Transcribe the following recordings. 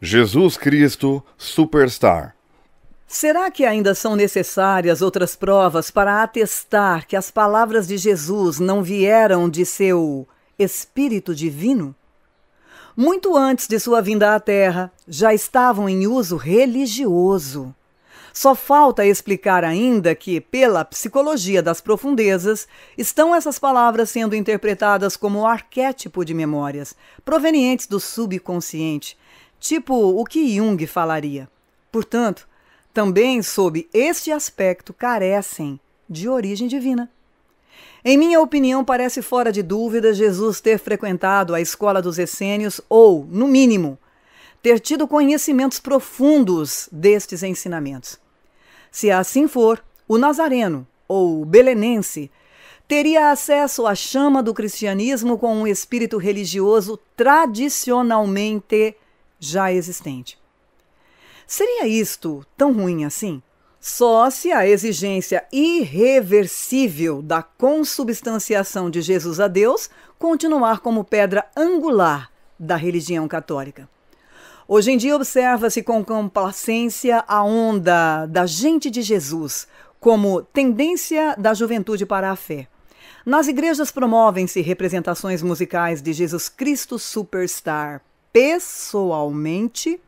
Jesus Cristo Superstar. Será que ainda são necessárias outras provas para atestar que as palavras de Jesus não vieram de seu Espírito Divino? Muito antes de sua vinda à Terra, já estavam em uso religioso. Só falta explicar ainda que, pela psicologia das profundezas, estão essas palavras sendo interpretadas como arquétipo de memórias, provenientes do subconsciente, tipo o que Jung falaria. Portanto, também sob este aspecto carecem de origem divina. Em minha opinião, parece fora de dúvida Jesus ter frequentado a escola dos essênios ou, no mínimo, ter tido conhecimentos profundos destes ensinamentos. Se assim for, o nazareno ou o belenense teria acesso à chama do cristianismo com um espírito religioso tradicionalmente já existente. Seria isto tão ruim assim? Só se a exigência irreversível da consubstanciação de Jesus a Deus continuar como pedra angular da religião católica. Hoje em dia observa-se com complacência a onda da gente de Jesus como tendência da juventude para a fé. Nas igrejas promovem-se representações musicais de Jesus Cristo Superstar, pessoalmente,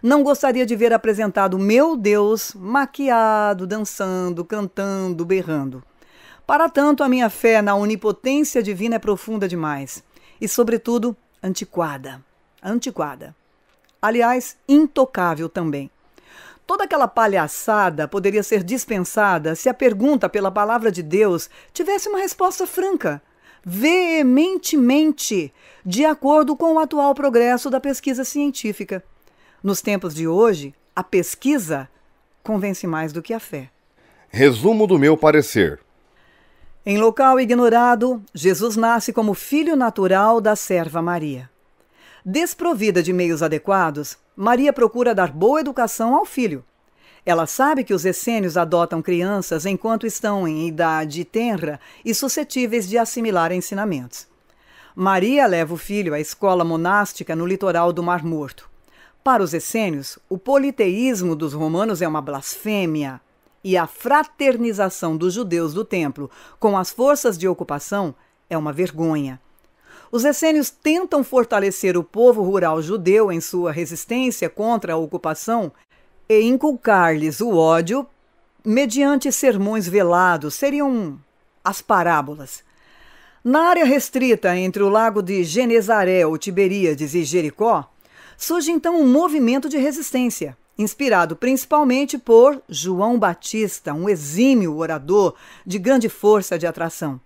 não gostaria de ver apresentado meu Deus maquiado, dançando, cantando, berrando. Para tanto, a minha fé na onipotência divina é profunda demais e, sobretudo, antiquada. Antiquada. Aliás, intocável também. Toda aquela palhaçada poderia ser dispensada se a pergunta pela palavra de Deus tivesse uma resposta franca veementemente, de acordo com o atual progresso da pesquisa científica. Nos tempos de hoje, a pesquisa convence mais do que a fé. Resumo do meu parecer. Em local ignorado, Jesus nasce como filho natural da serva Maria. Desprovida de meios adequados, Maria procura dar boa educação ao filho, ela sabe que os essênios adotam crianças enquanto estão em idade tenra e suscetíveis de assimilar ensinamentos. Maria leva o filho à escola monástica no litoral do Mar Morto. Para os essênios, o politeísmo dos romanos é uma blasfêmia e a fraternização dos judeus do templo com as forças de ocupação é uma vergonha. Os essênios tentam fortalecer o povo rural judeu em sua resistência contra a ocupação, e inculcar-lhes o ódio mediante sermões velados seriam as parábolas. Na área restrita entre o lago de Genezaré, ou Tiberíades e Jericó, surge então um movimento de resistência, inspirado principalmente por João Batista, um exímio orador de grande força de atração.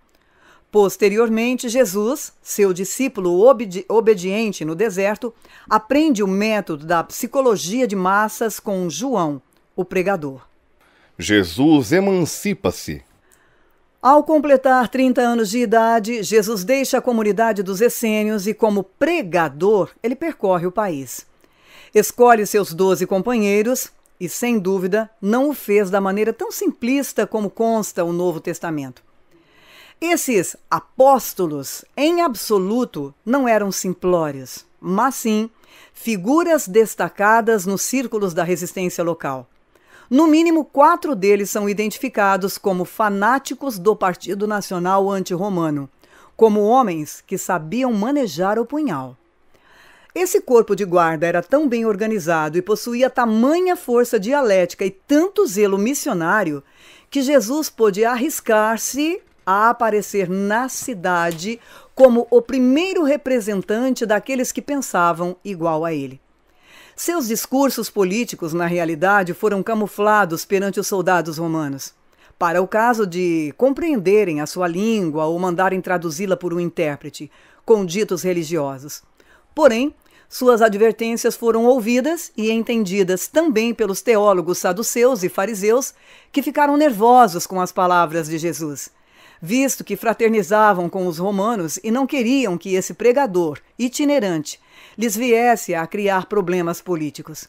Posteriormente, Jesus, seu discípulo obedi obediente no deserto, aprende o método da psicologia de massas com João, o pregador. Jesus emancipa-se. Ao completar 30 anos de idade, Jesus deixa a comunidade dos essênios e, como pregador, ele percorre o país. Escolhe seus doze companheiros e, sem dúvida, não o fez da maneira tão simplista como consta o Novo Testamento. Esses apóstolos, em absoluto, não eram simplórios, mas sim figuras destacadas nos círculos da resistência local. No mínimo, quatro deles são identificados como fanáticos do Partido Nacional Antirromano, como homens que sabiam manejar o punhal. Esse corpo de guarda era tão bem organizado e possuía tamanha força dialética e tanto zelo missionário que Jesus pôde arriscar-se a aparecer na cidade como o primeiro representante daqueles que pensavam igual a ele. Seus discursos políticos, na realidade, foram camuflados perante os soldados romanos. Para o caso de compreenderem a sua língua ou mandarem traduzi-la por um intérprete, com ditos religiosos. Porém, suas advertências foram ouvidas e entendidas também pelos teólogos saduceus e fariseus, que ficaram nervosos com as palavras de Jesus visto que fraternizavam com os romanos e não queriam que esse pregador, itinerante, lhes viesse a criar problemas políticos.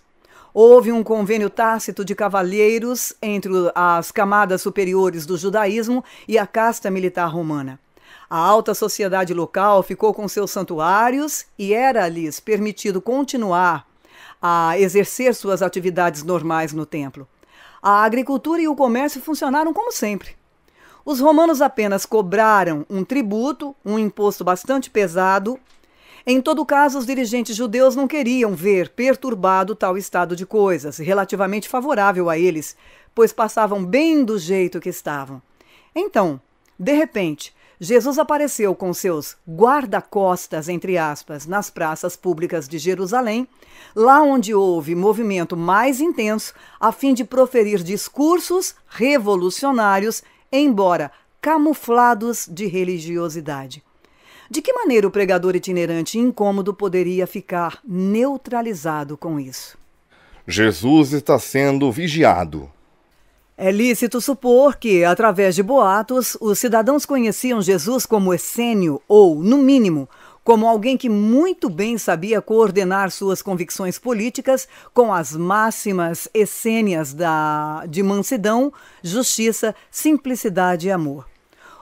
Houve um convênio tácito de cavalheiros entre as camadas superiores do judaísmo e a casta militar romana. A alta sociedade local ficou com seus santuários e era-lhes permitido continuar a exercer suas atividades normais no templo. A agricultura e o comércio funcionaram como sempre. Os romanos apenas cobraram um tributo, um imposto bastante pesado. Em todo caso, os dirigentes judeus não queriam ver perturbado tal estado de coisas, relativamente favorável a eles, pois passavam bem do jeito que estavam. Então, de repente, Jesus apareceu com seus guarda-costas, entre aspas, nas praças públicas de Jerusalém, lá onde houve movimento mais intenso, a fim de proferir discursos revolucionários embora camuflados de religiosidade. De que maneira o pregador itinerante incômodo poderia ficar neutralizado com isso? Jesus está sendo vigiado. É lícito supor que, através de boatos, os cidadãos conheciam Jesus como essênio ou, no mínimo, como alguém que muito bem sabia coordenar suas convicções políticas com as máximas essênias da, de mansidão, justiça, simplicidade e amor.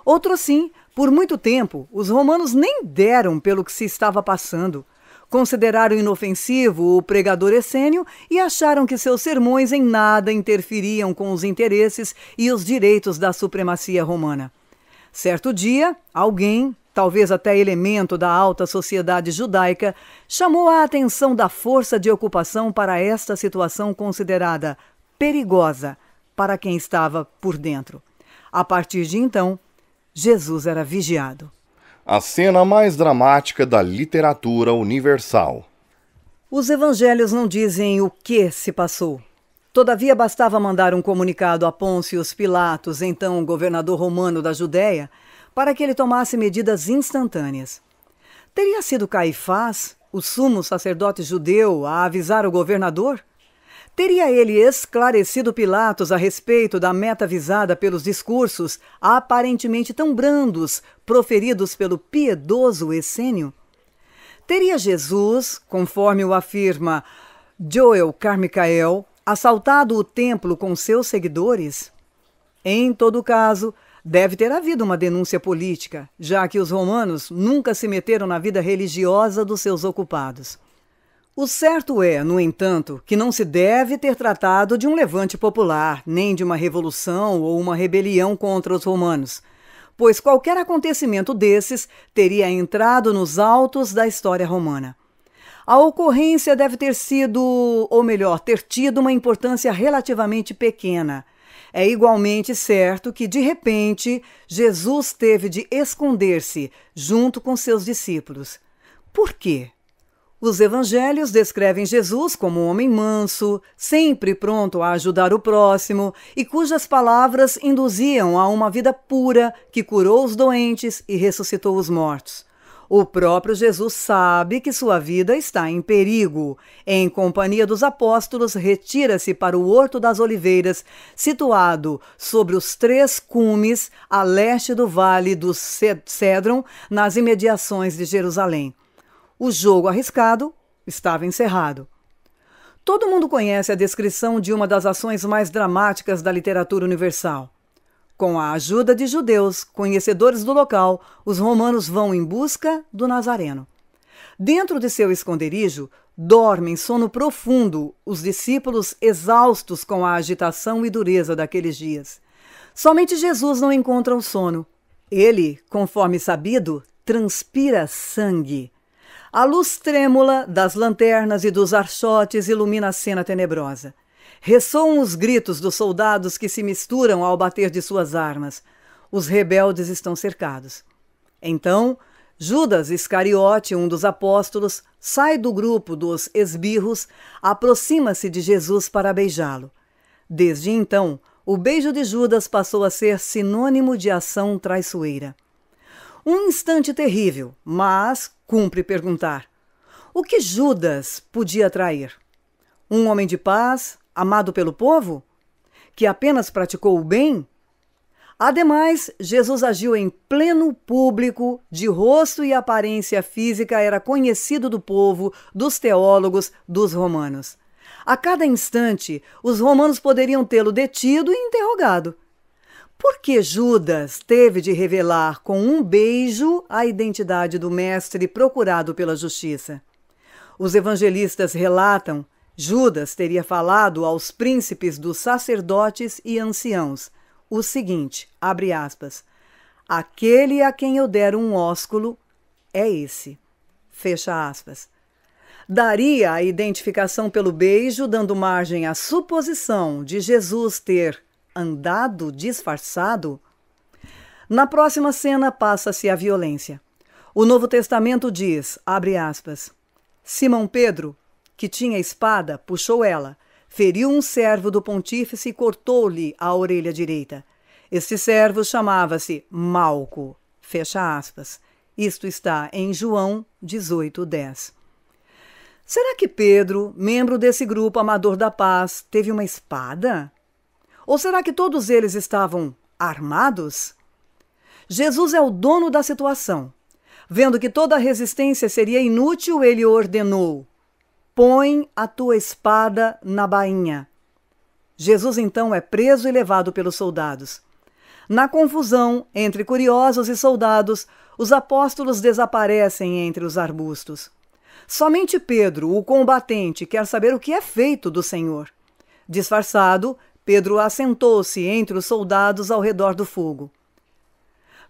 Outro sim, por muito tempo, os romanos nem deram pelo que se estava passando. Consideraram inofensivo o pregador essênio e acharam que seus sermões em nada interferiam com os interesses e os direitos da supremacia romana. Certo dia, alguém, talvez até elemento da alta sociedade judaica, chamou a atenção da força de ocupação para esta situação considerada perigosa para quem estava por dentro. A partir de então, Jesus era vigiado. A cena mais dramática da literatura universal. Os evangelhos não dizem o que se passou. Todavia, bastava mandar um comunicado a Pôncio Pilatos, então governador romano da Judéia, para que ele tomasse medidas instantâneas. Teria sido Caifás, o sumo sacerdote judeu, a avisar o governador? Teria ele esclarecido Pilatos a respeito da meta visada pelos discursos aparentemente tão brandos proferidos pelo piedoso Essênio? Teria Jesus, conforme o afirma Joel Carmichael, assaltado o templo com seus seguidores? Em todo caso, Deve ter havido uma denúncia política, já que os romanos nunca se meteram na vida religiosa dos seus ocupados. O certo é, no entanto, que não se deve ter tratado de um levante popular, nem de uma revolução ou uma rebelião contra os romanos, pois qualquer acontecimento desses teria entrado nos autos da história romana. A ocorrência deve ter sido, ou melhor, ter tido uma importância relativamente pequena é igualmente certo que, de repente, Jesus teve de esconder-se junto com seus discípulos. Por quê? Os evangelhos descrevem Jesus como um homem manso, sempre pronto a ajudar o próximo e cujas palavras induziam a uma vida pura que curou os doentes e ressuscitou os mortos. O próprio Jesus sabe que sua vida está em perigo. Em companhia dos apóstolos, retira-se para o Horto das Oliveiras, situado sobre os três cumes a leste do Vale do Cedron, nas imediações de Jerusalém. O jogo arriscado estava encerrado. Todo mundo conhece a descrição de uma das ações mais dramáticas da literatura universal. Com a ajuda de judeus, conhecedores do local, os romanos vão em busca do Nazareno. Dentro de seu esconderijo, dormem sono profundo os discípulos exaustos com a agitação e dureza daqueles dias. Somente Jesus não encontra o sono. Ele, conforme sabido, transpira sangue. A luz trêmula das lanternas e dos archotes ilumina a cena tenebrosa. Ressoam os gritos dos soldados que se misturam ao bater de suas armas. Os rebeldes estão cercados. Então, Judas Iscariote, um dos apóstolos, sai do grupo dos esbirros, aproxima-se de Jesus para beijá-lo. Desde então, o beijo de Judas passou a ser sinônimo de ação traiçoeira. Um instante terrível, mas cumpre perguntar: o que Judas podia trair? Um homem de paz, amado pelo povo, que apenas praticou o bem? Ademais, Jesus agiu em pleno público, de rosto e aparência física, era conhecido do povo, dos teólogos, dos romanos. A cada instante, os romanos poderiam tê-lo detido e interrogado. Por que Judas teve de revelar com um beijo a identidade do mestre procurado pela justiça? Os evangelistas relatam Judas teria falado aos príncipes dos sacerdotes e anciãos o seguinte, abre aspas, aquele a quem eu der um ósculo é esse, fecha aspas. Daria a identificação pelo beijo, dando margem à suposição de Jesus ter andado disfarçado? Na próxima cena passa-se a violência. O Novo Testamento diz, abre aspas, Simão Pedro que tinha espada, puxou ela, feriu um servo do pontífice e cortou-lhe a orelha direita. Este servo chamava-se Malco. Fecha aspas. Isto está em João 10. Será que Pedro, membro desse grupo amador da paz, teve uma espada? Ou será que todos eles estavam armados? Jesus é o dono da situação. Vendo que toda resistência seria inútil, ele ordenou: põe a tua espada na bainha. Jesus então é preso e levado pelos soldados. Na confusão entre curiosos e soldados, os apóstolos desaparecem entre os arbustos. Somente Pedro, o combatente, quer saber o que é feito do Senhor. Disfarçado, Pedro assentou-se entre os soldados ao redor do fogo.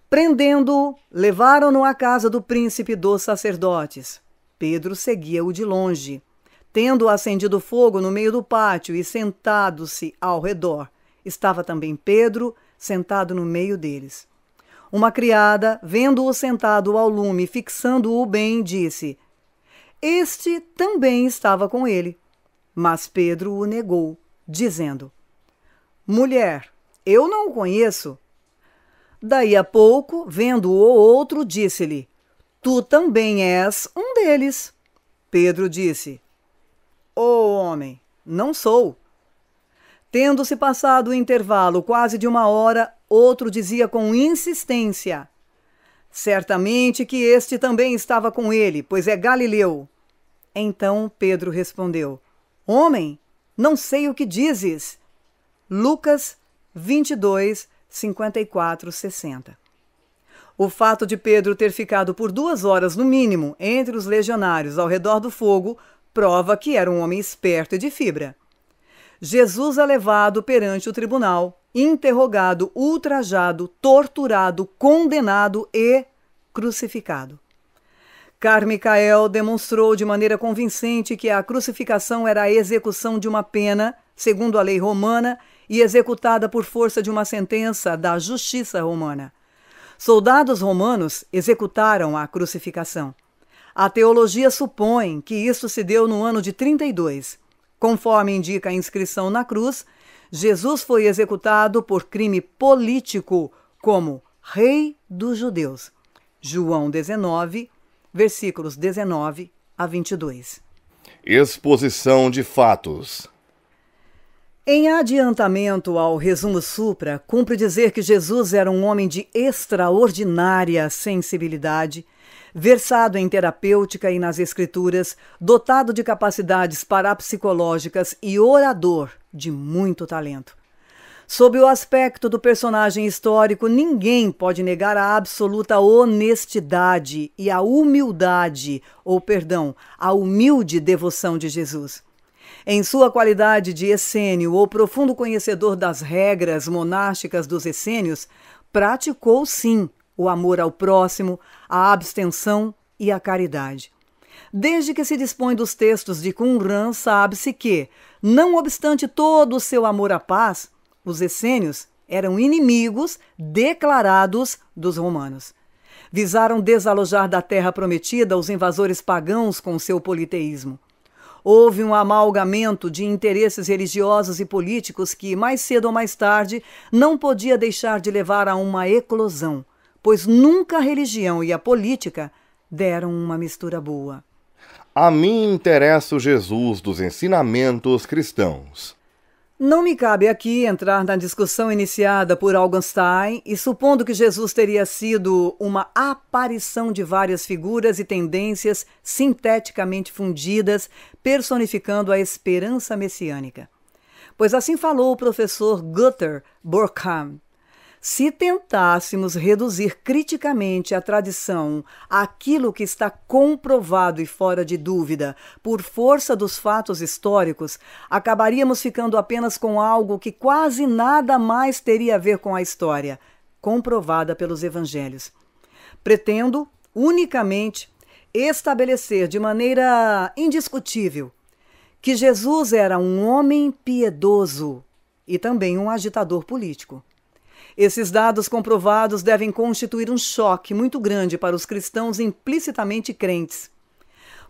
Prendendo-o, levaram-no à casa do príncipe dos sacerdotes. Pedro seguia-o de longe. Tendo acendido fogo no meio do pátio e sentado-se ao redor, estava também Pedro, sentado no meio deles. Uma criada, vendo-o sentado ao lume, fixando-o bem, disse: Este também estava com ele. Mas Pedro o negou, dizendo: Mulher, eu não o conheço. Daí a pouco, vendo-o outro, disse-lhe: Tu também és um deles. Pedro disse: Ô oh, homem, não sou. Tendo-se passado o intervalo quase de uma hora, outro dizia com insistência: Certamente que este também estava com ele, pois é Galileu. Então Pedro respondeu: Homem, não sei o que dizes. Lucas 22, 54, 60. O fato de Pedro ter ficado por duas horas no mínimo entre os legionários ao redor do fogo prova que era um homem esperto e de fibra. Jesus é levado perante o tribunal, interrogado, ultrajado, torturado, condenado e crucificado. Carmicael demonstrou de maneira convincente que a crucificação era a execução de uma pena, segundo a lei romana, e executada por força de uma sentença da justiça romana. Soldados romanos executaram a crucificação. A teologia supõe que isso se deu no ano de 32. Conforme indica a inscrição na cruz, Jesus foi executado por crime político como Rei dos Judeus. João 19, versículos 19 a 22. Exposição de fatos. Em adiantamento ao resumo supra, cumpre dizer que Jesus era um homem de extraordinária sensibilidade Versado em terapêutica e nas escrituras, dotado de capacidades parapsicológicas e orador de muito talento. Sob o aspecto do personagem histórico, ninguém pode negar a absoluta honestidade e a humildade, ou perdão, a humilde devoção de Jesus. Em sua qualidade de essênio ou profundo conhecedor das regras monásticas dos essênios, praticou sim o amor ao próximo, a abstenção e a caridade. Desde que se dispõe dos textos de Qumran, sabe-se que, não obstante todo o seu amor à paz, os essênios eram inimigos declarados dos romanos. Visaram desalojar da terra prometida os invasores pagãos com seu politeísmo. Houve um amalgamento de interesses religiosos e políticos que, mais cedo ou mais tarde, não podia deixar de levar a uma eclosão pois nunca a religião e a política deram uma mistura boa. A mim interessa o Jesus dos ensinamentos cristãos. Não me cabe aqui entrar na discussão iniciada por Algenstein e supondo que Jesus teria sido uma aparição de várias figuras e tendências sinteticamente fundidas, personificando a esperança messiânica. Pois assim falou o professor Gunther Burkham. Se tentássemos reduzir criticamente a tradição àquilo que está comprovado e fora de dúvida por força dos fatos históricos, acabaríamos ficando apenas com algo que quase nada mais teria a ver com a história, comprovada pelos evangelhos. Pretendo, unicamente, estabelecer de maneira indiscutível que Jesus era um homem piedoso e também um agitador político. Esses dados comprovados devem constituir um choque muito grande para os cristãos implicitamente crentes.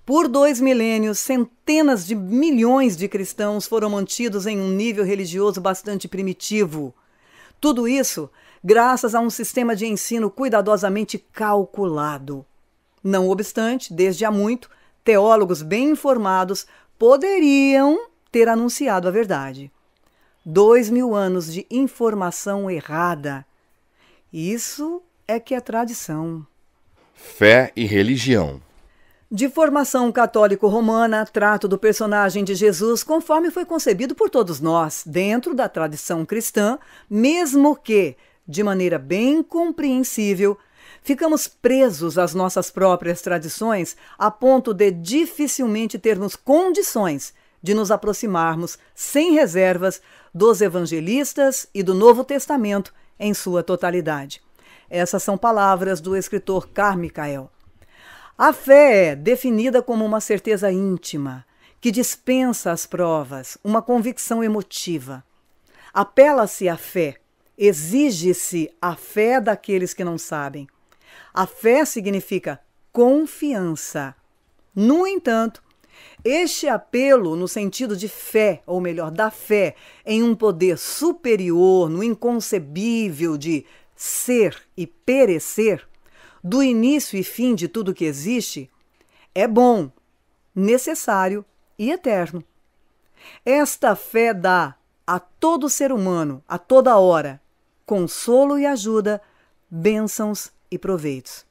Por dois milênios, centenas de milhões de cristãos foram mantidos em um nível religioso bastante primitivo. Tudo isso graças a um sistema de ensino cuidadosamente calculado. Não obstante, desde há muito, teólogos bem informados poderiam ter anunciado a verdade dois mil anos de informação errada. Isso é que é tradição. Fé e religião. De formação católico-romana, trato do personagem de Jesus conforme foi concebido por todos nós, dentro da tradição cristã, mesmo que, de maneira bem compreensível, ficamos presos às nossas próprias tradições a ponto de dificilmente termos condições de nos aproximarmos sem reservas dos evangelistas e do Novo Testamento em sua totalidade. Essas são palavras do escritor Carmichael. A fé é definida como uma certeza íntima, que dispensa as provas, uma convicção emotiva. Apela-se à fé, exige-se a fé daqueles que não sabem. A fé significa confiança. No entanto, este apelo, no sentido de fé, ou melhor, da fé, em um poder superior, no inconcebível de ser e perecer, do início e fim de tudo que existe, é bom, necessário e eterno. Esta fé dá a todo ser humano, a toda hora, consolo e ajuda, bênçãos e proveitos.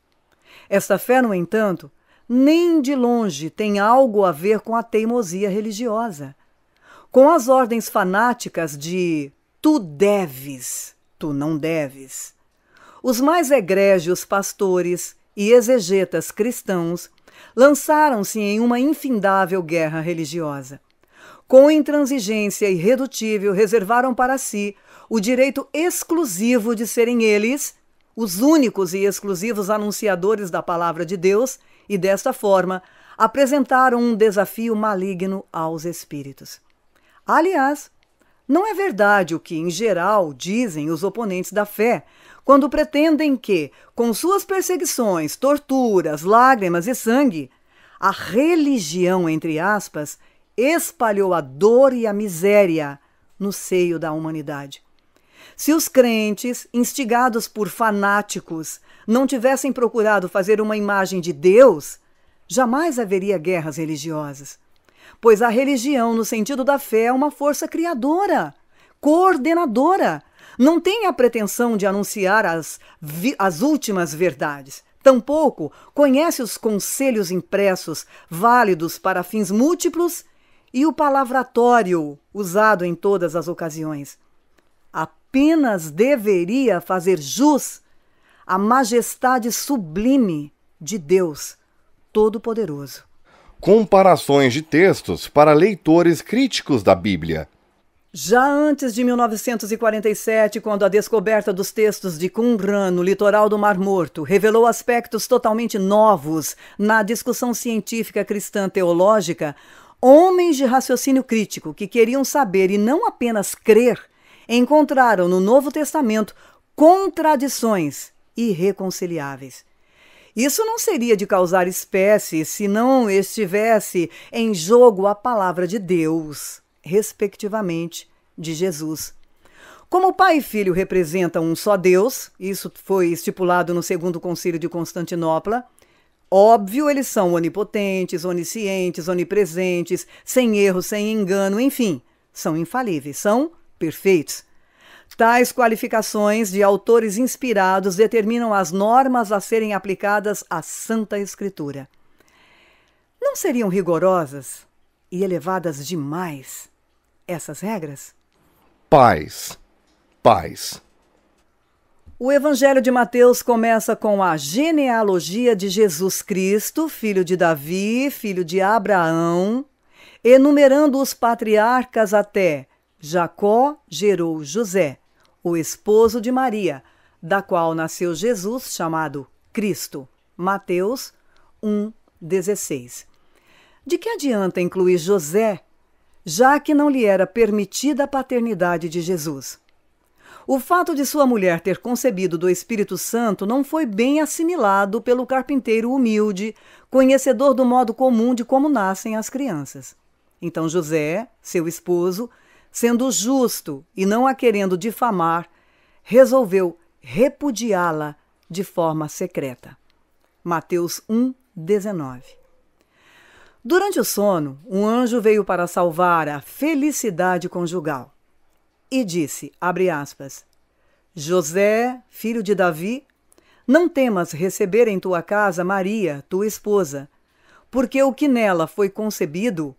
Esta fé, no entanto, nem de longe tem algo a ver com a teimosia religiosa, com as ordens fanáticas de tu deves, tu não deves. Os mais egrégios pastores e exegetas cristãos lançaram-se em uma infindável guerra religiosa. Com intransigência irredutível, reservaram para si o direito exclusivo de serem eles os únicos e exclusivos anunciadores da palavra de Deus e, desta forma, apresentaram um desafio maligno aos espíritos. Aliás, não é verdade o que, em geral, dizem os oponentes da fé, quando pretendem que, com suas perseguições, torturas, lágrimas e sangue, a religião, entre aspas, espalhou a dor e a miséria no seio da humanidade. Se os crentes, instigados por fanáticos, não tivessem procurado fazer uma imagem de Deus, jamais haveria guerras religiosas. Pois a religião, no sentido da fé, é uma força criadora, coordenadora. Não tem a pretensão de anunciar as, as últimas verdades. Tampouco conhece os conselhos impressos, válidos para fins múltiplos, e o palavratório usado em todas as ocasiões. Apenas deveria fazer jus a majestade sublime de Deus Todo-Poderoso. Comparações de textos para leitores críticos da Bíblia. Já antes de 1947, quando a descoberta dos textos de Qumran no litoral do Mar Morto revelou aspectos totalmente novos na discussão científica cristã teológica, homens de raciocínio crítico que queriam saber e não apenas crer encontraram no Novo Testamento contradições irreconciliáveis. Isso não seria de causar espécie se não estivesse em jogo a palavra de Deus, respectivamente, de Jesus. Como Pai e Filho representam um só Deus, isso foi estipulado no Segundo Concílio de Constantinopla, óbvio, eles são onipotentes, oniscientes, onipresentes, sem erro, sem engano, enfim, são infalíveis, são perfeitos. Tais qualificações de autores inspirados determinam as normas a serem aplicadas à Santa Escritura. Não seriam rigorosas e elevadas demais essas regras? Paz, paz. O Evangelho de Mateus começa com a genealogia de Jesus Cristo, filho de Davi, filho de Abraão, enumerando os patriarcas até Jacó gerou José o esposo de Maria, da qual nasceu Jesus chamado Cristo. Mateus 1:16. De que adianta incluir José, já que não lhe era permitida a paternidade de Jesus? O fato de sua mulher ter concebido do Espírito Santo não foi bem assimilado pelo carpinteiro humilde, conhecedor do modo comum de como nascem as crianças. Então José, seu esposo, sendo justo e não a querendo difamar, resolveu repudiá-la de forma secreta. Mateus 1, 19. Durante o sono, um anjo veio para salvar a felicidade conjugal e disse, abre aspas, José, filho de Davi, não temas receber em tua casa Maria, tua esposa, porque o que nela foi concebido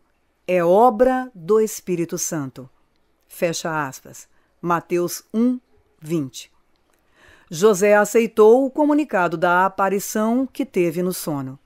é obra do Espírito Santo. Fecha aspas. Mateus 1, 20. José aceitou o comunicado da aparição que teve no sono.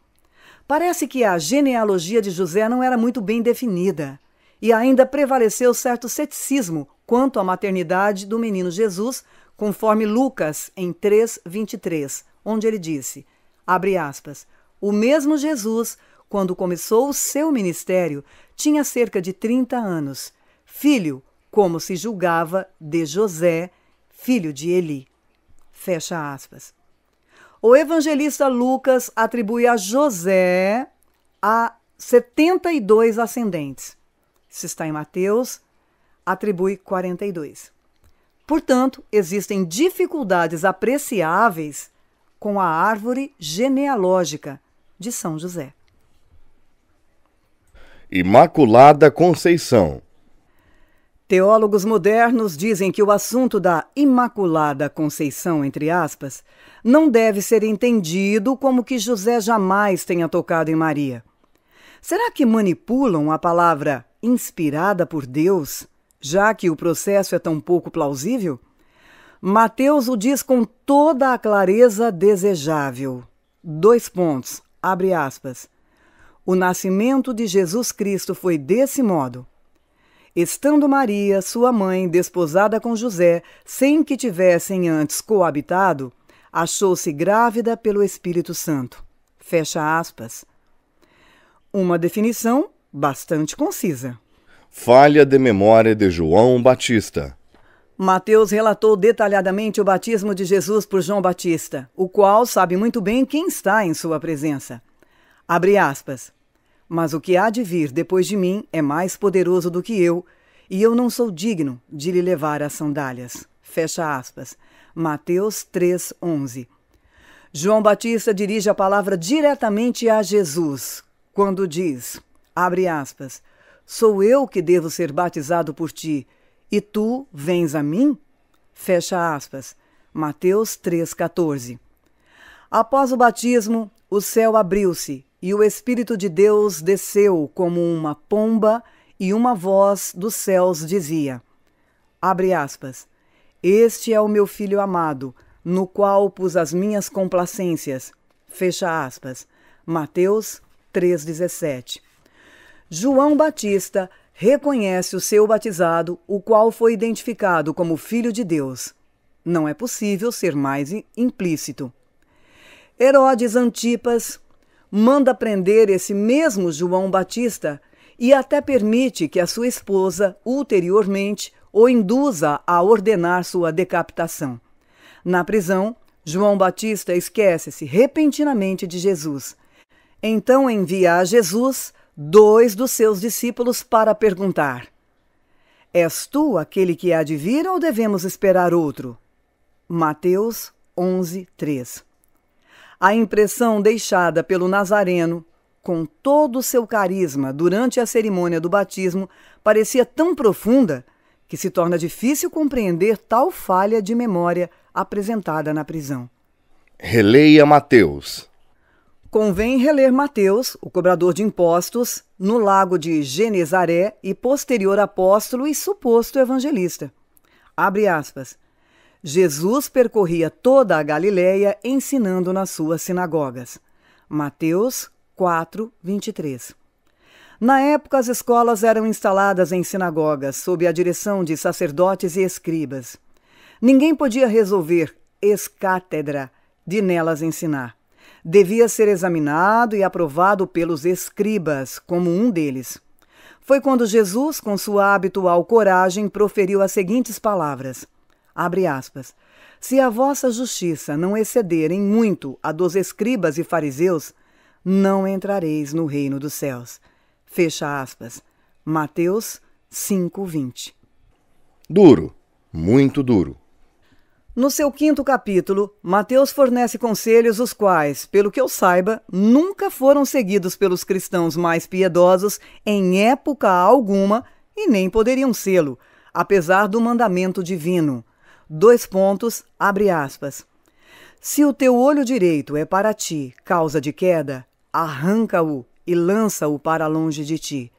Parece que a genealogia de José não era muito bem definida e ainda prevaleceu certo ceticismo quanto à maternidade do menino Jesus, conforme Lucas em 3:23, onde ele disse: abre aspas, o mesmo Jesus, quando começou o seu ministério, tinha cerca de 30 anos. Filho, como se julgava de José, filho de Eli. Fecha aspas. O evangelista Lucas atribui a José a 72 ascendentes. Se está em Mateus, atribui 42. Portanto, existem dificuldades apreciáveis com a árvore genealógica de São José. Imaculada Conceição Teólogos modernos dizem que o assunto da Imaculada Conceição, entre aspas, não deve ser entendido como que José jamais tenha tocado em Maria. Será que manipulam a palavra inspirada por Deus, já que o processo é tão pouco plausível? Mateus o diz com toda a clareza desejável. Dois pontos, abre aspas. O nascimento de Jesus Cristo foi desse modo. Estando Maria, sua mãe, desposada com José, sem que tivessem antes coabitado, achou-se grávida pelo Espírito Santo. Fecha aspas. Uma definição bastante concisa. Falha de memória de João Batista. Mateus relatou detalhadamente o batismo de Jesus por João Batista, o qual sabe muito bem quem está em sua presença. Abre aspas. Mas o que há de vir depois de mim é mais poderoso do que eu, e eu não sou digno de lhe levar as sandálias. Fecha aspas. Mateus 3:11. João Batista dirige a palavra diretamente a Jesus, quando diz: abre aspas, sou eu que devo ser batizado por ti, e tu vens a mim? Fecha aspas. Mateus 3,14. Após o batismo, o céu abriu-se e o Espírito de Deus desceu como uma pomba, e uma voz dos céus dizia: Abre aspas. Este é o meu filho amado, no qual pus as minhas complacências. Fecha aspas. Mateus 3,17. João Batista reconhece o seu batizado, o qual foi identificado como filho de Deus. Não é possível ser mais implícito. Herodes Antipas manda prender esse mesmo João Batista e até permite que a sua esposa, ulteriormente, o induza a ordenar sua decapitação. Na prisão, João Batista esquece-se repentinamente de Jesus. Então envia a Jesus dois dos seus discípulos para perguntar: És tu aquele que há de vir ou devemos esperar outro? Mateus 11, 3. A impressão deixada pelo Nazareno, com todo o seu carisma durante a cerimônia do batismo, parecia tão profunda que se torna difícil compreender tal falha de memória apresentada na prisão. Releia Mateus. Convém reler Mateus, o cobrador de impostos, no lago de Genezaré e posterior apóstolo e suposto evangelista. Abre aspas. Jesus percorria toda a Galileia ensinando nas suas sinagogas. Mateus 4, 23. Na época, as escolas eram instaladas em sinagogas, sob a direção de sacerdotes e escribas. Ninguém podia resolver ex cátedra de nelas ensinar. Devia ser examinado e aprovado pelos escribas, como um deles. Foi quando Jesus, com sua habitual coragem, proferiu as seguintes palavras: Abre aspas. Se a vossa justiça não excederem muito a dos escribas e fariseus, não entrareis no reino dos céus. Fecha aspas. Mateus 5:20. Duro, muito duro. No seu quinto capítulo, Mateus fornece conselhos os quais, pelo que eu saiba, nunca foram seguidos pelos cristãos mais piedosos em época alguma e nem poderiam sê-lo, apesar do mandamento divino dois pontos, abre aspas. Se o teu olho direito é para ti causa de queda, arranca-o e lança-o para longe de ti.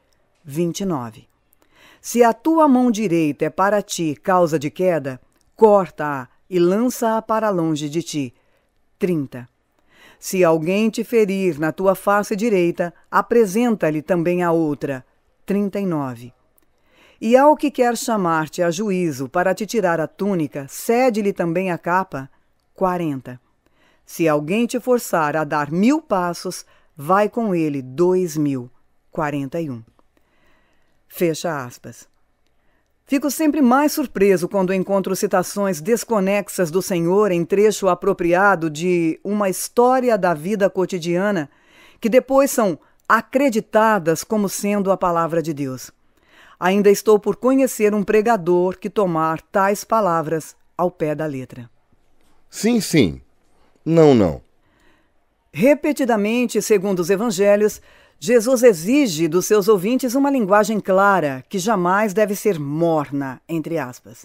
29. Se a tua mão direita é para ti causa de queda, corta-a e lança-a para longe de ti. 30. Se alguém te ferir na tua face direita, apresenta-lhe também a outra. 39. E ao que quer chamar-te a juízo para te tirar a túnica, cede-lhe também a capa. 40. Se alguém te forçar a dar mil passos, vai com ele dois mil. 41. Fecha aspas. Fico sempre mais surpreso quando encontro citações desconexas do Senhor em trecho apropriado de uma história da vida cotidiana, que depois são acreditadas como sendo a palavra de Deus. Ainda estou por conhecer um pregador que tomar tais palavras ao pé da letra. Sim, sim. Não, não. Repetidamente, segundo os evangelhos, Jesus exige dos seus ouvintes uma linguagem clara, que jamais deve ser morna, entre aspas.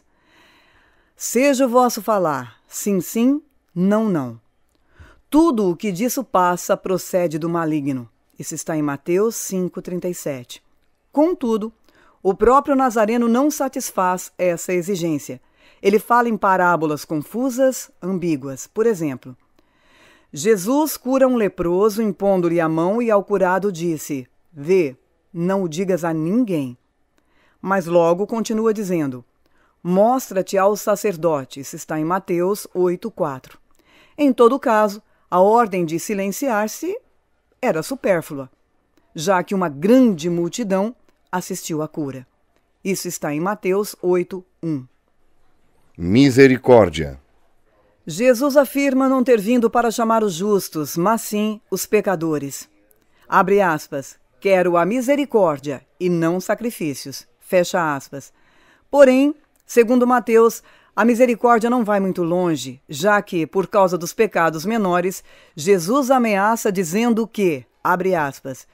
Seja o vosso falar, sim, sim, não, não. Tudo o que disso passa procede do maligno. Isso está em Mateus 5,37. Contudo, o próprio Nazareno não satisfaz essa exigência. Ele fala em parábolas confusas, ambíguas. Por exemplo, Jesus cura um leproso impondo-lhe a mão e ao curado disse: Vê, não o digas a ninguém. Mas logo continua dizendo: Mostra-te aos sacerdotes". está em Mateus 8:4. Em todo caso, a ordem de silenciar-se era supérflua, já que uma grande multidão assistiu à cura. Isso está em Mateus 8, 1. Misericórdia. Jesus afirma não ter vindo para chamar os justos, mas sim os pecadores. Abre aspas. Quero a misericórdia e não sacrifícios. Fecha aspas. Porém, segundo Mateus, a misericórdia não vai muito longe, já que, por causa dos pecados menores, Jesus ameaça dizendo que, abre aspas,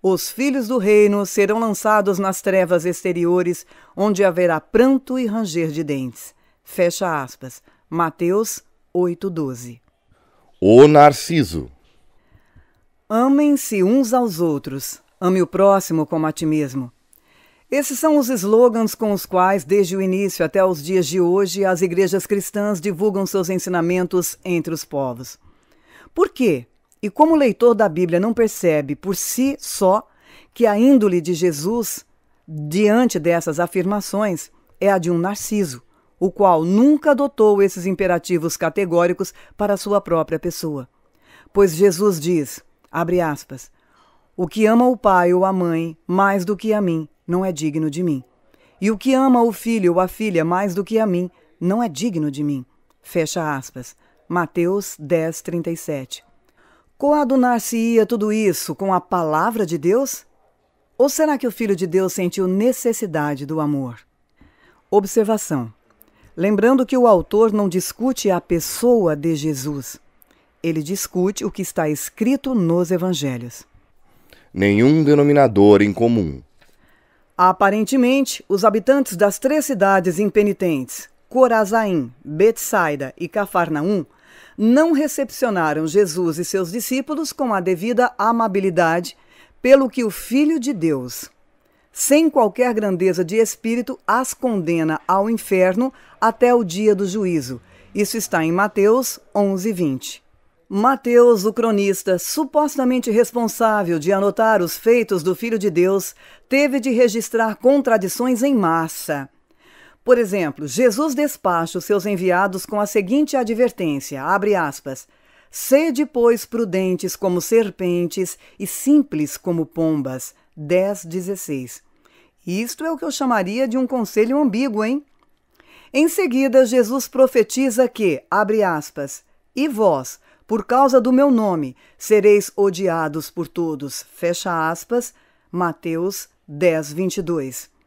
os filhos do reino serão lançados nas trevas exteriores, onde haverá pranto e ranger de dentes. Fecha aspas. Mateus 8:12. O Narciso. Amem-se uns aos outros. Ame o próximo como a ti mesmo. Esses são os slogans com os quais, desde o início até os dias de hoje, as igrejas cristãs divulgam seus ensinamentos entre os povos. Por quê? E como o leitor da Bíblia não percebe por si só que a índole de Jesus, diante dessas afirmações, é a de um narciso, o qual nunca adotou esses imperativos categóricos para sua própria pessoa. Pois Jesus diz, abre aspas, o que ama o pai ou a mãe mais do que a mim não é digno de mim. E o que ama o filho ou a filha mais do que a mim não é digno de mim. Fecha aspas. Mateus 10, 37. Coadunar-se-ia tudo isso com a palavra de Deus? Ou será que o Filho de Deus sentiu necessidade do amor? Observação. Lembrando que o autor não discute a pessoa de Jesus, ele discute o que está escrito nos evangelhos. Nenhum denominador em comum. Aparentemente, os habitantes das três cidades impenitentes, Corazaim, Betsaida e Cafarnaum, não recepcionaram Jesus e seus discípulos com a devida amabilidade, pelo que o Filho de Deus, sem qualquer grandeza de espírito, as condena ao inferno até o dia do juízo. Isso está em Mateus 11, 20. Mateus, o cronista, supostamente responsável de anotar os feitos do Filho de Deus, teve de registrar contradições em massa. Por exemplo, Jesus despacha os seus enviados com a seguinte advertência: abre aspas. Sede, pois, prudentes como serpentes e simples como pombas. 10,16. Isto é o que eu chamaria de um conselho ambíguo, hein? Em seguida, Jesus profetiza que, abre aspas, e vós, por causa do meu nome, sereis odiados por todos. Fecha aspas, Mateus 10, 22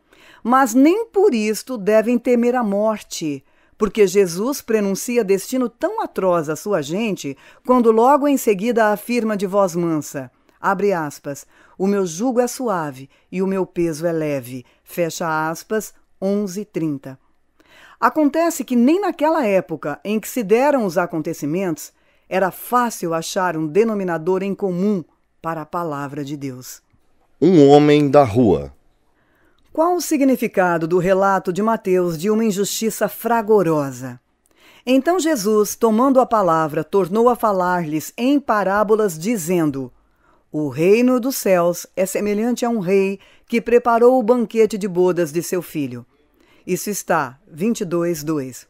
mas nem por isto devem temer a morte, porque Jesus prenuncia destino tão atroz à sua gente, quando logo em seguida afirma de voz mansa: abre aspas, o meu jugo é suave e o meu peso é leve, fecha aspas, 11:30. Acontece que nem naquela época em que se deram os acontecimentos, era fácil achar um denominador em comum para a palavra de Deus. Um homem da rua qual o significado do relato de Mateus de uma injustiça fragorosa? Então Jesus, tomando a palavra, tornou a falar-lhes em parábolas, dizendo: O reino dos céus é semelhante a um rei que preparou o banquete de bodas de seu filho. Isso está 22, 2.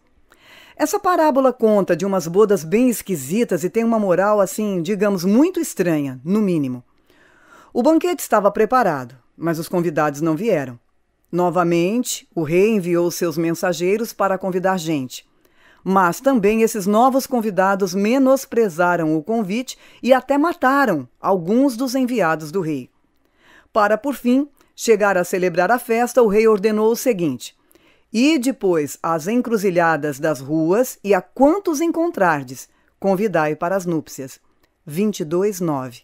Essa parábola conta de umas bodas bem esquisitas e tem uma moral, assim, digamos, muito estranha, no mínimo. O banquete estava preparado, mas os convidados não vieram. Novamente, o rei enviou seus mensageiros para convidar gente. Mas também esses novos convidados menosprezaram o convite e até mataram alguns dos enviados do rei. Para, por fim, chegar a celebrar a festa, o rei ordenou o seguinte: e depois às encruzilhadas das ruas e a quantos encontrardes, convidai para as núpcias. 22:9.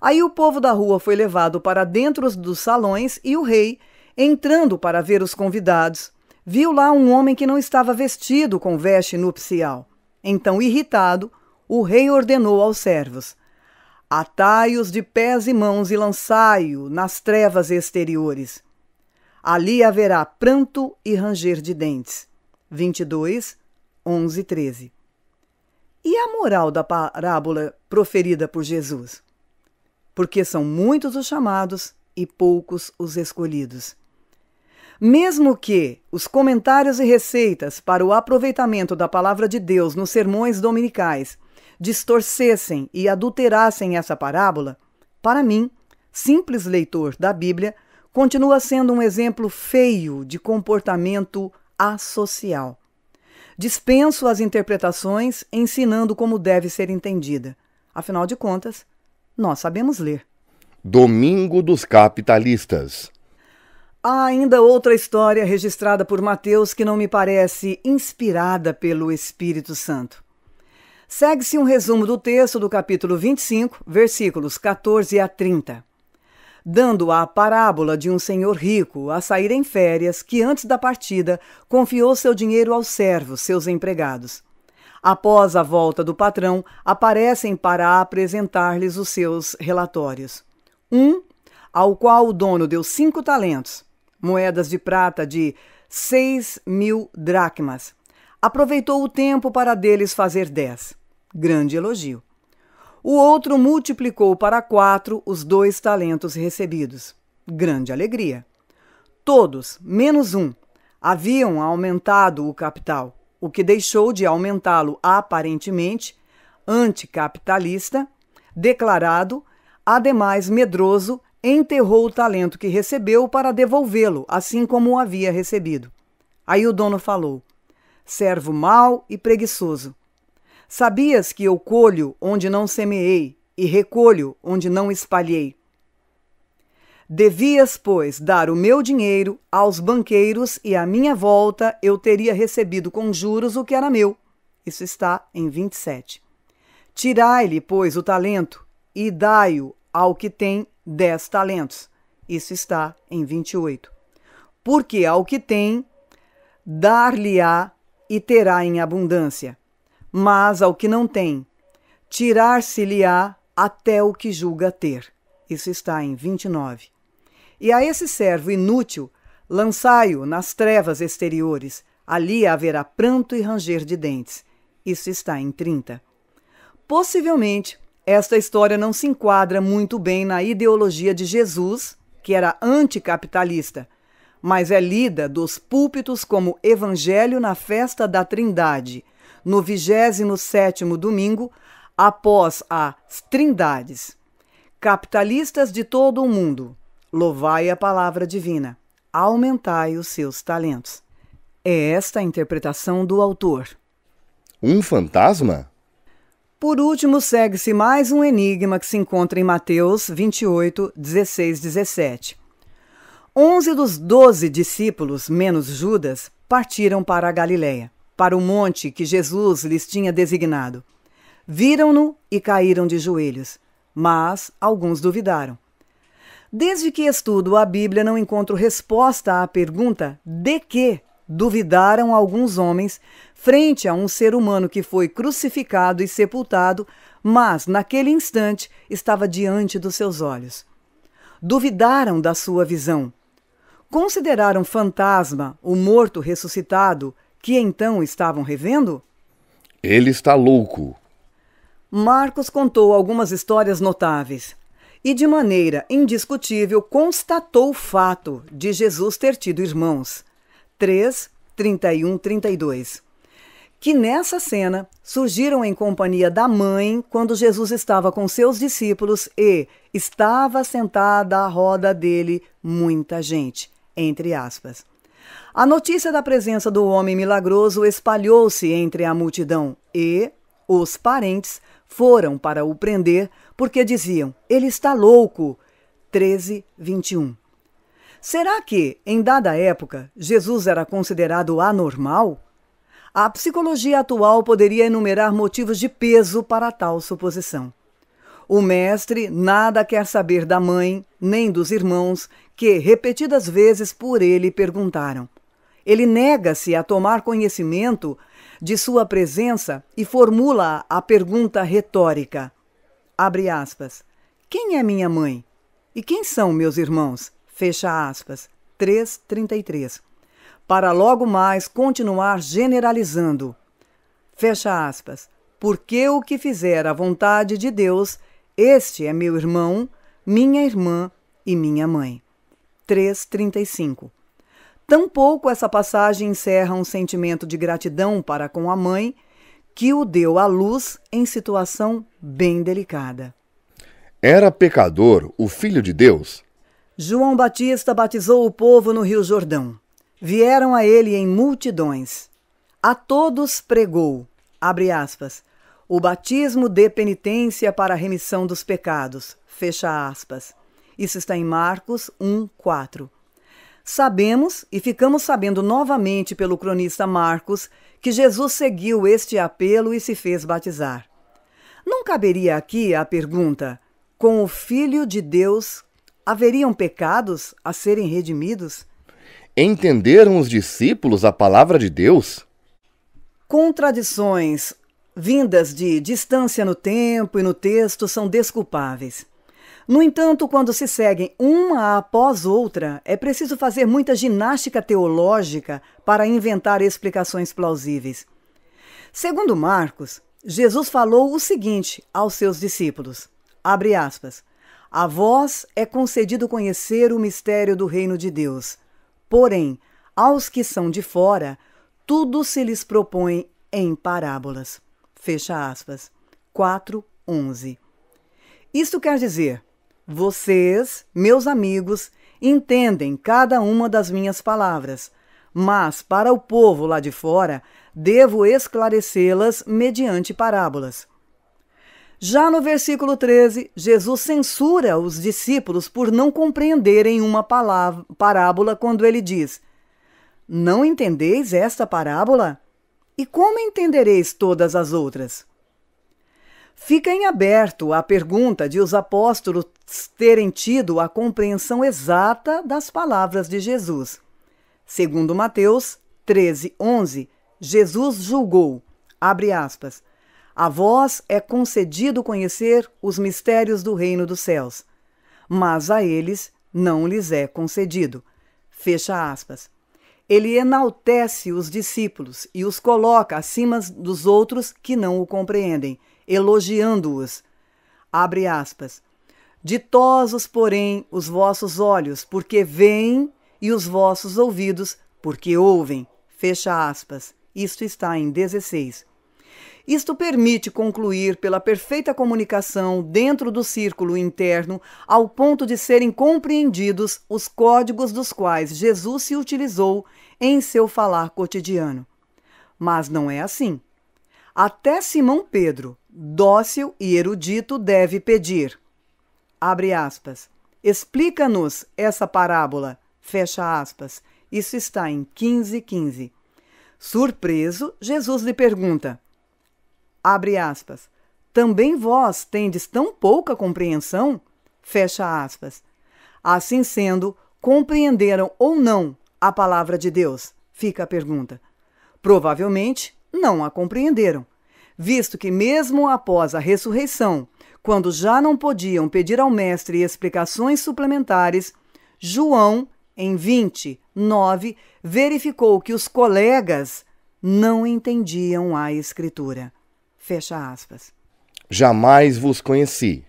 Aí o povo da rua foi levado para dentro dos salões e o rei Entrando para ver os convidados, viu lá um homem que não estava vestido com veste nupcial. Então, irritado, o rei ordenou aos servos: Atai-os de pés e mãos e lançai-o nas trevas exteriores. Ali haverá pranto e ranger de dentes. 22, 11, 13. E a moral da parábola proferida por Jesus? Porque são muitos os chamados e poucos os escolhidos. Mesmo que os comentários e receitas para o aproveitamento da palavra de Deus nos sermões dominicais distorcessem e adulterassem essa parábola, para mim, simples leitor da Bíblia, continua sendo um exemplo feio de comportamento associal. Dispenso as interpretações ensinando como deve ser entendida. Afinal de contas, nós sabemos ler. Domingo dos Capitalistas Há ainda outra história registrada por Mateus que não me parece inspirada pelo Espírito Santo. Segue-se um resumo do texto do capítulo 25, versículos 14 a 30. Dando a parábola de um senhor rico a sair em férias, que antes da partida confiou seu dinheiro aos servos, seus empregados. Após a volta do patrão, aparecem para apresentar-lhes os seus relatórios. Um, ao qual o dono deu cinco talentos moedas de prata de 6 mil dracmas. Aproveitou o tempo para deles fazer 10. Grande elogio. O outro multiplicou para quatro os dois talentos recebidos. Grande alegria. Todos, menos um, haviam aumentado o capital, o que deixou de aumentá-lo aparentemente anticapitalista, declarado, ademais medroso enterrou o talento que recebeu para devolvê-lo, assim como o havia recebido. Aí o dono falou: Servo mau e preguiçoso. Sabias que eu colho onde não semeei e recolho onde não espalhei? Devias, pois, dar o meu dinheiro aos banqueiros e à minha volta eu teria recebido com juros o que era meu. Isso está em 27. Tirai-lhe, pois, o talento e dai-o ao que tem dez talentos. Isso está em 28. Porque ao que tem, dar-lhe-á e terá em abundância. Mas ao que não tem, tirar-se-lhe-á até o que julga ter. Isso está em 29. E a esse servo inútil, lançai-o nas trevas exteriores, ali haverá pranto e ranger de dentes. Isso está em 30. Possivelmente, esta história não se enquadra muito bem na ideologia de Jesus, que era anticapitalista, mas é lida dos púlpitos como Evangelho na festa da Trindade, no 27º domingo após as Trindades. Capitalistas de todo o mundo, louvai a palavra divina, aumentai os seus talentos. É esta a interpretação do autor. Um fantasma? Por último, segue-se mais um enigma que se encontra em Mateus 28, 16, 17. Onze dos doze discípulos, menos Judas, partiram para a Galiléia, para o monte que Jesus lhes tinha designado. Viram-no e caíram de joelhos, mas alguns duvidaram. Desde que estudo a Bíblia, não encontro resposta à pergunta de que duvidaram alguns homens frente a um ser humano que foi crucificado e sepultado, mas naquele instante estava diante dos seus olhos. Duvidaram da sua visão. Consideraram fantasma o morto ressuscitado que então estavam revendo? Ele está louco. Marcos contou algumas histórias notáveis e, de maneira indiscutível, constatou o fato de Jesus ter tido irmãos. 3, 31, 32 que nessa cena surgiram em companhia da mãe quando Jesus estava com seus discípulos e estava sentada à roda dele muita gente, entre aspas. A notícia da presença do homem milagroso espalhou-se entre a multidão e os parentes foram para o prender porque diziam: ele está louco. 13:21 Será que, em dada época, Jesus era considerado anormal? A psicologia atual poderia enumerar motivos de peso para tal suposição. O mestre nada quer saber da mãe, nem dos irmãos, que repetidas vezes por ele perguntaram. Ele nega-se a tomar conhecimento de sua presença e formula a pergunta retórica. Abre aspas. Quem é minha mãe? E quem são meus irmãos? Fecha aspas. 333 para logo mais continuar generalizando. Fecha aspas. Porque o que fizer a vontade de Deus, este é meu irmão, minha irmã e minha mãe. 3:35. Tampouco essa passagem encerra um sentimento de gratidão para com a mãe que o deu à luz em situação bem delicada. Era pecador o filho de Deus? João Batista batizou o povo no Rio Jordão. Vieram a ele em multidões. A todos pregou, abre aspas, o batismo de penitência para a remissão dos pecados, fecha aspas. Isso está em Marcos 1, 4. Sabemos e ficamos sabendo novamente pelo cronista Marcos que Jesus seguiu este apelo e se fez batizar. Não caberia aqui a pergunta: com o Filho de Deus haveriam pecados a serem redimidos? Entenderam os discípulos a palavra de Deus? Contradições vindas de distância no tempo e no texto são desculpáveis. No entanto, quando se seguem uma após outra, é preciso fazer muita ginástica teológica para inventar explicações plausíveis. Segundo Marcos, Jesus falou o seguinte aos seus discípulos: abre aspas. A vós é concedido conhecer o mistério do reino de Deus, Porém, aos que são de fora, tudo se lhes propõe em parábolas. Fecha aspas. 4:11. Isto quer dizer: vocês, meus amigos, entendem cada uma das minhas palavras, mas para o povo lá de fora devo esclarecê-las mediante parábolas. Já no versículo 13, Jesus censura os discípulos por não compreenderem uma palavra, parábola quando ele diz: Não entendeis esta parábola? E como entendereis todas as outras? Fica em aberto a pergunta de os apóstolos terem tido a compreensão exata das palavras de Jesus. Segundo Mateus 13, 11, Jesus julgou, abre aspas, a vós é concedido conhecer os mistérios do reino dos céus, mas a eles não lhes é concedido. Fecha aspas. Ele enaltece os discípulos e os coloca acima dos outros que não o compreendem, elogiando-os. Abre aspas. Ditosos, porém, os vossos olhos, porque veem, e os vossos ouvidos, porque ouvem. Fecha aspas. Isto está em 16. Isto permite concluir pela perfeita comunicação dentro do círculo interno, ao ponto de serem compreendidos os códigos dos quais Jesus se utilizou em seu falar cotidiano. Mas não é assim. Até Simão Pedro, dócil e erudito, deve pedir. Abre aspas. Explica-nos essa parábola. Fecha aspas. Isso está em 15:15. 15. Surpreso, Jesus lhe pergunta: abre aspas, também vós tendes tão pouca compreensão, fecha aspas. Assim sendo, compreenderam ou não a palavra de Deus? Fica a pergunta. Provavelmente não a compreenderam, visto que, mesmo após a ressurreição, quando já não podiam pedir ao Mestre explicações suplementares, João, em 20, 9, verificou que os colegas não entendiam a Escritura. Fecha aspas. Jamais vos conheci.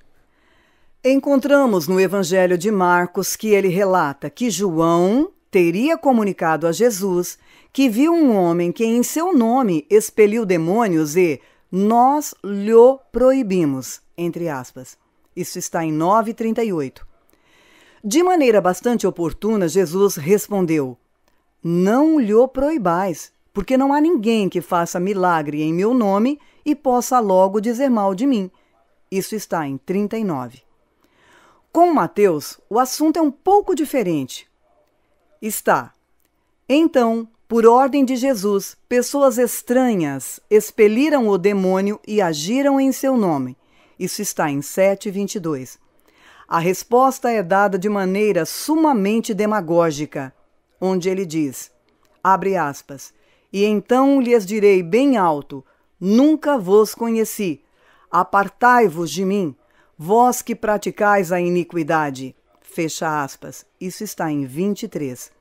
Encontramos no Evangelho de Marcos que ele relata que João teria comunicado a Jesus que viu um homem que em seu nome expeliu demônios e nós lhe proibimos, entre aspas. Isso está em 9:38. De maneira bastante oportuna, Jesus respondeu: Não lhe proibais, porque não há ninguém que faça milagre em meu nome e possa logo dizer mal de mim. Isso está em 39. Com Mateus, o assunto é um pouco diferente. Está. Então, por ordem de Jesus, pessoas estranhas expeliram o demônio e agiram em seu nome. Isso está em 7:22. A resposta é dada de maneira sumamente demagógica, onde ele diz: abre aspas. E então lhes direi bem alto: Nunca vos conheci. Apartai-vos de mim, vós que praticais a iniquidade. Fecha aspas. Isso está em 23.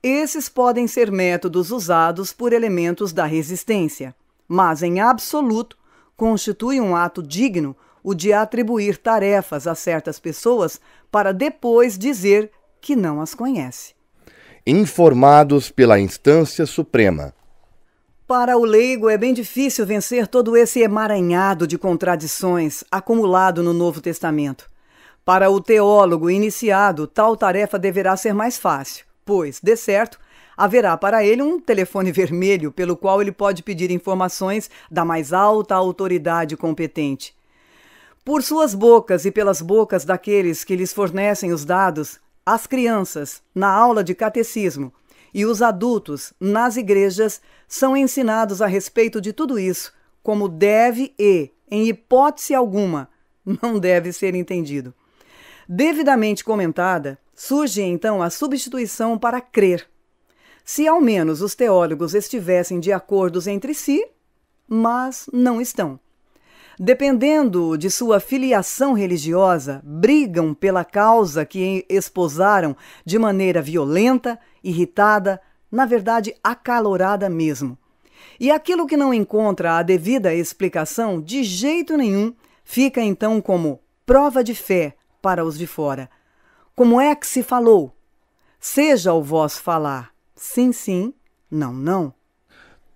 Esses podem ser métodos usados por elementos da resistência, mas em absoluto constitui um ato digno o de atribuir tarefas a certas pessoas para depois dizer que não as conhece informados pela instância suprema. Para o leigo é bem difícil vencer todo esse emaranhado de contradições acumulado no Novo Testamento. Para o teólogo iniciado, tal tarefa deverá ser mais fácil, pois, de certo, haverá para ele um telefone vermelho pelo qual ele pode pedir informações da mais alta autoridade competente. Por suas bocas e pelas bocas daqueles que lhes fornecem os dados, as crianças na aula de catecismo e os adultos nas igrejas são ensinados a respeito de tudo isso, como deve e, em hipótese alguma, não deve ser entendido. Devidamente comentada, surge então a substituição para crer. Se ao menos os teólogos estivessem de acordos entre si, mas não estão dependendo de sua filiação religiosa, brigam pela causa que esposaram de maneira violenta, irritada, na verdade acalorada mesmo. E aquilo que não encontra a devida explicação de jeito nenhum fica então como prova de fé para os de fora. Como é que se falou? Seja o vós falar sim, sim, não, não.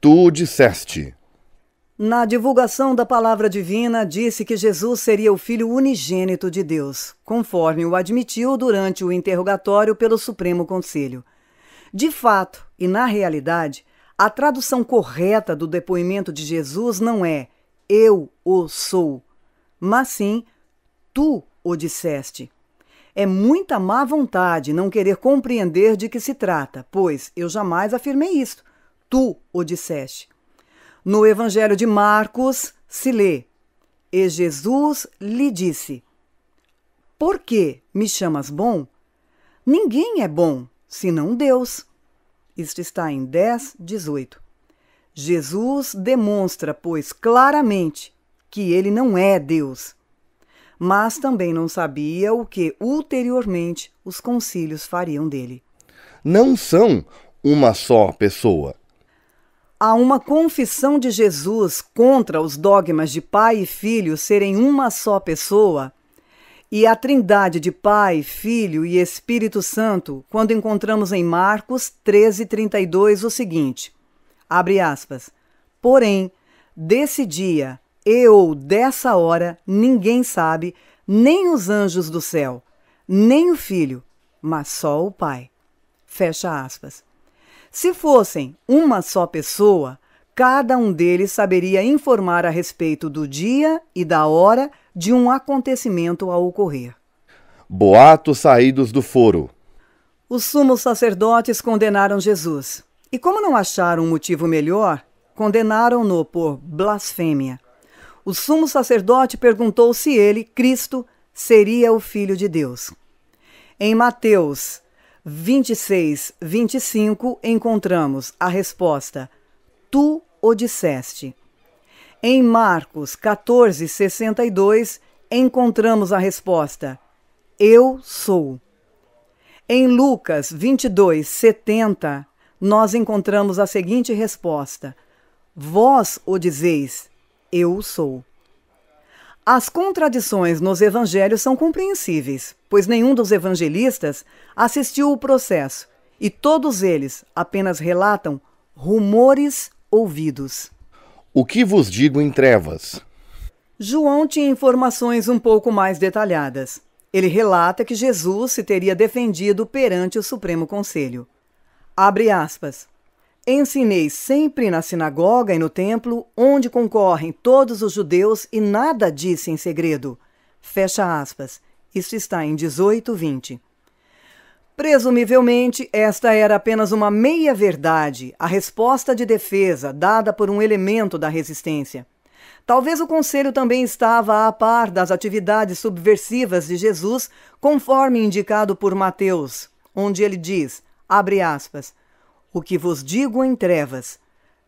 Tu disseste. Na divulgação da palavra divina, disse que Jesus seria o filho unigênito de Deus, conforme o admitiu durante o interrogatório pelo Supremo Conselho. De fato, e na realidade, a tradução correta do depoimento de Jesus não é eu o sou, mas sim tu o disseste. É muita má vontade não querer compreender de que se trata, pois eu jamais afirmei isto. Tu o disseste. No Evangelho de Marcos se lê: E Jesus lhe disse: Por que me chamas bom? Ninguém é bom senão Deus. Isto está em 10, 18. Jesus demonstra, pois, claramente que ele não é Deus. Mas também não sabia o que ulteriormente os concílios fariam dele. Não são uma só pessoa, Há uma confissão de Jesus contra os dogmas de pai e filho serem uma só pessoa e a trindade de Pai, Filho e Espírito Santo quando encontramos em Marcos 13,32 o seguinte: abre aspas. Porém, desse dia e ou dessa hora ninguém sabe, nem os anjos do céu, nem o Filho, mas só o Pai. Fecha aspas. Se fossem uma só pessoa, cada um deles saberia informar a respeito do dia e da hora de um acontecimento a ocorrer. Boatos saídos do foro. Os sumos sacerdotes condenaram Jesus. E como não acharam um motivo melhor, condenaram-no por blasfêmia. O sumo sacerdote perguntou se ele, Cristo, seria o Filho de Deus. Em Mateus 26, 25, encontramos a resposta: Tu o disseste. Em Marcos 14, 62, encontramos a resposta: Eu sou. Em Lucas 22, 70, nós encontramos a seguinte resposta: Vós o dizeis, Eu sou. As contradições nos evangelhos são compreensíveis, pois nenhum dos evangelistas assistiu o processo e todos eles apenas relatam rumores ouvidos. O que vos digo em trevas? João tinha informações um pouco mais detalhadas. Ele relata que Jesus se teria defendido perante o Supremo Conselho. Abre aspas. Ensinei sempre na sinagoga e no templo, onde concorrem todos os judeus, e nada disse em segredo. Fecha aspas. Isso está em 1820. Presumivelmente, esta era apenas uma meia-verdade, a resposta de defesa dada por um elemento da resistência. Talvez o conselho também estava a par das atividades subversivas de Jesus, conforme indicado por Mateus, onde ele diz, abre aspas, o que vos digo em trevas,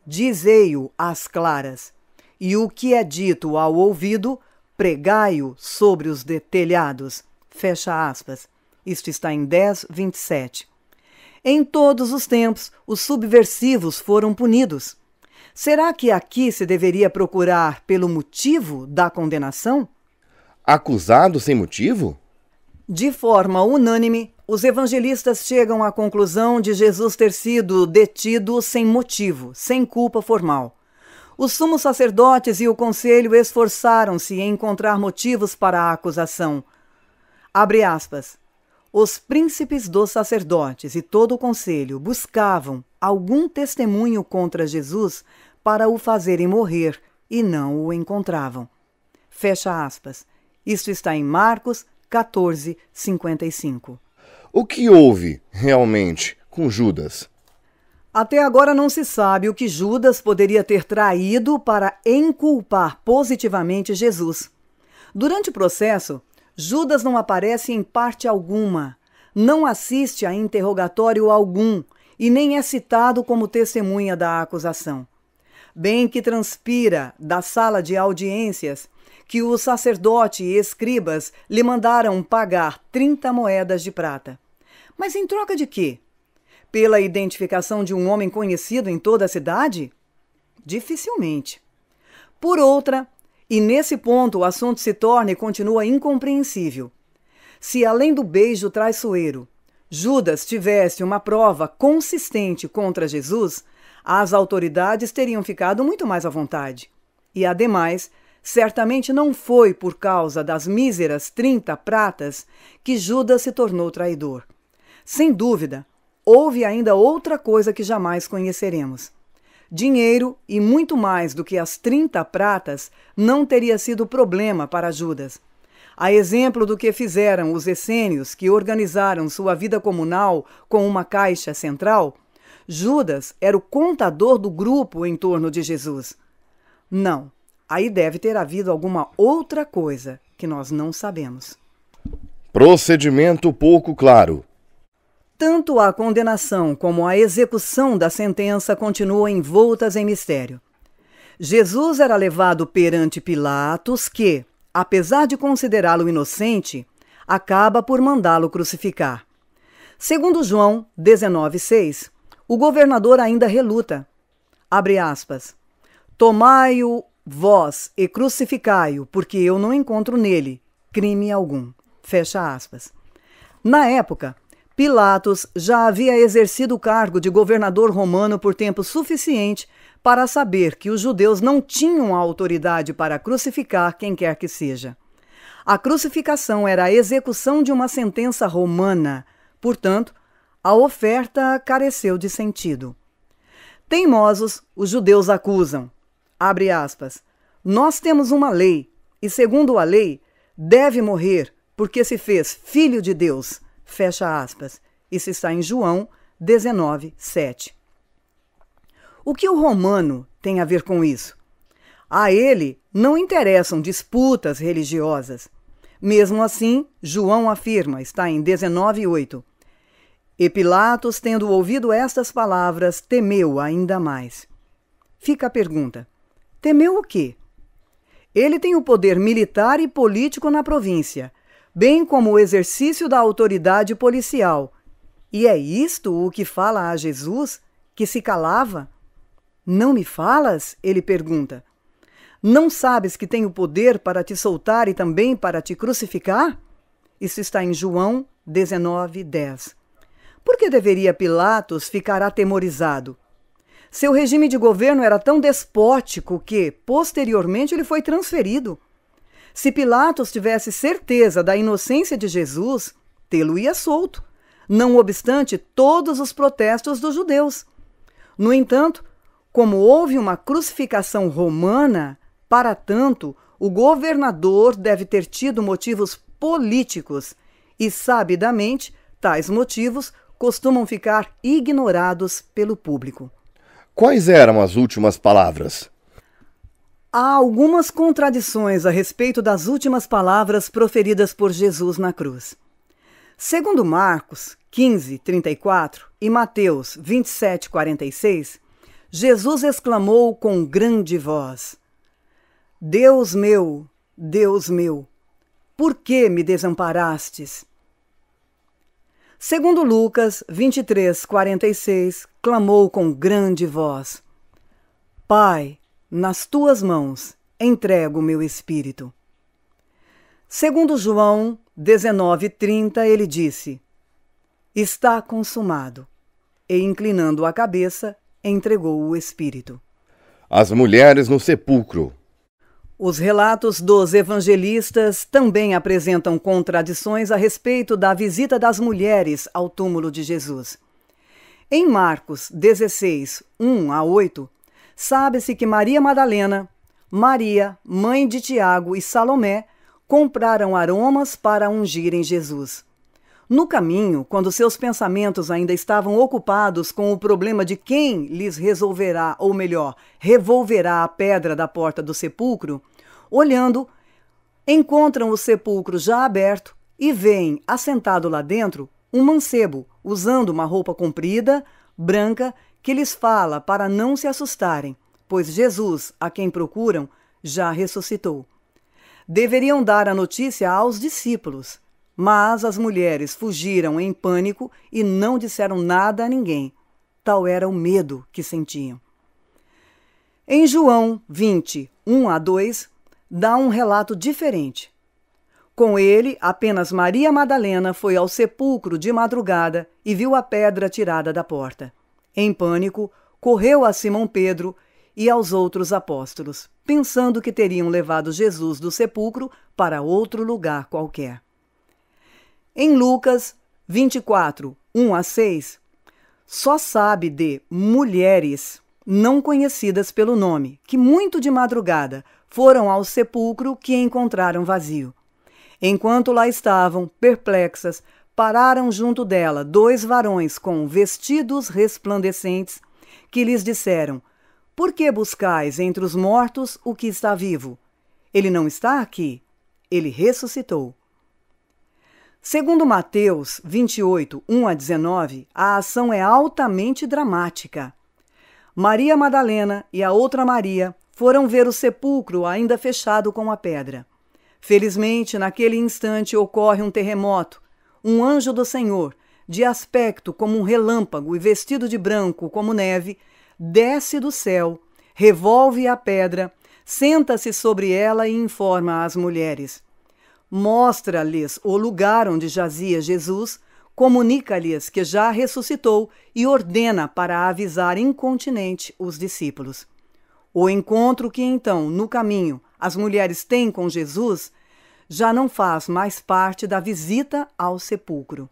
dizei-o às claras, e o que é dito ao ouvido, pregai-o sobre os detelhados. Fecha aspas. Isto está em 10, 27. Em todos os tempos, os subversivos foram punidos. Será que aqui se deveria procurar pelo motivo da condenação? Acusado sem motivo? De forma unânime, os evangelistas chegam à conclusão de Jesus ter sido detido sem motivo, sem culpa formal. Os sumos sacerdotes e o conselho esforçaram-se em encontrar motivos para a acusação. Abre aspas. Os príncipes dos sacerdotes e todo o conselho buscavam algum testemunho contra Jesus para o fazerem morrer e não o encontravam. Fecha aspas. Isto está em Marcos 14, 55. O que houve realmente com Judas? Até agora não se sabe o que Judas poderia ter traído para enculpar positivamente Jesus. Durante o processo, Judas não aparece em parte alguma, não assiste a interrogatório algum e nem é citado como testemunha da acusação. Bem que transpira da sala de audiências que o sacerdote e escribas lhe mandaram pagar 30 moedas de prata. Mas em troca de quê? Pela identificação de um homem conhecido em toda a cidade? Dificilmente. Por outra, e nesse ponto o assunto se torna e continua incompreensível. Se além do beijo traiçoeiro, Judas tivesse uma prova consistente contra Jesus, as autoridades teriam ficado muito mais à vontade. E, ademais, Certamente não foi por causa das míseras 30 pratas que Judas se tornou traidor. Sem dúvida, houve ainda outra coisa que jamais conheceremos. Dinheiro e muito mais do que as 30 pratas não teria sido problema para Judas. A exemplo do que fizeram os essênios que organizaram sua vida comunal com uma caixa central, Judas era o contador do grupo em torno de Jesus. Não, Aí deve ter havido alguma outra coisa que nós não sabemos. Procedimento pouco claro. Tanto a condenação como a execução da sentença continuam envoltas em mistério. Jesus era levado perante Pilatos, que, apesar de considerá-lo inocente, acaba por mandá-lo crucificar. Segundo João 19,6, o governador ainda reluta. Abre aspas. Tomai-o Vós e crucificai-o, porque eu não encontro nele crime algum. Fecha aspas. Na época, Pilatos já havia exercido o cargo de governador romano por tempo suficiente para saber que os judeus não tinham a autoridade para crucificar quem quer que seja. A crucificação era a execução de uma sentença romana, portanto, a oferta careceu de sentido. Teimosos, os judeus acusam: Abre aspas. Nós temos uma lei, e segundo a lei, deve morrer, porque se fez filho de Deus. Fecha aspas. Isso está em João 19, 7. O que o romano tem a ver com isso? A ele não interessam disputas religiosas. Mesmo assim, João afirma, está em 8. E Pilatos, tendo ouvido estas palavras, temeu ainda mais. Fica a pergunta: Temeu o quê? Ele tem o poder militar e político na província, bem como o exercício da autoridade policial. E é isto o que fala a Jesus, que se calava? Não me falas? Ele pergunta. Não sabes que tenho poder para te soltar e também para te crucificar? Isso está em João 19, 10. Por que deveria Pilatos ficar atemorizado? Seu regime de governo era tão despótico que, posteriormente, ele foi transferido. Se Pilatos tivesse certeza da inocência de Jesus, tê-lo ia solto, não obstante todos os protestos dos judeus. No entanto, como houve uma crucificação romana, para tanto, o governador deve ter tido motivos políticos e, sabidamente, tais motivos costumam ficar ignorados pelo público. Quais eram as últimas palavras? Há algumas contradições a respeito das últimas palavras proferidas por Jesus na cruz. Segundo Marcos 15, 34 e Mateus 27, 46, Jesus exclamou com grande voz: Deus meu, Deus meu, por que me desamparastes? Segundo Lucas 23, 46, clamou com grande voz: Pai, nas tuas mãos entrego o meu espírito. Segundo João 19:30, ele disse: Está consumado. E inclinando a cabeça, entregou o espírito. As mulheres no sepulcro. Os relatos dos evangelistas também apresentam contradições a respeito da visita das mulheres ao túmulo de Jesus. Em Marcos 16, 1 a 8, sabe-se que Maria Madalena, Maria, mãe de Tiago e Salomé compraram aromas para ungirem Jesus. No caminho, quando seus pensamentos ainda estavam ocupados com o problema de quem lhes resolverá, ou melhor, revolverá a pedra da porta do sepulcro, Olhando, encontram o sepulcro já aberto e veem, assentado lá dentro, um mancebo usando uma roupa comprida, branca, que lhes fala para não se assustarem, pois Jesus, a quem procuram, já ressuscitou. Deveriam dar a notícia aos discípulos, mas as mulheres fugiram em pânico e não disseram nada a ninguém. Tal era o medo que sentiam. Em João 20, 1 a 2, dá um relato diferente. Com ele, apenas Maria Madalena foi ao sepulcro de madrugada e viu a pedra tirada da porta. Em pânico, correu a Simão Pedro e aos outros apóstolos, pensando que teriam levado Jesus do sepulcro para outro lugar qualquer. Em Lucas 24, 1 a 6, só sabe de mulheres não conhecidas pelo nome, que muito de madrugada foram ao sepulcro que encontraram vazio. Enquanto lá estavam, perplexas, pararam junto dela dois varões com vestidos resplandecentes que lhes disseram: Por que buscais entre os mortos o que está vivo? Ele não está aqui, ele ressuscitou. Segundo Mateus 28, 1 a 19, a ação é altamente dramática. Maria Madalena e a outra Maria foram ver o sepulcro ainda fechado com a pedra. Felizmente, naquele instante ocorre um terremoto. Um anjo do Senhor, de aspecto como um relâmpago e vestido de branco como neve, desce do céu, revolve a pedra, senta-se sobre ela e informa as mulheres. Mostra-lhes o lugar onde jazia Jesus, comunica-lhes que já ressuscitou e ordena para avisar incontinente os discípulos. O encontro que então, no caminho, as mulheres têm com Jesus já não faz mais parte da visita ao sepulcro.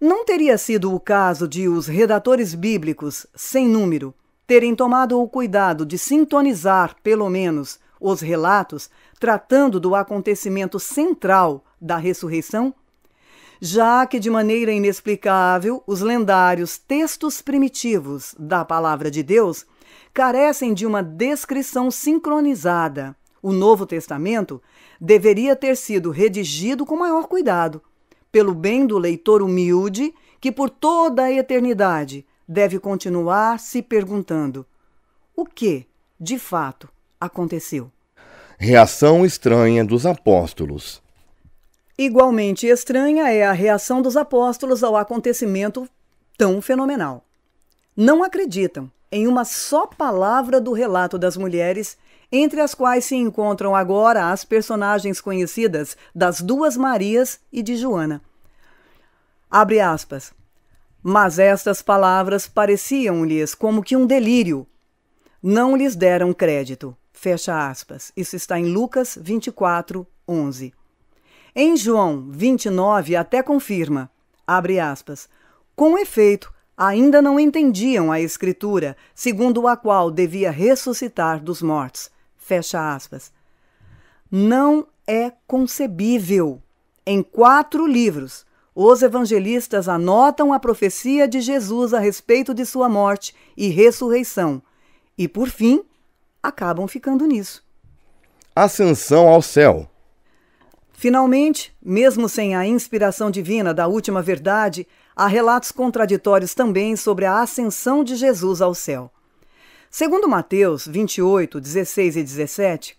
Não teria sido o caso de os redatores bíblicos, sem número, terem tomado o cuidado de sintonizar, pelo menos, os relatos tratando do acontecimento central da ressurreição? Já que, de maneira inexplicável, os lendários textos primitivos da Palavra de Deus carecem de uma descrição sincronizada. O Novo Testamento deveria ter sido redigido com maior cuidado, pelo bem do leitor humilde que por toda a eternidade deve continuar se perguntando: o que, de fato, aconteceu? Reação estranha dos apóstolos. Igualmente estranha é a reação dos apóstolos ao acontecimento tão fenomenal. Não acreditam em uma só palavra do relato das mulheres, entre as quais se encontram agora as personagens conhecidas das duas Marias e de Joana. Abre aspas. Mas estas palavras pareciam-lhes como que um delírio. Não lhes deram crédito. Fecha aspas. Isso está em Lucas 24, 11. Em João 29 até confirma, abre aspas, com efeito, ainda não entendiam a Escritura, segundo a qual devia ressuscitar dos mortos. Fecha aspas. Não é concebível. Em quatro livros, os evangelistas anotam a profecia de Jesus a respeito de sua morte e ressurreição. E, por fim, acabam ficando nisso. Ascensão ao céu. Finalmente, mesmo sem a inspiração divina da última verdade, Há relatos contraditórios também sobre a ascensão de Jesus ao céu. Segundo Mateus 28, 16 e 17,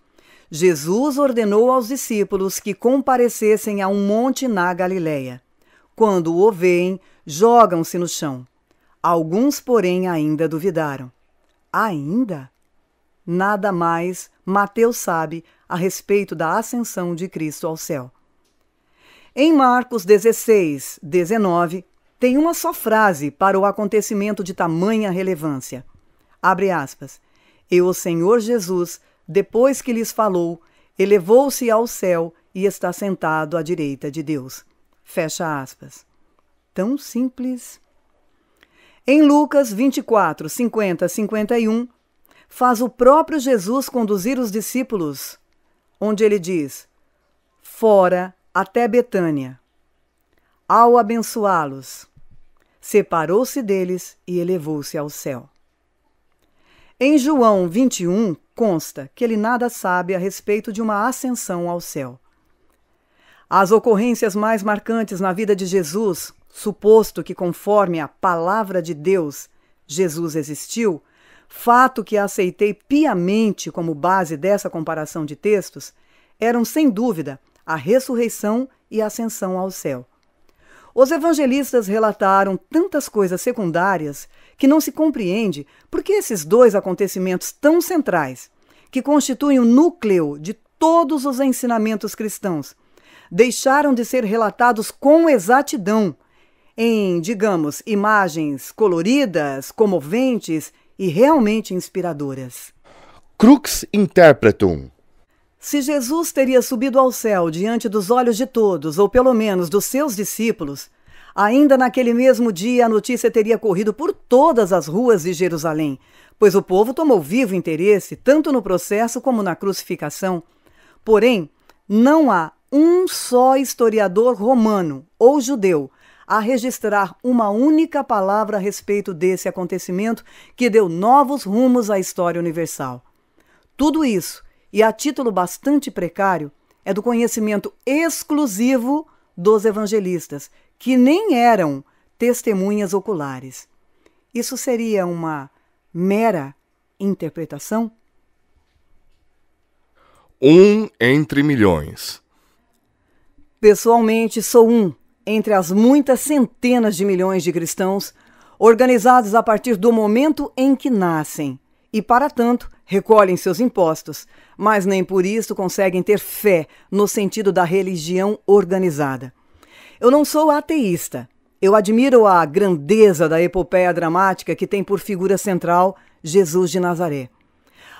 Jesus ordenou aos discípulos que comparecessem a um monte na Galileia. Quando o veem, jogam-se no chão. Alguns, porém, ainda duvidaram. Ainda? Nada mais Mateus sabe a respeito da ascensão de Cristo ao céu. Em Marcos 16, 19, tem uma só frase para o acontecimento de tamanha relevância. Abre aspas. E o Senhor Jesus, depois que lhes falou, elevou-se ao céu e está sentado à direita de Deus. Fecha aspas. Tão simples. Em Lucas 24, 50, 51, faz o próprio Jesus conduzir os discípulos, onde ele diz: Fora até Betânia. Ao abençoá-los, separou-se deles e elevou-se ao céu. Em João 21 consta que ele nada sabe a respeito de uma ascensão ao céu. As ocorrências mais marcantes na vida de Jesus, suposto que conforme a palavra de Deus Jesus existiu, fato que aceitei piamente como base dessa comparação de textos, eram sem dúvida a ressurreição e a ascensão ao céu. Os evangelistas relataram tantas coisas secundárias que não se compreende por que esses dois acontecimentos tão centrais, que constituem o núcleo de todos os ensinamentos cristãos, deixaram de ser relatados com exatidão em, digamos, imagens coloridas, comoventes e realmente inspiradoras. Crux interpretum se Jesus teria subido ao céu diante dos olhos de todos, ou pelo menos dos seus discípulos, ainda naquele mesmo dia a notícia teria corrido por todas as ruas de Jerusalém, pois o povo tomou vivo interesse tanto no processo como na crucificação. Porém, não há um só historiador romano ou judeu a registrar uma única palavra a respeito desse acontecimento que deu novos rumos à história universal. Tudo isso e a título bastante precário, é do conhecimento exclusivo dos evangelistas, que nem eram testemunhas oculares. Isso seria uma mera interpretação? Um entre milhões. Pessoalmente, sou um entre as muitas centenas de milhões de cristãos organizados a partir do momento em que nascem e, para tanto, recolhem seus impostos, mas nem por isso conseguem ter fé no sentido da religião organizada. Eu não sou ateísta. Eu admiro a grandeza da epopeia dramática que tem por figura central Jesus de Nazaré.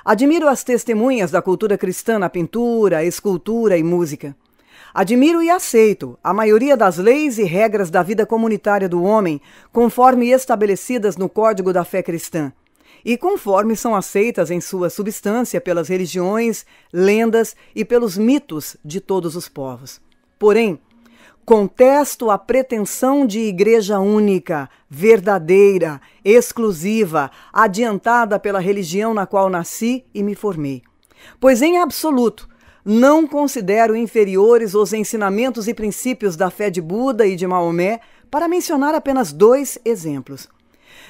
Admiro as testemunhas da cultura cristã na pintura, escultura e música. Admiro e aceito a maioria das leis e regras da vida comunitária do homem, conforme estabelecidas no Código da Fé Cristã e conforme são aceitas em sua substância pelas religiões, lendas e pelos mitos de todos os povos. Porém, contesto a pretensão de igreja única, verdadeira, exclusiva, adiantada pela religião na qual nasci e me formei. Pois, em absoluto, não considero inferiores os ensinamentos e princípios da fé de Buda e de Maomé, para mencionar apenas dois exemplos.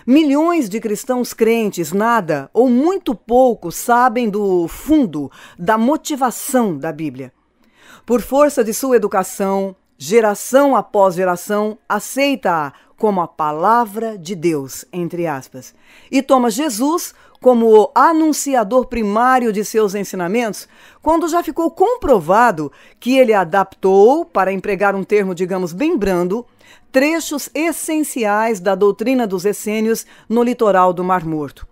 Milhões de cristãos crentes nada ou muito pouco sabem do fundo, da motivação da Bíblia. Por força de sua educação, geração após geração aceita-a como a palavra de Deus, entre aspas, e toma Jesus como o anunciador primário de seus ensinamentos, quando já ficou comprovado que ele adaptou, para empregar um termo, digamos, bem brando, trechos essenciais da doutrina dos essênios no litoral do Mar Morto.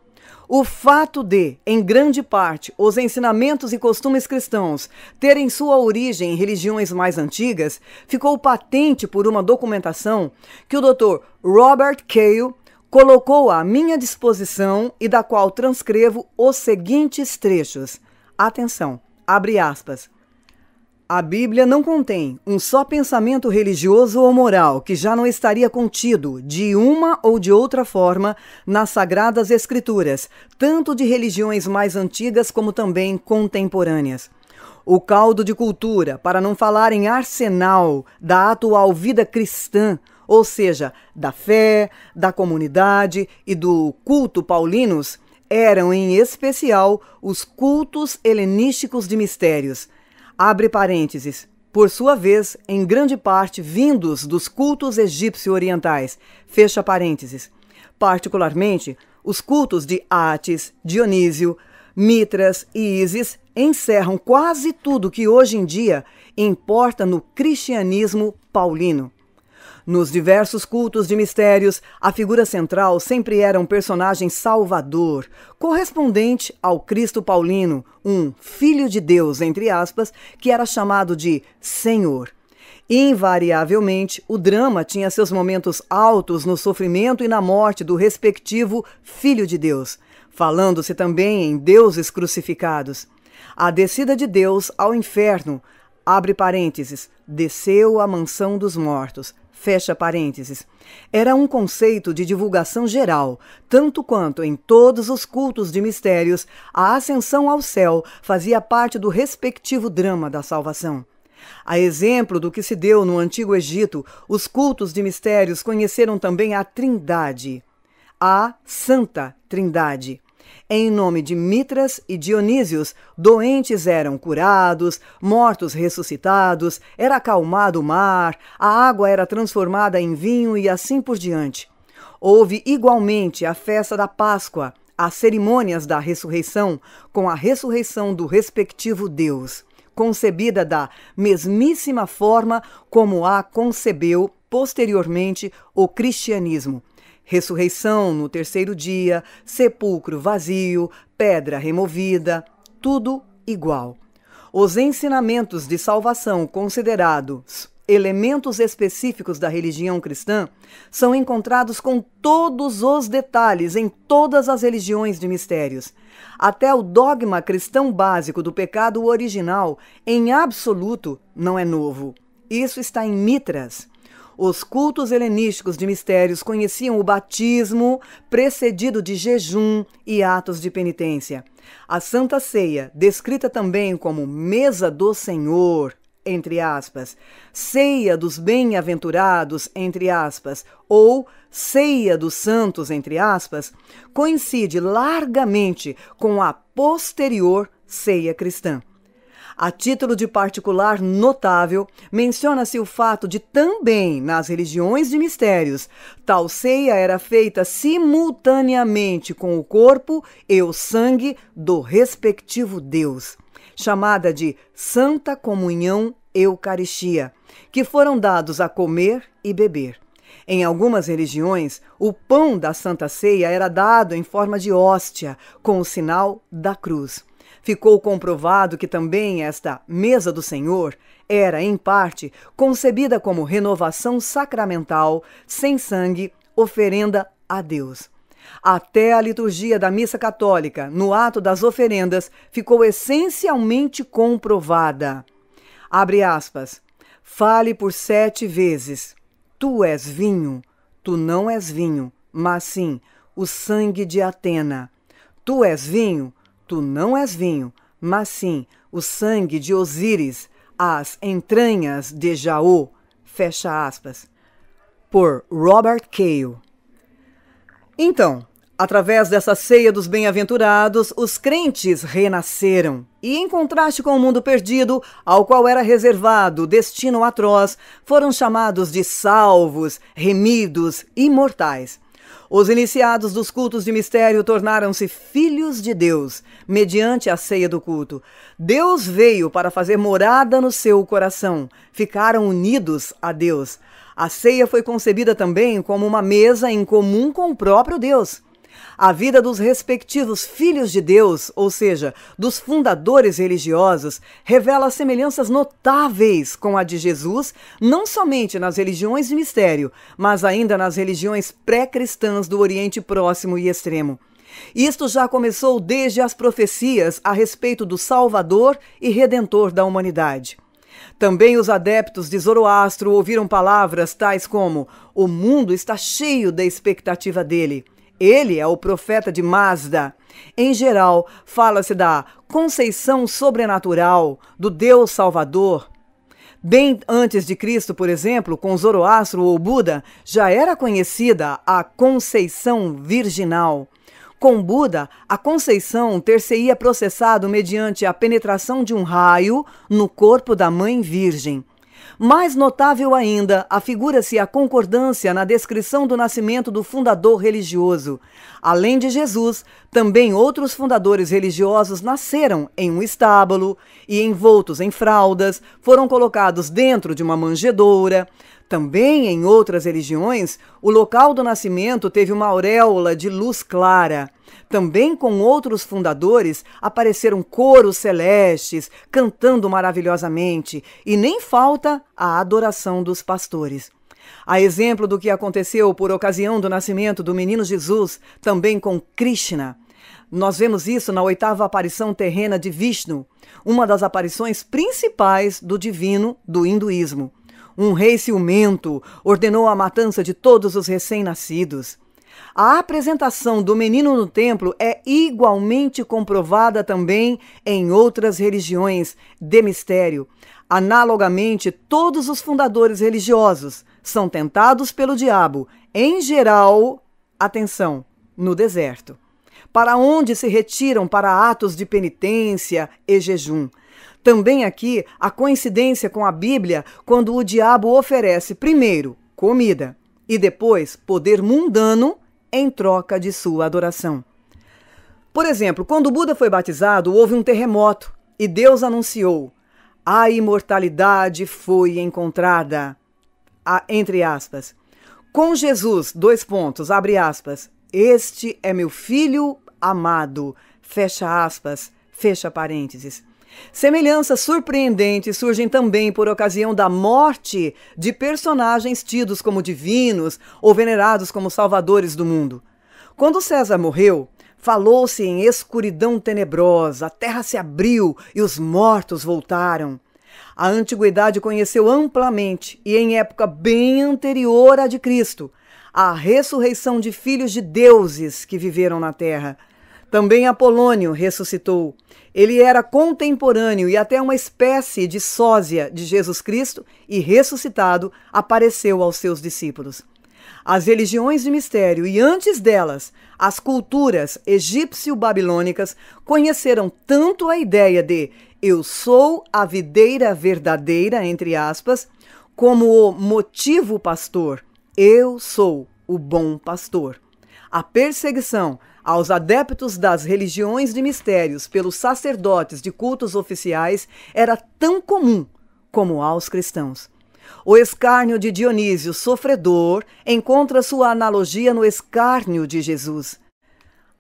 O fato de, em grande parte, os ensinamentos e costumes cristãos terem sua origem em religiões mais antigas ficou patente por uma documentação que o Dr. Robert Cale colocou à minha disposição e da qual transcrevo os seguintes trechos. Atenção, abre aspas. A Bíblia não contém um só pensamento religioso ou moral que já não estaria contido, de uma ou de outra forma, nas Sagradas Escrituras, tanto de religiões mais antigas como também contemporâneas. O caldo de cultura, para não falar em arsenal, da atual vida cristã, ou seja, da fé, da comunidade e do culto paulinos, eram em especial os cultos helenísticos de mistérios abre parênteses, por sua vez, em grande parte vindos dos cultos egípcio-orientais, fecha parênteses, particularmente os cultos de Atis, Dionísio, Mitras e Isis encerram quase tudo que hoje em dia importa no cristianismo paulino. Nos diversos cultos de mistérios, a figura central sempre era um personagem salvador, correspondente ao Cristo paulino, um filho de Deus, entre aspas, que era chamado de Senhor. Invariavelmente, o drama tinha seus momentos altos no sofrimento e na morte do respectivo Filho de Deus, falando-se também em deuses crucificados. A descida de Deus ao inferno, abre parênteses, desceu à mansão dos mortos, Fecha parênteses. Era um conceito de divulgação geral, tanto quanto em todos os cultos de mistérios, a ascensão ao céu fazia parte do respectivo drama da salvação. A exemplo do que se deu no Antigo Egito, os cultos de mistérios conheceram também a Trindade, a Santa Trindade. Em nome de Mitras e Dionísios, doentes eram curados, mortos ressuscitados, era acalmado o mar, a água era transformada em vinho e assim por diante. Houve igualmente a festa da Páscoa, as cerimônias da ressurreição, com a ressurreição do respectivo Deus, concebida da mesmíssima forma como a concebeu posteriormente o cristianismo Ressurreição no terceiro dia, sepulcro vazio, pedra removida, tudo igual. Os ensinamentos de salvação considerados elementos específicos da religião cristã são encontrados com todos os detalhes em todas as religiões de mistérios. Até o dogma cristão básico do pecado original, em absoluto, não é novo. Isso está em Mitras. Os cultos helenísticos de mistérios conheciam o batismo precedido de jejum e atos de penitência. A Santa Ceia, descrita também como mesa do Senhor, entre aspas, ceia dos bem-aventurados, entre aspas, ou ceia dos santos, entre aspas, coincide largamente com a posterior ceia cristã. A título de particular notável, menciona-se o fato de também nas religiões de mistérios, tal ceia era feita simultaneamente com o corpo e o sangue do respectivo Deus, chamada de Santa Comunhão Eucaristia, que foram dados a comer e beber. Em algumas religiões, o pão da Santa Ceia era dado em forma de hóstia, com o sinal da cruz. Ficou comprovado que também esta mesa do Senhor era, em parte, concebida como renovação sacramental, sem sangue, oferenda a Deus. Até a liturgia da missa católica, no ato das oferendas, ficou essencialmente comprovada. Abre aspas. Fale por sete vezes: Tu és vinho, tu não és vinho, mas sim o sangue de Atena. Tu és vinho, Tu não és vinho, mas sim o sangue de Osíris, as entranhas de Jaú. Fecha aspas. Por Robert Cale. Então, através dessa ceia dos bem-aventurados, os crentes renasceram. E em contraste com o mundo perdido, ao qual era reservado destino atroz, foram chamados de salvos, remidos, imortais. Os iniciados dos cultos de mistério tornaram-se filhos de Deus, mediante a ceia do culto. Deus veio para fazer morada no seu coração. Ficaram unidos a Deus. A ceia foi concebida também como uma mesa em comum com o próprio Deus a vida dos respectivos filhos de Deus, ou seja, dos fundadores religiosos, revela semelhanças notáveis com a de Jesus, não somente nas religiões de mistério, mas ainda nas religiões pré-cristãs do Oriente Próximo e Extremo. Isto já começou desde as profecias a respeito do Salvador e Redentor da humanidade. Também os adeptos de Zoroastro ouviram palavras tais como: o mundo está cheio da expectativa dele. Ele é o profeta de Mazda. Em geral, fala-se da conceição sobrenatural do Deus Salvador. Bem antes de Cristo, por exemplo, com Zoroastro ou Buda, já era conhecida a conceição virginal. Com Buda, a conceição ter-se-ia processado mediante a penetração de um raio no corpo da mãe virgem. Mais notável ainda, afigura-se a concordância na descrição do nascimento do fundador religioso. Além de Jesus, também outros fundadores religiosos nasceram em um estábulo e, envoltos em fraldas, foram colocados dentro de uma manjedoura. Também em outras religiões, o local do nascimento teve uma auréola de luz clara. Também com outros fundadores apareceram coros celestes, cantando maravilhosamente, e nem falta a adoração dos pastores. A exemplo do que aconteceu por ocasião do nascimento do menino Jesus, também com Krishna. Nós vemos isso na oitava aparição terrena de Vishnu, uma das aparições principais do divino do hinduísmo. Um rei ciumento ordenou a matança de todos os recém-nascidos. A apresentação do menino no templo é igualmente comprovada também em outras religiões de mistério. Analogamente, todos os fundadores religiosos são tentados pelo diabo, em geral, atenção, no deserto, para onde se retiram para atos de penitência e jejum. Também aqui a coincidência com a Bíblia, quando o diabo oferece primeiro comida e depois poder mundano em troca de sua adoração. Por exemplo, quando o Buda foi batizado, houve um terremoto e Deus anunciou: a imortalidade foi encontrada. A, entre aspas. Com Jesus, dois pontos, abre aspas. Este é meu filho amado, fecha aspas, fecha parênteses. Semelhanças surpreendentes surgem também por ocasião da morte de personagens tidos como divinos ou venerados como salvadores do mundo. Quando César morreu, falou-se em escuridão tenebrosa, a terra se abriu e os mortos voltaram. A antiguidade conheceu amplamente, e em época bem anterior à de Cristo, a ressurreição de filhos de deuses que viveram na terra. Também Apolônio ressuscitou, ele era contemporâneo e até uma espécie de sósia de Jesus Cristo e ressuscitado apareceu aos seus discípulos. As religiões de mistério e antes delas, as culturas egípcio-babilônicas conheceram tanto a ideia de eu sou a videira verdadeira, entre aspas, como o motivo pastor, eu sou o bom pastor. A perseguição aos adeptos das religiões de mistérios pelos sacerdotes de cultos oficiais era tão comum como aos cristãos. O escárnio de Dionísio, sofredor, encontra sua analogia no escárnio de Jesus.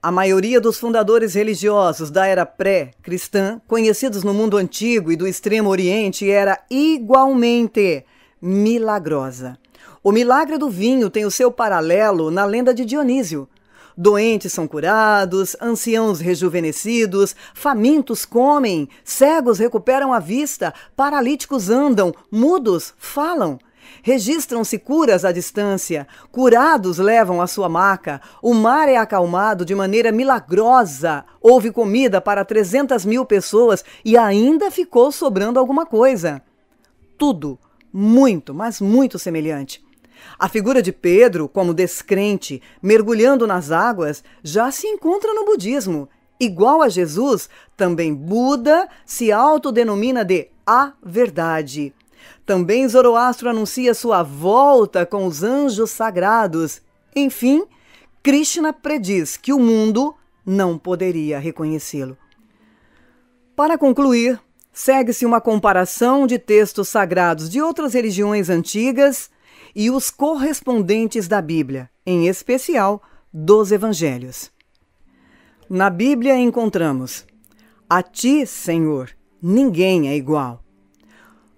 A maioria dos fundadores religiosos da era pré-cristã, conhecidos no mundo antigo e do Extremo Oriente, era igualmente milagrosa. O milagre do vinho tem o seu paralelo na lenda de Dionísio, Doentes são curados, anciãos rejuvenescidos, famintos comem, cegos recuperam a vista, paralíticos andam, mudos falam. Registram-se curas à distância, curados levam a sua maca, o mar é acalmado de maneira milagrosa, houve comida para 300 mil pessoas e ainda ficou sobrando alguma coisa. Tudo muito, mas muito semelhante. A figura de Pedro, como descrente, mergulhando nas águas, já se encontra no budismo. Igual a Jesus, também Buda se autodenomina de a verdade. Também Zoroastro anuncia sua volta com os anjos sagrados. Enfim, Krishna prediz que o mundo não poderia reconhecê-lo. Para concluir, segue-se uma comparação de textos sagrados de outras religiões antigas e os correspondentes da Bíblia, em especial dos Evangelhos. Na Bíblia encontramos: A ti, Senhor, ninguém é igual.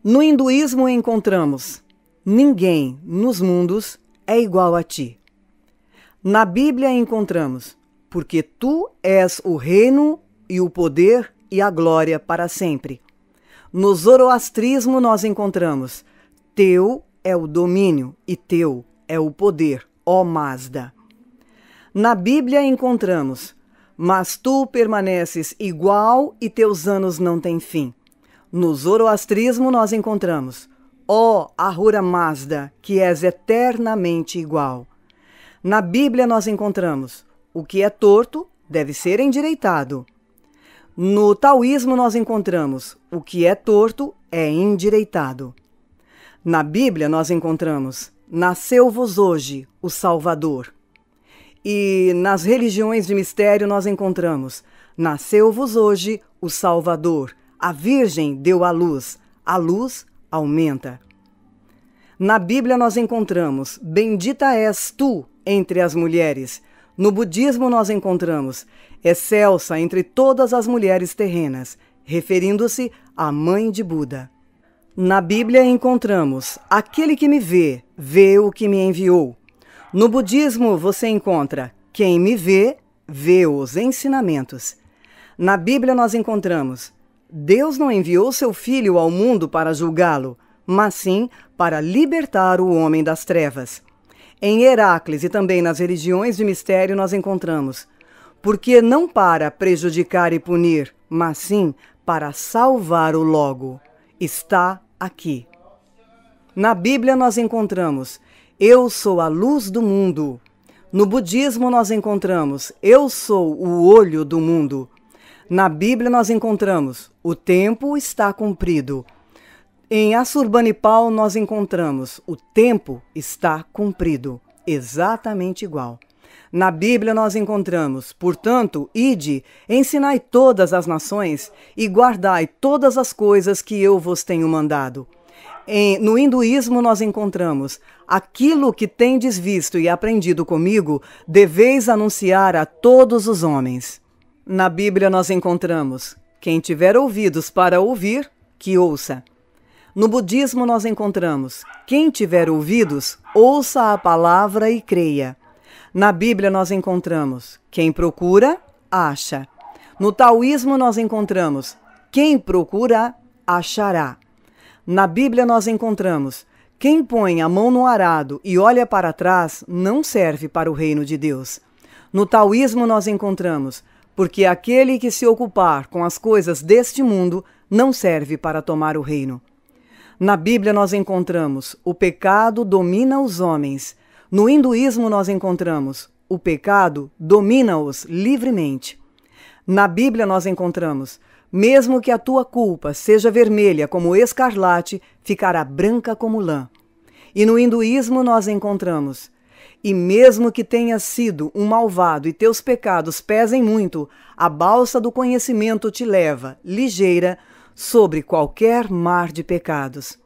No hinduísmo encontramos: Ninguém nos mundos é igual a ti. Na Bíblia encontramos: Porque tu és o reino e o poder e a glória para sempre. No zoroastrismo nós encontramos: Teu é o domínio e teu é o poder, ó Mazda. Na Bíblia encontramos: Mas tu permaneces igual e teus anos não têm fim. No Zoroastrismo nós encontramos: Ó Ahura Mazda, que és eternamente igual. Na Bíblia nós encontramos: O que é torto deve ser endireitado. No taoísmo nós encontramos: O que é torto é endireitado. Na Bíblia nós encontramos: Nasceu-vos hoje o Salvador. E nas religiões de mistério nós encontramos: Nasceu-vos hoje o Salvador. A Virgem deu a luz, a luz aumenta. Na Bíblia nós encontramos: Bendita és tu entre as mulheres. No budismo nós encontramos: Excelsa entre todas as mulheres terrenas, referindo-se à mãe de Buda. Na Bíblia encontramos: aquele que me vê, vê o que me enviou. No budismo você encontra: quem me vê, vê os ensinamentos. Na Bíblia nós encontramos: Deus não enviou seu filho ao mundo para julgá-lo, mas sim para libertar o homem das trevas. Em Heracles e também nas religiões de mistério nós encontramos: porque não para prejudicar e punir, mas sim para salvar o logo está aqui. Na Bíblia nós encontramos: Eu sou a luz do mundo. No budismo nós encontramos: Eu sou o olho do mundo. Na Bíblia nós encontramos: O tempo está cumprido. Em Assurbanipal nós encontramos: O tempo está cumprido. Exatamente igual. Na Bíblia nós encontramos, portanto, ide, ensinai todas as nações e guardai todas as coisas que eu vos tenho mandado. Em, no hinduísmo nós encontramos: aquilo que tendes visto e aprendido comigo, deveis anunciar a todos os homens. Na Bíblia nós encontramos: quem tiver ouvidos para ouvir, que ouça. No budismo nós encontramos: quem tiver ouvidos, ouça a palavra e creia. Na Bíblia nós encontramos: quem procura, acha. No taoísmo nós encontramos: quem procura, achará. Na Bíblia nós encontramos: quem põe a mão no arado e olha para trás não serve para o reino de Deus. No taoísmo nós encontramos: porque aquele que se ocupar com as coisas deste mundo não serve para tomar o reino. Na Bíblia nós encontramos: o pecado domina os homens no hinduísmo, nós encontramos o pecado domina-os livremente. Na Bíblia, nós encontramos: mesmo que a tua culpa seja vermelha como escarlate, ficará branca como lã. E no hinduísmo, nós encontramos: e mesmo que tenhas sido um malvado e teus pecados pesem muito, a balsa do conhecimento te leva, ligeira, sobre qualquer mar de pecados.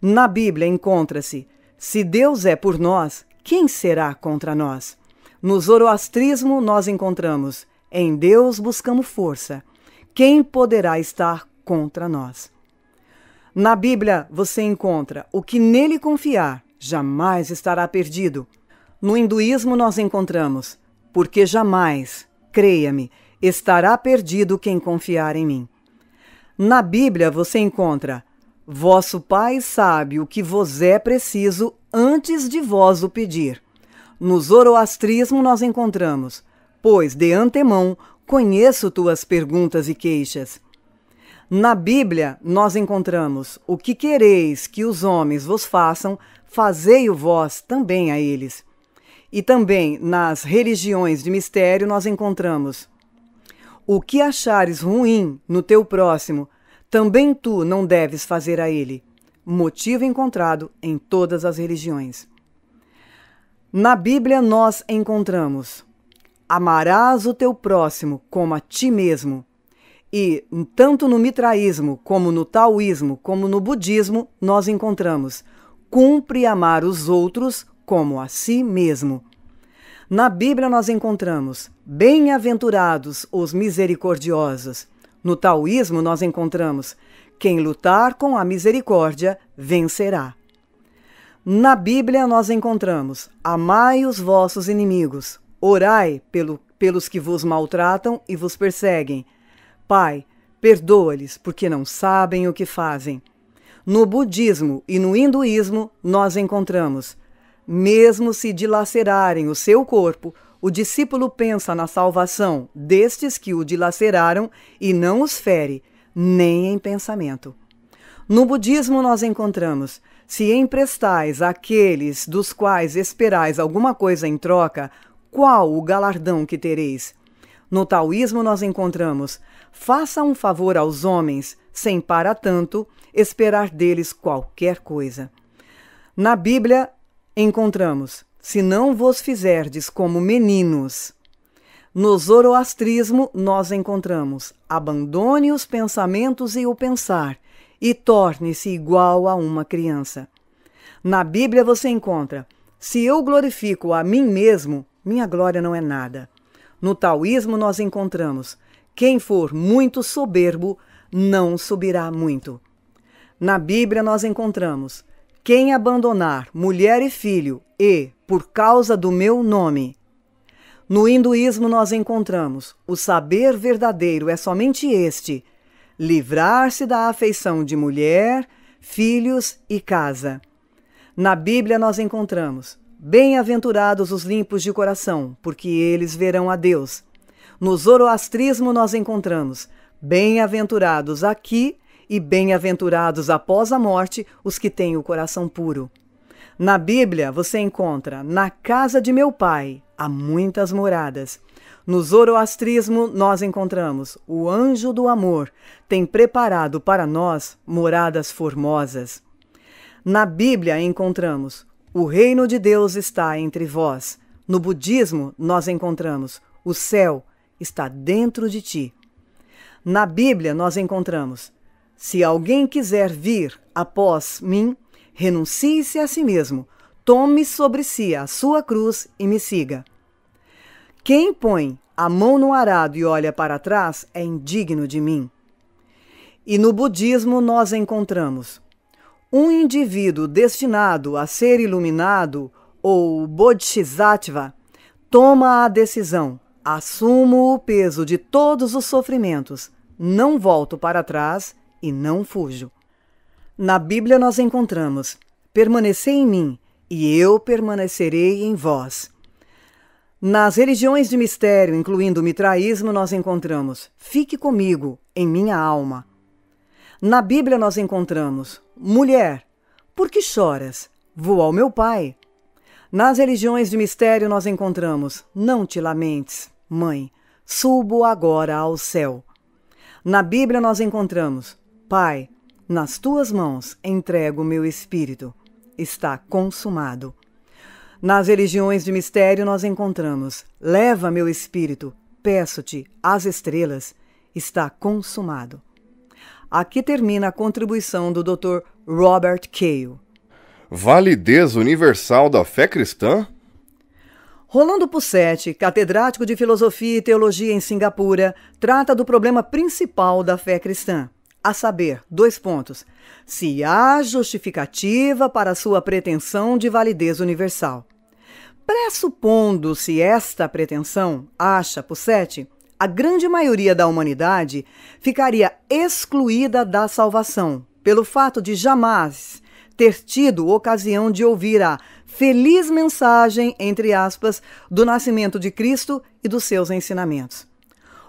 Na Bíblia encontra-se: se Deus é por nós, quem será contra nós? No zoroastrismo nós encontramos: em Deus buscamos força. Quem poderá estar contra nós? Na Bíblia você encontra: o que nele confiar jamais estará perdido. No hinduísmo nós encontramos: porque jamais, creia-me, estará perdido quem confiar em mim. Na Bíblia você encontra: Vosso Pai sabe o que vos é preciso antes de vós o pedir. No zoroastrismo nós encontramos, pois de antemão conheço tuas perguntas e queixas. Na Bíblia nós encontramos: o que quereis que os homens vos façam, fazei-o vós também a eles. E também nas religiões de mistério nós encontramos: o que achares ruim no teu próximo, também tu não deves fazer a ele, motivo encontrado em todas as religiões. Na Bíblia nós encontramos: Amarás o teu próximo como a ti mesmo. E tanto no mitraísmo, como no taoísmo, como no budismo, nós encontramos: cumpre amar os outros como a si mesmo. Na Bíblia nós encontramos: bem-aventurados os misericordiosos no taoísmo, nós encontramos: quem lutar com a misericórdia vencerá. Na Bíblia, nós encontramos: amai os vossos inimigos, orai pelo, pelos que vos maltratam e vos perseguem. Pai, perdoa-lhes, porque não sabem o que fazem. No budismo e no hinduísmo, nós encontramos: mesmo se dilacerarem o seu corpo, o discípulo pensa na salvação destes que o dilaceraram e não os fere, nem em pensamento. No budismo, nós encontramos: se emprestais àqueles dos quais esperais alguma coisa em troca, qual o galardão que tereis? No taoísmo, nós encontramos: faça um favor aos homens, sem para tanto esperar deles qualquer coisa. Na Bíblia, encontramos: se não vos fizerdes como meninos. No zoroastrismo, nós encontramos: abandone os pensamentos e o pensar, e torne-se igual a uma criança. Na Bíblia você encontra: se eu glorifico a mim mesmo, minha glória não é nada. No taoísmo, nós encontramos: quem for muito soberbo, não subirá muito. Na Bíblia, nós encontramos: quem abandonar mulher e filho e por causa do meu nome. No hinduísmo, nós encontramos: o saber verdadeiro é somente este: livrar-se da afeição de mulher, filhos e casa. Na Bíblia, nós encontramos: bem-aventurados os limpos de coração, porque eles verão a Deus. No zoroastrismo, nós encontramos: bem-aventurados aqui e bem-aventurados após a morte os que têm o coração puro. Na Bíblia você encontra na casa de meu pai há muitas moradas. No zoroastrismo nós encontramos o anjo do amor tem preparado para nós moradas formosas. Na Bíblia encontramos o reino de Deus está entre vós. No budismo nós encontramos o céu está dentro de ti. Na Bíblia nós encontramos se alguém quiser vir após mim, renuncie-se a si mesmo, tome sobre si a sua cruz e me siga. Quem põe a mão no arado e olha para trás é indigno de mim. E no budismo nós encontramos um indivíduo destinado a ser iluminado ou bodhisattva toma a decisão: assumo o peso de todos os sofrimentos, não volto para trás e não fujo. Na Bíblia nós encontramos: permanecei em mim, e eu permanecerei em vós. Nas religiões de mistério, incluindo o mitraísmo, nós encontramos: fique comigo, em minha alma. Na Bíblia nós encontramos: mulher, por que choras? Vou ao meu pai. Nas religiões de mistério nós encontramos: não te lamentes, mãe, subo agora ao céu. Na Bíblia nós encontramos: pai, nas tuas mãos entrego o meu espírito. Está consumado. Nas religiões de mistério nós encontramos: Leva meu espírito, peço-te, as estrelas. Está consumado. Aqui termina a contribuição do Dr. Robert Cale. Validez universal da fé cristã? Rolando Pussetti, catedrático de Filosofia e Teologia em Singapura, trata do problema principal da fé cristã a saber, dois pontos, se há justificativa para sua pretensão de validez universal. Pressupondo-se esta pretensão, acha Pusset, a grande maioria da humanidade ficaria excluída da salvação, pelo fato de jamais ter tido ocasião de ouvir a feliz mensagem, entre aspas, do nascimento de Cristo e dos seus ensinamentos.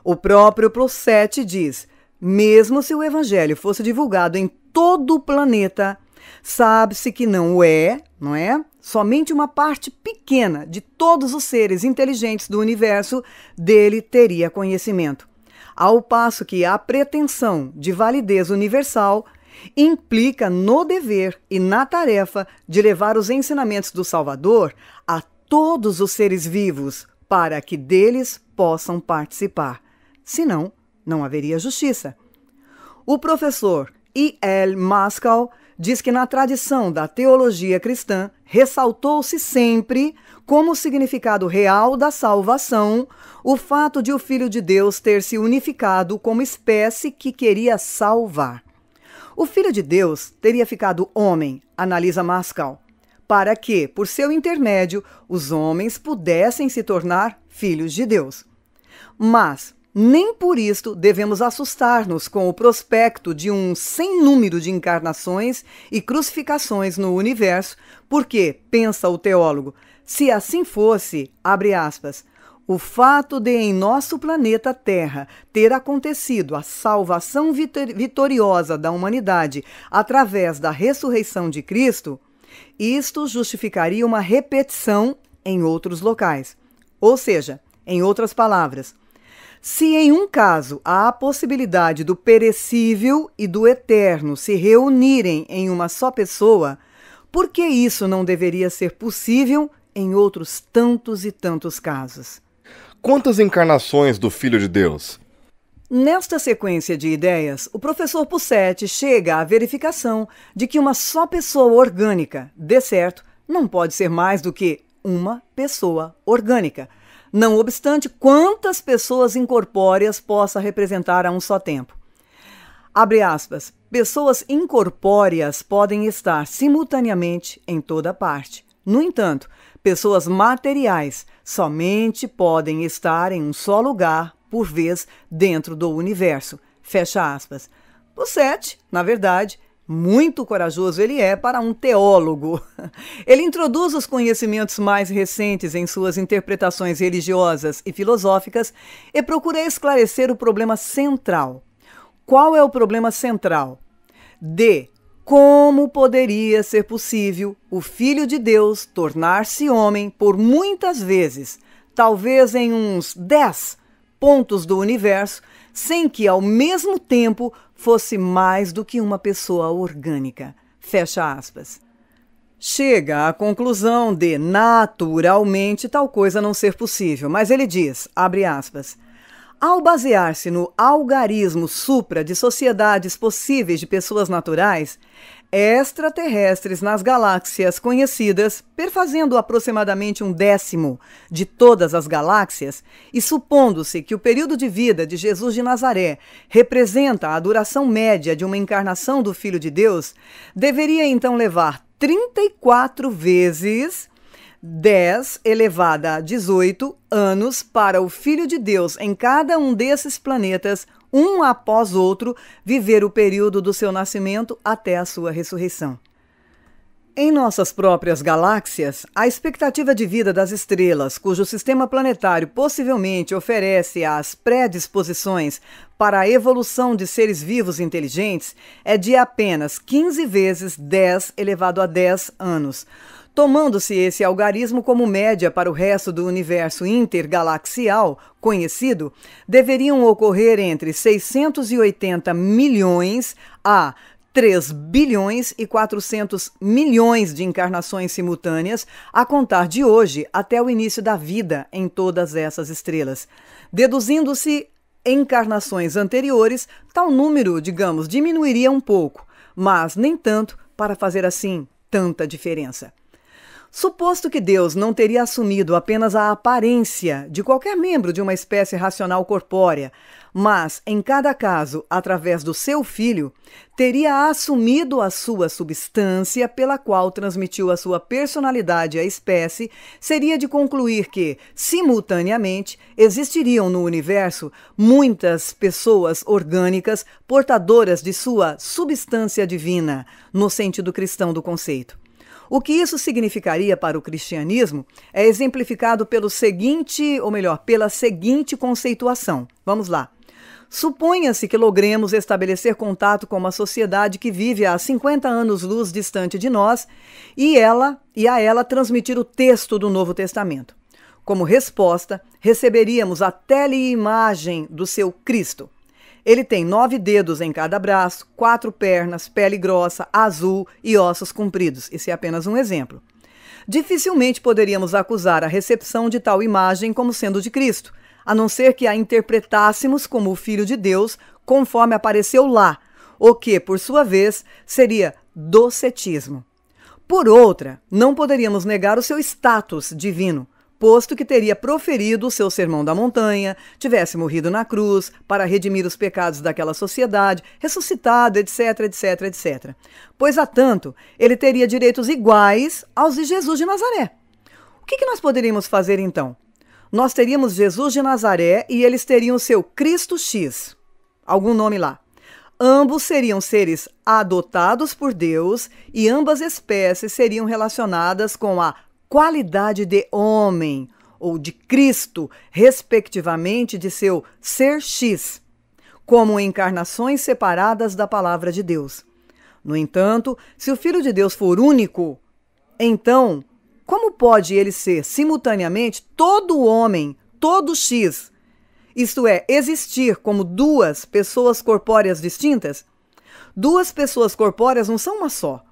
O próprio Plussete diz mesmo se o evangelho fosse divulgado em todo o planeta, sabe-se que não é, não é? Somente uma parte pequena de todos os seres inteligentes do universo dele teria conhecimento. Ao passo que a pretensão de validez universal implica no dever e na tarefa de levar os ensinamentos do Salvador a todos os seres vivos para que deles possam participar. Senão, não haveria justiça. O professor E. L. Maskell diz que na tradição da teologia cristã ressaltou-se sempre como significado real da salvação o fato de o Filho de Deus ter se unificado como espécie que queria salvar. O Filho de Deus teria ficado homem, analisa Maskell, para que, por seu intermédio, os homens pudessem se tornar filhos de Deus. Mas nem por isto devemos assustar-nos com o prospecto de um sem número de encarnações e crucificações no universo, porque, pensa o teólogo, se assim fosse, abre aspas, o fato de em nosso planeta Terra ter acontecido a salvação vitoriosa da humanidade através da ressurreição de Cristo, isto justificaria uma repetição em outros locais. Ou seja, em outras palavras, se em um caso há a possibilidade do perecível e do eterno se reunirem em uma só pessoa, por que isso não deveria ser possível em outros tantos e tantos casos? Quantas encarnações do Filho de Deus? Nesta sequência de ideias, o professor Pussetti chega à verificação de que uma só pessoa orgânica, de certo, não pode ser mais do que uma pessoa orgânica, não obstante quantas pessoas incorpóreas possa representar a um só tempo. Abre aspas. Pessoas incorpóreas podem estar simultaneamente em toda parte. No entanto, pessoas materiais somente podem estar em um só lugar por vez dentro do universo. Fecha aspas. O 7, na verdade, muito corajoso ele é para um teólogo. Ele introduz os conhecimentos mais recentes em suas interpretações religiosas e filosóficas e procura esclarecer o problema central. Qual é o problema central? D. Como poderia ser possível o Filho de Deus tornar-se homem por muitas vezes, talvez em uns 10 pontos do universo, sem que ao mesmo tempo fosse mais do que uma pessoa orgânica. Fecha aspas. Chega à conclusão de, naturalmente, tal coisa não ser possível, mas ele diz, abre aspas, ao basear-se no algarismo supra de sociedades possíveis de pessoas naturais, extraterrestres nas galáxias conhecidas, perfazendo aproximadamente um décimo de todas as galáxias, e supondo-se que o período de vida de Jesus de Nazaré representa a duração média de uma encarnação do Filho de Deus, deveria então levar 34 vezes 10 elevada a 18 anos para o Filho de Deus em cada um desses planetas um após outro, viver o período do seu nascimento até a sua ressurreição. Em nossas próprias galáxias, a expectativa de vida das estrelas, cujo sistema planetário possivelmente oferece as predisposições para a evolução de seres vivos inteligentes, é de apenas 15 vezes 10 elevado a 10 anos. Tomando-se esse algarismo como média para o resto do universo intergalaxial conhecido, deveriam ocorrer entre 680 milhões a 3 bilhões e 400 milhões de encarnações simultâneas a contar de hoje até o início da vida em todas essas estrelas. Deduzindo-se encarnações anteriores, tal número, digamos, diminuiria um pouco, mas nem tanto para fazer assim tanta diferença. Suposto que Deus não teria assumido apenas a aparência de qualquer membro de uma espécie racional corpórea, mas, em cada caso, através do seu filho, teria assumido a sua substância pela qual transmitiu a sua personalidade à espécie, seria de concluir que, simultaneamente, existiriam no universo muitas pessoas orgânicas portadoras de sua substância divina, no sentido cristão do conceito. O que isso significaria para o cristianismo é exemplificado pelo seguinte, ou melhor, pela seguinte conceituação. Vamos lá. Suponha-se que logremos estabelecer contato com uma sociedade que vive há 50 anos-luz distante de nós e ela e a ela transmitir o texto do Novo Testamento. Como resposta, receberíamos a teleimagem do seu Cristo. Ele tem nove dedos em cada braço, quatro pernas, pele grossa, azul e ossos compridos. Esse é apenas um exemplo. Dificilmente poderíamos acusar a recepção de tal imagem como sendo de Cristo, a não ser que a interpretássemos como o Filho de Deus, conforme apareceu lá, o que, por sua vez, seria docetismo. Por outra, não poderíamos negar o seu status divino posto que teria proferido o seu sermão da montanha, tivesse morrido na cruz para redimir os pecados daquela sociedade, ressuscitado, etc, etc, etc. Pois, a tanto, ele teria direitos iguais aos de Jesus de Nazaré. O que, que nós poderíamos fazer então? Nós teríamos Jesus de Nazaré e eles teriam o seu Cristo X, algum nome lá. Ambos seriam seres adotados por Deus e ambas espécies seriam relacionadas com a qualidade de homem ou de Cristo, respectivamente, de seu ser X, como encarnações separadas da palavra de Deus. No entanto, se o Filho de Deus for único, então, como pode ele ser simultaneamente todo homem, todo X? Isto é, existir como duas pessoas corpóreas distintas? Duas pessoas corpóreas não são uma só.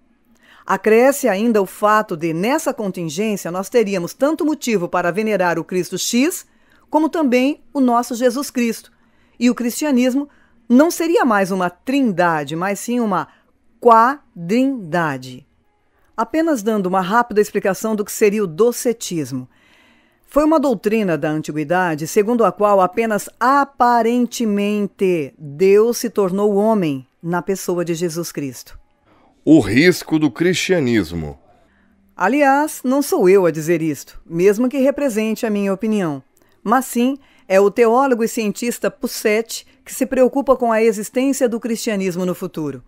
Acresce ainda o fato de, nessa contingência, nós teríamos tanto motivo para venerar o Cristo X, como também o nosso Jesus Cristo. E o cristianismo não seria mais uma trindade, mas sim uma quadrindade. Apenas dando uma rápida explicação do que seria o docetismo. Foi uma doutrina da antiguidade segundo a qual apenas aparentemente Deus se tornou homem na pessoa de Jesus Cristo. O risco do cristianismo. Aliás, não sou eu a dizer isto, mesmo que represente a minha opinião, mas sim é o teólogo e cientista Pusset que se preocupa com a existência do cristianismo no futuro.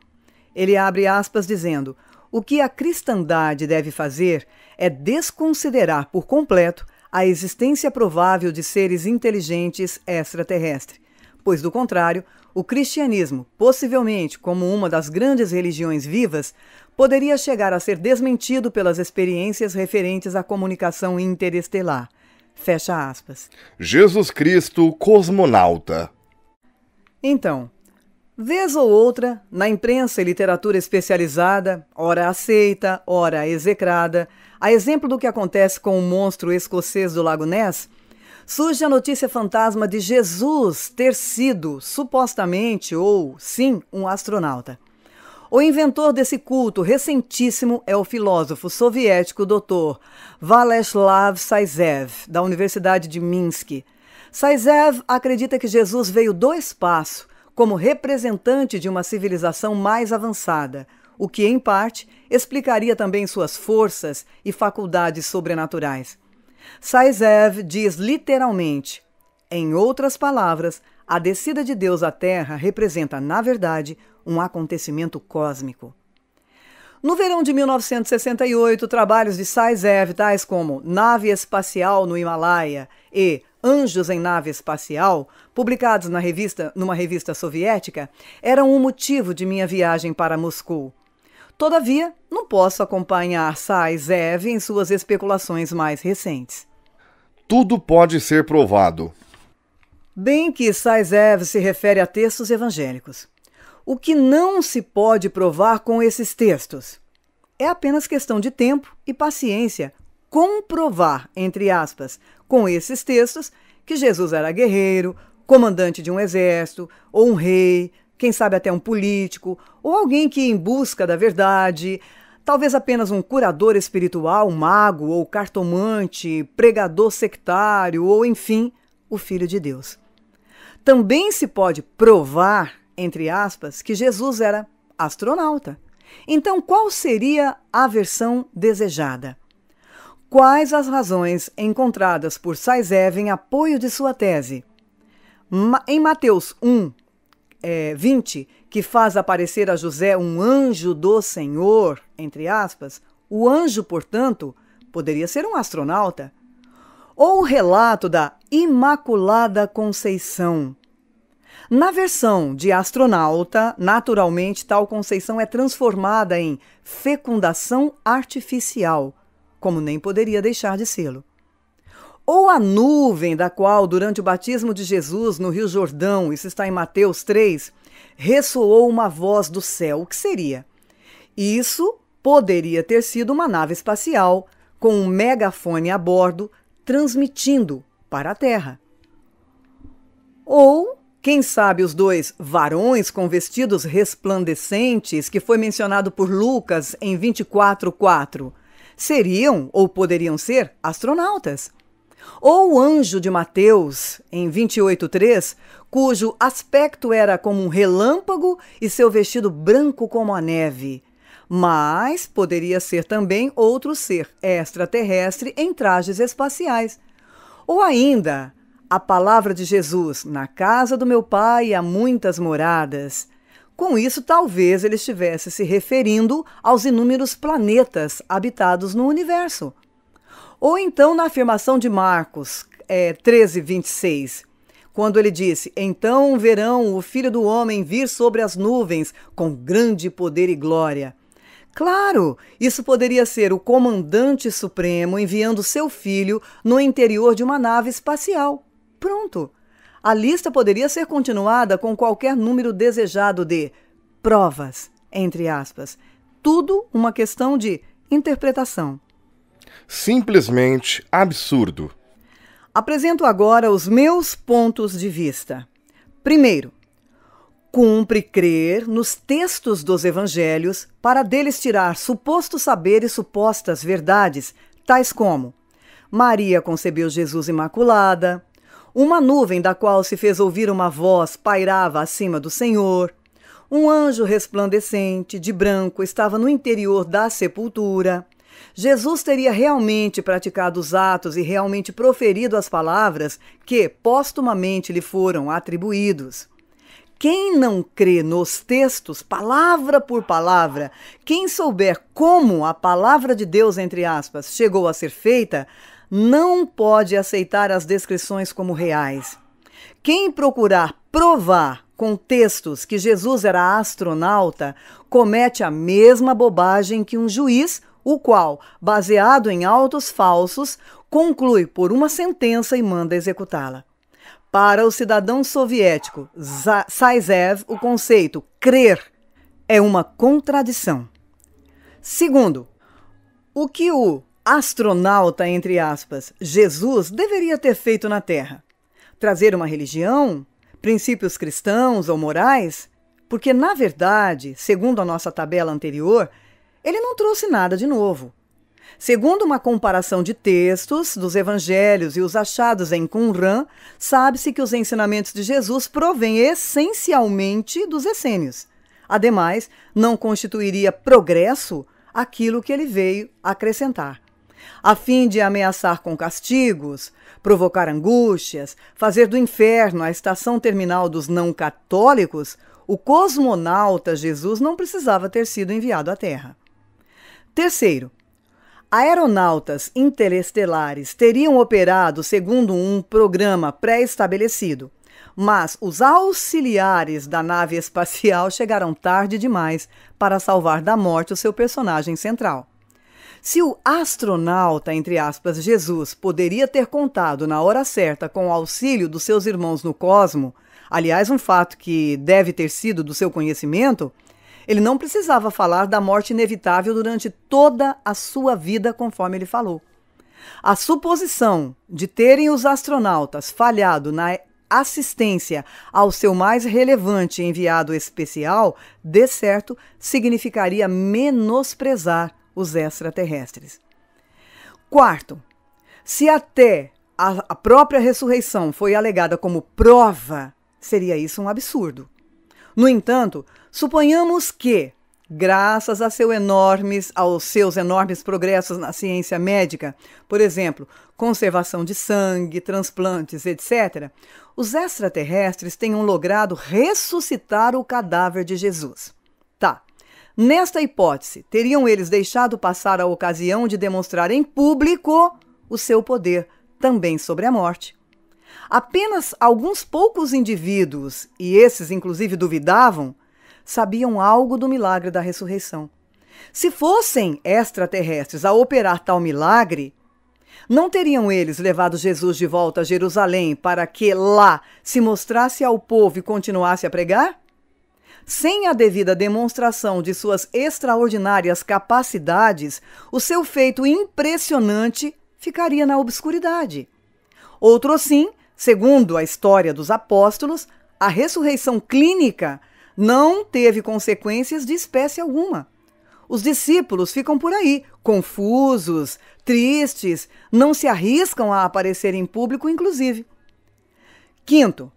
Ele abre aspas dizendo: O que a cristandade deve fazer é desconsiderar por completo a existência provável de seres inteligentes extraterrestres, pois, do contrário, o cristianismo, possivelmente como uma das grandes religiões vivas, poderia chegar a ser desmentido pelas experiências referentes à comunicação interestelar. Fecha aspas. Jesus Cristo, cosmonauta. Então, vez ou outra, na imprensa e literatura especializada, ora aceita, ora execrada, a exemplo do que acontece com o monstro escocês do Lago Ness, surge a notícia fantasma de Jesus ter sido, supostamente ou sim, um astronauta. O inventor desse culto recentíssimo é o filósofo soviético Dr. Valeslav Saizev, da Universidade de Minsk. Saizev acredita que Jesus veio do espaço como representante de uma civilização mais avançada, o que, em parte, explicaria também suas forças e faculdades sobrenaturais. Saizev diz literalmente: em outras palavras, a descida de Deus à Terra representa, na verdade, um acontecimento cósmico. No verão de 1968, trabalhos de Saizev, tais como Nave Espacial no Himalaia e Anjos em Nave Espacial, publicados na revista, numa revista soviética, eram o um motivo de minha viagem para Moscou. Todavia, não posso acompanhar Eve em suas especulações mais recentes. Tudo pode ser provado. Bem que Eve se refere a textos evangélicos. O que não se pode provar com esses textos? É apenas questão de tempo e paciência comprovar, entre aspas, com esses textos que Jesus era guerreiro, comandante de um exército ou um rei, quem sabe até um político ou alguém que em busca da verdade, talvez apenas um curador espiritual, mago ou cartomante, pregador sectário ou enfim, o filho de Deus. Também se pode provar, entre aspas, que Jesus era astronauta. Então, qual seria a versão desejada? Quais as razões encontradas por Saiseva em apoio de sua tese? Em Mateus 1, é, 20, que faz aparecer a José um anjo do Senhor, entre aspas, o anjo, portanto, poderia ser um astronauta. Ou o relato da Imaculada Conceição. Na versão de astronauta, naturalmente, tal conceição é transformada em fecundação artificial, como nem poderia deixar de sê-lo. Ou a nuvem da qual, durante o batismo de Jesus no Rio Jordão, isso está em Mateus 3, ressoou uma voz do céu, o que seria? Isso poderia ter sido uma nave espacial com um megafone a bordo transmitindo para a Terra. Ou, quem sabe, os dois varões com vestidos resplandecentes que foi mencionado por Lucas em 24:4 seriam ou poderiam ser astronautas. Ou o anjo de Mateus, em 28,3, cujo aspecto era como um relâmpago e seu vestido branco como a neve. Mas poderia ser também outro ser extraterrestre em trajes espaciais. Ou ainda, a palavra de Jesus: Na casa do meu pai há muitas moradas. Com isso, talvez ele estivesse se referindo aos inúmeros planetas habitados no universo. Ou então na afirmação de Marcos é, 13, 26, quando ele disse: Então verão o filho do homem vir sobre as nuvens com grande poder e glória. Claro, isso poderia ser o comandante supremo enviando seu filho no interior de uma nave espacial. Pronto! A lista poderia ser continuada com qualquer número desejado de provas, entre aspas. Tudo uma questão de interpretação simplesmente absurdo. Apresento agora os meus pontos de vista. Primeiro, cumpre crer nos textos dos evangelhos para deles tirar suposto saber e supostas verdades, tais como Maria concebeu Jesus Imaculada, uma nuvem da qual se fez ouvir uma voz pairava acima do Senhor, um anjo resplandecente de branco estava no interior da sepultura, Jesus teria realmente praticado os atos e realmente proferido as palavras que postumamente lhe foram atribuídos. Quem não crê nos textos, palavra por palavra, quem souber como a palavra de Deus, entre aspas, chegou a ser feita, não pode aceitar as descrições como reais. Quem procurar provar com textos que Jesus era astronauta comete a mesma bobagem que um juiz o qual, baseado em autos falsos, conclui por uma sentença e manda executá-la. Para o cidadão soviético Saizev, o conceito crer é uma contradição. Segundo, o que o astronauta, entre aspas, Jesus deveria ter feito na Terra? Trazer uma religião? Princípios cristãos ou morais? Porque, na verdade, segundo a nossa tabela anterior, ele não trouxe nada de novo. Segundo uma comparação de textos dos evangelhos e os achados em Qumran, sabe-se que os ensinamentos de Jesus provêm essencialmente dos essênios. Ademais, não constituiria progresso aquilo que ele veio acrescentar. A fim de ameaçar com castigos, provocar angústias, fazer do inferno a estação terminal dos não católicos, o cosmonauta Jesus não precisava ter sido enviado à Terra. Terceiro, aeronautas interestelares teriam operado segundo um programa pré-estabelecido, mas os auxiliares da nave espacial chegaram tarde demais para salvar da morte o seu personagem central. Se o astronauta, entre aspas, Jesus, poderia ter contado na hora certa com o auxílio dos seus irmãos no cosmo, aliás, um fato que deve ter sido do seu conhecimento, ele não precisava falar da morte inevitável durante toda a sua vida, conforme ele falou. A suposição de terem os astronautas falhado na assistência ao seu mais relevante enviado especial, de certo, significaria menosprezar os extraterrestres. Quarto, se até a própria ressurreição foi alegada como prova, seria isso um absurdo. No entanto, Suponhamos que, graças a seu enormes, aos seus enormes progressos na ciência médica, por exemplo, conservação de sangue, transplantes, etc., os extraterrestres tenham logrado ressuscitar o cadáver de Jesus. Tá. Nesta hipótese, teriam eles deixado passar a ocasião de demonstrar em público o seu poder também sobre a morte. Apenas alguns poucos indivíduos, e esses inclusive duvidavam, sabiam algo do milagre da ressurreição. Se fossem extraterrestres a operar tal milagre, não teriam eles levado Jesus de volta a Jerusalém para que lá se mostrasse ao povo e continuasse a pregar? Sem a devida demonstração de suas extraordinárias capacidades, o seu feito impressionante ficaria na obscuridade. Outro sim, segundo a história dos apóstolos, a ressurreição clínica não teve consequências de espécie alguma. Os discípulos ficam por aí, confusos, tristes, não se arriscam a aparecer em público, inclusive. Quinto,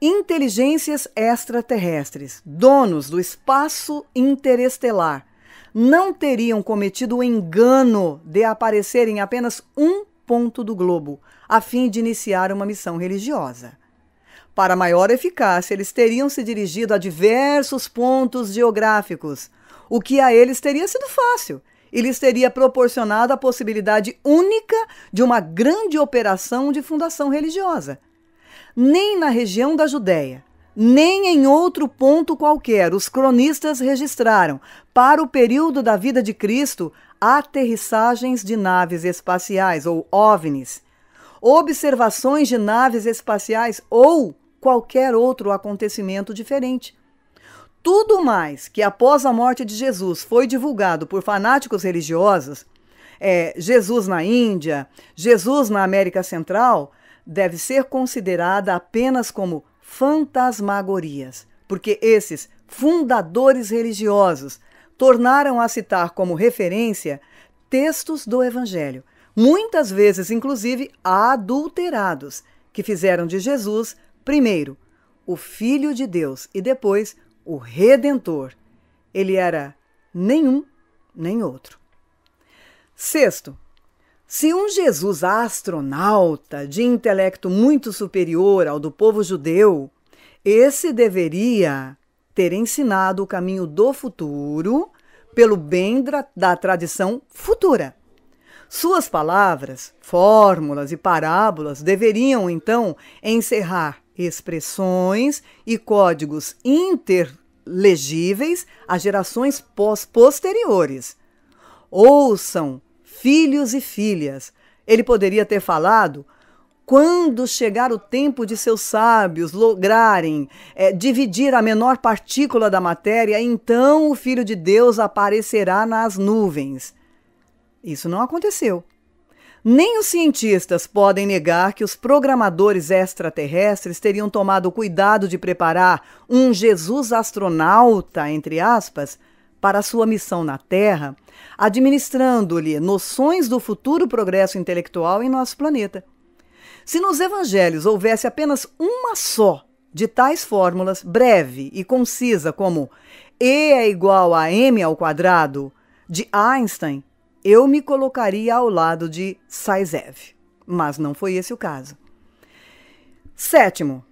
inteligências extraterrestres, donos do espaço interestelar, não teriam cometido o engano de aparecer em apenas um ponto do globo, a fim de iniciar uma missão religiosa. Para maior eficácia, eles teriam se dirigido a diversos pontos geográficos, o que a eles teria sido fácil e lhes teria proporcionado a possibilidade única de uma grande operação de fundação religiosa. Nem na região da Judéia, nem em outro ponto qualquer, os cronistas registraram, para o período da vida de Cristo, aterrissagens de naves espaciais ou OVNIs, observações de naves espaciais ou qualquer outro acontecimento diferente. Tudo mais que após a morte de Jesus foi divulgado por fanáticos religiosos, é, Jesus na Índia, Jesus na América Central, deve ser considerada apenas como fantasmagorias, porque esses fundadores religiosos tornaram a citar como referência textos do Evangelho, muitas vezes, inclusive, adulterados, que fizeram de Jesus Primeiro, o Filho de Deus e depois o Redentor. Ele era nenhum nem outro. Sexto, se um Jesus astronauta de intelecto muito superior ao do povo judeu, esse deveria ter ensinado o caminho do futuro pelo bem da tradição futura. Suas palavras, fórmulas e parábolas deveriam então encerrar expressões e códigos interlegíveis a gerações pós posteriores. Ouçam, filhos e filhas, ele poderia ter falado quando chegar o tempo de seus sábios lograrem é, dividir a menor partícula da matéria, então o Filho de Deus aparecerá nas nuvens. Isso não aconteceu. Nem os cientistas podem negar que os programadores extraterrestres teriam tomado o cuidado de preparar um Jesus astronauta, entre aspas, para sua missão na Terra, administrando-lhe noções do futuro progresso intelectual em nosso planeta. Se nos evangelhos houvesse apenas uma só de tais fórmulas, breve e concisa como E é igual a m ao quadrado, de Einstein, eu me colocaria ao lado de Saizev, mas não foi esse o caso. Sétimo,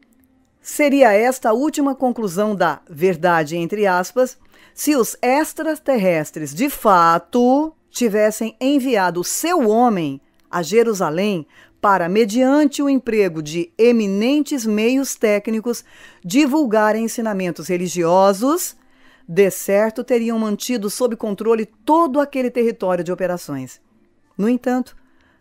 seria esta a última conclusão da verdade, entre aspas, se os extraterrestres de fato tivessem enviado seu homem a Jerusalém para, mediante o emprego de eminentes meios técnicos, divulgar ensinamentos religiosos de certo teriam mantido sob controle todo aquele território de operações. No entanto,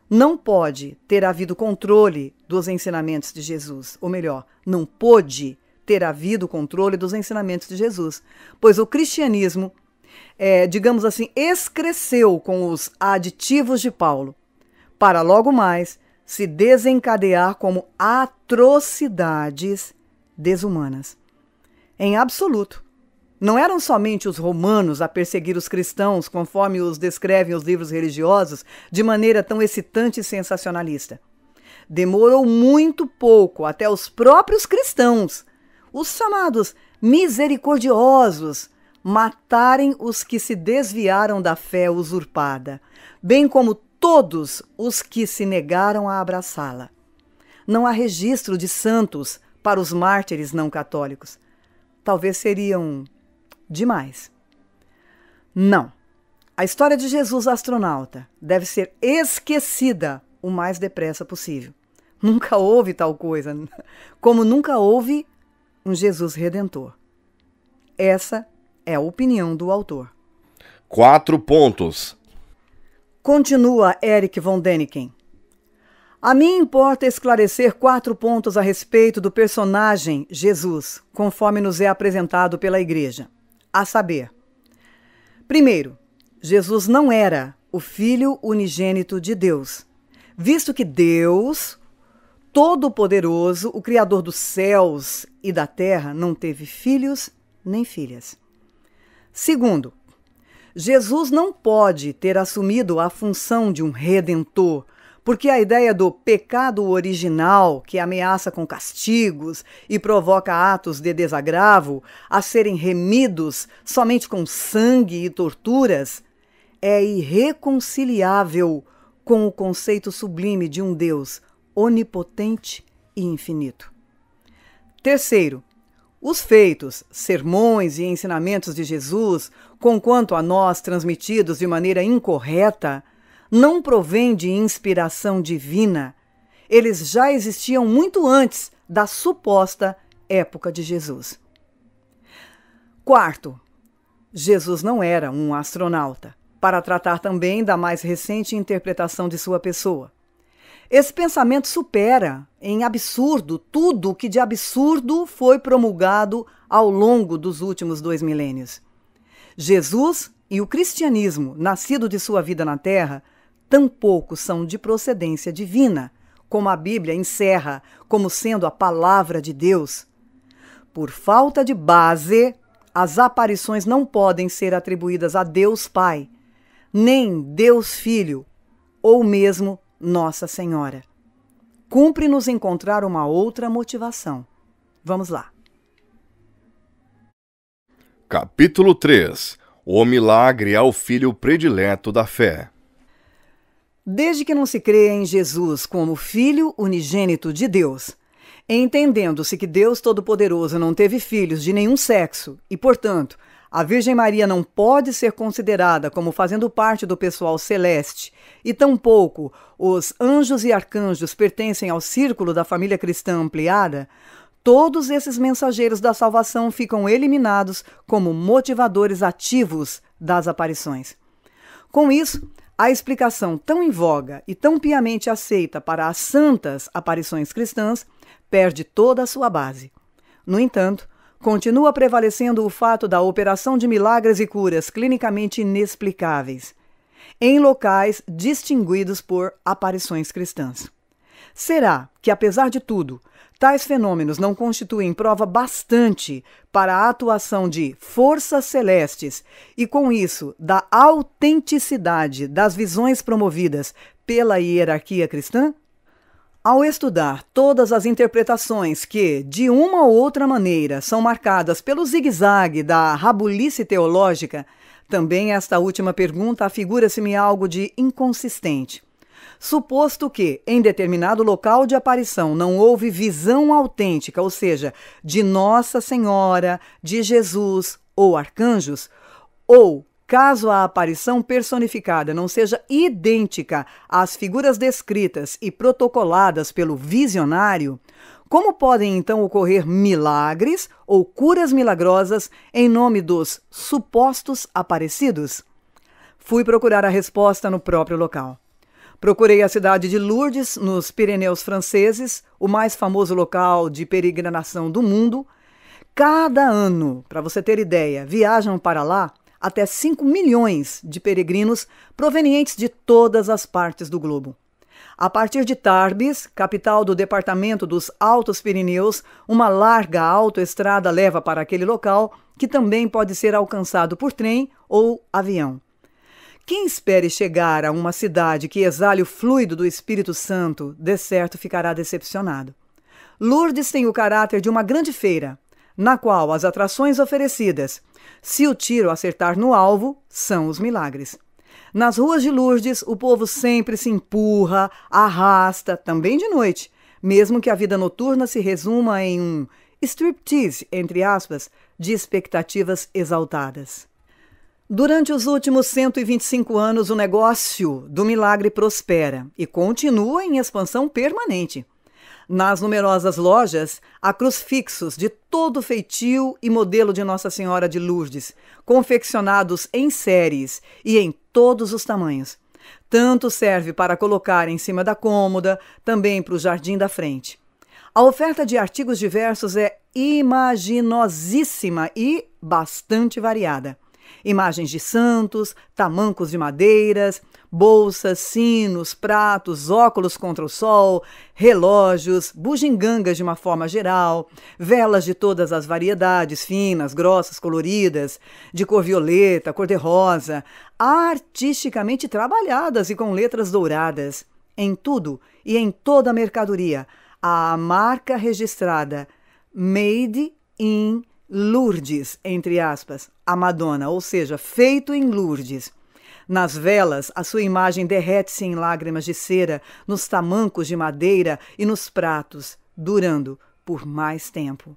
não pode ter havido controle dos ensinamentos de Jesus, ou melhor, não pôde ter havido controle dos ensinamentos de Jesus, pois o cristianismo, é, digamos assim, excresceu com os aditivos de Paulo, para logo mais se desencadear como atrocidades desumanas. Em absoluto, não eram somente os romanos a perseguir os cristãos, conforme os descrevem os livros religiosos, de maneira tão excitante e sensacionalista. Demorou muito pouco até os próprios cristãos, os chamados misericordiosos, matarem os que se desviaram da fé usurpada, bem como todos os que se negaram a abraçá-la. Não há registro de santos para os mártires não católicos. Talvez seriam demais. Não. A história de Jesus astronauta deve ser esquecida o mais depressa possível. Nunca houve tal coisa, como nunca houve um Jesus redentor. Essa é a opinião do autor. Quatro pontos. Continua Eric von Däniken. A mim importa esclarecer quatro pontos a respeito do personagem Jesus, conforme nos é apresentado pela Igreja a saber: primeiro, Jesus não era o Filho unigênito de Deus, visto que Deus, Todo-Poderoso, o Criador dos céus e da terra, não teve filhos nem filhas. Segundo, Jesus não pode ter assumido a função de um redentor porque a ideia do pecado original, que ameaça com castigos e provoca atos de desagravo a serem remidos somente com sangue e torturas, é irreconciliável com o conceito sublime de um Deus onipotente e infinito. Terceiro, os feitos, sermões e ensinamentos de Jesus, conquanto a nós transmitidos de maneira incorreta, não provém de inspiração divina, eles já existiam muito antes da suposta época de Jesus. Quarto, Jesus não era um astronauta, para tratar também da mais recente interpretação de sua pessoa. Esse pensamento supera em absurdo tudo o que de absurdo foi promulgado ao longo dos últimos dois milênios. Jesus e o cristianismo, nascido de sua vida na Terra, tampouco são de procedência divina, como a Bíblia encerra como sendo a palavra de Deus. Por falta de base, as aparições não podem ser atribuídas a Deus Pai, nem Deus Filho, ou mesmo Nossa Senhora. Cumpre-nos encontrar uma outra motivação. Vamos lá. Capítulo 3 O milagre ao é filho predileto da fé. Desde que não se creia em Jesus como Filho unigênito de Deus, entendendo-se que Deus Todo-Poderoso não teve filhos de nenhum sexo e, portanto, a Virgem Maria não pode ser considerada como fazendo parte do pessoal celeste, e tampouco os anjos e arcanjos pertencem ao círculo da família cristã ampliada, todos esses mensageiros da salvação ficam eliminados como motivadores ativos das aparições. Com isso, a explicação tão em voga e tão piamente aceita para as santas aparições cristãs perde toda a sua base. No entanto, continua prevalecendo o fato da operação de milagres e curas clinicamente inexplicáveis em locais distinguidos por aparições cristãs. Será que, apesar de tudo, Tais fenômenos não constituem prova bastante para a atuação de forças celestes e, com isso, da autenticidade das visões promovidas pela hierarquia cristã? Ao estudar todas as interpretações que, de uma ou outra maneira, são marcadas pelo zigue-zague da rabulice teológica, também esta última pergunta afigura-se-me algo de inconsistente. Suposto que, em determinado local de aparição, não houve visão autêntica, ou seja, de Nossa Senhora, de Jesus ou arcanjos, ou caso a aparição personificada não seja idêntica às figuras descritas e protocoladas pelo visionário, como podem então ocorrer milagres ou curas milagrosas em nome dos supostos aparecidos? Fui procurar a resposta no próprio local. Procurei a cidade de Lourdes, nos Pirineus franceses, o mais famoso local de peregrinação do mundo. Cada ano, para você ter ideia, viajam para lá até 5 milhões de peregrinos provenientes de todas as partes do globo. A partir de Tarbes, capital do departamento dos Altos Pirineus, uma larga autoestrada leva para aquele local, que também pode ser alcançado por trem ou avião. Quem espere chegar a uma cidade que exale o fluido do Espírito Santo, de certo ficará decepcionado. Lourdes tem o caráter de uma grande feira, na qual as atrações oferecidas, se o tiro acertar no alvo, são os milagres. Nas ruas de Lourdes, o povo sempre se empurra, arrasta, também de noite, mesmo que a vida noturna se resuma em um striptease, entre aspas, de expectativas exaltadas. Durante os últimos 125 anos, o negócio do milagre prospera e continua em expansão permanente. Nas numerosas lojas, há crucifixos de todo feitio e modelo de Nossa Senhora de Lourdes, confeccionados em séries e em todos os tamanhos. Tanto serve para colocar em cima da cômoda, também para o jardim da frente. A oferta de artigos diversos é imaginosíssima e bastante variada imagens de santos, tamancos de madeiras, bolsas, sinos, pratos, óculos contra o sol, relógios, bugigangas de uma forma geral, velas de todas as variedades, finas, grossas, coloridas, de cor violeta, cor de rosa, artisticamente trabalhadas e com letras douradas. Em tudo e em toda a mercadoria, a marca registrada Made in Lourdes, entre aspas, a Madonna, ou seja, feito em Lourdes. Nas velas, a sua imagem derrete-se em lágrimas de cera, nos tamancos de madeira e nos pratos, durando por mais tempo.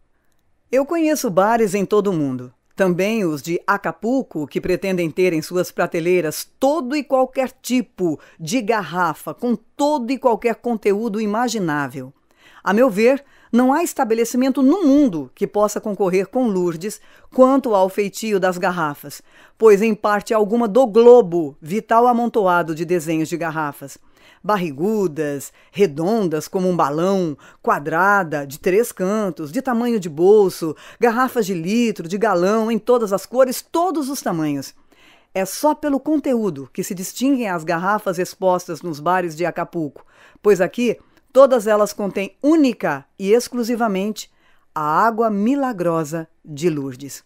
Eu conheço bares em todo o mundo. Também os de Acapulco, que pretendem ter em suas prateleiras todo e qualquer tipo de garrafa, com todo e qualquer conteúdo imaginável. A meu ver, não há estabelecimento no mundo que possa concorrer com Lourdes quanto ao feitio das garrafas, pois em parte alguma do globo, vital amontoado de desenhos de garrafas. Barrigudas, redondas como um balão, quadrada, de três cantos, de tamanho de bolso, garrafas de litro, de galão, em todas as cores, todos os tamanhos. É só pelo conteúdo que se distinguem as garrafas expostas nos bares de Acapulco, pois aqui Todas elas contêm única e exclusivamente a água milagrosa de Lourdes.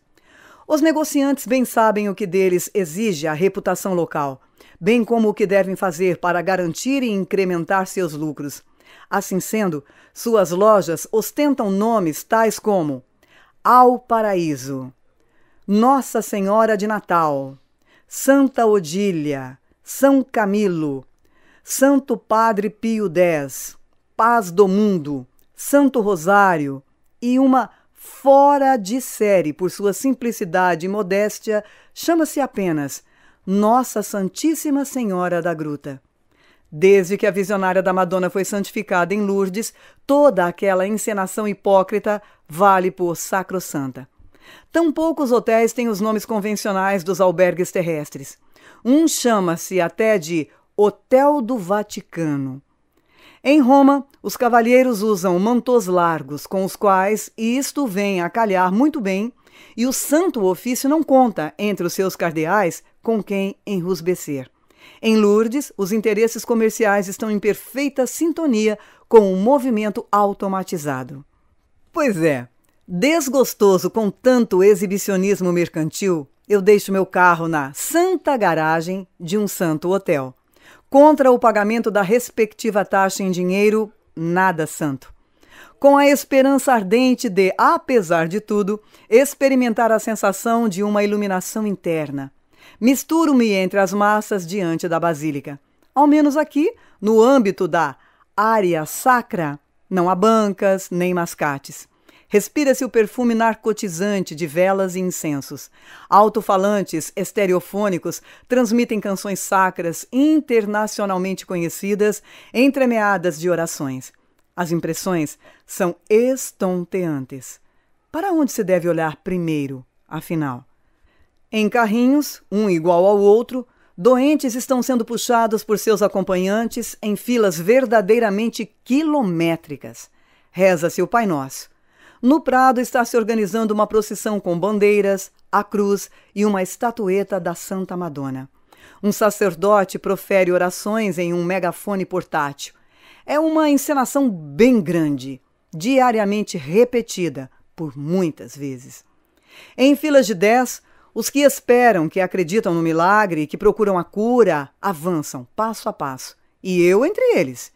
Os negociantes bem sabem o que deles exige a reputação local, bem como o que devem fazer para garantir e incrementar seus lucros. Assim sendo, suas lojas ostentam nomes tais como Ao Paraíso, Nossa Senhora de Natal, Santa Odília, São Camilo, Santo Padre Pio X, Paz do Mundo, Santo Rosário e uma fora de série por sua simplicidade e modéstia, chama-se apenas Nossa Santíssima Senhora da Gruta. Desde que a visionária da Madonna foi santificada em Lourdes, toda aquela encenação hipócrita vale por sacrossanta. Tão poucos hotéis têm os nomes convencionais dos albergues terrestres. Um chama-se até de Hotel do Vaticano, em Roma, os cavalheiros usam mantos largos, com os quais isto vem a calhar muito bem, e o santo ofício não conta entre os seus cardeais com quem enrusbecer. Em Lourdes, os interesses comerciais estão em perfeita sintonia com o movimento automatizado. Pois é, desgostoso com tanto exibicionismo mercantil, eu deixo meu carro na santa garagem de um santo hotel. Contra o pagamento da respectiva taxa em dinheiro, nada santo. Com a esperança ardente de, apesar de tudo, experimentar a sensação de uma iluminação interna. Misturo-me entre as massas diante da basílica. Ao menos aqui, no âmbito da área sacra, não há bancas nem mascates. Respira-se o perfume narcotizante de velas e incensos. Alto-falantes estereofônicos transmitem canções sacras internacionalmente conhecidas, entremeadas de orações. As impressões são estonteantes. Para onde se deve olhar primeiro, afinal? Em carrinhos, um igual ao outro, doentes estão sendo puxados por seus acompanhantes em filas verdadeiramente quilométricas. Reza-se o Pai Nosso. No Prado está se organizando uma procissão com bandeiras, a cruz e uma estatueta da Santa Madonna. Um sacerdote profere orações em um megafone portátil. É uma encenação bem grande, diariamente repetida por muitas vezes. Em filas de dez, os que esperam, que acreditam no milagre, que procuram a cura, avançam passo a passo, e eu entre eles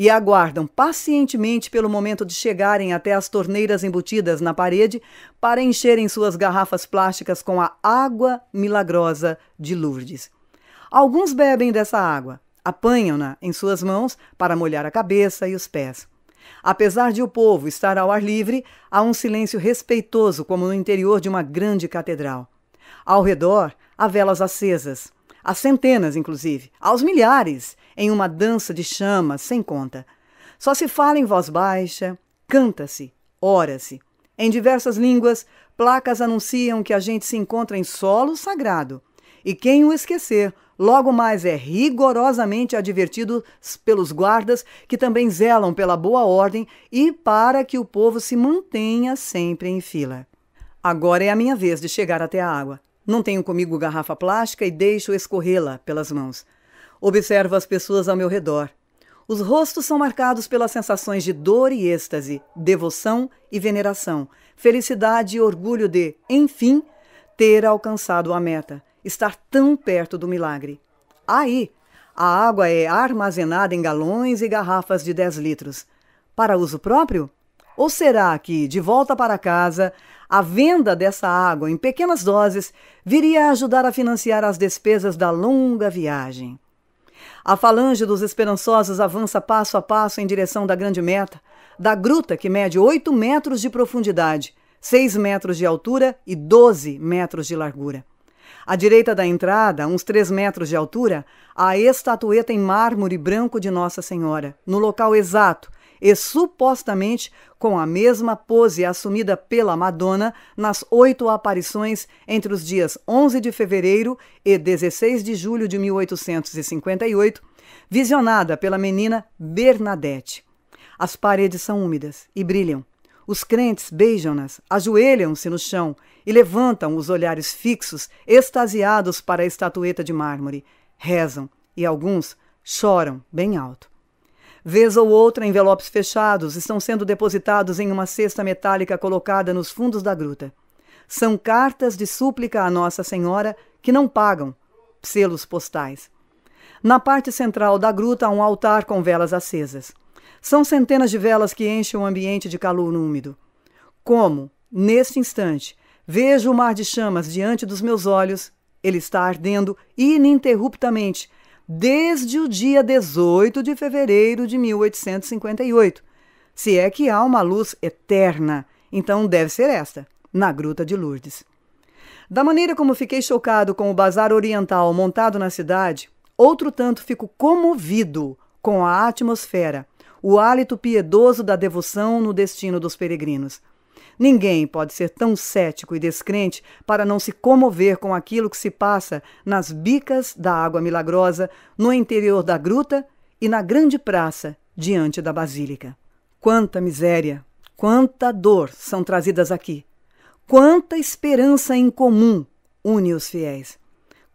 e aguardam pacientemente pelo momento de chegarem até as torneiras embutidas na parede para encherem suas garrafas plásticas com a água milagrosa de Lourdes. Alguns bebem dessa água, apanham-na em suas mãos para molhar a cabeça e os pés. Apesar de o povo estar ao ar livre, há um silêncio respeitoso como no interior de uma grande catedral. Ao redor, há velas acesas às centenas, inclusive, aos milhares, em uma dança de chamas sem conta. Só se fala em voz baixa, canta-se, ora-se. Em diversas línguas, placas anunciam que a gente se encontra em solo sagrado. E quem o esquecer, logo mais é rigorosamente advertido pelos guardas que também zelam pela boa ordem e para que o povo se mantenha sempre em fila. Agora é a minha vez de chegar até a água. Não tenho comigo garrafa plástica e deixo escorrê-la pelas mãos. Observo as pessoas ao meu redor. Os rostos são marcados pelas sensações de dor e êxtase, devoção e veneração, felicidade e orgulho de, enfim, ter alcançado a meta, estar tão perto do milagre. Aí, a água é armazenada em galões e garrafas de 10 litros. Para uso próprio? Ou será que, de volta para casa, a venda dessa água em pequenas doses viria a ajudar a financiar as despesas da longa viagem. A falange dos esperançosos avança passo a passo em direção da grande meta, da gruta que mede 8 metros de profundidade, 6 metros de altura e 12 metros de largura. À direita da entrada, uns 3 metros de altura, a estatueta em mármore branco de Nossa Senhora, no local exato e supostamente com a mesma pose assumida pela Madonna nas oito aparições entre os dias 11 de fevereiro e 16 de julho de 1858, visionada pela menina Bernadette. As paredes são úmidas e brilham. Os crentes beijam-nas, ajoelham-se no chão e levantam os olhares fixos, extasiados para a estatueta de mármore. Rezam e alguns choram bem alto. Vez ou outra, envelopes fechados estão sendo depositados em uma cesta metálica colocada nos fundos da gruta. São cartas de súplica à Nossa Senhora que não pagam selos postais. Na parte central da gruta há um altar com velas acesas. São centenas de velas que enchem o ambiente de calor úmido. Como, neste instante, vejo o mar de chamas diante dos meus olhos, ele está ardendo ininterruptamente desde o dia 18 de fevereiro de 1858. Se é que há uma luz eterna, então deve ser esta, na Gruta de Lourdes. Da maneira como fiquei chocado com o bazar oriental montado na cidade, outro tanto fico comovido com a atmosfera, o hálito piedoso da devoção no destino dos peregrinos. Ninguém pode ser tão cético e descrente para não se comover com aquilo que se passa nas bicas da água milagrosa, no interior da gruta e na grande praça diante da basílica. Quanta miséria, quanta dor são trazidas aqui. Quanta esperança em comum une os fiéis.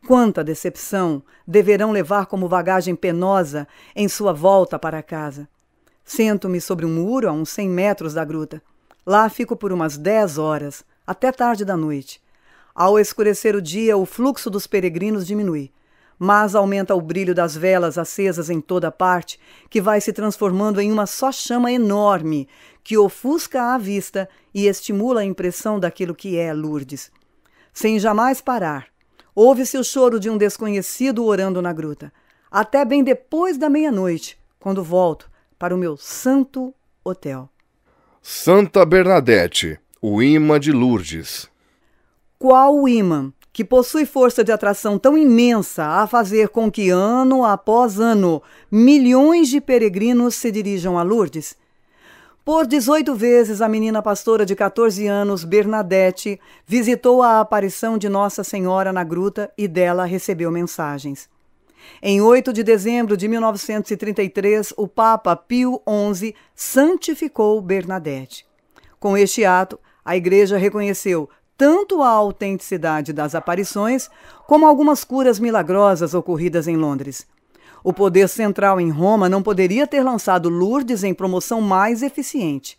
Quanta decepção deverão levar como bagagem penosa em sua volta para casa. Sento-me sobre um muro a uns cem metros da gruta. Lá fico por umas 10 horas, até tarde da noite. Ao escurecer o dia, o fluxo dos peregrinos diminui, mas aumenta o brilho das velas acesas em toda parte, que vai se transformando em uma só chama enorme, que ofusca a vista e estimula a impressão daquilo que é Lourdes. Sem jamais parar, ouve-se o choro de um desconhecido orando na gruta, até bem depois da meia-noite, quando volto para o meu santo hotel. Santa Bernadette, o imã de Lourdes. Qual o imã que possui força de atração tão imensa a fazer com que ano após ano milhões de peregrinos se dirijam a Lourdes? Por 18 vezes a menina pastora de 14 anos, Bernadette, visitou a aparição de Nossa Senhora na gruta e dela recebeu mensagens. Em 8 de dezembro de 1933, o Papa Pio XI santificou Bernadette. Com este ato, a Igreja reconheceu tanto a autenticidade das aparições, como algumas curas milagrosas ocorridas em Londres. O poder central em Roma não poderia ter lançado Lourdes em promoção mais eficiente.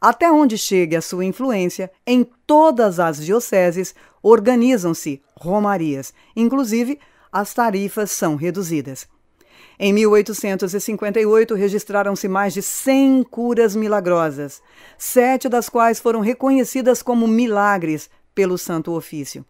Até onde chegue a sua influência, em todas as dioceses organizam-se romarias, inclusive as tarifas são reduzidas. Em 1858, registraram-se mais de 100 curas milagrosas, sete das quais foram reconhecidas como milagres pelo Santo Ofício.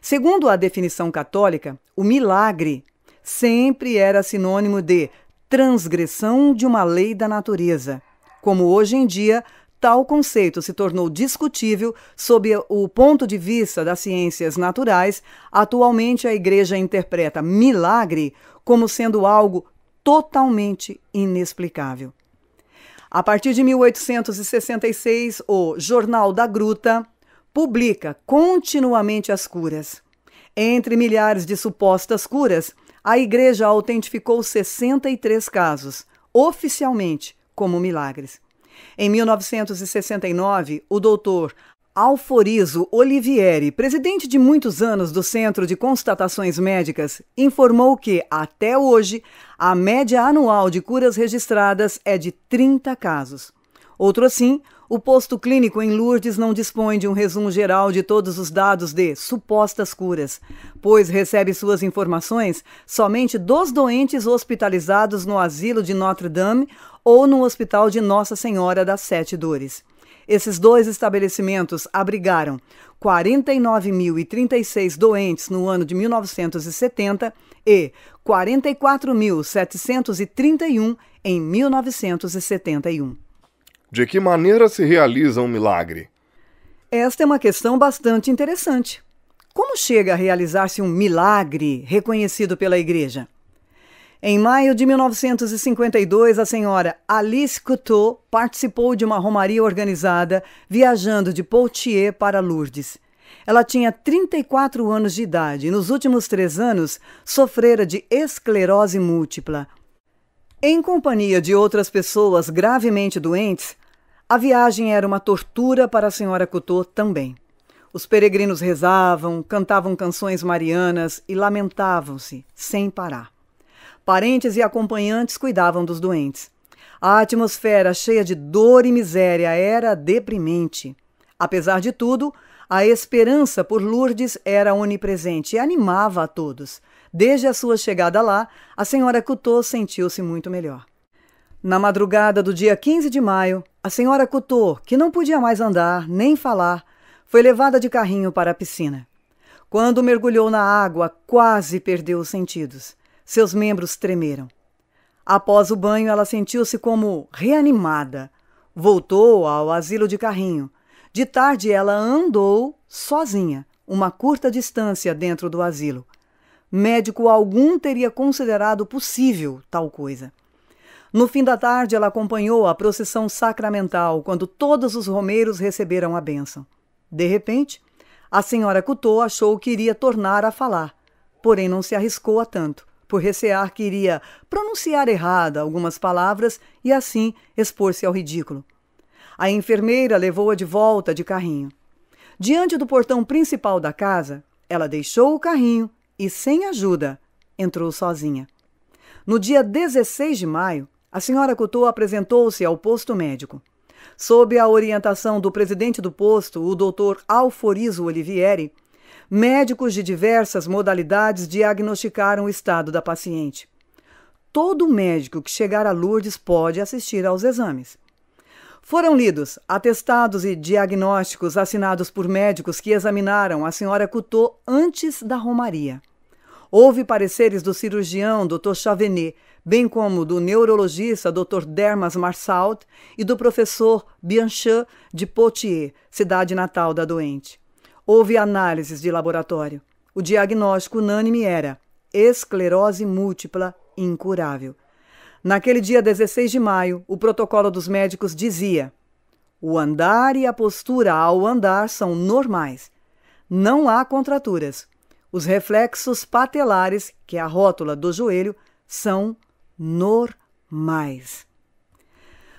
Segundo a definição católica, o milagre sempre era sinônimo de transgressão de uma lei da natureza, como hoje em dia tal conceito se tornou discutível sob o ponto de vista das ciências naturais, atualmente a Igreja interpreta milagre como sendo algo totalmente inexplicável. A partir de 1866, o Jornal da Gruta publica continuamente as curas. Entre milhares de supostas curas, a Igreja autentificou 63 casos, oficialmente como milagres. Em 1969, o doutor Alforizo Olivieri, presidente de muitos anos do Centro de Constatações Médicas, informou que, até hoje, a média anual de curas registradas é de 30 casos. Outro assim, o posto clínico em Lourdes não dispõe de um resumo geral de todos os dados de supostas curas, pois recebe suas informações somente dos doentes hospitalizados no asilo de Notre-Dame ou no hospital de Nossa Senhora das Sete Dores. Esses dois estabelecimentos abrigaram 49.036 doentes no ano de 1970 e 44.731 em 1971. De que maneira se realiza um milagre? Esta é uma questão bastante interessante. Como chega a realizar-se um milagre reconhecido pela Igreja? Em maio de 1952, a senhora Alice Couteau participou de uma romaria organizada viajando de Poitiers para Lourdes. Ela tinha 34 anos de idade e, nos últimos três anos, sofrera de esclerose múltipla, em companhia de outras pessoas gravemente doentes, a viagem era uma tortura para a senhora Coutot também. Os peregrinos rezavam, cantavam canções marianas e lamentavam-se, sem parar. Parentes e acompanhantes cuidavam dos doentes. A atmosfera cheia de dor e miséria era deprimente. Apesar de tudo, a esperança por Lourdes era onipresente e animava a todos. Desde a sua chegada lá, a senhora Coutot sentiu-se muito melhor. Na madrugada do dia 15 de maio, a senhora Coutot, que não podia mais andar nem falar, foi levada de carrinho para a piscina. Quando mergulhou na água, quase perdeu os sentidos. Seus membros tremeram. Após o banho, ela sentiu-se como reanimada. Voltou ao asilo de carrinho. De tarde, ela andou sozinha, uma curta distância dentro do asilo médico algum teria considerado possível tal coisa. No fim da tarde, ela acompanhou a procissão sacramental, quando todos os romeiros receberam a bênção. De repente, a senhora Coutot achou que iria tornar a falar, porém não se arriscou a tanto, por recear que iria pronunciar errada algumas palavras e assim expor-se ao ridículo. A enfermeira levou-a de volta de carrinho. Diante do portão principal da casa, ela deixou o carrinho e, sem ajuda, entrou sozinha. No dia 16 de maio, a senhora Couto apresentou-se ao posto médico. Sob a orientação do presidente do posto, o doutor Alforizo Olivieri, médicos de diversas modalidades diagnosticaram o estado da paciente. Todo médico que chegar a Lourdes pode assistir aos exames. Foram lidos atestados e diagnósticos assinados por médicos que examinaram a senhora Coutot antes da Romaria. Houve pareceres do cirurgião Dr. Chavenet, bem como do neurologista Dr. Dermas Marsault e do professor Bianchan de Potier, cidade natal da doente. Houve análises de laboratório. O diagnóstico unânime era esclerose múltipla incurável. Naquele dia 16 de maio, o protocolo dos médicos dizia: o andar e a postura ao andar são normais. Não há contraturas. Os reflexos patelares, que é a rótula do joelho, são normais.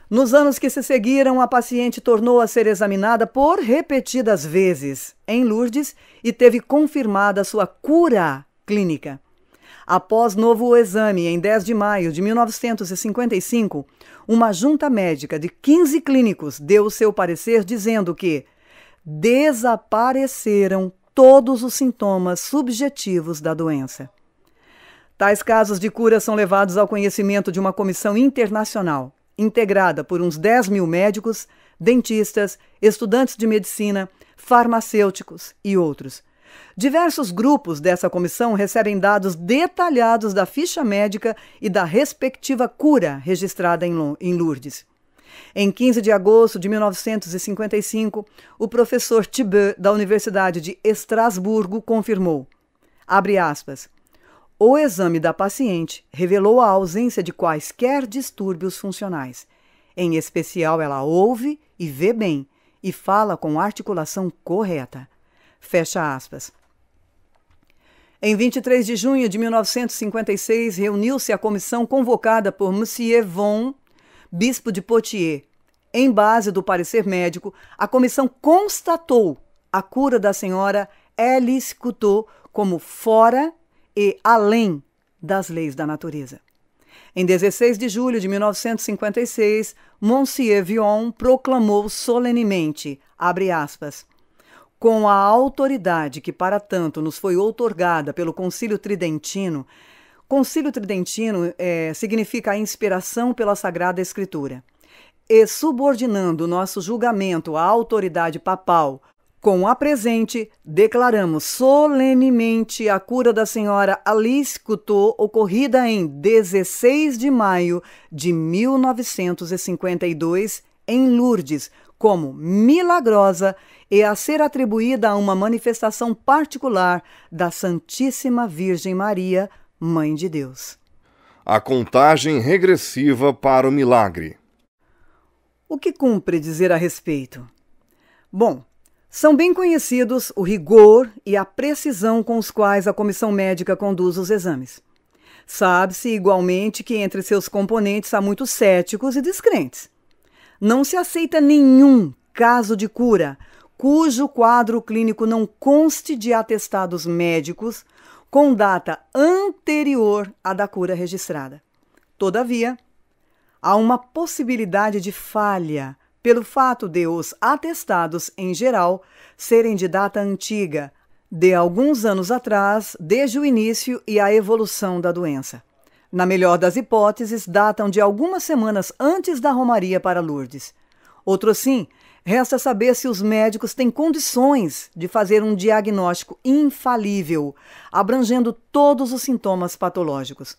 Nos anos que se seguiram, a paciente tornou a ser examinada por repetidas vezes em Lourdes e teve confirmada sua cura clínica. Após novo exame, em 10 de maio de 1955, uma junta médica de 15 clínicos deu seu parecer dizendo que desapareceram todos os sintomas subjetivos da doença. Tais casos de cura são levados ao conhecimento de uma comissão internacional, integrada por uns 10 mil médicos, dentistas, estudantes de medicina, farmacêuticos e outros Diversos grupos dessa comissão recebem dados detalhados da ficha médica e da respectiva cura registrada em Lourdes. Em 15 de agosto de 1955, o professor Thibault, da Universidade de Estrasburgo, confirmou: aspas, O exame da paciente revelou a ausência de quaisquer distúrbios funcionais. Em especial, ela ouve e vê bem e fala com articulação correta. Fecha aspas. Em 23 de junho de 1956, reuniu-se a comissão convocada por Monsieur Von, bispo de Poitiers. Em base do parecer médico, a comissão constatou a cura da senhora Alice Coutot como fora e além das leis da natureza. Em 16 de julho de 1956, Monsieur Vion proclamou solenemente, abre aspas, com a autoridade que para tanto nos foi outorgada pelo Concílio Tridentino, Concílio Tridentino é, significa a inspiração pela Sagrada Escritura. E subordinando nosso julgamento à autoridade papal, com a presente, declaramos solenemente a cura da senhora Alice Coutot ocorrida em 16 de maio de 1952 em Lourdes como milagrosa e a ser atribuída a uma manifestação particular da Santíssima Virgem Maria, Mãe de Deus. A contagem regressiva para o milagre. O que cumpre dizer a respeito? Bom, são bem conhecidos o rigor e a precisão com os quais a comissão médica conduz os exames. Sabe-se igualmente que entre seus componentes há muitos céticos e descrentes. Não se aceita nenhum caso de cura cujo quadro clínico não conste de atestados médicos com data anterior à da cura registrada. Todavia, há uma possibilidade de falha pelo fato de os atestados, em geral, serem de data antiga, de alguns anos atrás, desde o início e a evolução da doença. Na melhor das hipóteses, datam de algumas semanas antes da Romaria para Lourdes. Outro sim, Resta saber se os médicos têm condições de fazer um diagnóstico infalível, abrangendo todos os sintomas patológicos.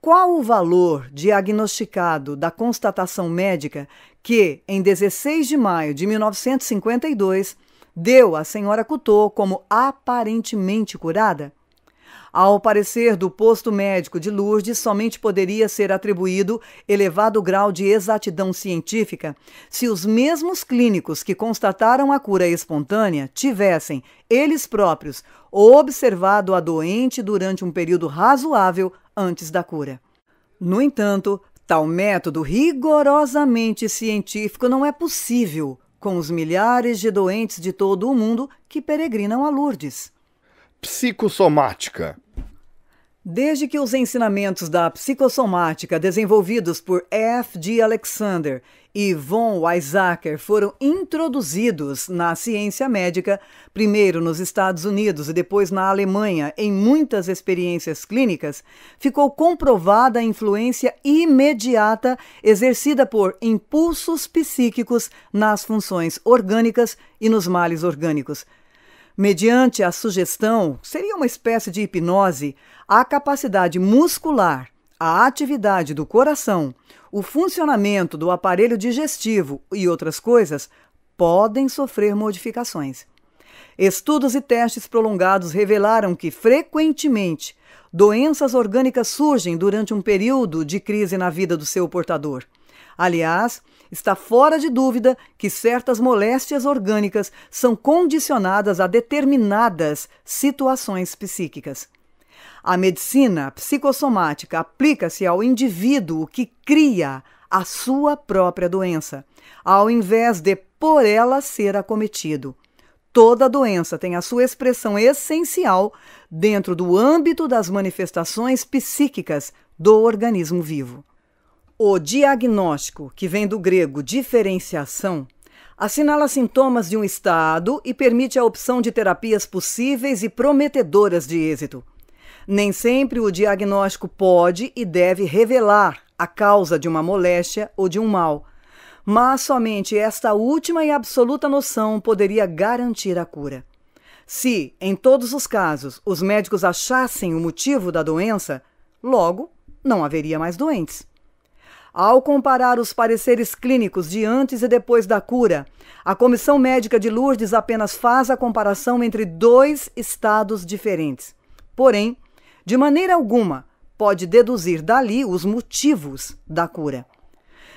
Qual o valor diagnosticado da constatação médica que, em 16 de maio de 1952, deu à senhora Coutot como aparentemente curada? Ao parecer do posto médico de Lourdes, somente poderia ser atribuído elevado grau de exatidão científica se os mesmos clínicos que constataram a cura espontânea tivessem, eles próprios, observado a doente durante um período razoável antes da cura. No entanto, tal método rigorosamente científico não é possível com os milhares de doentes de todo o mundo que peregrinam a Lourdes psicossomática. Desde que os ensinamentos da psicossomática desenvolvidos por F. D. Alexander e von Weizsäcker foram introduzidos na ciência médica, primeiro nos Estados Unidos e depois na Alemanha, em muitas experiências clínicas, ficou comprovada a influência imediata exercida por impulsos psíquicos nas funções orgânicas e nos males orgânicos mediante a sugestão, seria uma espécie de hipnose, a capacidade muscular, a atividade do coração, o funcionamento do aparelho digestivo e outras coisas podem sofrer modificações. Estudos e testes prolongados revelaram que, frequentemente, doenças orgânicas surgem durante um período de crise na vida do seu portador. Aliás, está fora de dúvida que certas moléstias orgânicas são condicionadas a determinadas situações psíquicas. A medicina psicossomática aplica-se ao indivíduo que cria a sua própria doença, ao invés de por ela ser acometido. Toda doença tem a sua expressão essencial dentro do âmbito das manifestações psíquicas do organismo vivo. O diagnóstico, que vem do grego diferenciação, assinala sintomas de um estado e permite a opção de terapias possíveis e prometedoras de êxito. Nem sempre o diagnóstico pode e deve revelar a causa de uma moléstia ou de um mal, mas somente esta última e absoluta noção poderia garantir a cura. Se, em todos os casos, os médicos achassem o motivo da doença, logo não haveria mais doentes. Ao comparar os pareceres clínicos de antes e depois da cura, a Comissão Médica de Lourdes apenas faz a comparação entre dois estados diferentes. Porém, de maneira alguma, pode deduzir dali os motivos da cura.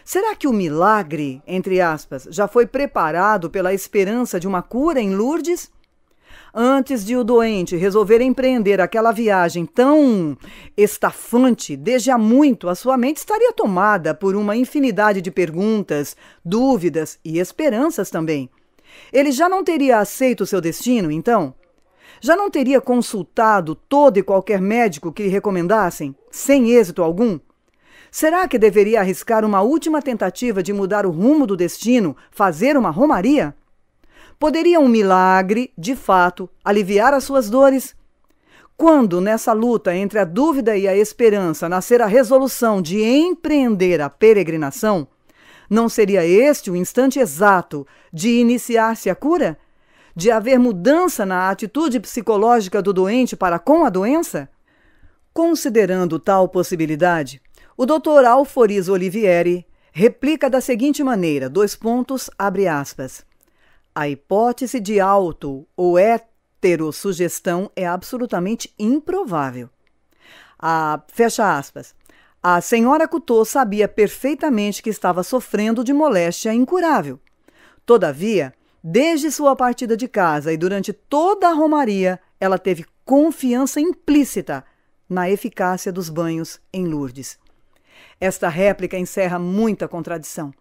Será que o milagre, entre aspas, já foi preparado pela esperança de uma cura em Lourdes? Antes de o doente resolver empreender aquela viagem tão estafante, desde há muito a sua mente estaria tomada por uma infinidade de perguntas, dúvidas e esperanças também. Ele já não teria aceito seu destino, então? Já não teria consultado todo e qualquer médico que lhe recomendassem, sem êxito algum? Será que deveria arriscar uma última tentativa de mudar o rumo do destino, fazer uma romaria? Poderia um milagre, de fato, aliviar as suas dores? Quando, nessa luta entre a dúvida e a esperança, nascer a resolução de empreender a peregrinação, não seria este o instante exato de iniciar-se a cura? De haver mudança na atitude psicológica do doente para com a doença? Considerando tal possibilidade, o Dr. Alforis Olivieri replica da seguinte maneira: dois pontos, abre aspas. A hipótese de auto ou heterossugestão é absolutamente improvável. A, fecha aspas. A senhora Coutot sabia perfeitamente que estava sofrendo de moléstia incurável. Todavia, desde sua partida de casa e durante toda a romaria, ela teve confiança implícita na eficácia dos banhos em Lourdes. Esta réplica encerra muita contradição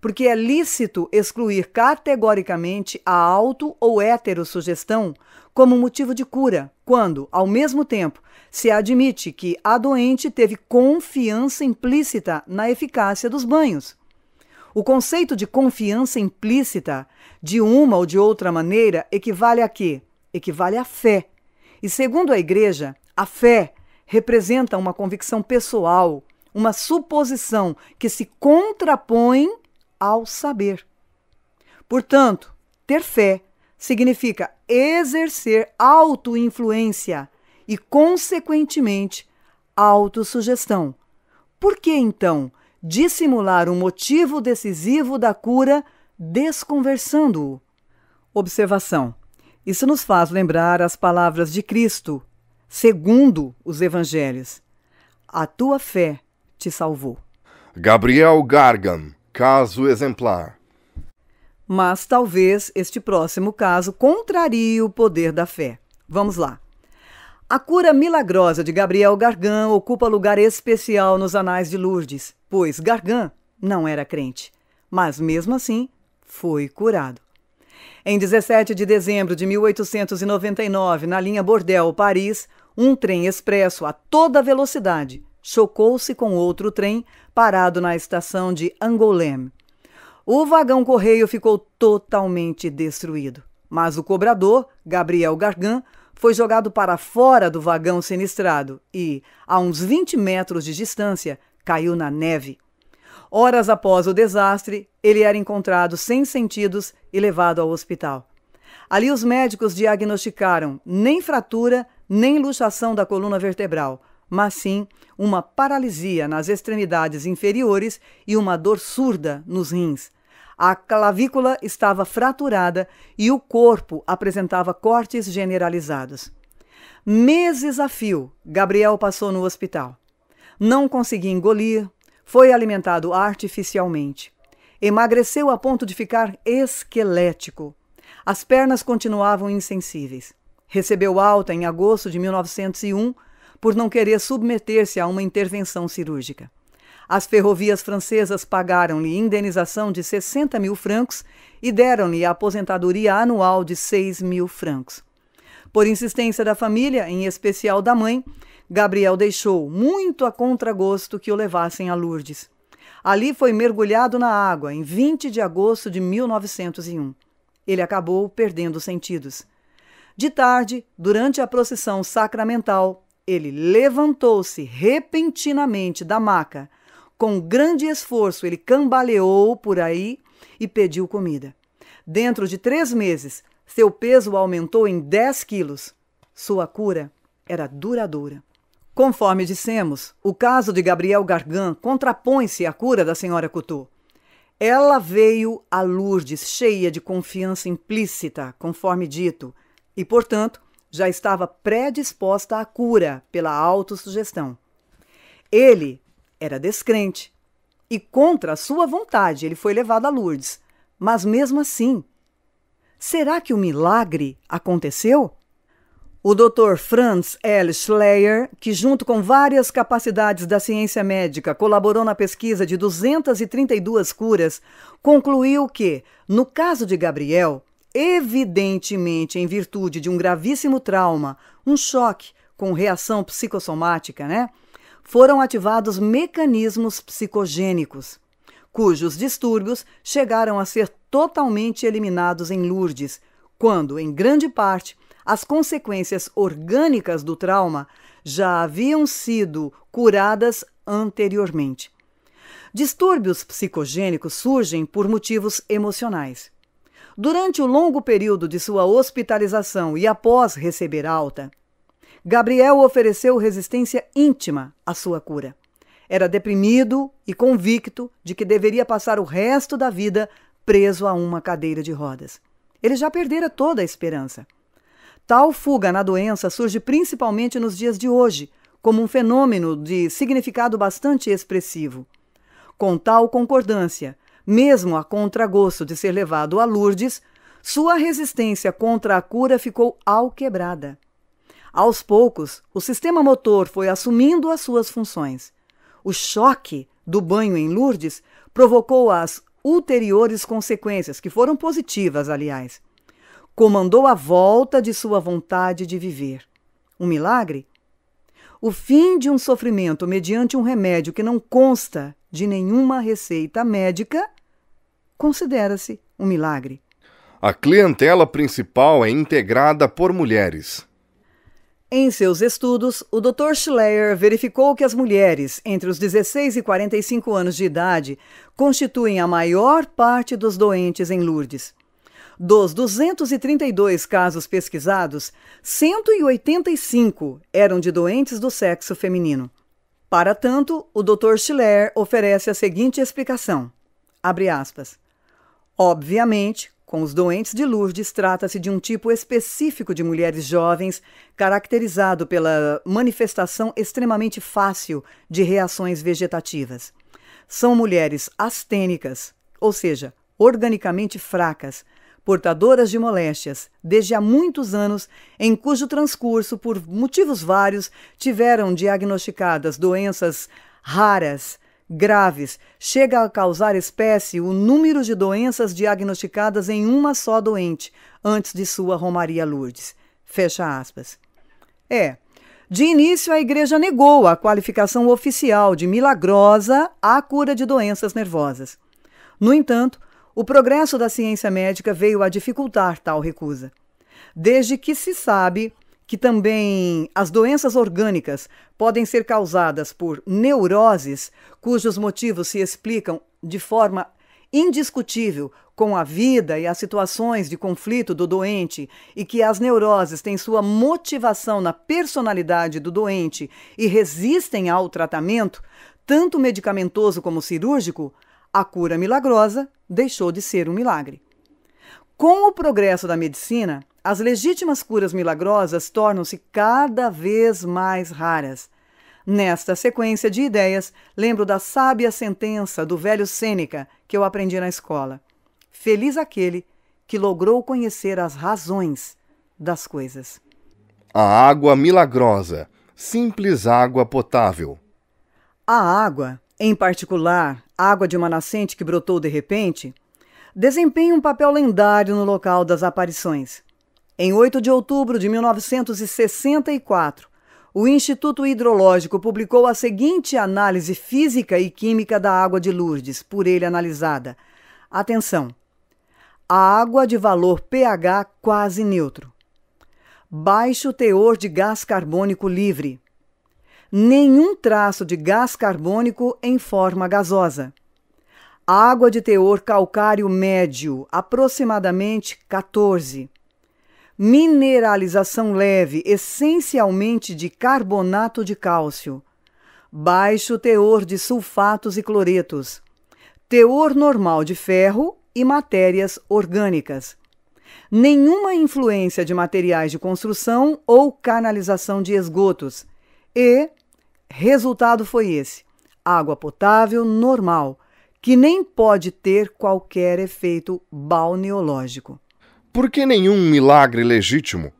porque é lícito excluir categoricamente a auto ou heterossugestão como motivo de cura, quando, ao mesmo tempo, se admite que a doente teve confiança implícita na eficácia dos banhos. O conceito de confiança implícita, de uma ou de outra maneira, equivale a quê? Equivale à fé. E segundo a Igreja, a fé representa uma convicção pessoal, uma suposição que se contrapõe ao saber. Portanto, ter fé significa exercer autoinfluência e, consequentemente, autossugestão. Por que então dissimular o motivo decisivo da cura desconversando-o? Observação: Isso nos faz lembrar as palavras de Cristo, segundo os evangelhos. A tua fé te salvou. Gabriel Gargan Caso exemplar. Mas talvez este próximo caso contrarie o poder da fé. Vamos lá. A cura milagrosa de Gabriel Gargan ocupa lugar especial nos anais de Lourdes, pois Gargan não era crente, mas mesmo assim foi curado. Em 17 de dezembro de 1899, na linha Bordel, Paris, um trem expresso a toda velocidade chocou-se com outro trem parado na estação de Angoulême. O vagão correio ficou totalmente destruído, mas o cobrador, Gabriel Gargan, foi jogado para fora do vagão sinistrado e, a uns 20 metros de distância, caiu na neve. Horas após o desastre, ele era encontrado sem sentidos e levado ao hospital. Ali os médicos diagnosticaram nem fratura, nem luxação da coluna vertebral, mas sim uma paralisia nas extremidades inferiores e uma dor surda nos rins. A clavícula estava fraturada e o corpo apresentava cortes generalizados. Meses a fio, Gabriel passou no hospital. Não conseguia engolir, foi alimentado artificialmente. Emagreceu a ponto de ficar esquelético. As pernas continuavam insensíveis. Recebeu alta em agosto de 1901 por não querer submeter-se a uma intervenção cirúrgica. As ferrovias francesas pagaram-lhe indenização de 60 mil francos e deram-lhe a aposentadoria anual de 6 mil francos. Por insistência da família, em especial da mãe, Gabriel deixou, muito a contragosto, que o levassem a Lourdes. Ali foi mergulhado na água em 20 de agosto de 1901. Ele acabou perdendo os sentidos. De tarde, durante a procissão sacramental, ele levantou-se repentinamente da maca. Com grande esforço, ele cambaleou por aí e pediu comida. Dentro de três meses, seu peso aumentou em 10 quilos. Sua cura era duradoura. Conforme dissemos, o caso de Gabriel Gargan contrapõe-se à cura da senhora Coutu. Ela veio a Lourdes cheia de confiança implícita, conforme dito, e, portanto, já estava predisposta à cura pela autossugestão. Ele era descrente e, contra a sua vontade, ele foi levado a Lourdes. Mas mesmo assim, será que o milagre aconteceu? O Dr. Franz L. Schleyer, que junto com várias capacidades da ciência médica colaborou na pesquisa de 232 curas, concluiu que, no caso de Gabriel, evidentemente em virtude de um gravíssimo trauma, um choque com reação psicossomática, né? Foram ativados mecanismos psicogênicos, cujos distúrbios chegaram a ser totalmente eliminados em Lourdes, quando, em grande parte, as consequências orgânicas do trauma já haviam sido curadas anteriormente. Distúrbios psicogênicos surgem por motivos emocionais. Durante o longo período de sua hospitalização e após receber alta, Gabriel ofereceu resistência íntima à sua cura. Era deprimido e convicto de que deveria passar o resto da vida preso a uma cadeira de rodas. Ele já perdera toda a esperança. Tal fuga na doença surge principalmente nos dias de hoje, como um fenômeno de significado bastante expressivo. Com tal concordância mesmo a contragosto de ser levado a Lourdes, sua resistência contra a cura ficou alquebrada. Aos poucos, o sistema motor foi assumindo as suas funções. O choque do banho em Lourdes provocou as ulteriores consequências, que foram positivas, aliás. Comandou a volta de sua vontade de viver. Um milagre? O fim de um sofrimento mediante um remédio que não consta de nenhuma receita médica considera-se um milagre. A clientela principal é integrada por mulheres. Em seus estudos, o Dr. Schleyer verificou que as mulheres entre os 16 e 45 anos de idade constituem a maior parte dos doentes em Lourdes. Dos 232 casos pesquisados, 185 eram de doentes do sexo feminino. Para tanto, o Dr. Schleyer oferece a seguinte explicação: abre aspas. Obviamente, com os doentes de Lourdes, trata-se de um tipo específico de mulheres jovens, caracterizado pela manifestação extremamente fácil de reações vegetativas. São mulheres astênicas, ou seja, organicamente fracas, portadoras de moléstias, desde há muitos anos, em cujo transcurso, por motivos vários, tiveram diagnosticadas doenças raras, graves. Chega a causar espécie o número de doenças diagnosticadas em uma só doente, antes de sua Romaria Lourdes. Fecha aspas. É. De início, a igreja negou a qualificação oficial de milagrosa à cura de doenças nervosas. No entanto, o progresso da ciência médica veio a dificultar tal recusa. Desde que se sabe, que também as doenças orgânicas podem ser causadas por neuroses cujos motivos se explicam de forma indiscutível com a vida e as situações de conflito do doente e que as neuroses têm sua motivação na personalidade do doente e resistem ao tratamento, tanto medicamentoso como cirúrgico, a cura milagrosa deixou de ser um milagre. Com o progresso da medicina, as legítimas curas milagrosas tornam-se cada vez mais raras. Nesta sequência de ideias, lembro da sábia sentença do velho Sêneca que eu aprendi na escola. Feliz aquele que logrou conhecer as razões das coisas. A água milagrosa, simples água potável. A água, em particular, água de uma nascente que brotou de repente, desempenha um papel lendário no local das aparições. Em 8 de outubro de 1964, o Instituto Hidrológico publicou a seguinte análise física e química da água de Lourdes, por ele analisada. Atenção! A água de valor pH quase neutro. Baixo teor de gás carbônico livre. Nenhum traço de gás carbônico em forma gasosa. Água de teor calcário médio, aproximadamente 14 mineralização leve, essencialmente de carbonato de cálcio, baixo teor de sulfatos e cloretos, teor normal de ferro e matérias orgânicas. Nenhuma influência de materiais de construção ou canalização de esgotos. E resultado foi esse: água potável normal, que nem pode ter qualquer efeito balneológico. Por que nenhum milagre legítimo?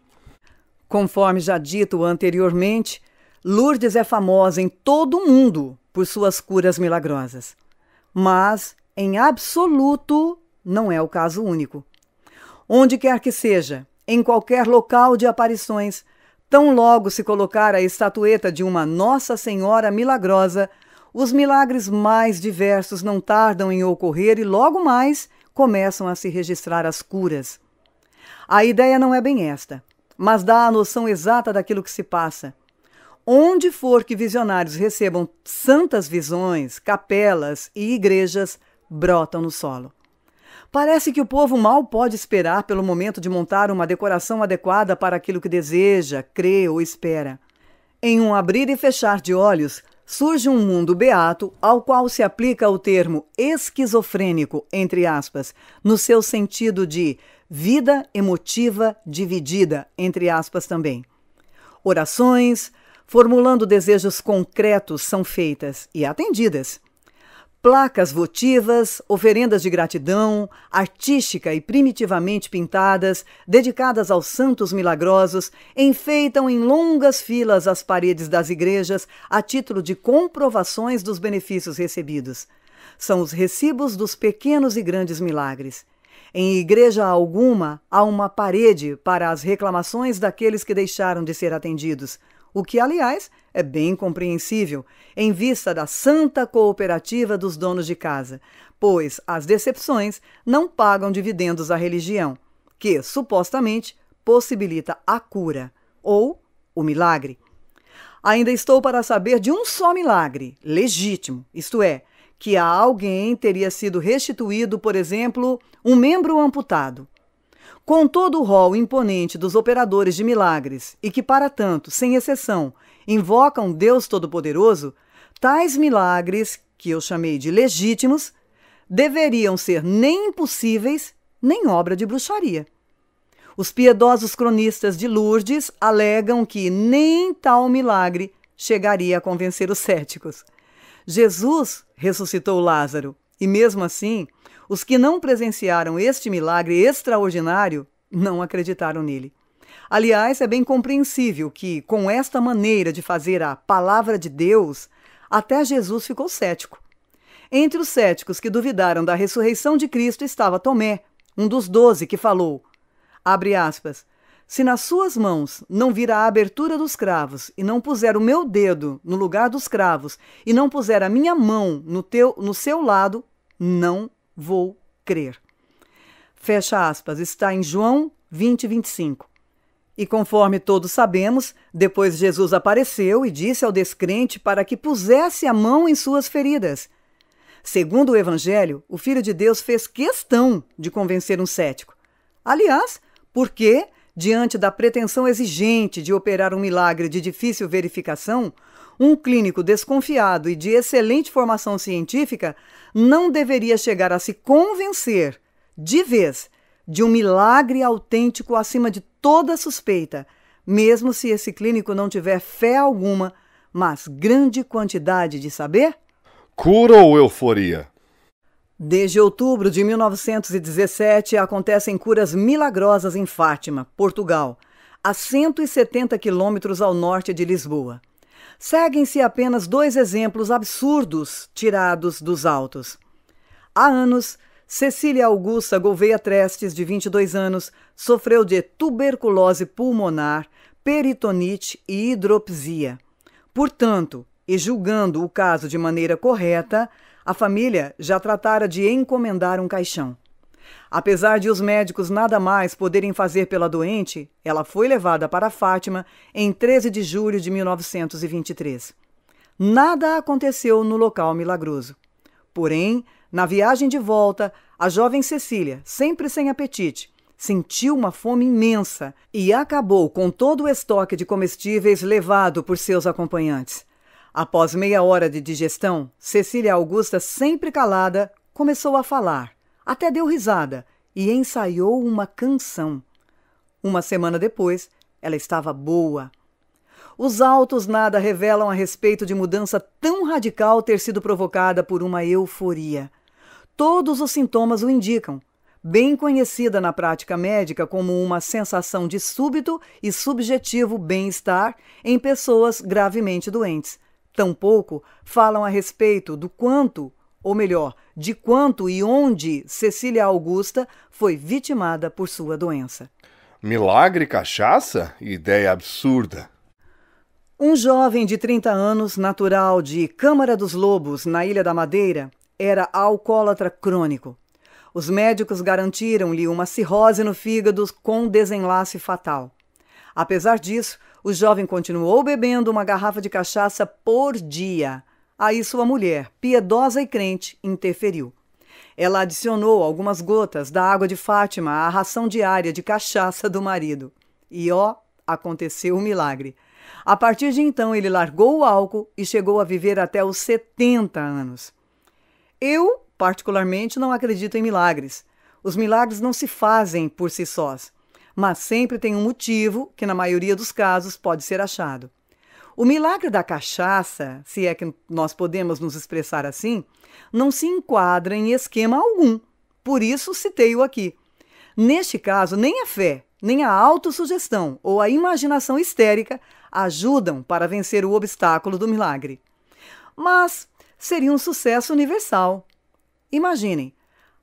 Conforme já dito anteriormente, Lourdes é famosa em todo o mundo por suas curas milagrosas. Mas, em absoluto, não é o caso único. Onde quer que seja, em qualquer local de aparições, tão logo se colocar a estatueta de uma Nossa Senhora milagrosa, os milagres mais diversos não tardam em ocorrer e logo mais começam a se registrar as curas. A ideia não é bem esta, mas dá a noção exata daquilo que se passa. Onde for que visionários recebam santas visões, capelas e igrejas brotam no solo. Parece que o povo mal pode esperar pelo momento de montar uma decoração adequada para aquilo que deseja, crê ou espera. Em um abrir e fechar de olhos, surge um mundo beato ao qual se aplica o termo esquizofrênico, entre aspas, no seu sentido de Vida emotiva dividida, entre aspas também. Orações, formulando desejos concretos, são feitas e atendidas. Placas votivas, oferendas de gratidão, artística e primitivamente pintadas, dedicadas aos santos milagrosos, enfeitam em longas filas as paredes das igrejas a título de comprovações dos benefícios recebidos. São os recibos dos pequenos e grandes milagres. Em igreja alguma há uma parede para as reclamações daqueles que deixaram de ser atendidos, o que, aliás, é bem compreensível, em vista da santa cooperativa dos donos de casa, pois as decepções não pagam dividendos à religião, que supostamente possibilita a cura ou o milagre. Ainda estou para saber de um só milagre, legítimo, isto é, que a alguém teria sido restituído, por exemplo, um membro amputado. Com todo o rol imponente dos operadores de milagres e que, para tanto, sem exceção, invocam Deus Todo-Poderoso, tais milagres, que eu chamei de legítimos, deveriam ser nem impossíveis, nem obra de bruxaria. Os piedosos cronistas de Lourdes alegam que nem tal milagre chegaria a convencer os céticos. Jesus ressuscitou Lázaro, e mesmo assim, os que não presenciaram este milagre extraordinário não acreditaram nele. Aliás, é bem compreensível que, com esta maneira de fazer a palavra de Deus, até Jesus ficou cético. Entre os céticos que duvidaram da ressurreição de Cristo estava Tomé, um dos doze que falou: abre aspas, se nas suas mãos não vir a abertura dos cravos, e não puser o meu dedo no lugar dos cravos, e não puser a minha mão no, teu, no seu lado, não vou crer. Fecha aspas, está em João 20, 25. E conforme todos sabemos, depois Jesus apareceu e disse ao descrente para que pusesse a mão em suas feridas. Segundo o Evangelho, o Filho de Deus fez questão de convencer um cético. Aliás, porque diante da pretensão exigente de operar um milagre de difícil verificação, um clínico desconfiado e de excelente formação científica não deveria chegar a se convencer, de vez, de um milagre autêntico acima de toda suspeita, mesmo se esse clínico não tiver fé alguma, mas grande quantidade de saber? Cura ou euforia? Desde outubro de 1917 acontecem curas milagrosas em Fátima, Portugal, a 170 quilômetros ao norte de Lisboa. Seguem-se apenas dois exemplos absurdos tirados dos autos. Há anos, Cecília Augusta Gouveia Trestes, de 22 anos, sofreu de tuberculose pulmonar, peritonite e hidropsia. Portanto, e julgando o caso de maneira correta, a família já tratara de encomendar um caixão. Apesar de os médicos nada mais poderem fazer pela doente, ela foi levada para Fátima em 13 de julho de 1923. Nada aconteceu no local milagroso. Porém, na viagem de volta, a jovem Cecília, sempre sem apetite, sentiu uma fome imensa e acabou com todo o estoque de comestíveis levado por seus acompanhantes. Após meia hora de digestão, Cecília Augusta, sempre calada, começou a falar. Até deu risada e ensaiou uma canção. Uma semana depois, ela estava boa. Os autos nada revelam a respeito de mudança tão radical ter sido provocada por uma euforia. Todos os sintomas o indicam, bem conhecida na prática médica como uma sensação de súbito e subjetivo bem-estar em pessoas gravemente doentes Tampouco falam a respeito do quanto, ou melhor, de quanto e onde Cecília Augusta foi vitimada por sua doença. Milagre cachaça? Ideia absurda. Um jovem de 30 anos, natural de Câmara dos Lobos, na Ilha da Madeira, era alcoólatra crônico. Os médicos garantiram-lhe uma cirrose no fígado com desenlace fatal. Apesar disso, o jovem continuou bebendo uma garrafa de cachaça por dia. Aí sua mulher, piedosa e crente, interferiu. Ela adicionou algumas gotas da água de Fátima à ração diária de cachaça do marido. E ó, aconteceu o um milagre. A partir de então, ele largou o álcool e chegou a viver até os 70 anos. Eu, particularmente, não acredito em milagres. Os milagres não se fazem por si sós mas sempre tem um motivo que, na maioria dos casos, pode ser achado. O milagre da cachaça, se é que nós podemos nos expressar assim, não se enquadra em esquema algum. Por isso citei-o aqui. Neste caso, nem a fé, nem a autossugestão ou a imaginação histérica ajudam para vencer o obstáculo do milagre. Mas seria um sucesso universal. Imaginem,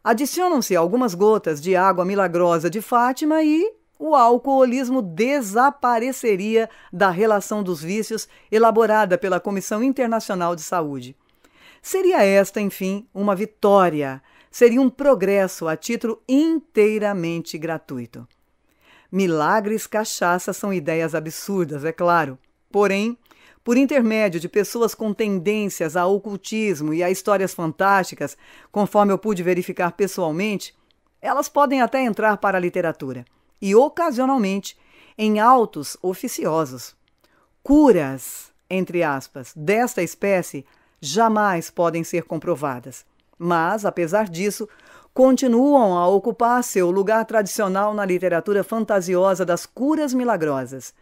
adicionam-se algumas gotas de água milagrosa de Fátima e o alcoolismo desapareceria da relação dos vícios elaborada pela Comissão Internacional de Saúde. Seria esta, enfim, uma vitória, seria um progresso a título inteiramente gratuito. Milagres cachaça são ideias absurdas, é claro. Porém, por intermédio de pessoas com tendências ao ocultismo e a histórias fantásticas, conforme eu pude verificar pessoalmente, elas podem até entrar para a literatura e ocasionalmente em autos oficiosos. Curas, entre aspas, desta espécie jamais podem ser comprovadas, mas, apesar disso, continuam a ocupar seu lugar tradicional na literatura fantasiosa das curas milagrosas.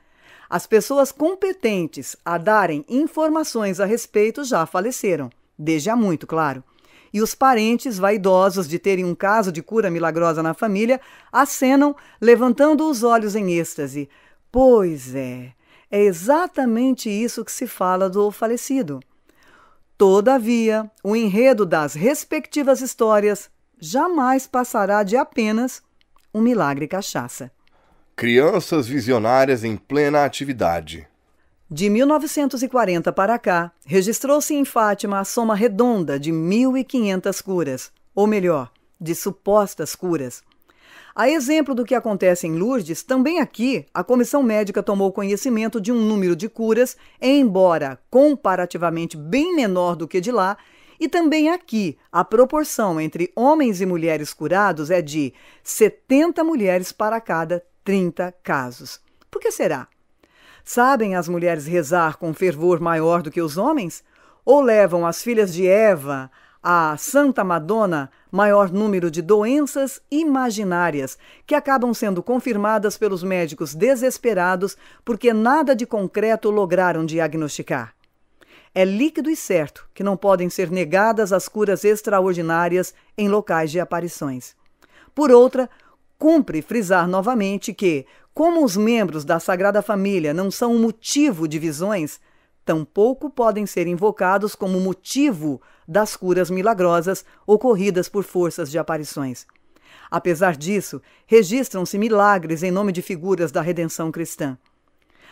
As pessoas competentes a darem informações a respeito já faleceram, desde há muito, claro e os parentes vaidosos de terem um caso de cura milagrosa na família acenam, levantando os olhos em êxtase. Pois é, é exatamente isso que se fala do falecido. Todavia, o enredo das respectivas histórias jamais passará de apenas um milagre cachaça. Crianças visionárias em plena atividade. De 1940 para cá, registrou-se em Fátima a soma redonda de 1.500 curas, ou melhor, de supostas curas. A exemplo do que acontece em Lourdes, também aqui a comissão médica tomou conhecimento de um número de curas, embora comparativamente bem menor do que de lá, e também aqui a proporção entre homens e mulheres curados é de 70 mulheres para cada 30 casos. Por que será? Sabem as mulheres rezar com fervor maior do que os homens? Ou levam as filhas de Eva, a Santa Madonna, maior número de doenças imaginárias que acabam sendo confirmadas pelos médicos desesperados porque nada de concreto lograram diagnosticar? É líquido e certo que não podem ser negadas as curas extraordinárias em locais de aparições. Por outra, cumpre frisar novamente que, como os membros da Sagrada Família não são o motivo de visões, tampouco podem ser invocados como motivo das curas milagrosas ocorridas por forças de aparições. Apesar disso, registram-se milagres em nome de figuras da redenção cristã.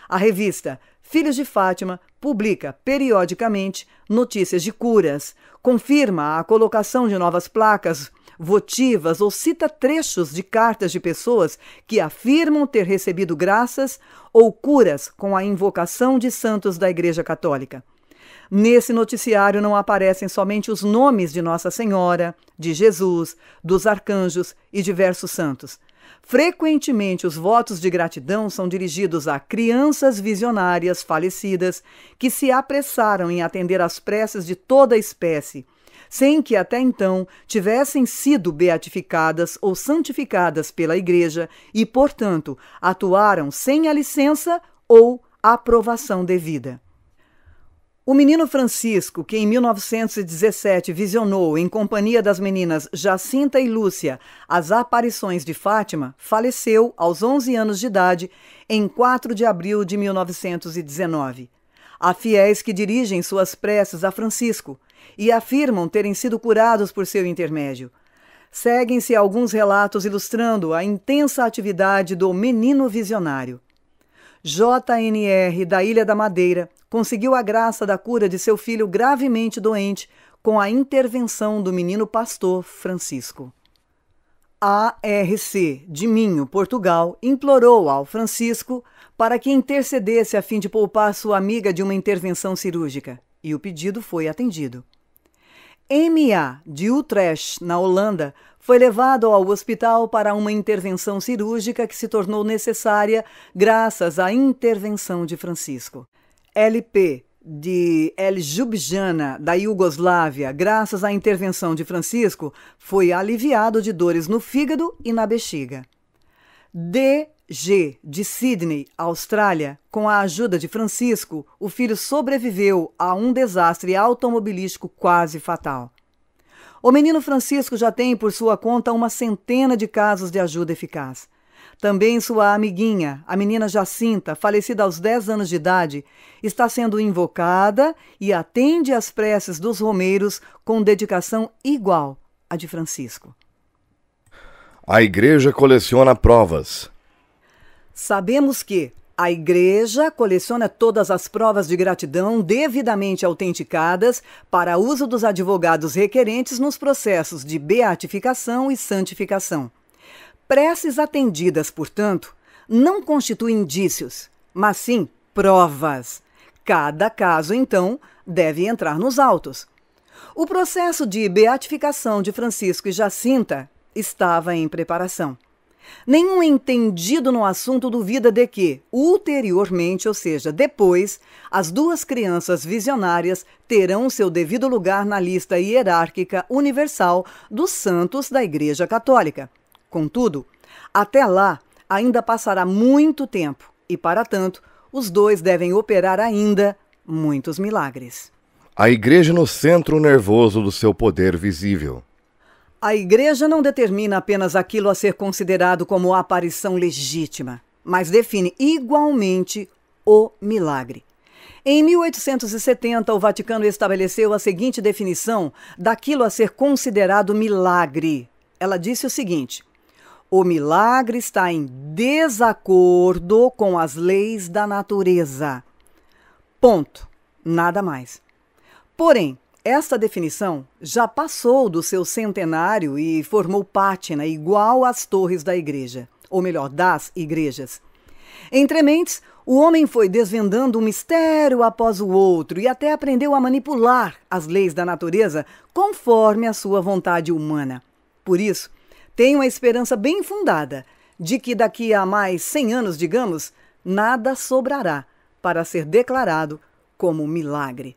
A revista Filhos de Fátima publica periodicamente notícias de curas, confirma a colocação de novas placas votivas ou cita trechos de cartas de pessoas que afirmam ter recebido graças ou curas com a invocação de santos da Igreja Católica. Nesse noticiário não aparecem somente os nomes de Nossa Senhora, de Jesus, dos arcanjos e diversos santos. Frequentemente, os votos de gratidão são dirigidos a crianças visionárias falecidas que se apressaram em atender às preces de toda a espécie sem que até então tivessem sido beatificadas ou santificadas pela Igreja e, portanto, atuaram sem a licença ou aprovação devida. O menino Francisco, que em 1917 visionou, em companhia das meninas Jacinta e Lúcia, as aparições de Fátima, faleceu aos 11 anos de idade em 4 de abril de 1919. Há fiéis que dirigem suas preces a Francisco, e afirmam terem sido curados por seu intermédio. Seguem-se alguns relatos ilustrando a intensa atividade do menino visionário. JNR, da Ilha da Madeira, conseguiu a graça da cura de seu filho gravemente doente com a intervenção do menino pastor Francisco. ARC de Minho, Portugal, implorou ao Francisco para que intercedesse a fim de poupar sua amiga de uma intervenção cirúrgica e o pedido foi atendido. M.A. de Utrecht, na Holanda, foi levado ao hospital para uma intervenção cirúrgica que se tornou necessária graças à intervenção de Francisco. L.P. de Ljubljana da Iugoslávia, graças à intervenção de Francisco, foi aliviado de dores no fígado e na bexiga. D. G, de Sydney, Austrália, com a ajuda de Francisco, o filho sobreviveu a um desastre automobilístico quase fatal. O menino Francisco já tem por sua conta uma centena de casos de ajuda eficaz. Também sua amiguinha, a menina Jacinta, falecida aos 10 anos de idade, está sendo invocada e atende às preces dos romeiros com dedicação igual à de Francisco. A igreja coleciona provas. Sabemos que a igreja coleciona todas as provas de gratidão devidamente autenticadas para uso dos advogados requerentes nos processos de beatificação e santificação. Preces atendidas, portanto, não constituem indícios, mas sim provas. Cada caso, então, deve entrar nos autos. O processo de beatificação de Francisco e Jacinta estava em preparação. Nenhum entendido no assunto duvida de que, ulteriormente, ou seja, depois, as duas crianças visionárias terão seu devido lugar na lista hierárquica universal dos santos da Igreja Católica. Contudo, até lá ainda passará muito tempo e, para tanto, os dois devem operar ainda muitos milagres. A Igreja no centro nervoso do seu poder visível. A igreja não determina apenas aquilo a ser considerado como aparição legítima, mas define igualmente o milagre. Em 1870, o Vaticano estabeleceu a seguinte definição daquilo a ser considerado milagre. Ela disse o seguinte: o milagre está em desacordo com as leis da natureza. Ponto. Nada mais. Porém, esta definição já passou do seu centenário e formou pátina né, igual às torres da igreja, ou melhor, das igrejas. Entre mentes, o homem foi desvendando um mistério após o outro e até aprendeu a manipular as leis da natureza conforme a sua vontade humana. Por isso, tenho a esperança bem fundada de que daqui a mais 100 anos, digamos, nada sobrará para ser declarado como milagre.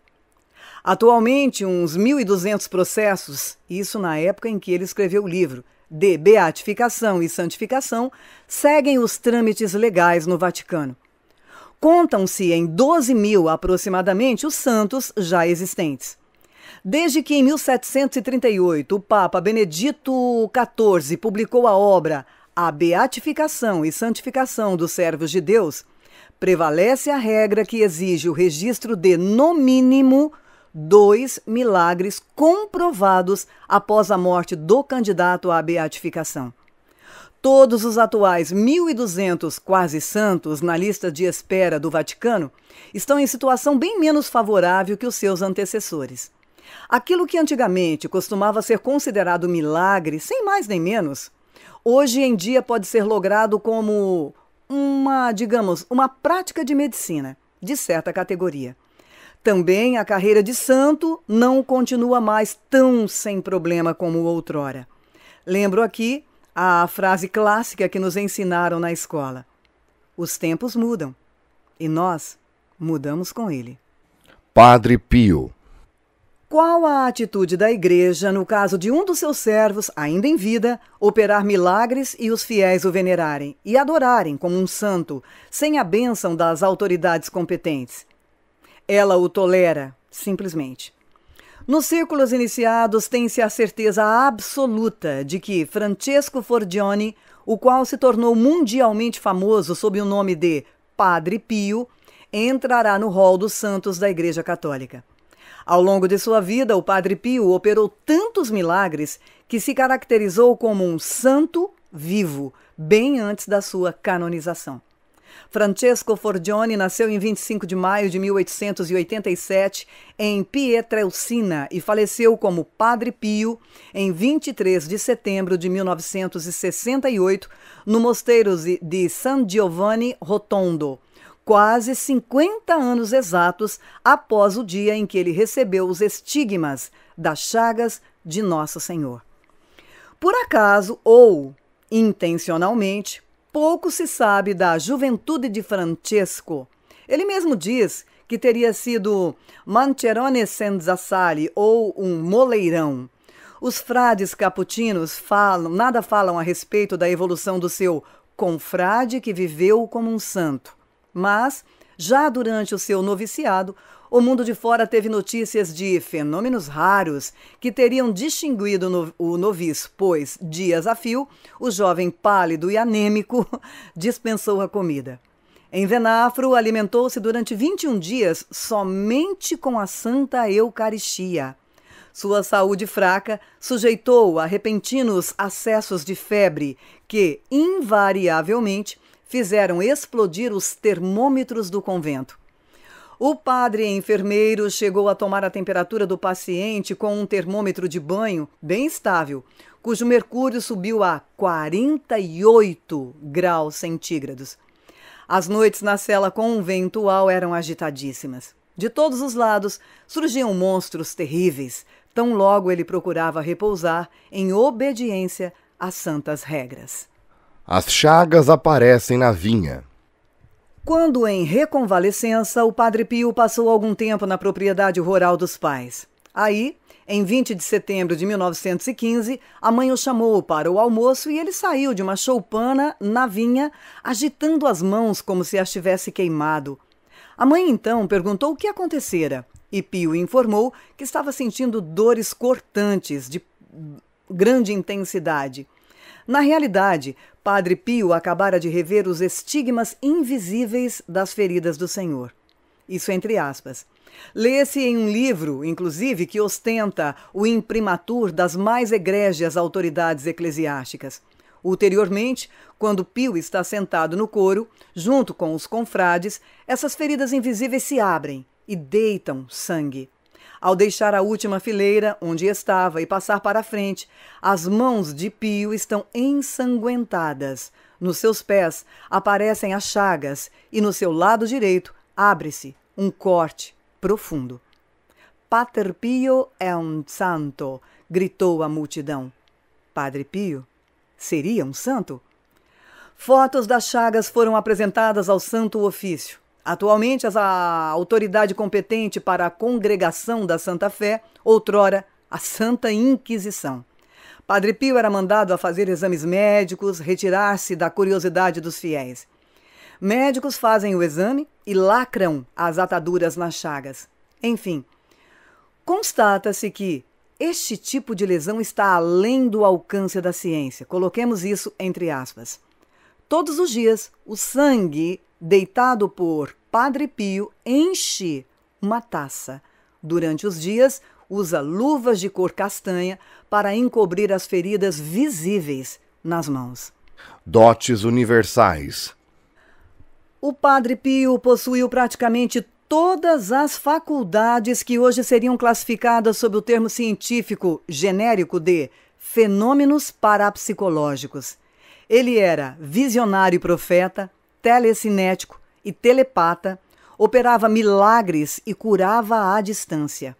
Atualmente, uns 1.200 processos, isso na época em que ele escreveu o livro, de beatificação e santificação, seguem os trâmites legais no Vaticano. Contam-se em 12 mil aproximadamente os santos já existentes. Desde que em 1738 o Papa Benedito XIV publicou a obra A Beatificação e Santificação dos Servos de Deus, prevalece a regra que exige o registro de, no mínimo, dois milagres comprovados após a morte do candidato à beatificação. Todos os atuais 1.200 quase santos na lista de espera do Vaticano estão em situação bem menos favorável que os seus antecessores. Aquilo que antigamente costumava ser considerado milagre, sem mais nem menos, hoje em dia pode ser logrado como uma, digamos, uma prática de medicina de certa categoria. Também a carreira de santo não continua mais tão sem problema como outrora. Lembro aqui a frase clássica que nos ensinaram na escola: Os tempos mudam e nós mudamos com ele. Padre Pio. Qual a atitude da igreja no caso de um dos seus servos, ainda em vida, operar milagres e os fiéis o venerarem e adorarem como um santo, sem a bênção das autoridades competentes? Ela o tolera, simplesmente. Nos círculos iniciados tem-se a certeza absoluta de que Francesco Forgione, o qual se tornou mundialmente famoso sob o nome de Padre Pio, entrará no rol dos santos da Igreja Católica. Ao longo de sua vida, o Padre Pio operou tantos milagres que se caracterizou como um santo vivo, bem antes da sua canonização. Francesco Forgione nasceu em 25 de maio de 1887 em Pietrelcina e faleceu como Padre Pio em 23 de setembro de 1968 no mosteiro de San Giovanni Rotondo quase 50 anos exatos após o dia em que ele recebeu os estigmas das chagas de Nosso Senhor. Por acaso ou intencionalmente, Pouco se sabe da juventude de Francesco. Ele mesmo diz que teria sido Mancherone senza sali ou um moleirão. Os frades capuchinos falam, nada falam a respeito da evolução do seu confrade que viveu como um santo. Mas, já durante o seu noviciado, o mundo de fora teve notícias de fenômenos raros que teriam distinguido no, o noviço, pois, dias a fio, o jovem pálido e anêmico dispensou a comida. Em Venafro, alimentou-se durante 21 dias somente com a Santa Eucaristia. Sua saúde fraca sujeitou-o a repentinos acessos de febre que, invariavelmente, fizeram explodir os termômetros do convento. O padre enfermeiro chegou a tomar a temperatura do paciente com um termômetro de banho bem estável, cujo mercúrio subiu a 48 graus centígrados. As noites na cela conventual eram agitadíssimas. De todos os lados surgiam monstros terríveis, tão logo ele procurava repousar em obediência às santas regras. As chagas aparecem na vinha, quando em reconvalescença, o padre Pio passou algum tempo na propriedade rural dos pais. Aí, em 20 de setembro de 1915, a mãe o chamou para o almoço e ele saiu de uma choupana na vinha, agitando as mãos como se as tivesse queimado. A mãe então perguntou o que acontecera e Pio informou que estava sentindo dores cortantes de grande intensidade. Na realidade, Padre Pio acabara de rever os estigmas invisíveis das feridas do Senhor. Isso entre aspas. Lê-se em um livro, inclusive, que ostenta o imprimatur das mais egrégias autoridades eclesiásticas. Ulteriormente, quando Pio está sentado no coro, junto com os confrades, essas feridas invisíveis se abrem e deitam sangue. Ao deixar a última fileira onde estava e passar para a frente, as mãos de Pio estão ensanguentadas. Nos seus pés aparecem as chagas e no seu lado direito abre-se um corte profundo. Pater Pio é um santo, gritou a multidão. Padre Pio seria um santo? Fotos das chagas foram apresentadas ao santo ofício. Atualmente, a autoridade competente para a Congregação da Santa Fé, outrora a Santa Inquisição. Padre Pio era mandado a fazer exames médicos, retirar-se da curiosidade dos fiéis. Médicos fazem o exame e lacram as ataduras nas chagas. Enfim, constata-se que este tipo de lesão está além do alcance da ciência. Coloquemos isso entre aspas. Todos os dias, o sangue deitado por Padre Pio enche uma taça. Durante os dias, usa luvas de cor castanha para encobrir as feridas visíveis nas mãos. Dotes universais. O Padre Pio possuiu praticamente todas as faculdades que hoje seriam classificadas sob o termo científico genérico de fenômenos parapsicológicos. Ele era visionário e profeta, telecinético e telepata, operava milagres e curava à distância.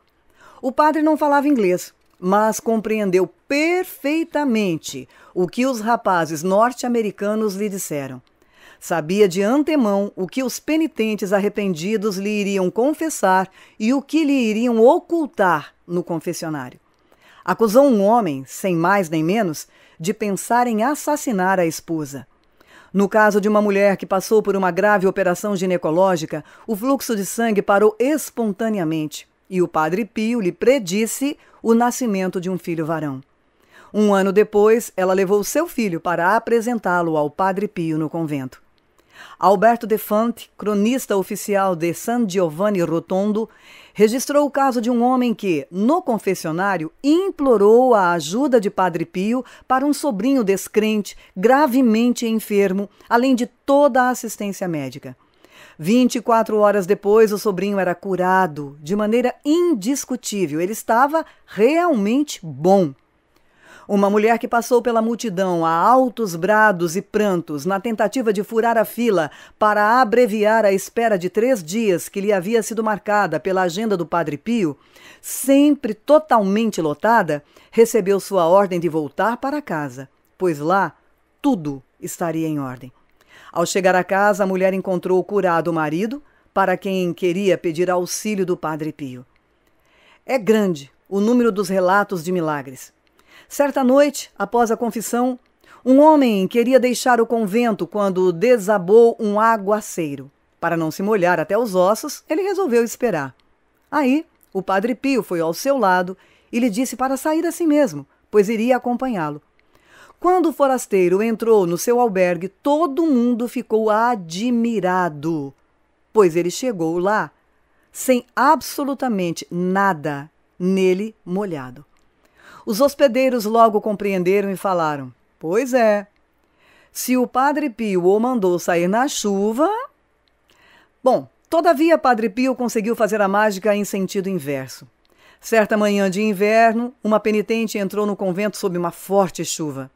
O padre não falava inglês, mas compreendeu perfeitamente o que os rapazes norte-americanos lhe disseram. Sabia de antemão o que os penitentes arrependidos lhe iriam confessar e o que lhe iriam ocultar no confessionário. Acusou um homem, sem mais nem menos, de pensar em assassinar a esposa. No caso de uma mulher que passou por uma grave operação ginecológica, o fluxo de sangue parou espontaneamente e o padre Pio lhe predisse o nascimento de um filho varão. Um ano depois, ela levou seu filho para apresentá-lo ao padre Pio no convento. Alberto De Fante, cronista oficial de San Giovanni Rotondo, registrou o caso de um homem que, no confessionário, implorou a ajuda de Padre Pio para um sobrinho descrente, gravemente enfermo, além de toda a assistência médica. 24 horas depois, o sobrinho era curado de maneira indiscutível. Ele estava realmente bom. Uma mulher que passou pela multidão a altos brados e prantos na tentativa de furar a fila para abreviar a espera de três dias que lhe havia sido marcada pela agenda do Padre Pio, sempre totalmente lotada, recebeu sua ordem de voltar para casa, pois lá tudo estaria em ordem. Ao chegar a casa, a mulher encontrou o curado marido, para quem queria pedir auxílio do Padre Pio. É grande o número dos relatos de milagres. Certa noite, após a confissão, um homem queria deixar o convento quando desabou um aguaceiro. Para não se molhar até os ossos, ele resolveu esperar. Aí, o padre Pio foi ao seu lado e lhe disse para sair assim mesmo, pois iria acompanhá-lo. Quando o forasteiro entrou no seu albergue, todo mundo ficou admirado, pois ele chegou lá sem absolutamente nada nele molhado. Os hospedeiros logo compreenderam e falaram: Pois é. Se o Padre Pio o mandou sair na chuva. Bom, todavia, Padre Pio conseguiu fazer a mágica em sentido inverso. Certa manhã de inverno, uma penitente entrou no convento sob uma forte chuva.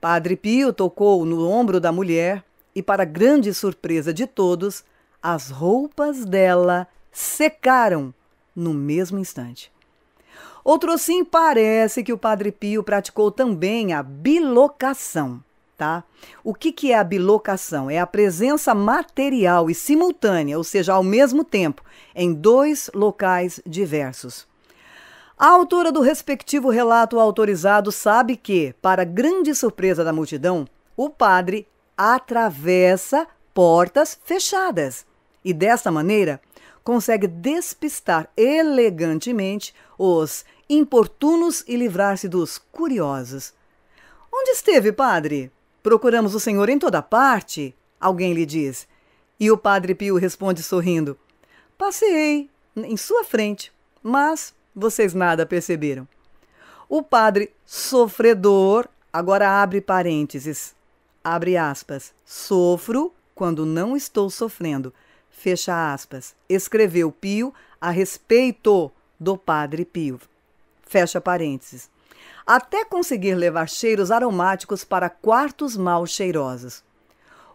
Padre Pio tocou no ombro da mulher e, para grande surpresa de todos, as roupas dela secaram no mesmo instante. Outro sim parece que o Padre Pio praticou também a bilocação, tá? O que, que é a bilocação? É a presença material e simultânea, ou seja, ao mesmo tempo, em dois locais diversos. A autora do respectivo relato autorizado sabe que, para grande surpresa da multidão, o padre atravessa portas fechadas e, dessa maneira, consegue despistar elegantemente os importunos e livrar-se dos curiosos. Onde esteve, padre? Procuramos o senhor em toda parte, alguém lhe diz. E o padre Pio responde sorrindo: Passei em sua frente, mas vocês nada perceberam. O padre sofredor agora abre parênteses, abre aspas. Sofro quando não estou sofrendo, fecha aspas. Escreveu Pio a respeito do padre Pio. Fecha parênteses. Até conseguir levar cheiros aromáticos para quartos mal cheirosos.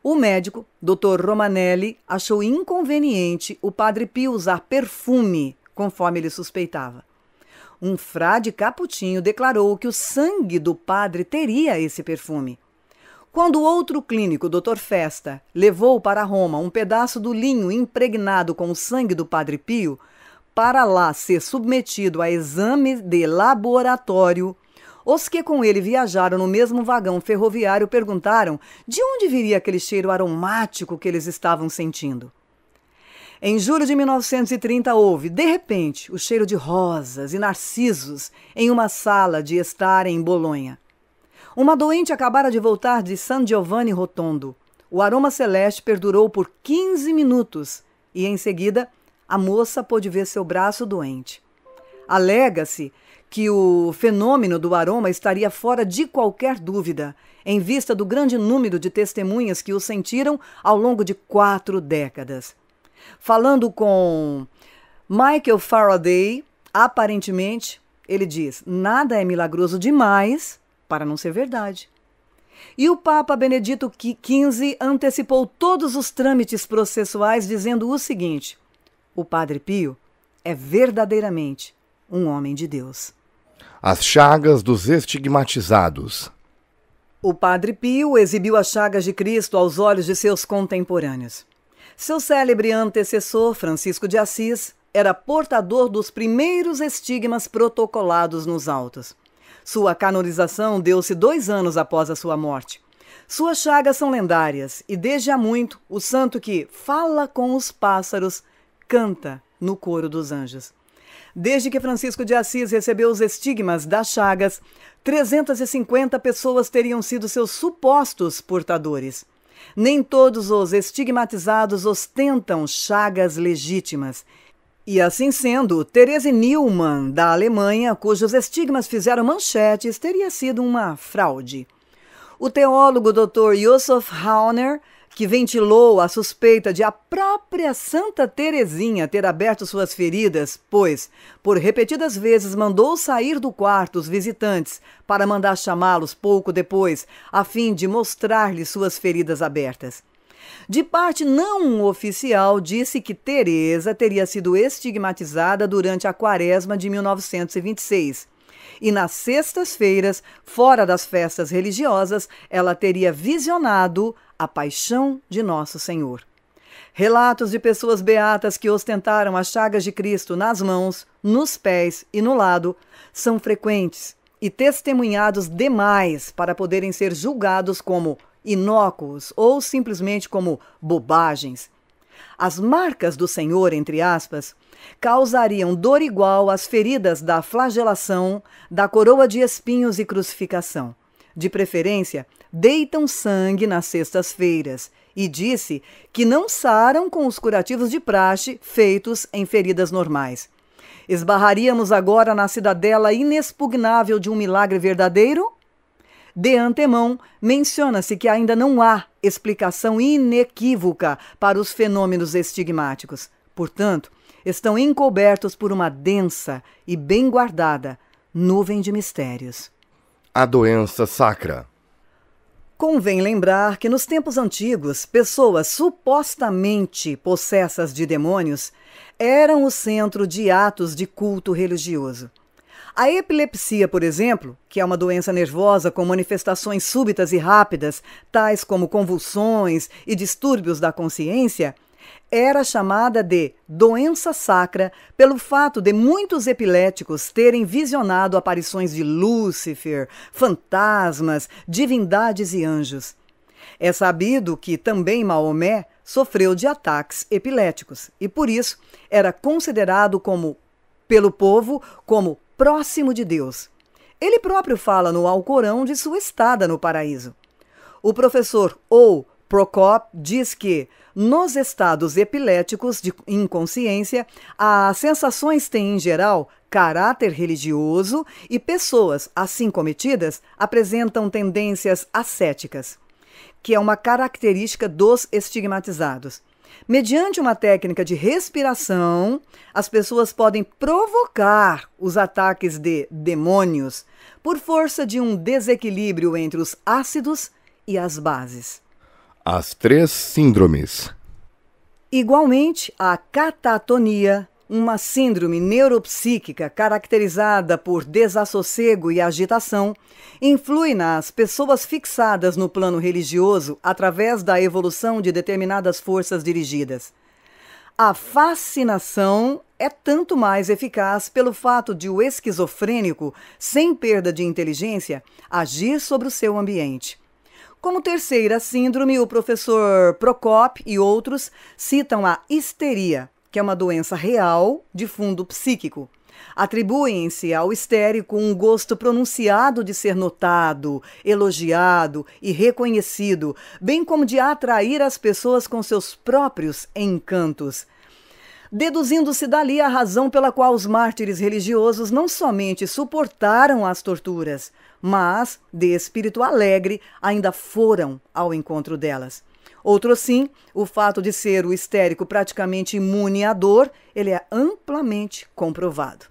O médico, Dr. Romanelli, achou inconveniente o padre Pio usar perfume, conforme ele suspeitava. Um frade caputinho declarou que o sangue do padre teria esse perfume. Quando outro clínico, Dr. Festa, levou para Roma um pedaço do linho impregnado com o sangue do Padre Pio, para lá ser submetido a exame de laboratório, os que com ele viajaram no mesmo vagão ferroviário perguntaram de onde viria aquele cheiro aromático que eles estavam sentindo. Em julho de 1930 houve, de repente, o cheiro de rosas e narcisos em uma sala de estar em Bolonha. Uma doente acabara de voltar de San Giovanni Rotondo. O aroma celeste perdurou por 15 minutos e, em seguida, a moça pôde ver seu braço doente. Alega-se que o fenômeno do aroma estaria fora de qualquer dúvida, em vista do grande número de testemunhas que o sentiram ao longo de quatro décadas. Falando com Michael Faraday, aparentemente, ele diz: nada é milagroso demais para não ser verdade. E o Papa Benedito XV antecipou todos os trâmites processuais, dizendo o seguinte: o Padre Pio é verdadeiramente um homem de Deus. As chagas dos estigmatizados. O Padre Pio exibiu as chagas de Cristo aos olhos de seus contemporâneos. Seu célebre antecessor, Francisco de Assis, era portador dos primeiros estigmas protocolados nos autos. Sua canonização deu-se dois anos após a sua morte. Suas chagas são lendárias e, desde há muito, o santo que fala com os pássaros canta no coro dos anjos. Desde que Francisco de Assis recebeu os estigmas das chagas, 350 pessoas teriam sido seus supostos portadores. Nem todos os estigmatizados ostentam chagas legítimas. E assim sendo, Therese Neumann, da Alemanha, cujos estigmas fizeram manchetes, teria sido uma fraude. O teólogo Dr. Josef Hauner que ventilou a suspeita de a própria Santa Terezinha ter aberto suas feridas, pois, por repetidas vezes, mandou sair do quarto os visitantes para mandar chamá-los pouco depois, a fim de mostrar-lhes suas feridas abertas. De parte não oficial, disse que Teresa teria sido estigmatizada durante a quaresma de 1926 e nas sextas-feiras, fora das festas religiosas, ela teria visionado a paixão de Nosso Senhor. Relatos de pessoas beatas que ostentaram as chagas de Cristo nas mãos, nos pés e no lado são frequentes e testemunhados demais para poderem ser julgados como inócuos ou simplesmente como bobagens. As marcas do Senhor, entre aspas, causariam dor igual às feridas da flagelação, da coroa de espinhos e crucificação. De preferência, deitam sangue nas sextas-feiras e disse que não saram com os curativos de praxe feitos em feridas normais. Esbarraríamos agora na cidadela inexpugnável de um milagre verdadeiro? De antemão, menciona-se que ainda não há explicação inequívoca para os fenômenos estigmáticos. Portanto, estão encobertos por uma densa e bem guardada nuvem de mistérios. A doença sacra. Convém lembrar que nos tempos antigos, pessoas supostamente possessas de demônios eram o centro de atos de culto religioso. A epilepsia, por exemplo, que é uma doença nervosa com manifestações súbitas e rápidas, tais como convulsões e distúrbios da consciência, era chamada de doença sacra pelo fato de muitos epiléticos terem visionado aparições de Lúcifer, fantasmas, divindades e anjos. É sabido que também Maomé sofreu de ataques epiléticos e por isso era considerado como pelo povo como próximo de Deus. Ele próprio fala no Alcorão de sua estada no paraíso. O professor ou Procop diz que nos estados epiléticos de inconsciência, as sensações têm, em geral, caráter religioso e pessoas assim cometidas apresentam tendências ascéticas, que é uma característica dos estigmatizados. Mediante uma técnica de respiração, as pessoas podem provocar os ataques de demônios por força de um desequilíbrio entre os ácidos e as bases. As três síndromes. Igualmente, a catatonia, uma síndrome neuropsíquica caracterizada por desassossego e agitação, influi nas pessoas fixadas no plano religioso através da evolução de determinadas forças dirigidas. A fascinação é tanto mais eficaz pelo fato de o esquizofrênico, sem perda de inteligência, agir sobre o seu ambiente. Como terceira síndrome, o professor Prokop e outros citam a histeria, que é uma doença real de fundo psíquico. Atribuem-se ao histérico um gosto pronunciado de ser notado, elogiado e reconhecido, bem como de atrair as pessoas com seus próprios encantos. Deduzindo-se dali a razão pela qual os mártires religiosos não somente suportaram as torturas, mas de espírito alegre ainda foram ao encontro delas. Outro sim, o fato de ser o histérico praticamente imune à dor, ele é amplamente comprovado.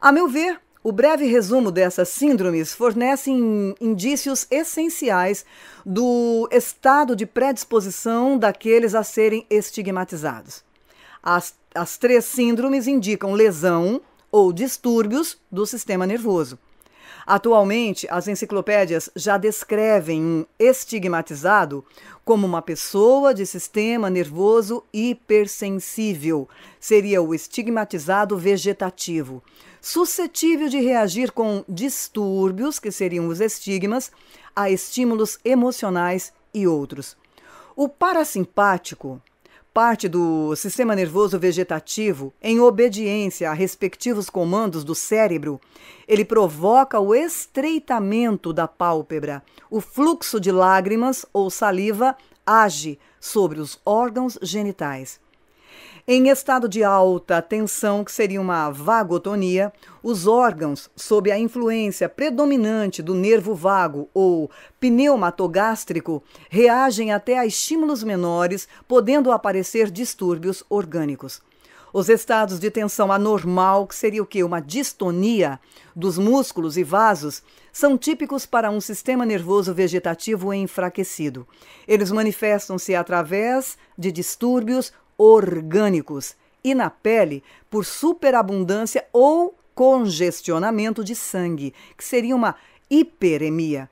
A meu ver, o breve resumo dessas síndromes fornece indícios essenciais do estado de predisposição daqueles a serem estigmatizados. As, as três síndromes indicam lesão ou distúrbios do sistema nervoso. Atualmente, as enciclopédias já descrevem um estigmatizado como uma pessoa de sistema nervoso hipersensível. Seria o estigmatizado vegetativo, suscetível de reagir com distúrbios, que seriam os estigmas, a estímulos emocionais e outros. O parasimpático, parte do sistema nervoso vegetativo em obediência a respectivos comandos do cérebro, ele provoca o estreitamento da pálpebra. O fluxo de lágrimas ou saliva age sobre os órgãos genitais. Em estado de alta tensão, que seria uma vagotonia, os órgãos, sob a influência predominante do nervo vago ou pneumatogástrico, reagem até a estímulos menores, podendo aparecer distúrbios orgânicos. Os estados de tensão anormal, que seria o que? Uma distonia dos músculos e vasos, são típicos para um sistema nervoso vegetativo enfraquecido. Eles manifestam-se através de distúrbios orgânicos e na pele por superabundância ou congestionamento de sangue, que seria uma hiperemia.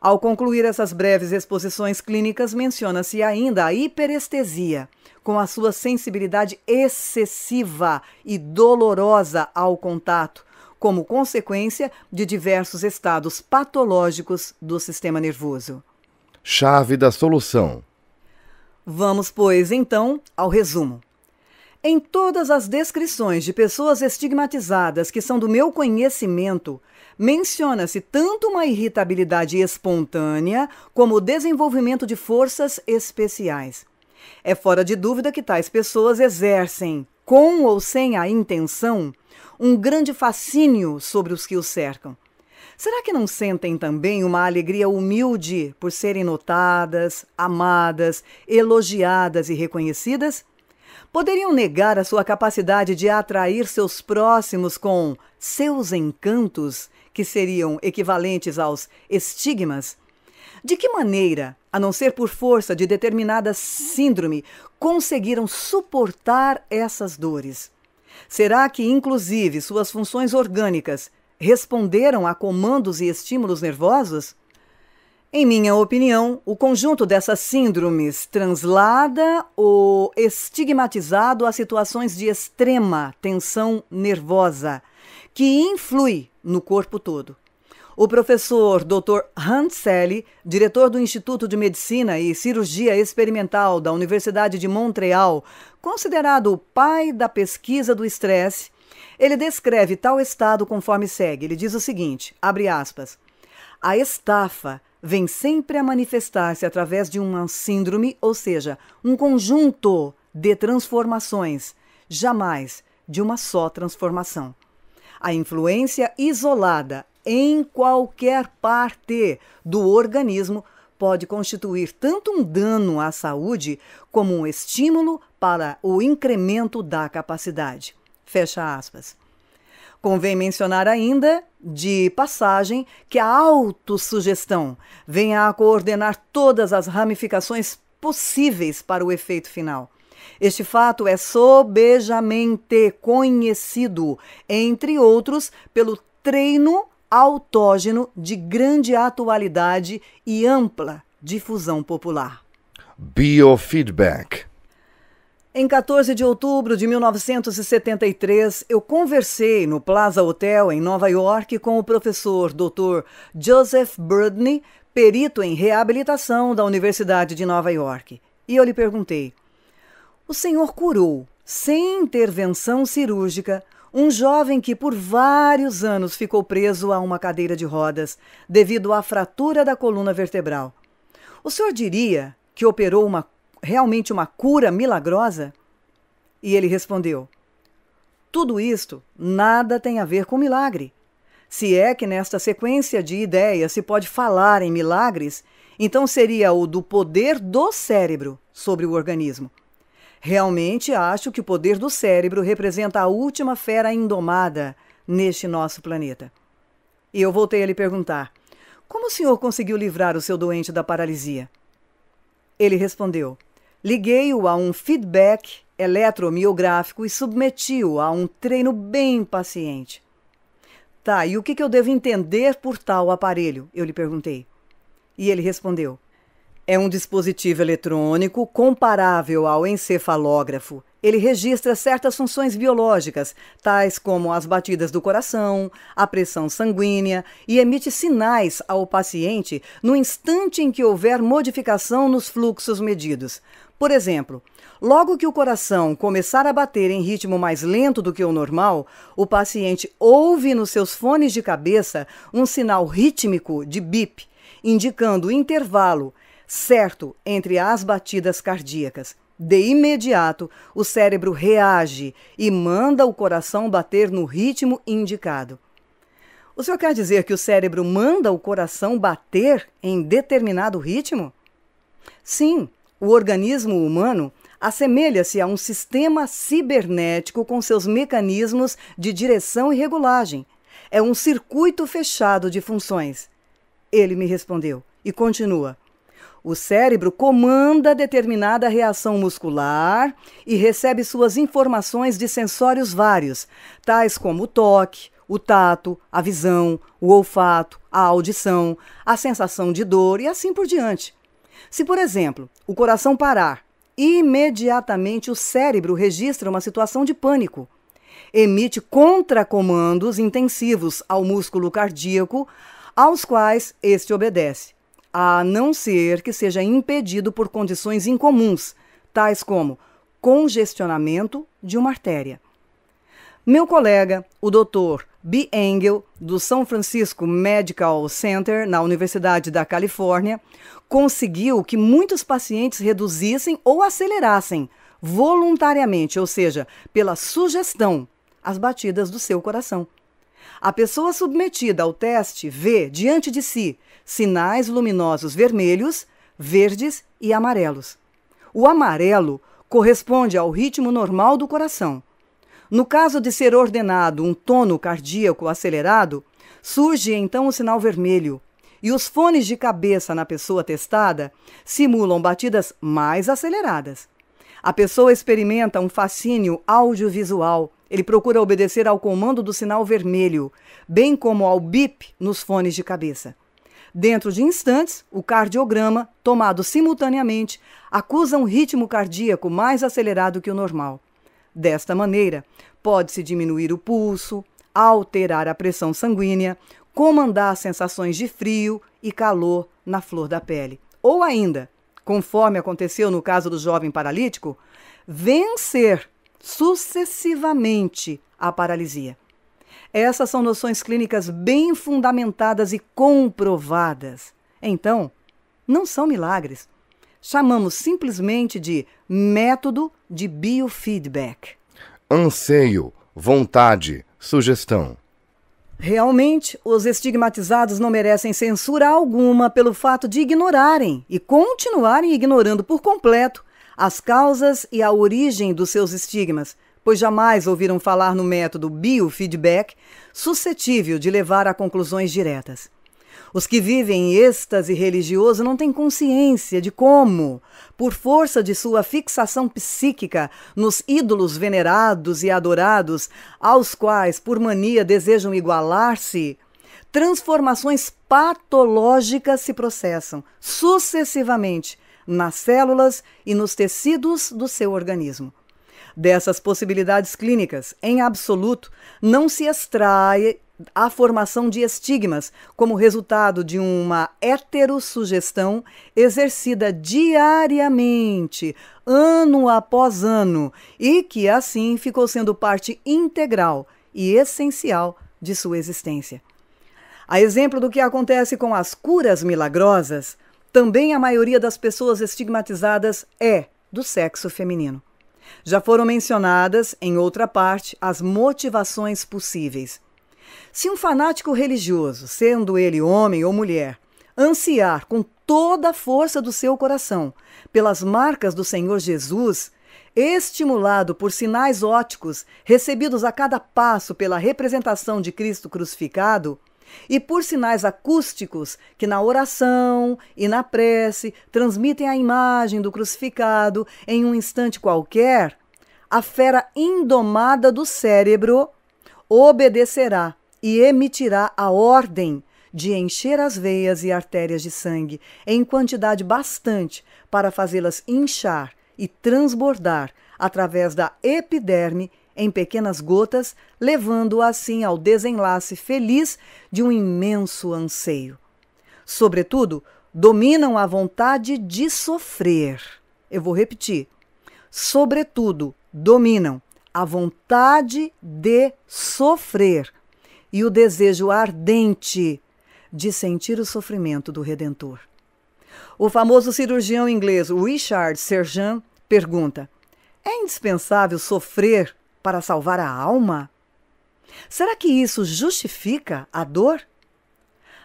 Ao concluir essas breves exposições clínicas, menciona-se ainda a hiperestesia, com a sua sensibilidade excessiva e dolorosa ao contato, como consequência de diversos estados patológicos do sistema nervoso. Chave da solução: Vamos, pois, então, ao resumo. Em todas as descrições de pessoas estigmatizadas que são do meu conhecimento, menciona-se tanto uma irritabilidade espontânea como o desenvolvimento de forças especiais. É fora de dúvida que tais pessoas exercem, com ou sem a intenção, um grande fascínio sobre os que os cercam. Será que não sentem também uma alegria humilde por serem notadas, amadas, elogiadas e reconhecidas? Poderiam negar a sua capacidade de atrair seus próximos com seus encantos, que seriam equivalentes aos estigmas? De que maneira, a não ser por força de determinada síndrome, conseguiram suportar essas dores? Será que, inclusive, suas funções orgânicas responderam a comandos e estímulos nervosos? Em minha opinião, o conjunto dessas síndromes translada o estigmatizado a situações de extrema tensão nervosa, que influi no corpo todo. O professor Dr. Selle, diretor do Instituto de Medicina e Cirurgia Experimental da Universidade de Montreal, considerado o pai da pesquisa do estresse, ele descreve tal estado conforme segue. Ele diz o seguinte: abre aspas. A estafa vem sempre a manifestar-se através de uma síndrome, ou seja, um conjunto de transformações, jamais de uma só transformação. A influência isolada em qualquer parte do organismo pode constituir tanto um dano à saúde como um estímulo para o incremento da capacidade. Fecha aspas. Convém mencionar ainda, de passagem, que a autossugestão vem a coordenar todas as ramificações possíveis para o efeito final. Este fato é sobejamente conhecido, entre outros, pelo treino autógeno de grande atualidade e ampla difusão popular. Biofeedback em 14 de outubro de 1973, eu conversei no Plaza Hotel em Nova York com o professor Dr. Joseph Brudney, perito em reabilitação da Universidade de Nova York. E eu lhe perguntei: O senhor curou, sem intervenção cirúrgica, um jovem que por vários anos ficou preso a uma cadeira de rodas devido à fratura da coluna vertebral. O senhor diria que operou uma realmente uma cura milagrosa? E ele respondeu: Tudo isto nada tem a ver com milagre. Se é que nesta sequência de ideias se pode falar em milagres, então seria o do poder do cérebro sobre o organismo. Realmente acho que o poder do cérebro representa a última fera indomada neste nosso planeta. E eu voltei a lhe perguntar: Como o senhor conseguiu livrar o seu doente da paralisia? Ele respondeu: Liguei-o a um feedback eletromiográfico e submeti-o a um treino bem paciente. Tá, e o que, que eu devo entender por tal aparelho? Eu lhe perguntei. E ele respondeu: É um dispositivo eletrônico comparável ao encefalógrafo. Ele registra certas funções biológicas, tais como as batidas do coração, a pressão sanguínea, e emite sinais ao paciente no instante em que houver modificação nos fluxos medidos. Por exemplo, logo que o coração começar a bater em ritmo mais lento do que o normal, o paciente ouve nos seus fones de cabeça um sinal rítmico de bip, indicando o intervalo certo entre as batidas cardíacas. De imediato, o cérebro reage e manda o coração bater no ritmo indicado. O senhor quer dizer que o cérebro manda o coração bater em determinado ritmo? Sim, o organismo humano assemelha-se a um sistema cibernético com seus mecanismos de direção e regulagem. É um circuito fechado de funções. Ele me respondeu e continua. O cérebro comanda determinada reação muscular e recebe suas informações de sensórios vários, tais como o toque, o tato, a visão, o olfato, a audição, a sensação de dor e assim por diante. Se, por exemplo, o coração parar, imediatamente o cérebro registra uma situação de pânico. Emite contracomandos intensivos ao músculo cardíaco, aos quais este obedece, a não ser que seja impedido por condições incomuns, tais como congestionamento de uma artéria. Meu colega, o Dr. B. Engel, do São Francisco Medical Center, na Universidade da Califórnia, conseguiu que muitos pacientes reduzissem ou acelerassem voluntariamente, ou seja, pela sugestão, as batidas do seu coração. A pessoa submetida ao teste vê diante de si sinais luminosos vermelhos, verdes e amarelos. O amarelo corresponde ao ritmo normal do coração no caso de ser ordenado um tono cardíaco acelerado, surge então o sinal vermelho, e os fones de cabeça na pessoa testada simulam batidas mais aceleradas. A pessoa experimenta um fascínio audiovisual. Ele procura obedecer ao comando do sinal vermelho, bem como ao bip nos fones de cabeça. Dentro de instantes, o cardiograma, tomado simultaneamente, acusa um ritmo cardíaco mais acelerado que o normal. Desta maneira, pode-se diminuir o pulso, alterar a pressão sanguínea, comandar sensações de frio e calor na flor da pele. Ou ainda, conforme aconteceu no caso do jovem paralítico, vencer sucessivamente a paralisia. Essas são noções clínicas bem fundamentadas e comprovadas. Então, não são milagres, chamamos simplesmente de método de biofeedback. Anseio, vontade, sugestão. Realmente, os estigmatizados não merecem censura alguma pelo fato de ignorarem e continuarem ignorando por completo as causas e a origem dos seus estigmas, pois jamais ouviram falar no método biofeedback, suscetível de levar a conclusões diretas. Os que vivem em êxtase religioso não têm consciência de como, por força de sua fixação psíquica nos ídolos venerados e adorados, aos quais, por mania, desejam igualar-se, transformações patológicas se processam sucessivamente nas células e nos tecidos do seu organismo. Dessas possibilidades clínicas, em absoluto, não se extrai a formação de estigmas como resultado de uma heterossugestão exercida diariamente, ano após ano, e que assim ficou sendo parte integral e essencial de sua existência. A exemplo do que acontece com as curas milagrosas, também a maioria das pessoas estigmatizadas é do sexo feminino. Já foram mencionadas, em outra parte, as motivações possíveis. Se um fanático religioso, sendo ele homem ou mulher, ansiar com toda a força do seu coração pelas marcas do Senhor Jesus, estimulado por sinais óticos recebidos a cada passo pela representação de Cristo crucificado, e por sinais acústicos que na oração e na prece transmitem a imagem do crucificado em um instante qualquer, a fera indomada do cérebro obedecerá e emitirá a ordem de encher as veias e artérias de sangue em quantidade bastante para fazê-las inchar e transbordar através da epiderme em pequenas gotas, levando assim ao desenlace feliz de um imenso anseio. Sobretudo, dominam a vontade de sofrer. Eu vou repetir. Sobretudo, dominam a vontade de sofrer e o desejo ardente de sentir o sofrimento do Redentor. O famoso cirurgião inglês Richard Serjan pergunta: É indispensável sofrer para salvar a alma? Será que isso justifica a dor?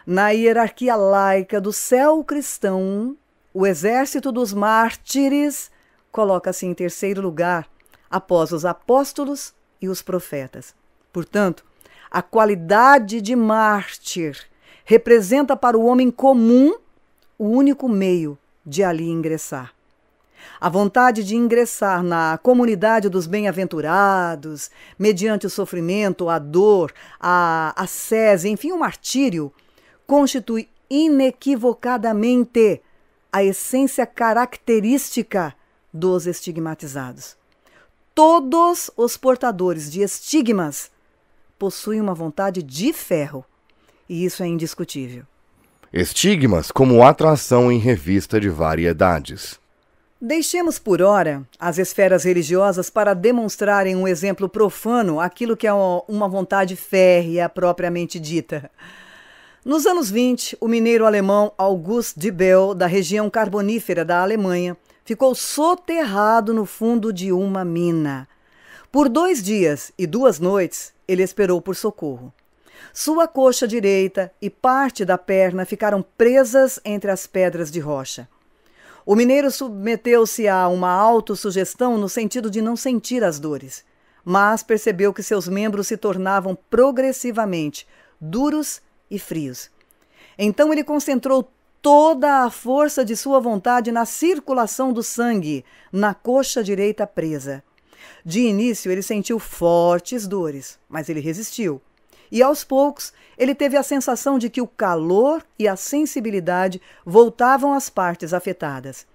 Na hierarquia laica do céu cristão, o exército dos mártires coloca-se em terceiro lugar após os apóstolos e os profetas. Portanto, a qualidade de mártir representa para o homem comum o único meio de ali ingressar. A vontade de ingressar na comunidade dos bem-aventurados, mediante o sofrimento, a dor, a ascese, enfim, o martírio, constitui inequivocadamente a essência característica dos estigmatizados. Todos os portadores de estigmas possui uma vontade de ferro. E isso é indiscutível. Estigmas como atração em revista de variedades. Deixemos por hora as esferas religiosas para demonstrarem um exemplo profano aquilo que é uma vontade férrea propriamente dita. Nos anos 20, o mineiro alemão August Dibel, da região carbonífera da Alemanha, ficou soterrado no fundo de uma mina. Por dois dias e duas noites, ele esperou por socorro. Sua coxa direita e parte da perna ficaram presas entre as pedras de rocha. O mineiro submeteu-se a uma autossugestão no sentido de não sentir as dores, mas percebeu que seus membros se tornavam progressivamente duros e frios. Então ele concentrou toda a força de sua vontade na circulação do sangue na coxa direita presa. De início, ele sentiu fortes dores, mas ele resistiu. E aos poucos, ele teve a sensação de que o calor e a sensibilidade voltavam às partes afetadas.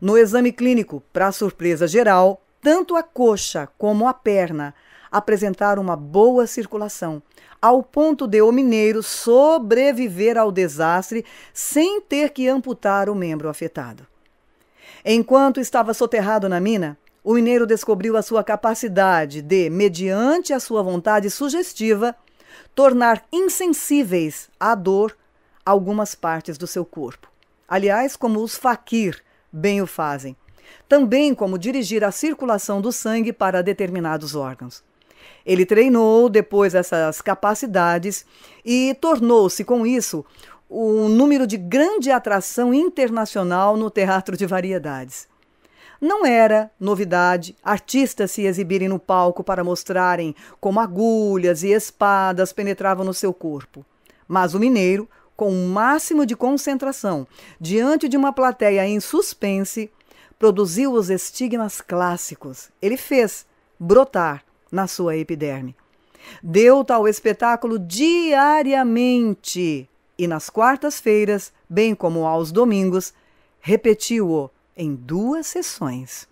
No exame clínico, para surpresa geral, tanto a coxa como a perna apresentaram uma boa circulação, ao ponto de o mineiro sobreviver ao desastre sem ter que amputar o membro afetado. Enquanto estava soterrado na mina, o mineiro descobriu a sua capacidade de, mediante a sua vontade sugestiva, tornar insensíveis à dor algumas partes do seu corpo. Aliás, como os faquir bem o fazem, também como dirigir a circulação do sangue para determinados órgãos. Ele treinou depois essas capacidades e tornou-se com isso um número de grande atração internacional no teatro de variedades. Não era novidade artistas se exibirem no palco para mostrarem como agulhas e espadas penetravam no seu corpo. Mas o mineiro, com o um máximo de concentração, diante de uma plateia em suspense, produziu os estigmas clássicos. Ele fez brotar na sua epiderme. Deu tal espetáculo diariamente e nas quartas-feiras, bem como aos domingos, repetiu-o em duas sessões.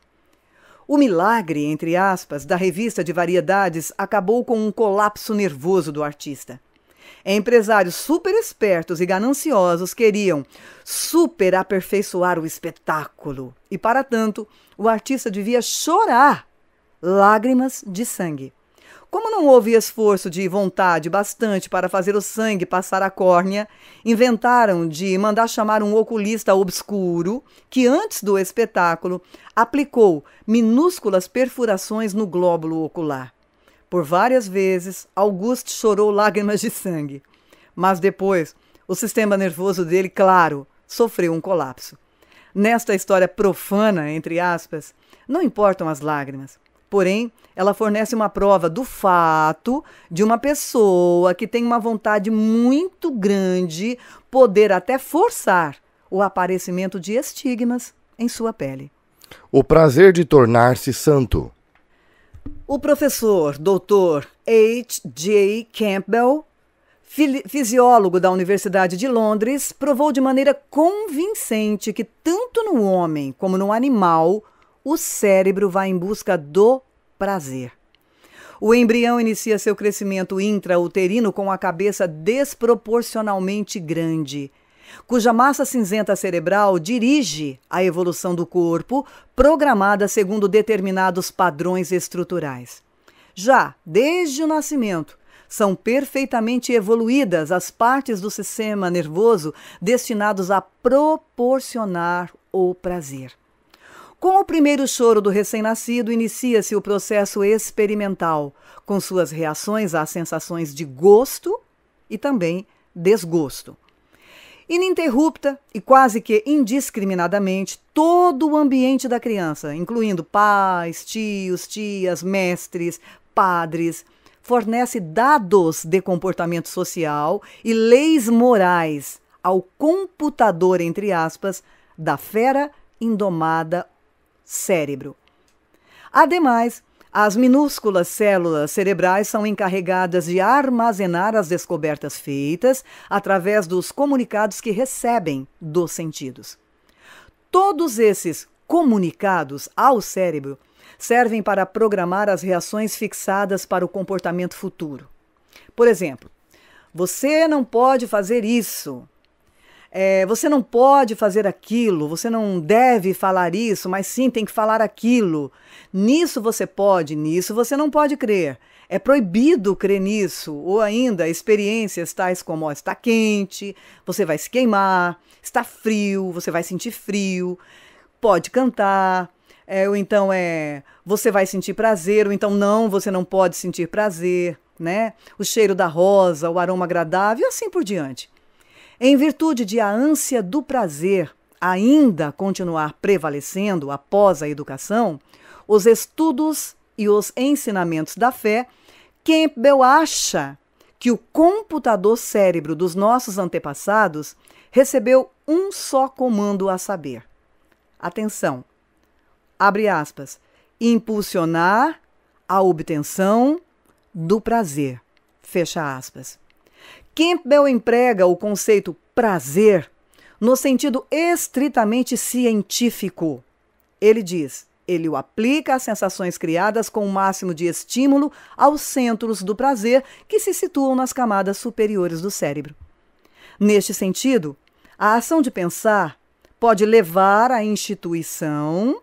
O milagre, entre aspas, da revista de variedades acabou com um colapso nervoso do artista. Empresários super espertos e gananciosos queriam super aperfeiçoar o espetáculo. E, para tanto, o artista devia chorar lágrimas de sangue. Como não houve esforço de vontade bastante para fazer o sangue passar a córnea, inventaram de mandar chamar um oculista obscuro que, antes do espetáculo, aplicou minúsculas perfurações no glóbulo ocular. Por várias vezes, Auguste chorou lágrimas de sangue. Mas depois, o sistema nervoso dele, claro, sofreu um colapso. Nesta história profana, entre aspas, não importam as lágrimas. Porém, ela fornece uma prova do fato de uma pessoa que tem uma vontade muito grande poder até forçar o aparecimento de estigmas em sua pele. O prazer de tornar-se santo. O professor Dr. H. J. Campbell, fisiólogo da Universidade de Londres, provou de maneira convincente que tanto no homem como no animal o cérebro vai em busca do prazer. O embrião inicia seu crescimento intrauterino com a cabeça desproporcionalmente grande, cuja massa cinzenta cerebral dirige a evolução do corpo, programada segundo determinados padrões estruturais. Já desde o nascimento, são perfeitamente evoluídas as partes do sistema nervoso destinados a proporcionar o prazer. Com o primeiro choro do recém-nascido, inicia-se o processo experimental, com suas reações às sensações de gosto e também desgosto. Ininterrupta e quase que indiscriminadamente, todo o ambiente da criança, incluindo pais, tios, tias, mestres, padres, fornece dados de comportamento social e leis morais ao computador, entre aspas, da fera indomada cérebro. Ademais, as minúsculas células cerebrais são encarregadas de armazenar as descobertas feitas através dos comunicados que recebem dos sentidos. Todos esses comunicados ao cérebro servem para programar as reações fixadas para o comportamento futuro. Por exemplo, você não pode fazer isso é, você não pode fazer aquilo, você não deve falar isso, mas sim tem que falar aquilo. Nisso você pode, nisso você não pode crer. É proibido crer nisso, ou ainda experiências tais como ó, está quente, você vai se queimar, está frio, você vai sentir frio, pode cantar, é, ou então é você vai sentir prazer, ou então não, você não pode sentir prazer, né? O cheiro da rosa, o aroma agradável, e assim por diante. Em virtude de a ânsia do prazer ainda continuar prevalecendo após a educação, os estudos e os ensinamentos da fé, Campbell acha que o computador cérebro dos nossos antepassados recebeu um só comando a saber. Atenção. Abre aspas. Impulsionar a obtenção do prazer. Fecha aspas. Campbell emprega o conceito prazer no sentido estritamente científico. Ele diz: ele o aplica às sensações criadas com o máximo de estímulo aos centros do prazer que se situam nas camadas superiores do cérebro. Neste sentido, a ação de pensar pode levar à instituição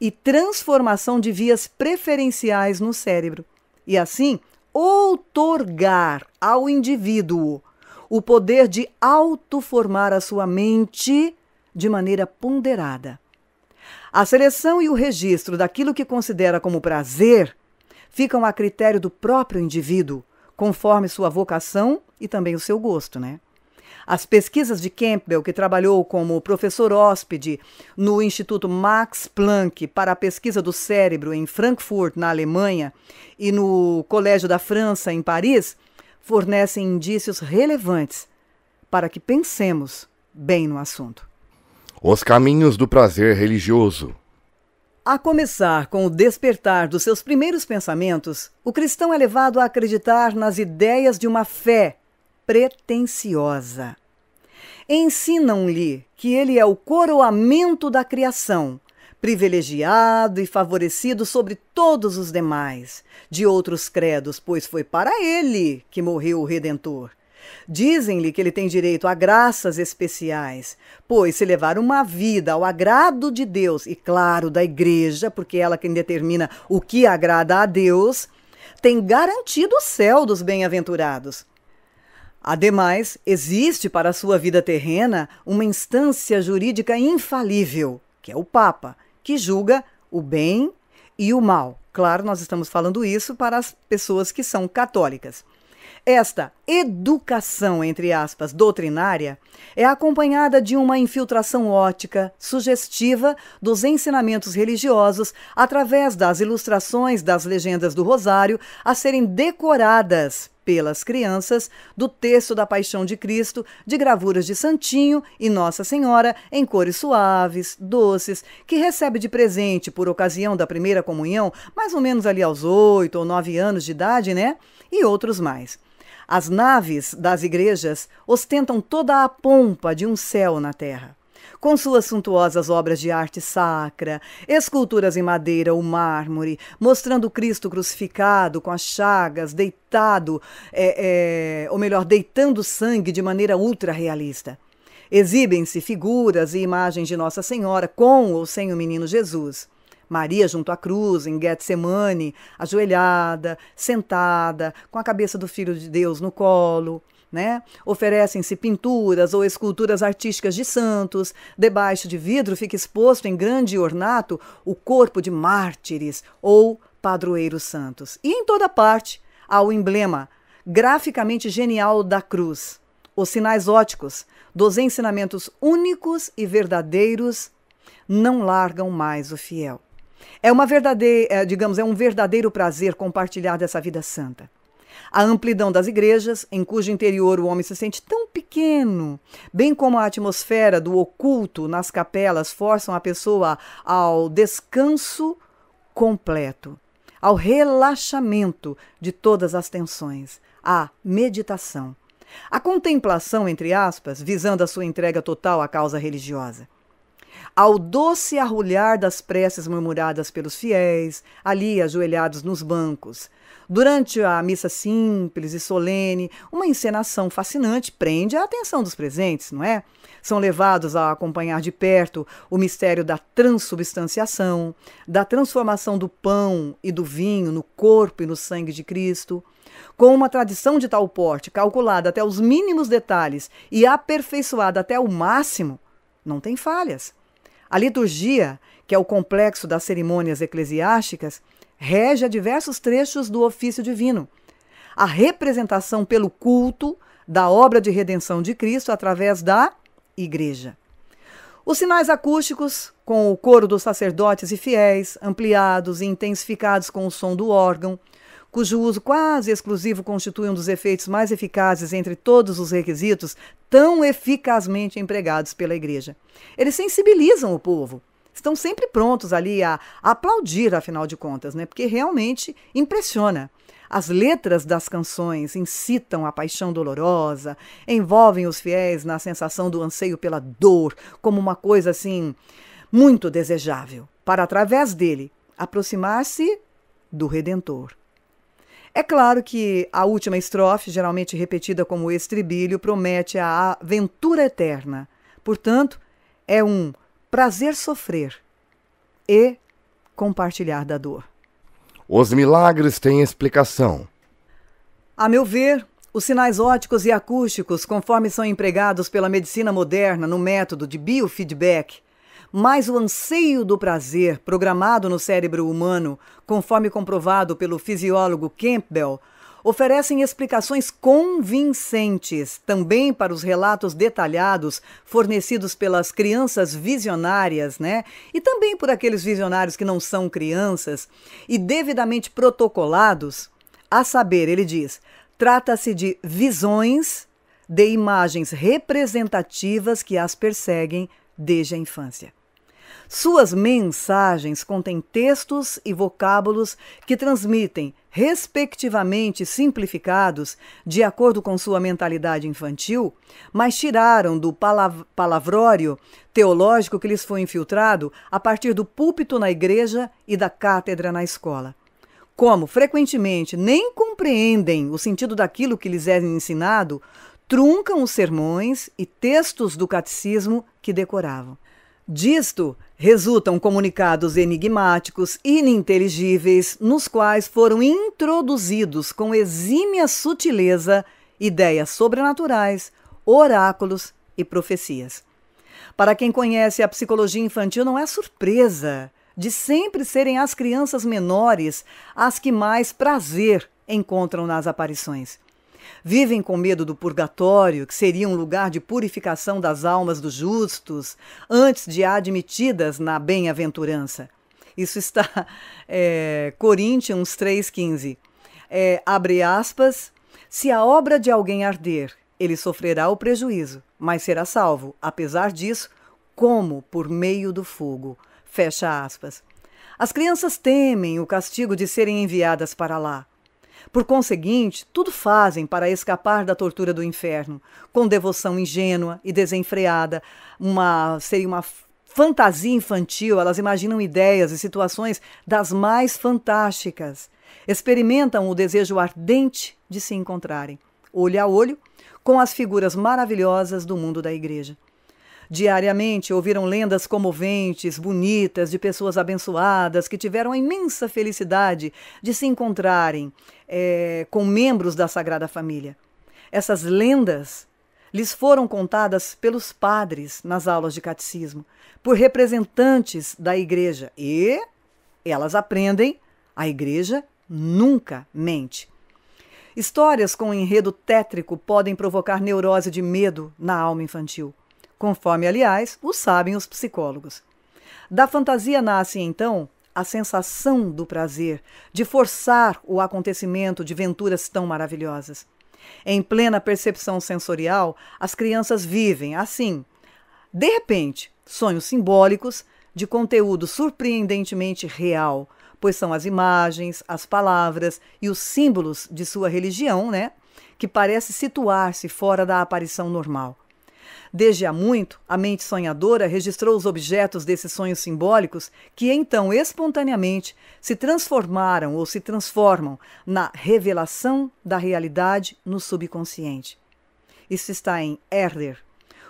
e transformação de vias preferenciais no cérebro, e assim outorgar ao indivíduo o poder de autoformar a sua mente de maneira ponderada. A seleção e o registro daquilo que considera como prazer ficam a critério do próprio indivíduo, conforme sua vocação e também o seu gosto, né? As pesquisas de Campbell, que trabalhou como professor hóspede no Instituto Max Planck para a pesquisa do cérebro em Frankfurt, na Alemanha, e no Colégio da França, em Paris, fornecem indícios relevantes para que pensemos bem no assunto. Os caminhos do prazer religioso. A começar com o despertar dos seus primeiros pensamentos, o cristão é levado a acreditar nas ideias de uma fé pretensiosa. Ensinam-lhe que ele é o coroamento da criação, privilegiado e favorecido sobre todos os demais, de outros credos, pois foi para ele que morreu o Redentor. Dizem-lhe que ele tem direito a graças especiais, pois se levar uma vida ao agrado de Deus e, claro, da igreja, porque é ela quem determina o que agrada a Deus, tem garantido o céu dos bem-aventurados. Ademais, existe para sua vida terrena uma instância jurídica infalível, que é o Papa, que julga o bem e o mal. Claro, nós estamos falando isso para as pessoas que são católicas. Esta educação, entre aspas, doutrinária é acompanhada de uma infiltração ótica, sugestiva dos ensinamentos religiosos através das ilustrações das legendas do Rosário a serem decoradas pelas crianças do texto da Paixão de Cristo, de gravuras de Santinho e Nossa Senhora em cores suaves, doces, que recebe de presente por ocasião da primeira comunhão, mais ou menos ali aos oito ou nove anos de idade, né? E outros mais. As naves das igrejas ostentam toda a pompa de um céu na terra com suas suntuosas obras de arte sacra, esculturas em madeira ou mármore, mostrando Cristo crucificado com as chagas, deitado, é, é, ou melhor, deitando sangue de maneira ultra realista. Exibem-se figuras e imagens de Nossa Senhora com ou sem o menino Jesus. Maria junto à cruz, em Getsemane, ajoelhada, sentada, com a cabeça do Filho de Deus no colo. Né? Oferecem-se pinturas ou esculturas artísticas de santos. Debaixo de vidro fica exposto em grande ornato o corpo de mártires ou padroeiros santos. E em toda parte há o emblema graficamente genial da cruz, os sinais óticos dos ensinamentos únicos e verdadeiros não largam mais o fiel. É uma verdadeira, é, digamos, é um verdadeiro prazer compartilhar dessa vida santa. A amplidão das igrejas, em cujo interior o homem se sente tão pequeno, bem como a atmosfera do oculto nas capelas, forçam a pessoa ao descanso completo, ao relaxamento de todas as tensões, à meditação. A contemplação, entre aspas, visando a sua entrega total à causa religiosa ao doce arrulhar das preces murmuradas pelos fiéis, ali ajoelhados nos bancos, Durante a missa simples e solene, uma encenação fascinante prende a atenção dos presentes, não é? São levados a acompanhar de perto o mistério da transubstanciação, da transformação do pão e do vinho no corpo e no sangue de Cristo. Com uma tradição de tal porte, calculada até os mínimos detalhes e aperfeiçoada até o máximo, não tem falhas. A liturgia, que é o complexo das cerimônias eclesiásticas, rege a diversos trechos do ofício divino. A representação pelo culto da obra de redenção de Cristo através da Igreja. Os sinais acústicos, com o coro dos sacerdotes e fiéis, ampliados e intensificados com o som do órgão, cujo uso quase exclusivo constitui um dos efeitos mais eficazes entre todos os requisitos tão eficazmente empregados pela Igreja. Eles sensibilizam o povo, estão sempre prontos ali a, a aplaudir, afinal de contas, né? Porque realmente impressiona. As letras das canções incitam a paixão dolorosa, envolvem os fiéis na sensação do anseio pela dor, como uma coisa assim muito desejável, para através dele aproximar-se do Redentor. É claro que a última estrofe, geralmente repetida como estribilho, promete a aventura eterna. Portanto, é um prazer sofrer e compartilhar da dor. Os milagres têm explicação. A meu ver, os sinais óticos e acústicos, conforme são empregados pela medicina moderna no método de biofeedback, mais o anseio do prazer programado no cérebro humano, conforme comprovado pelo fisiólogo Campbell, oferecem explicações convincentes também para os relatos detalhados fornecidos pelas crianças visionárias, né? E também por aqueles visionários que não são crianças e devidamente protocolados. A saber, ele diz: trata-se de visões de imagens representativas que as perseguem desde a infância. Suas mensagens contêm textos e vocábulos que transmitem, respectivamente simplificados, de acordo com sua mentalidade infantil, mas tiraram do palav palavrório teológico que lhes foi infiltrado a partir do púlpito na igreja e da cátedra na escola. Como frequentemente nem compreendem o sentido daquilo que lhes é ensinado, truncam os sermões e textos do catecismo que decoravam. Disto resultam comunicados enigmáticos, ininteligíveis, nos quais foram introduzidos com exímia sutileza ideias sobrenaturais, oráculos e profecias. Para quem conhece a psicologia infantil, não é surpresa de sempre serem as crianças menores as que mais prazer encontram nas aparições vivem com medo do purgatório, que seria um lugar de purificação das almas dos justos, antes de admitidas na bem-aventurança. Isso está é, Coríntios 3,15. É, abre aspas. Se a obra de alguém arder, ele sofrerá o prejuízo, mas será salvo, apesar disso, como por meio do fogo. Fecha aspas. As crianças temem o castigo de serem enviadas para lá. Por conseguinte, tudo fazem para escapar da tortura do inferno, com devoção ingênua e desenfreada, uma seria uma fantasia infantil, elas imaginam ideias e situações das mais fantásticas. Experimentam o desejo ardente de se encontrarem, olho a olho, com as figuras maravilhosas do mundo da igreja. Diariamente ouviram lendas comoventes, bonitas, de pessoas abençoadas que tiveram a imensa felicidade de se encontrarem é, com membros da Sagrada Família. Essas lendas lhes foram contadas pelos padres nas aulas de catecismo, por representantes da igreja e elas aprendem a igreja nunca mente. Histórias com enredo tétrico podem provocar neurose de medo na alma infantil conforme, aliás, o sabem os psicólogos. Da fantasia nasce, então, a sensação do prazer, de forçar o acontecimento de venturas tão maravilhosas. Em plena percepção sensorial, as crianças vivem, assim, de repente, sonhos simbólicos de conteúdo surpreendentemente real, pois são as imagens, as palavras e os símbolos de sua religião, né, que parece situar-se fora da aparição normal. Desde há muito, a mente sonhadora registrou os objetos desses sonhos simbólicos que então espontaneamente se transformaram ou se transformam na revelação da realidade no subconsciente. Isso está em Herder.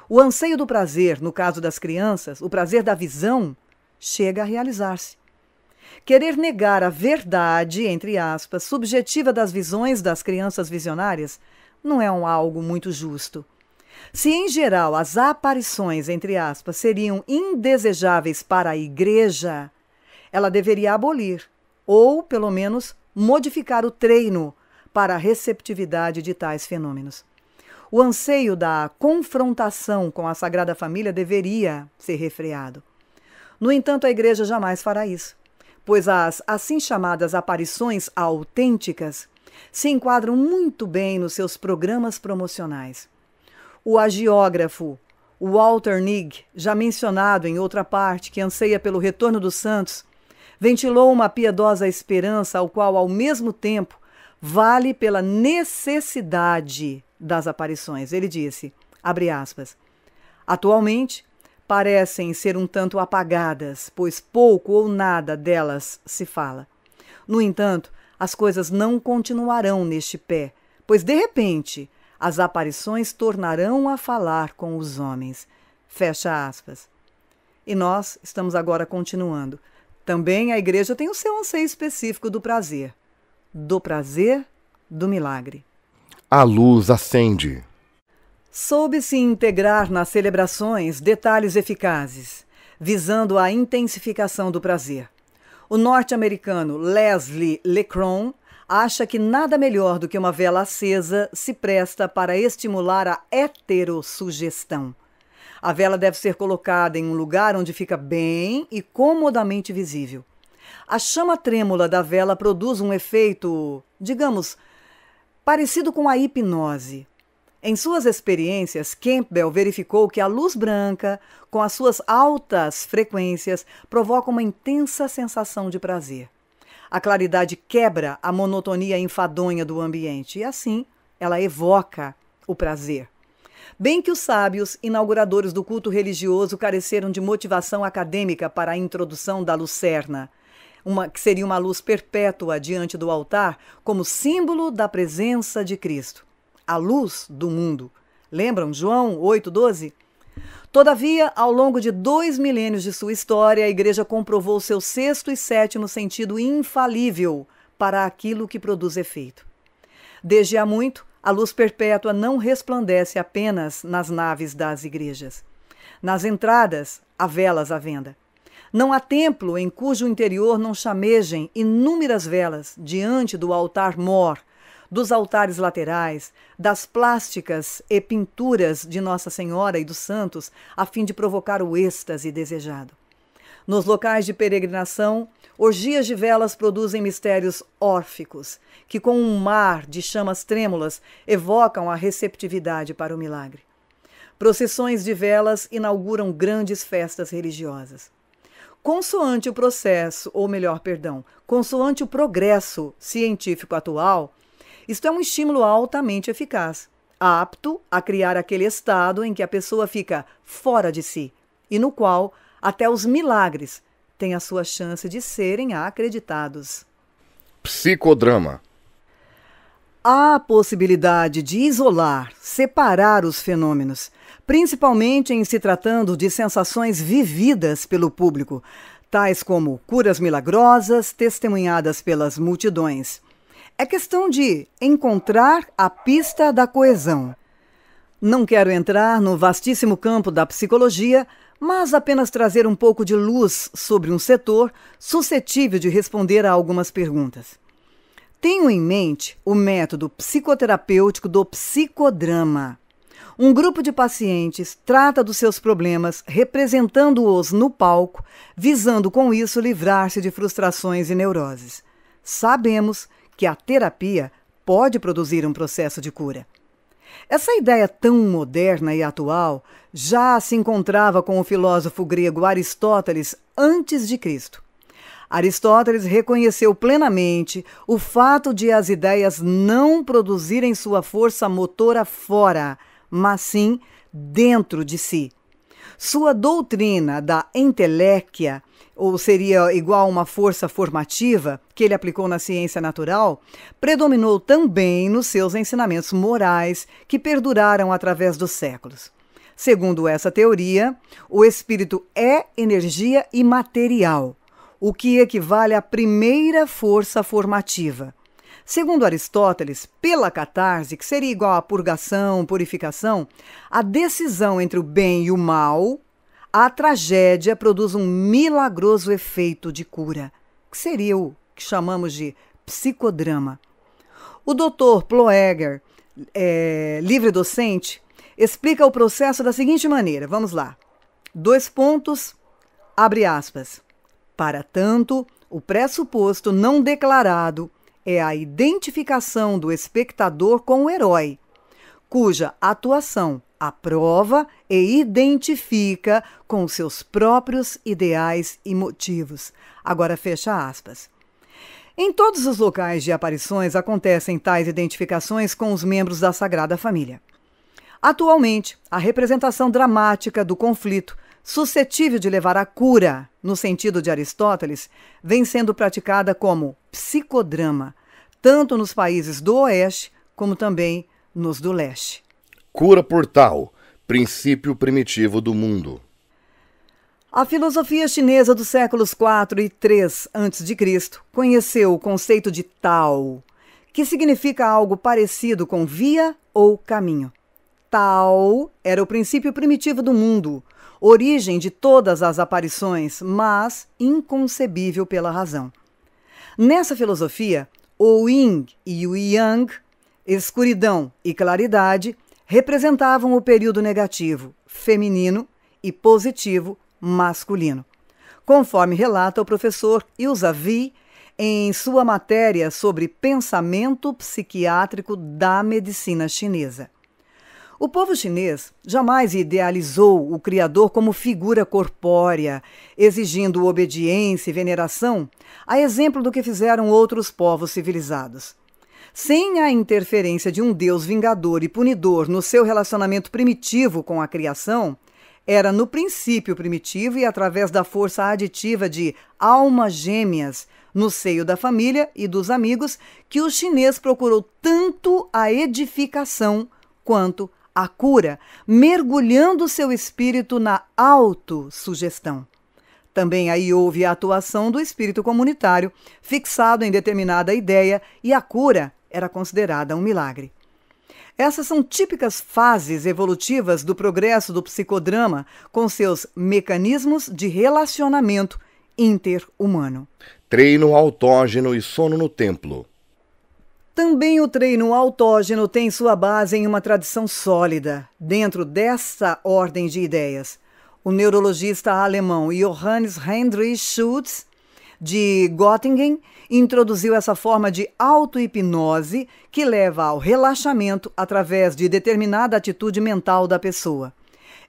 O anseio do prazer, no caso das crianças, o prazer da visão, chega a realizar-se. Querer negar a verdade, entre aspas, subjetiva das visões das crianças visionárias não é um algo muito justo. Se em geral as aparições, entre aspas, seriam indesejáveis para a igreja, ela deveria abolir ou, pelo menos, modificar o treino para a receptividade de tais fenômenos. O anseio da confrontação com a Sagrada Família deveria ser refreado. No entanto, a igreja jamais fará isso, pois as assim chamadas aparições autênticas se enquadram muito bem nos seus programas promocionais. O agiógrafo Walter Nigg, já mencionado em outra parte, que anseia pelo retorno dos santos, ventilou uma piedosa esperança, ao qual, ao mesmo tempo, vale pela necessidade das aparições. Ele disse, aspas, atualmente parecem ser um tanto apagadas, pois pouco ou nada delas se fala. No entanto, as coisas não continuarão neste pé, pois de repente as aparições tornarão a falar com os homens. Fecha aspas. E nós estamos agora continuando. Também a igreja tem o seu anseio específico do prazer. Do prazer, do milagre. A luz acende. Soube-se integrar nas celebrações detalhes eficazes, visando a intensificação do prazer. O norte-americano Leslie Lecron acha que nada melhor do que uma vela acesa se presta para estimular a heterossugestão. A vela deve ser colocada em um lugar onde fica bem e comodamente visível. A chama trêmula da vela produz um efeito, digamos, parecido com a hipnose. Em suas experiências, Campbell verificou que a luz branca, com as suas altas frequências, provoca uma intensa sensação de prazer. A claridade quebra a monotonia enfadonha do ambiente e, assim, ela evoca o prazer. Bem que os sábios, inauguradores do culto religioso, careceram de motivação acadêmica para a introdução da lucerna, uma, que seria uma luz perpétua diante do altar, como símbolo da presença de Cristo. A luz do mundo. Lembram João 12? Todavia, ao longo de dois milênios de sua história, a Igreja comprovou seu sexto e sétimo sentido infalível para aquilo que produz efeito. Desde há muito, a luz perpétua não resplandece apenas nas naves das igrejas. Nas entradas, há velas à venda. Não há templo em cujo interior não chamejem inúmeras velas diante do altar-mor dos altares laterais, das plásticas e pinturas de Nossa Senhora e dos santos, a fim de provocar o êxtase desejado. Nos locais de peregrinação, orgias de velas produzem mistérios órficos, que com um mar de chamas trêmulas evocam a receptividade para o milagre. Processões de velas inauguram grandes festas religiosas. Consoante o processo, ou melhor, perdão, consoante o progresso científico atual, isto é um estímulo altamente eficaz, apto a criar aquele estado em que a pessoa fica fora de si e no qual até os milagres têm a sua chance de serem acreditados. Psicodrama. Há a possibilidade de isolar, separar os fenômenos, principalmente em se tratando de sensações vividas pelo público, tais como curas milagrosas testemunhadas pelas multidões. É questão de encontrar a pista da coesão. Não quero entrar no vastíssimo campo da psicologia, mas apenas trazer um pouco de luz sobre um setor suscetível de responder a algumas perguntas. Tenho em mente o método psicoterapêutico do psicodrama. Um grupo de pacientes trata dos seus problemas representando-os no palco, visando com isso livrar-se de frustrações e neuroses. Sabemos que que a terapia pode produzir um processo de cura. Essa ideia tão moderna e atual já se encontrava com o filósofo grego Aristóteles antes de Cristo. Aristóteles reconheceu plenamente o fato de as ideias não produzirem sua força motora fora, mas sim dentro de si. Sua doutrina da entelequia ou seria igual uma força formativa que ele aplicou na ciência natural, predominou também nos seus ensinamentos morais que perduraram através dos séculos. Segundo essa teoria, o espírito é energia imaterial, o que equivale à primeira força formativa. Segundo Aristóteles, pela catarse, que seria igual à purgação, purificação, a decisão entre o bem e o mal, a tragédia produz um milagroso efeito de cura, que seria o que chamamos de psicodrama. O doutor Ploeger, é, livre docente, explica o processo da seguinte maneira: vamos lá. Dois pontos, abre aspas. Para tanto, o pressuposto não declarado é a identificação do espectador com o herói, cuja atuação aprova e identifica com seus próprios ideais e motivos. Agora fecha aspas. Em todos os locais de aparições acontecem tais identificações com os membros da Sagrada Família. Atualmente, a representação dramática do conflito, suscetível de levar à cura, no sentido de Aristóteles, vem sendo praticada como psicodrama, tanto nos países do Oeste como também nos do Leste. Cura por tal, princípio primitivo do mundo. A filosofia chinesa dos séculos 4 e 3 a.C. conheceu o conceito de Tao, que significa algo parecido com via ou caminho. Tao era o princípio primitivo do mundo, origem de todas as aparições, mas inconcebível pela razão. Nessa filosofia, o Yin e o Yang, escuridão e claridade, representavam o período negativo feminino e positivo masculino, conforme relata o professor V, em sua matéria sobre pensamento psiquiátrico da medicina chinesa. O povo chinês jamais idealizou o Criador como figura corpórea, exigindo obediência e veneração, a exemplo do que fizeram outros povos civilizados. Sem a interferência de um Deus vingador e punidor no seu relacionamento primitivo com a criação, era no princípio primitivo e através da força aditiva de almas gêmeas no seio da família e dos amigos que o chinês procurou tanto a edificação quanto a cura, mergulhando seu espírito na autossugestão. Também aí houve a atuação do espírito comunitário, fixado em determinada ideia, e a cura era considerada um milagre. Essas são típicas fases evolutivas do progresso do psicodrama, com seus mecanismos de relacionamento interhumano. Treino autógeno e sono no templo. Também o treino autógeno tem sua base em uma tradição sólida, dentro dessa ordem de ideias. O neurologista alemão Johannes Heinrich Schultz de Göttingen introduziu essa forma de auto-hipnose que leva ao relaxamento através de determinada atitude mental da pessoa.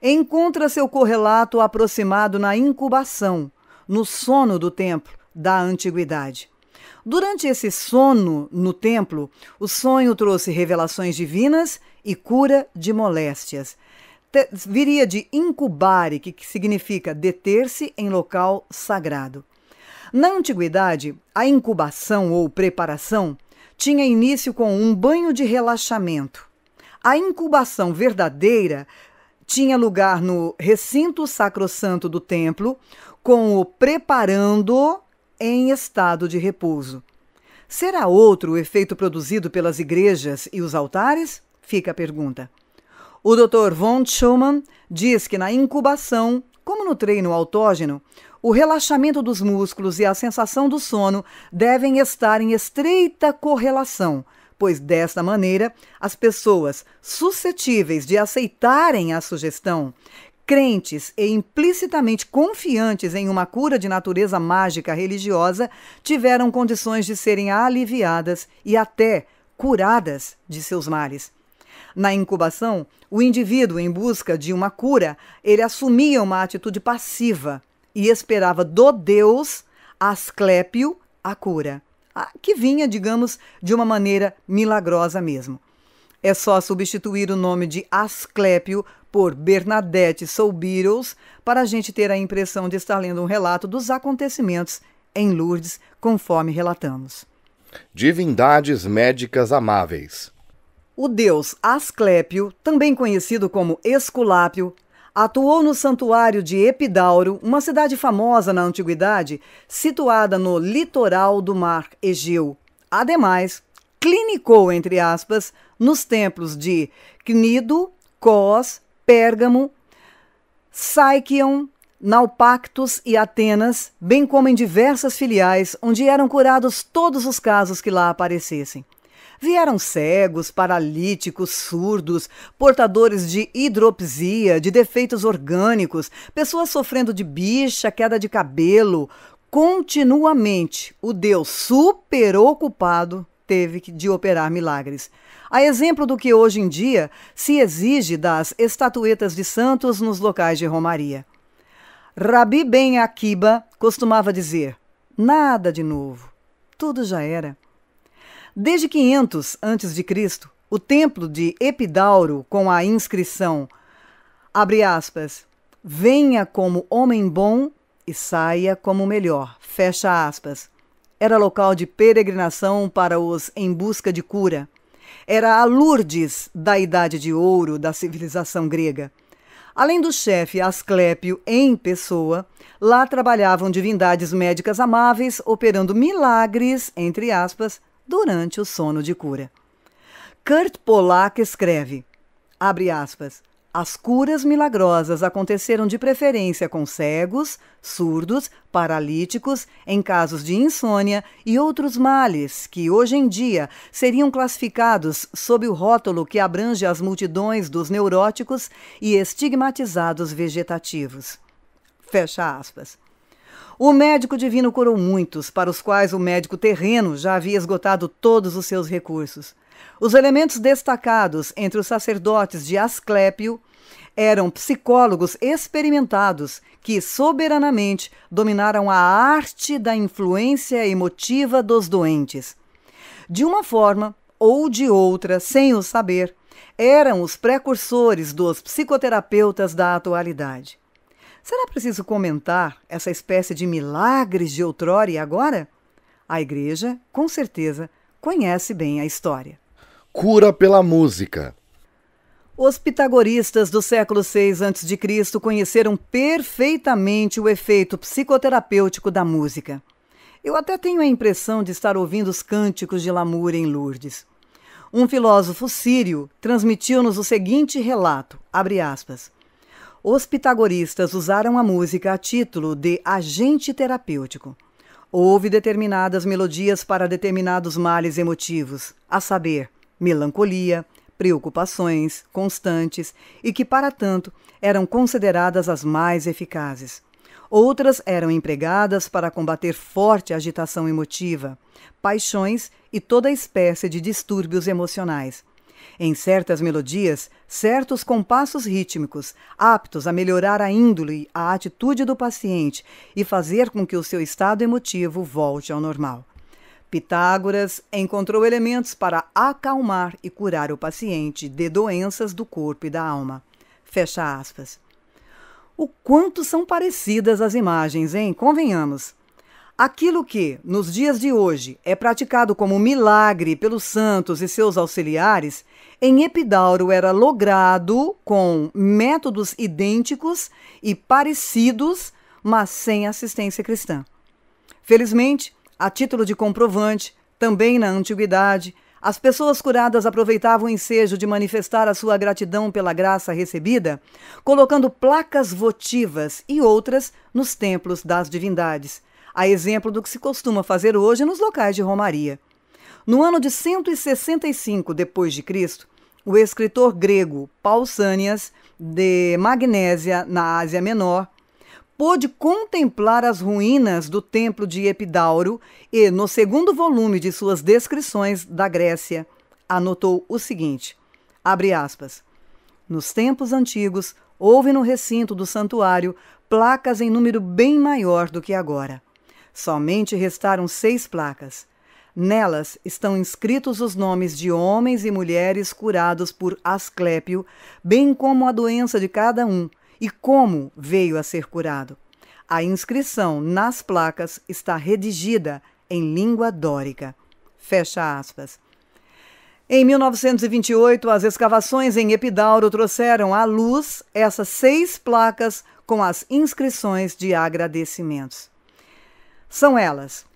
Encontra seu correlato aproximado na incubação, no sono do templo da antiguidade. Durante esse sono no templo, o sonho trouxe revelações divinas e cura de moléstias. viria de incubare, que significa deter-se em local sagrado. Na antiguidade, a incubação ou preparação tinha início com um banho de relaxamento. A incubação verdadeira tinha lugar no recinto sacrossanto do templo, com o preparando em estado de repouso. Será outro o efeito produzido pelas igrejas e os altares? Fica a pergunta. O Dr. von Schumann diz que na incubação, como no treino autógeno, o relaxamento dos músculos e a sensação do sono devem estar em estreita correlação, pois desta maneira as pessoas suscetíveis de aceitarem a sugestão, crentes e implicitamente confiantes em uma cura de natureza mágica religiosa, tiveram condições de serem aliviadas e até curadas de seus males. Na incubação, o indivíduo em busca de uma cura, ele assumia uma atitude passiva e esperava do deus Asclépio a cura, que vinha, digamos, de uma maneira milagrosa mesmo. É só substituir o nome de Asclépio por Bernadette Soubiros para a gente ter a impressão de estar lendo um relato dos acontecimentos em Lourdes, conforme relatamos. Divindades médicas amáveis. O deus Asclépio, também conhecido como Esculápio, Atuou no santuário de Epidauro, uma cidade famosa na antiguidade, situada no litoral do mar Egeu. Ademais, clinicou, entre aspas, nos templos de Cnido, Cós, Pérgamo, Saikion, Naupactus e Atenas, bem como em diversas filiais, onde eram curados todos os casos que lá aparecessem. Vieram cegos, paralíticos, surdos, portadores de hidropsia, de defeitos orgânicos, pessoas sofrendo de bicha, queda de cabelo. Continuamente, o Deus super ocupado teve de operar milagres. A exemplo do que hoje em dia se exige das estatuetas de santos nos locais de Romaria. Rabi Ben Akiba costumava dizer: nada de novo, tudo já era. Desde 500 a.C., o templo de Epidauro, com a inscrição, abre aspas, venha como homem bom e saia como melhor, fecha aspas, era local de peregrinação para os em busca de cura. Era a Lourdes da Idade de Ouro da civilização grega. Além do chefe Asclépio em pessoa, lá trabalhavam divindades médicas amáveis operando milagres, entre aspas, durante o sono de cura. Kurt Polak escreve, abre aspas, as curas milagrosas aconteceram de preferência com cegos, surdos, paralíticos, em casos de insônia e outros males que hoje em dia seriam classificados sob o rótulo que abrange as multidões dos neuróticos e estigmatizados vegetativos. Fecha aspas. O médico divino curou muitos, para os quais o médico terreno já havia esgotado todos os seus recursos. Os elementos destacados entre os sacerdotes de Asclépio eram psicólogos experimentados que soberanamente dominaram a arte da influência emotiva dos doentes. De uma forma ou de outra, sem o saber, eram os precursores dos psicoterapeutas da atualidade. Será preciso comentar essa espécie de milagres de outrora e agora? A igreja, com certeza, conhece bem a história. Cura pela música. Os pitagoristas do século 6 a.C. conheceram perfeitamente o efeito psicoterapêutico da música. Eu até tenho a impressão de estar ouvindo os cânticos de Lamour em Lourdes. Um filósofo sírio transmitiu-nos o seguinte relato, abre aspas, os pitagoristas usaram a música a título de agente terapêutico. Houve determinadas melodias para determinados males emotivos, a saber, melancolia, preocupações constantes e que, para tanto, eram consideradas as mais eficazes. Outras eram empregadas para combater forte agitação emotiva, paixões e toda espécie de distúrbios emocionais em certas melodias, certos compassos rítmicos, aptos a melhorar a índole, a atitude do paciente e fazer com que o seu estado emotivo volte ao normal. Pitágoras encontrou elementos para acalmar e curar o paciente de doenças do corpo e da alma. Fecha aspas. O quanto são parecidas as imagens, hein? Convenhamos. Aquilo que, nos dias de hoje, é praticado como milagre pelos santos e seus auxiliares, em Epidauro era logrado com métodos idênticos e parecidos, mas sem assistência cristã. Felizmente, a título de comprovante, também na antiguidade, as pessoas curadas aproveitavam o ensejo de manifestar a sua gratidão pela graça recebida, colocando placas votivas e outras nos templos das divindades, a exemplo do que se costuma fazer hoje nos locais de romaria. No ano de 165 depois de Cristo, o escritor grego Pausanias, de Magnésia, na Ásia Menor, pôde contemplar as ruínas do templo de Epidauro e, no segundo volume de suas descrições da Grécia, anotou o seguinte: abre aspas. Nos tempos antigos, houve no recinto do santuário placas em número bem maior do que agora. Somente restaram seis placas. Nelas estão inscritos os nomes de homens e mulheres curados por Asclépio, bem como a doença de cada um e como veio a ser curado. A inscrição nas placas está redigida em língua dórica. Fecha aspas. Em 1928, as escavações em Epidauro trouxeram à luz essas seis placas com as inscrições de agradecimentos. São elas: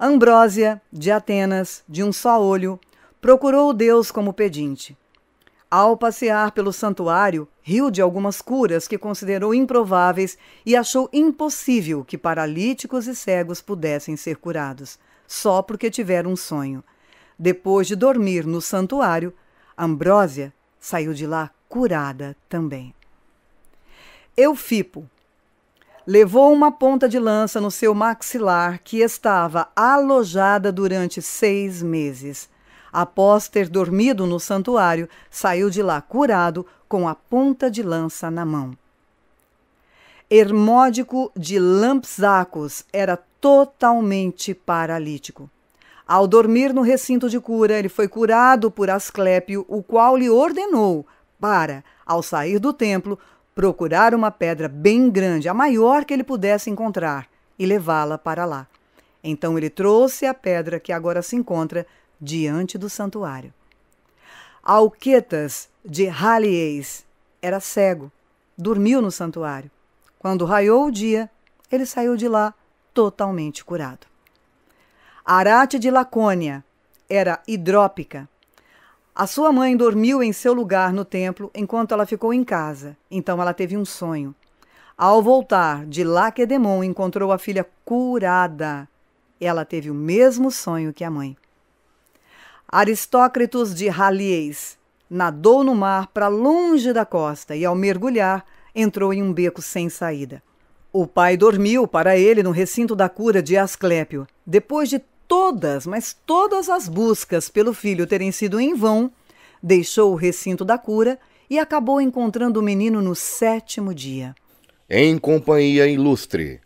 Ambrósia, de Atenas, de um só olho, procurou o Deus como pedinte. Ao passear pelo santuário, riu de algumas curas que considerou improváveis e achou impossível que paralíticos e cegos pudessem ser curados, só porque tiveram um sonho. Depois de dormir no santuário, Ambrósia saiu de lá curada também. Eufipo, levou uma ponta de lança no seu maxilar que estava alojada durante seis meses. Após ter dormido no santuário, saiu de lá curado com a ponta de lança na mão. Hermódico de Lampsacos era totalmente paralítico. Ao dormir no recinto de cura, ele foi curado por Asclépio, o qual lhe ordenou para, ao sair do templo, procurar uma pedra bem grande, a maior que ele pudesse encontrar, e levá-la para lá. Então ele trouxe a pedra que agora se encontra diante do santuário. Alquetas de Halieis era cego, dormiu no santuário. Quando raiou o dia, ele saiu de lá totalmente curado. Arate de Lacônia era hidrópica, a sua mãe dormiu em seu lugar no templo enquanto ela ficou em casa. Então ela teve um sonho. Ao voltar de Laquedemon, encontrou a filha curada. Ela teve o mesmo sonho que a mãe. Aristócritos de Halies nadou no mar para longe da costa e, ao mergulhar, entrou em um beco sem saída. O pai dormiu para ele no recinto da cura de Asclépio. Depois de todas, mas todas as buscas pelo filho terem sido em vão, deixou o recinto da cura e acabou encontrando o menino no sétimo dia. Em companhia ilustre.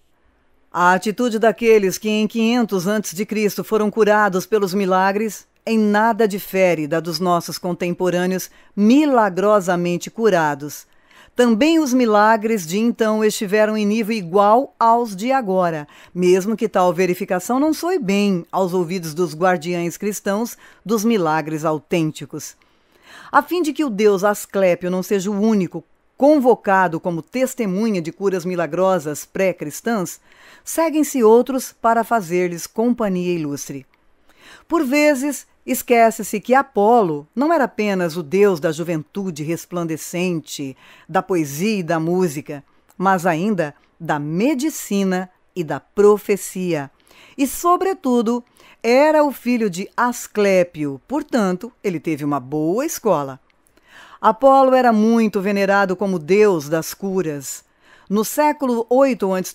A atitude daqueles que em 500 antes de Cristo foram curados pelos milagres em nada difere da dos nossos contemporâneos milagrosamente curados também os milagres de então estiveram em nível igual aos de agora, mesmo que tal verificação não soe bem aos ouvidos dos guardiães cristãos dos milagres autênticos. A fim de que o Deus Asclépio não seja o único convocado como testemunha de curas milagrosas pré-cristãs, seguem-se outros para fazer-lhes companhia ilustre. Por vezes, Esquece-se que Apolo não era apenas o deus da juventude resplandecente, da poesia e da música, mas ainda da medicina e da profecia. E, sobretudo, era o filho de Asclépio, portanto, ele teve uma boa escola. Apolo era muito venerado como deus das curas. No século 8 a.C.,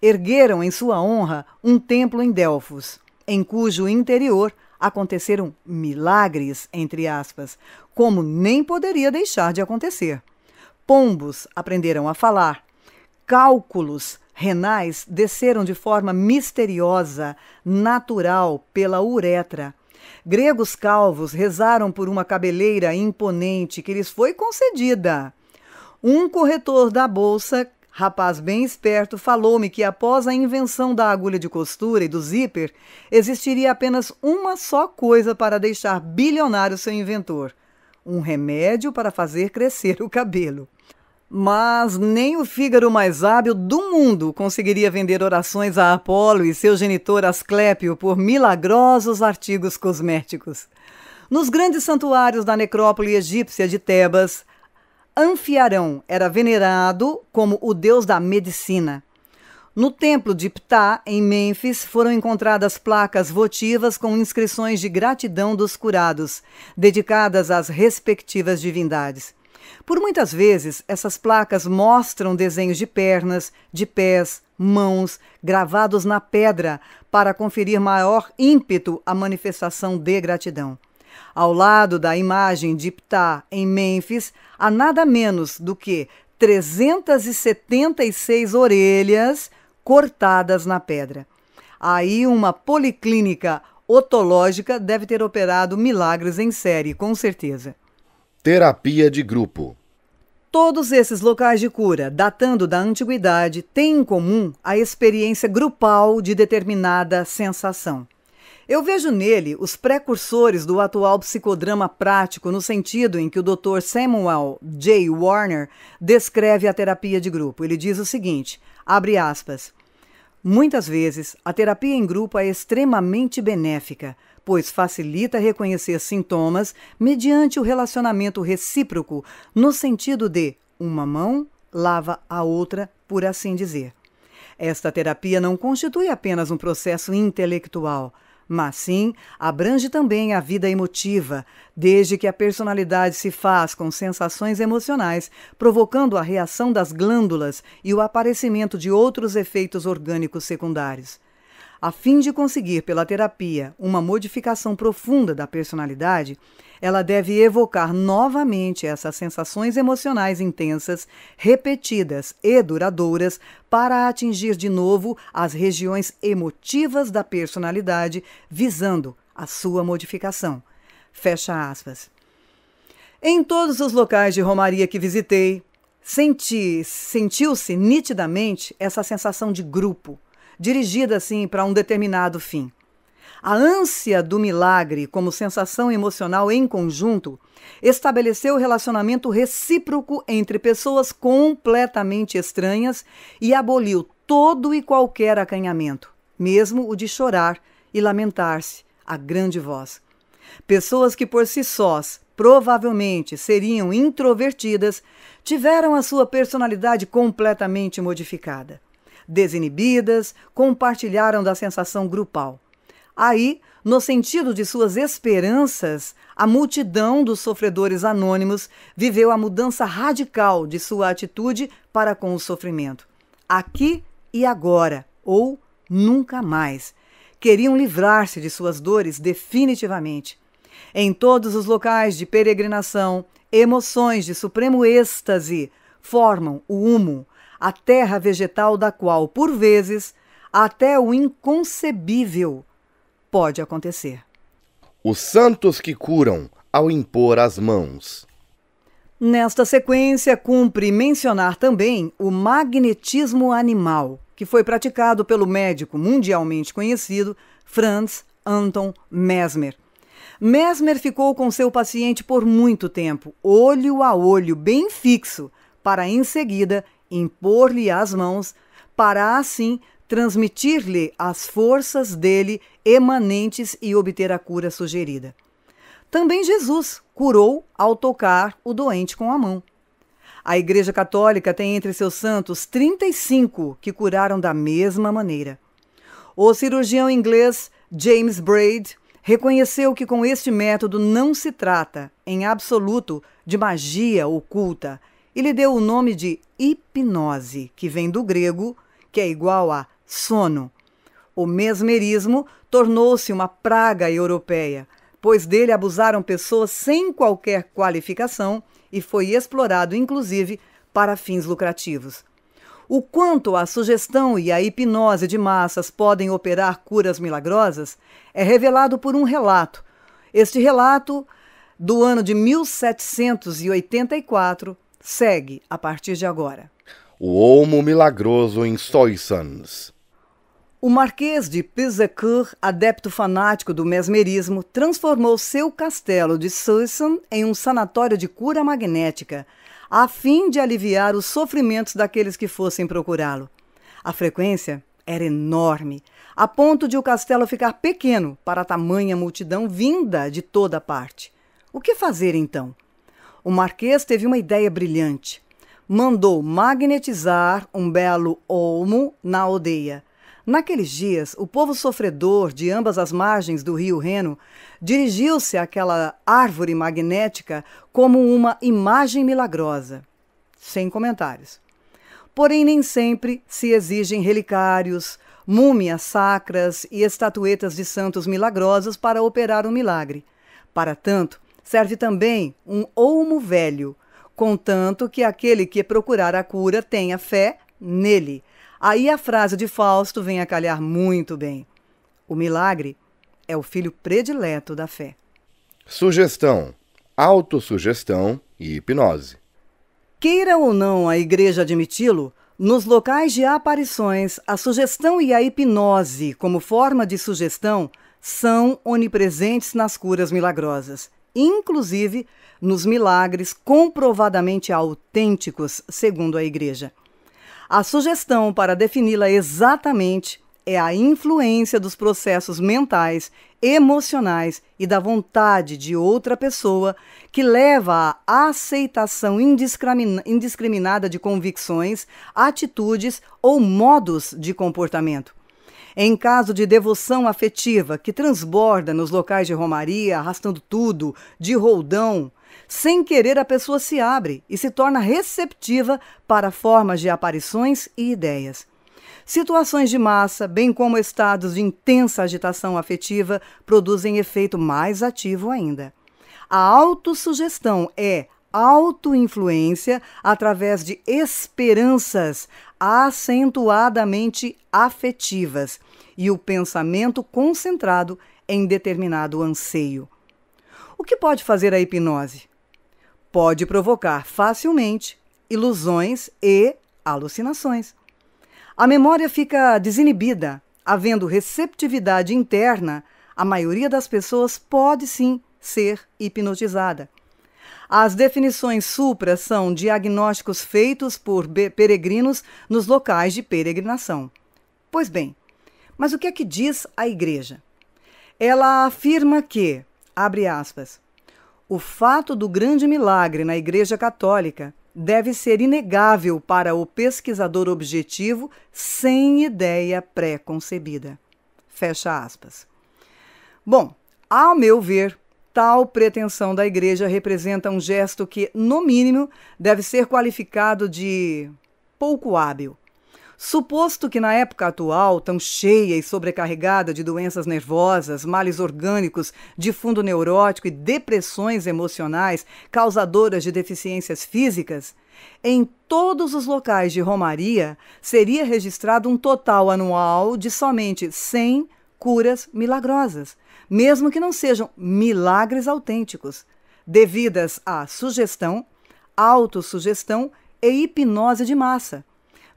ergueram em sua honra um templo em Delfos, em cujo interior aconteceram milagres, entre aspas, como nem poderia deixar de acontecer. Pombos aprenderam a falar. Cálculos renais desceram de forma misteriosa, natural, pela uretra. Gregos calvos rezaram por uma cabeleira imponente que lhes foi concedida. Um corretor da bolsa Rapaz bem esperto falou-me que após a invenção da agulha de costura e do zíper, existiria apenas uma só coisa para deixar bilionário seu inventor: um remédio para fazer crescer o cabelo. Mas nem o Fígaro mais hábil do mundo conseguiria vender orações a Apolo e seu genitor Asclépio por milagrosos artigos cosméticos. Nos grandes santuários da necrópole egípcia de Tebas, Anfiarão era venerado como o deus da medicina. No templo de Ptah, em Mênfis, foram encontradas placas votivas com inscrições de gratidão dos curados, dedicadas às respectivas divindades. Por muitas vezes, essas placas mostram desenhos de pernas, de pés, mãos, gravados na pedra, para conferir maior ímpeto à manifestação de gratidão ao lado da imagem de Ptah em Mênfis, há nada menos do que 376 orelhas cortadas na pedra. Aí uma policlínica otológica deve ter operado milagres em série, com certeza. Terapia de grupo. Todos esses locais de cura, datando da antiguidade, têm em comum a experiência grupal de determinada sensação. Eu vejo nele os precursores do atual psicodrama prático, no sentido em que o Dr. Samuel J. Warner descreve a terapia de grupo. Ele diz o seguinte: abre aspas. Muitas vezes, a terapia em grupo é extremamente benéfica, pois facilita reconhecer sintomas mediante o relacionamento recíproco, no sentido de uma mão lava a outra, por assim dizer. Esta terapia não constitui apenas um processo intelectual mas sim abrange também a vida emotiva, desde que a personalidade se faz com sensações emocionais, provocando a reação das glândulas e o aparecimento de outros efeitos orgânicos secundários. A fim de conseguir pela terapia uma modificação profunda da personalidade, ela deve evocar novamente essas sensações emocionais intensas, repetidas e duradouras, para atingir de novo as regiões emotivas da personalidade, visando a sua modificação. Fecha aspas. Em todos os locais de Romaria que visitei, senti, sentiu-se nitidamente essa sensação de grupo, dirigida assim para um determinado fim. A ânsia do milagre como sensação emocional em conjunto estabeleceu o relacionamento recíproco entre pessoas completamente estranhas e aboliu todo e qualquer acanhamento, mesmo o de chorar e lamentar-se a grande voz. Pessoas que por si sós provavelmente seriam introvertidas tiveram a sua personalidade completamente modificada. Desinibidas, compartilharam da sensação grupal. Aí, no sentido de suas esperanças, a multidão dos sofredores anônimos viveu a mudança radical de sua atitude para com o sofrimento. Aqui e agora, ou nunca mais. Queriam livrar-se de suas dores definitivamente. Em todos os locais de peregrinação, emoções de supremo êxtase formam o humo, a terra vegetal da qual, por vezes, até o inconcebível pode acontecer. Os santos que curam ao impor as mãos. Nesta sequência, cumpre mencionar também o magnetismo animal, que foi praticado pelo médico mundialmente conhecido Franz Anton Mesmer. Mesmer ficou com seu paciente por muito tempo, olho a olho, bem fixo, para em seguida impor-lhe as mãos, para assim transmitir-lhe as forças dele emanentes e obter a cura sugerida. Também Jesus curou ao tocar o doente com a mão. A Igreja Católica tem entre seus santos 35 que curaram da mesma maneira. O cirurgião inglês James Braid reconheceu que com este método não se trata, em absoluto, de magia oculta e lhe deu o nome de hipnose, que vem do grego, que é igual a sono. O mesmerismo tornou-se uma praga europeia, pois dele abusaram pessoas sem qualquer qualificação e foi explorado, inclusive, para fins lucrativos. O quanto a sugestão e a hipnose de massas podem operar curas milagrosas é revelado por um relato. Este relato, do ano de 1784, segue a partir de agora. O Olmo Milagroso em Soissons. O Marquês de Pisacourt, adepto fanático do mesmerismo, transformou seu castelo de Susan em um sanatório de cura magnética, a fim de aliviar os sofrimentos daqueles que fossem procurá-lo. A frequência era enorme, a ponto de o castelo ficar pequeno para a tamanha multidão vinda de toda parte. O que fazer então? O Marquês teve uma ideia brilhante. Mandou magnetizar um belo olmo na aldeia Naqueles dias, o povo sofredor de ambas as margens do rio Reno dirigiu-se àquela árvore magnética como uma imagem milagrosa. Sem comentários. Porém, nem sempre se exigem relicários, múmias sacras e estatuetas de santos milagrosos para operar um milagre. Para tanto, serve também um olmo velho, contanto que aquele que procurar a cura tenha fé nele Aí a frase de Fausto vem a calhar muito bem. O milagre é o filho predileto da fé. Sugestão, autossugestão e hipnose. Queira ou não a igreja admiti-lo, nos locais de aparições, a sugestão e a hipnose, como forma de sugestão, são onipresentes nas curas milagrosas, inclusive nos milagres comprovadamente autênticos, segundo a Igreja. A sugestão para defini-la exatamente é a influência dos processos mentais, emocionais e da vontade de outra pessoa que leva à aceitação indiscriminada de convicções, atitudes ou modos de comportamento. Em caso de devoção afetiva que transborda nos locais de romaria, arrastando tudo, de roldão, sem querer, a pessoa se abre e se torna receptiva para formas de aparições e ideias. Situações de massa, bem como estados de intensa agitação afetiva, produzem efeito mais ativo ainda. A autossugestão é autoinfluência através de esperanças acentuadamente afetivas e o pensamento concentrado em determinado anseio. O que pode fazer a hipnose? pode provocar facilmente ilusões e alucinações. A memória fica desinibida, havendo receptividade interna, a maioria das pessoas pode sim ser hipnotizada. As definições supra são diagnósticos feitos por peregrinos nos locais de peregrinação. Pois bem, mas o que é que diz a Igreja? Ela afirma que, abre aspas, o fato do grande milagre na Igreja Católica deve ser inegável para o pesquisador objetivo sem ideia pré-concebida. Fecha aspas. Bom, ao meu ver, tal pretensão da Igreja representa um gesto que, no mínimo, deve ser qualificado de pouco hábil. Suposto que na época atual, tão cheia e sobrecarregada de doenças nervosas, males orgânicos, de fundo neurótico e depressões emocionais causadoras de deficiências físicas, em todos os locais de Romaria seria registrado um total anual de somente 100 curas milagrosas, mesmo que não sejam milagres autênticos, devidas à sugestão, autossugestão e hipnose de massa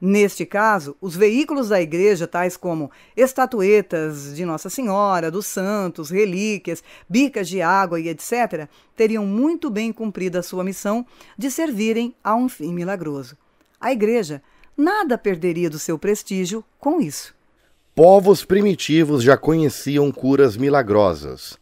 Neste caso, os veículos da igreja, tais como estatuetas de Nossa Senhora, dos santos, relíquias, bicas de água e etc., teriam muito bem cumprido a sua missão de servirem a um fim milagroso. A igreja nada perderia do seu prestígio com isso. Povos primitivos já conheciam curas milagrosas.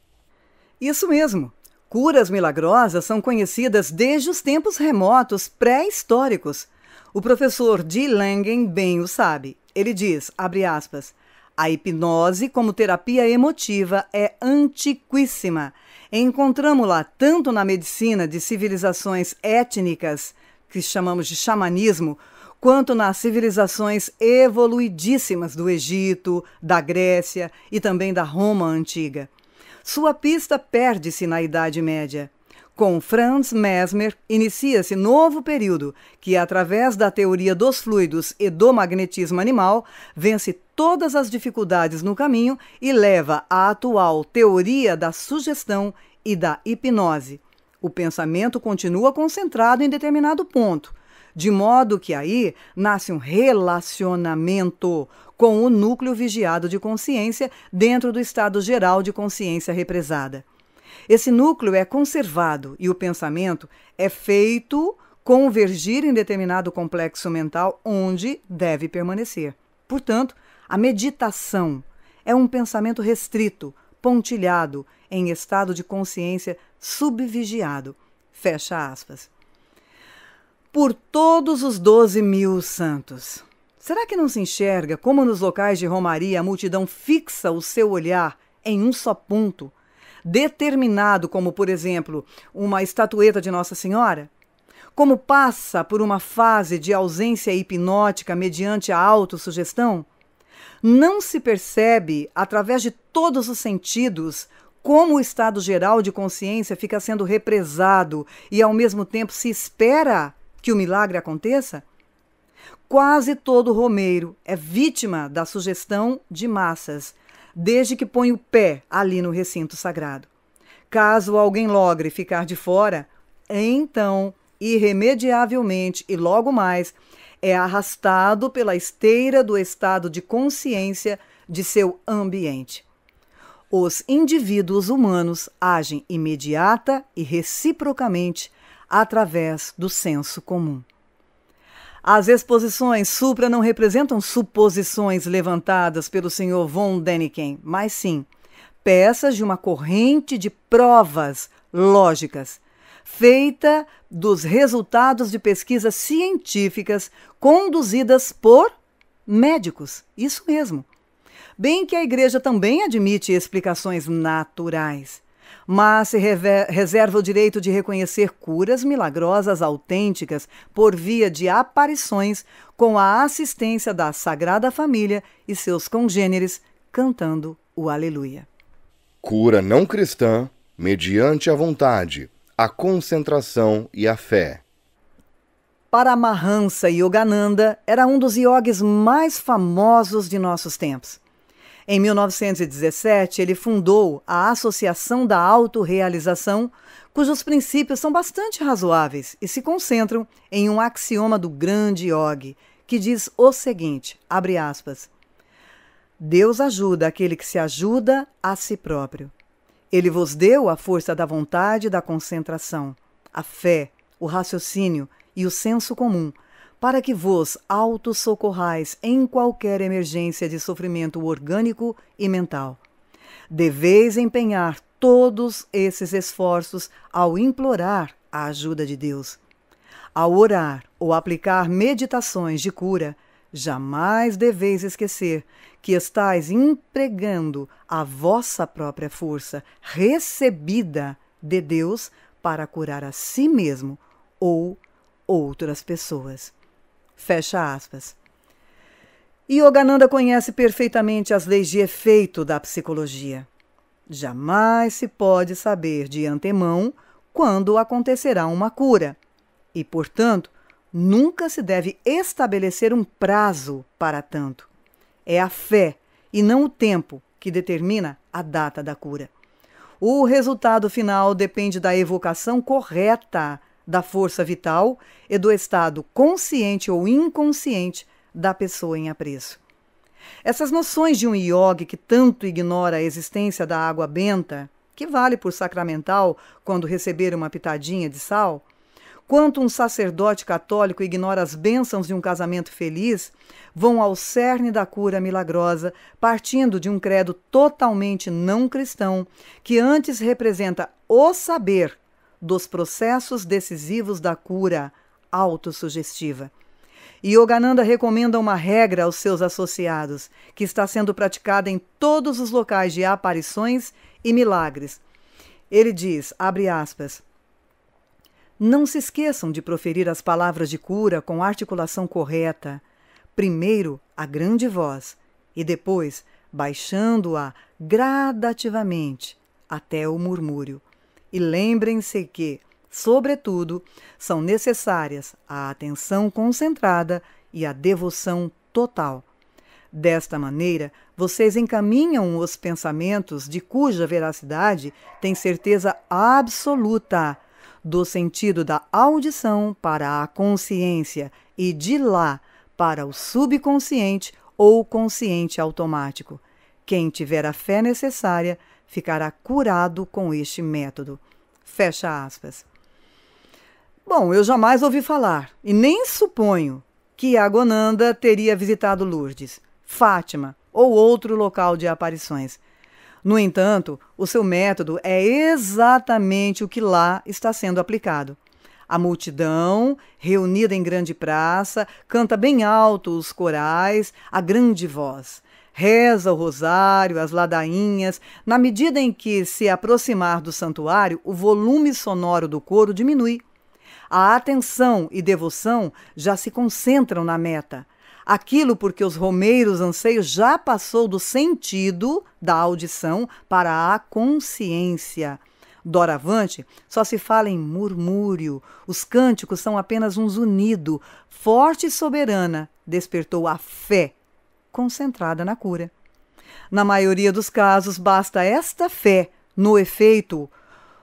Isso mesmo. Curas milagrosas são conhecidas desde os tempos remotos pré-históricos o professor D. Langen bem o sabe. Ele diz, abre aspas, a hipnose como terapia emotiva é antiquíssima. Encontramos-la tanto na medicina de civilizações étnicas, que chamamos de xamanismo, quanto nas civilizações evoluidíssimas do Egito, da Grécia e também da Roma antiga. Sua pista perde-se na Idade Média. Com Franz Mesmer, inicia-se novo período que, através da teoria dos fluidos e do magnetismo animal, vence todas as dificuldades no caminho e leva à atual teoria da sugestão e da hipnose. O pensamento continua concentrado em determinado ponto, de modo que aí nasce um relacionamento com o núcleo vigiado de consciência dentro do estado geral de consciência represada. Esse núcleo é conservado e o pensamento é feito convergir em determinado complexo mental onde deve permanecer. Portanto, a meditação é um pensamento restrito, pontilhado, em estado de consciência subvigiado. Fecha aspas. Por todos os doze mil santos. Será que não se enxerga como nos locais de Romaria a multidão fixa o seu olhar em um só ponto, determinado, como por exemplo uma estatueta de Nossa Senhora? Como passa por uma fase de ausência hipnótica mediante a autossugestão? Não se percebe, através de todos os sentidos, como o estado geral de consciência fica sendo represado e, ao mesmo tempo, se espera que o milagre aconteça? Quase todo romeiro é vítima da sugestão de massas desde que ponha o pé ali no recinto sagrado. Caso alguém logre ficar de fora, então, irremediavelmente e logo mais, é arrastado pela esteira do estado de consciência de seu ambiente. Os indivíduos humanos agem imediata e reciprocamente através do senso comum. As exposições supra não representam suposições levantadas pelo senhor von Däniken, mas sim peças de uma corrente de provas lógicas, feita dos resultados de pesquisas científicas conduzidas por médicos. Isso mesmo. Bem que a igreja também admite explicações naturais mas se reserva o direito de reconhecer curas milagrosas autênticas por via de aparições com a assistência da Sagrada Família e seus congêneres cantando o Aleluia. Cura não cristã mediante a vontade, a concentração e a fé. Paramahansa Yogananda era um dos iogues mais famosos de nossos tempos. Em 1917, ele fundou a Associação da Autorealização, cujos princípios são bastante razoáveis e se concentram em um axioma do grande Yogi, que diz o seguinte, abre aspas, Deus ajuda aquele que se ajuda a si próprio. Ele vos deu a força da vontade e da concentração, a fé, o raciocínio e o senso comum, para que vos autossocorrais em qualquer emergência de sofrimento orgânico e mental. Deveis empenhar todos esses esforços ao implorar a ajuda de Deus. Ao orar ou aplicar meditações de cura, jamais deveis esquecer que estáis empregando a vossa própria força recebida de Deus para curar a si mesmo ou outras pessoas. Fecha aspas. Yogananda conhece perfeitamente as leis de efeito da psicologia. Jamais se pode saber de antemão quando acontecerá uma cura e, portanto, nunca se deve estabelecer um prazo para tanto. É a fé e não o tempo que determina a data da cura. O resultado final depende da evocação correta da força vital e do estado consciente ou inconsciente da pessoa em apreço. Essas noções de um iogue que tanto ignora a existência da água benta, que vale por sacramental quando receber uma pitadinha de sal, quanto um sacerdote católico ignora as bênçãos de um casamento feliz, vão ao cerne da cura milagrosa, partindo de um credo totalmente não cristão, que antes representa o saber dos processos decisivos da cura autossugestiva. Yogananda recomenda uma regra aos seus associados, que está sendo praticada em todos os locais de aparições e milagres. Ele diz, abre aspas, não se esqueçam de proferir as palavras de cura com articulação correta. Primeiro a grande voz e depois baixando-a gradativamente até o murmúrio. E lembrem-se que, sobretudo, são necessárias a atenção concentrada e a devoção total. Desta maneira, vocês encaminham os pensamentos de cuja veracidade têm certeza absoluta, do sentido da audição para a consciência e de lá para o subconsciente ou consciente automático. Quem tiver a fé necessária ficará curado com este método. Fecha aspas. Bom, eu jamais ouvi falar e nem suponho que Agonanda teria visitado Lourdes, Fátima ou outro local de aparições. No entanto, o seu método é exatamente o que lá está sendo aplicado. A multidão, reunida em grande praça, canta bem alto os corais, a grande voz reza o rosário, as ladainhas. Na medida em que se aproximar do santuário, o volume sonoro do coro diminui. A atenção e devoção já se concentram na meta. Aquilo porque os romeiros anseios já passou do sentido da audição para a consciência. Doravante, só se fala em murmúrio. Os cânticos são apenas um zunido. Forte e soberana despertou a fé concentrada na cura. Na maioria dos casos, basta esta fé no efeito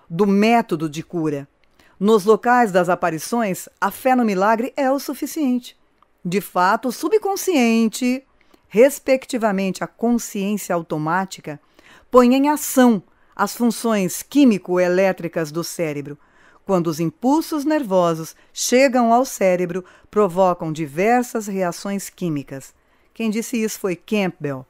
do método de cura. Nos locais das aparições, a fé no milagre é o suficiente. De fato, o subconsciente, respectivamente a consciência automática, põe em ação as funções químico-elétricas do cérebro. Quando os impulsos nervosos chegam ao cérebro, provocam diversas reações químicas. Quem disse isso foi Campbell.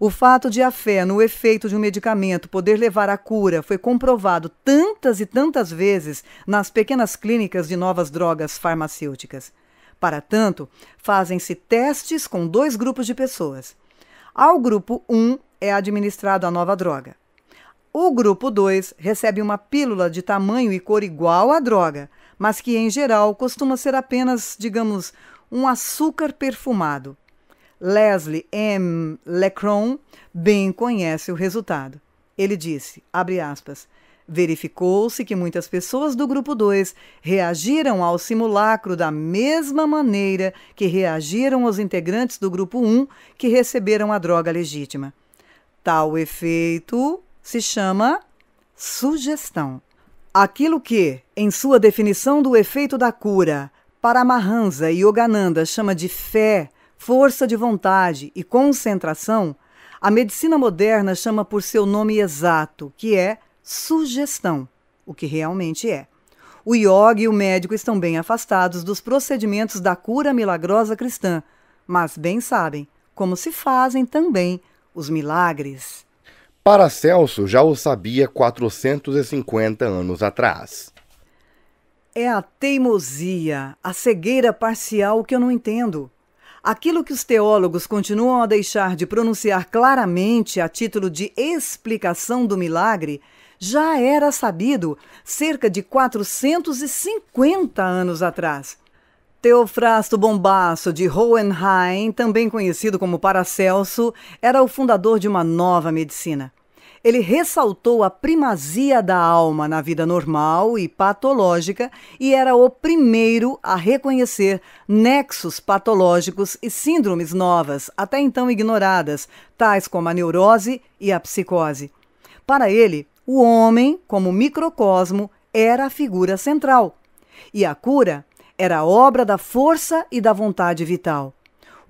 O fato de a fé no efeito de um medicamento poder levar à cura foi comprovado tantas e tantas vezes nas pequenas clínicas de novas drogas farmacêuticas. Para tanto, fazem-se testes com dois grupos de pessoas. Ao grupo 1 é administrado a nova droga. O grupo 2 recebe uma pílula de tamanho e cor igual à droga, mas que em geral costuma ser apenas, digamos, um açúcar perfumado. Leslie M. Lecron bem conhece o resultado. Ele disse, aspas, verificou-se que muitas pessoas do grupo 2 reagiram ao simulacro da mesma maneira que reagiram os integrantes do grupo 1 um que receberam a droga legítima. Tal efeito se chama sugestão. Aquilo que, em sua definição do efeito da cura, Paramahansa Yogananda chama de fé força de vontade e concentração, a medicina moderna chama por seu nome exato, que é sugestão, o que realmente é. O yoga e o médico estão bem afastados dos procedimentos da cura milagrosa cristã, mas bem sabem como se fazem também os milagres. Paracelso já o sabia 450 anos atrás. É a teimosia, a cegueira parcial que eu não entendo. Aquilo que os teólogos continuam a deixar de pronunciar claramente a título de explicação do milagre já era sabido cerca de 450 anos atrás. Teofrasto Bombasso de Hohenheim, também conhecido como Paracelso, era o fundador de uma nova medicina. Ele ressaltou a primazia da alma na vida normal e patológica e era o primeiro a reconhecer nexos patológicos e síndromes novas, até então ignoradas, tais como a neurose e a psicose. Para ele, o homem, como microcosmo, era a figura central e a cura era obra da força e da vontade vital.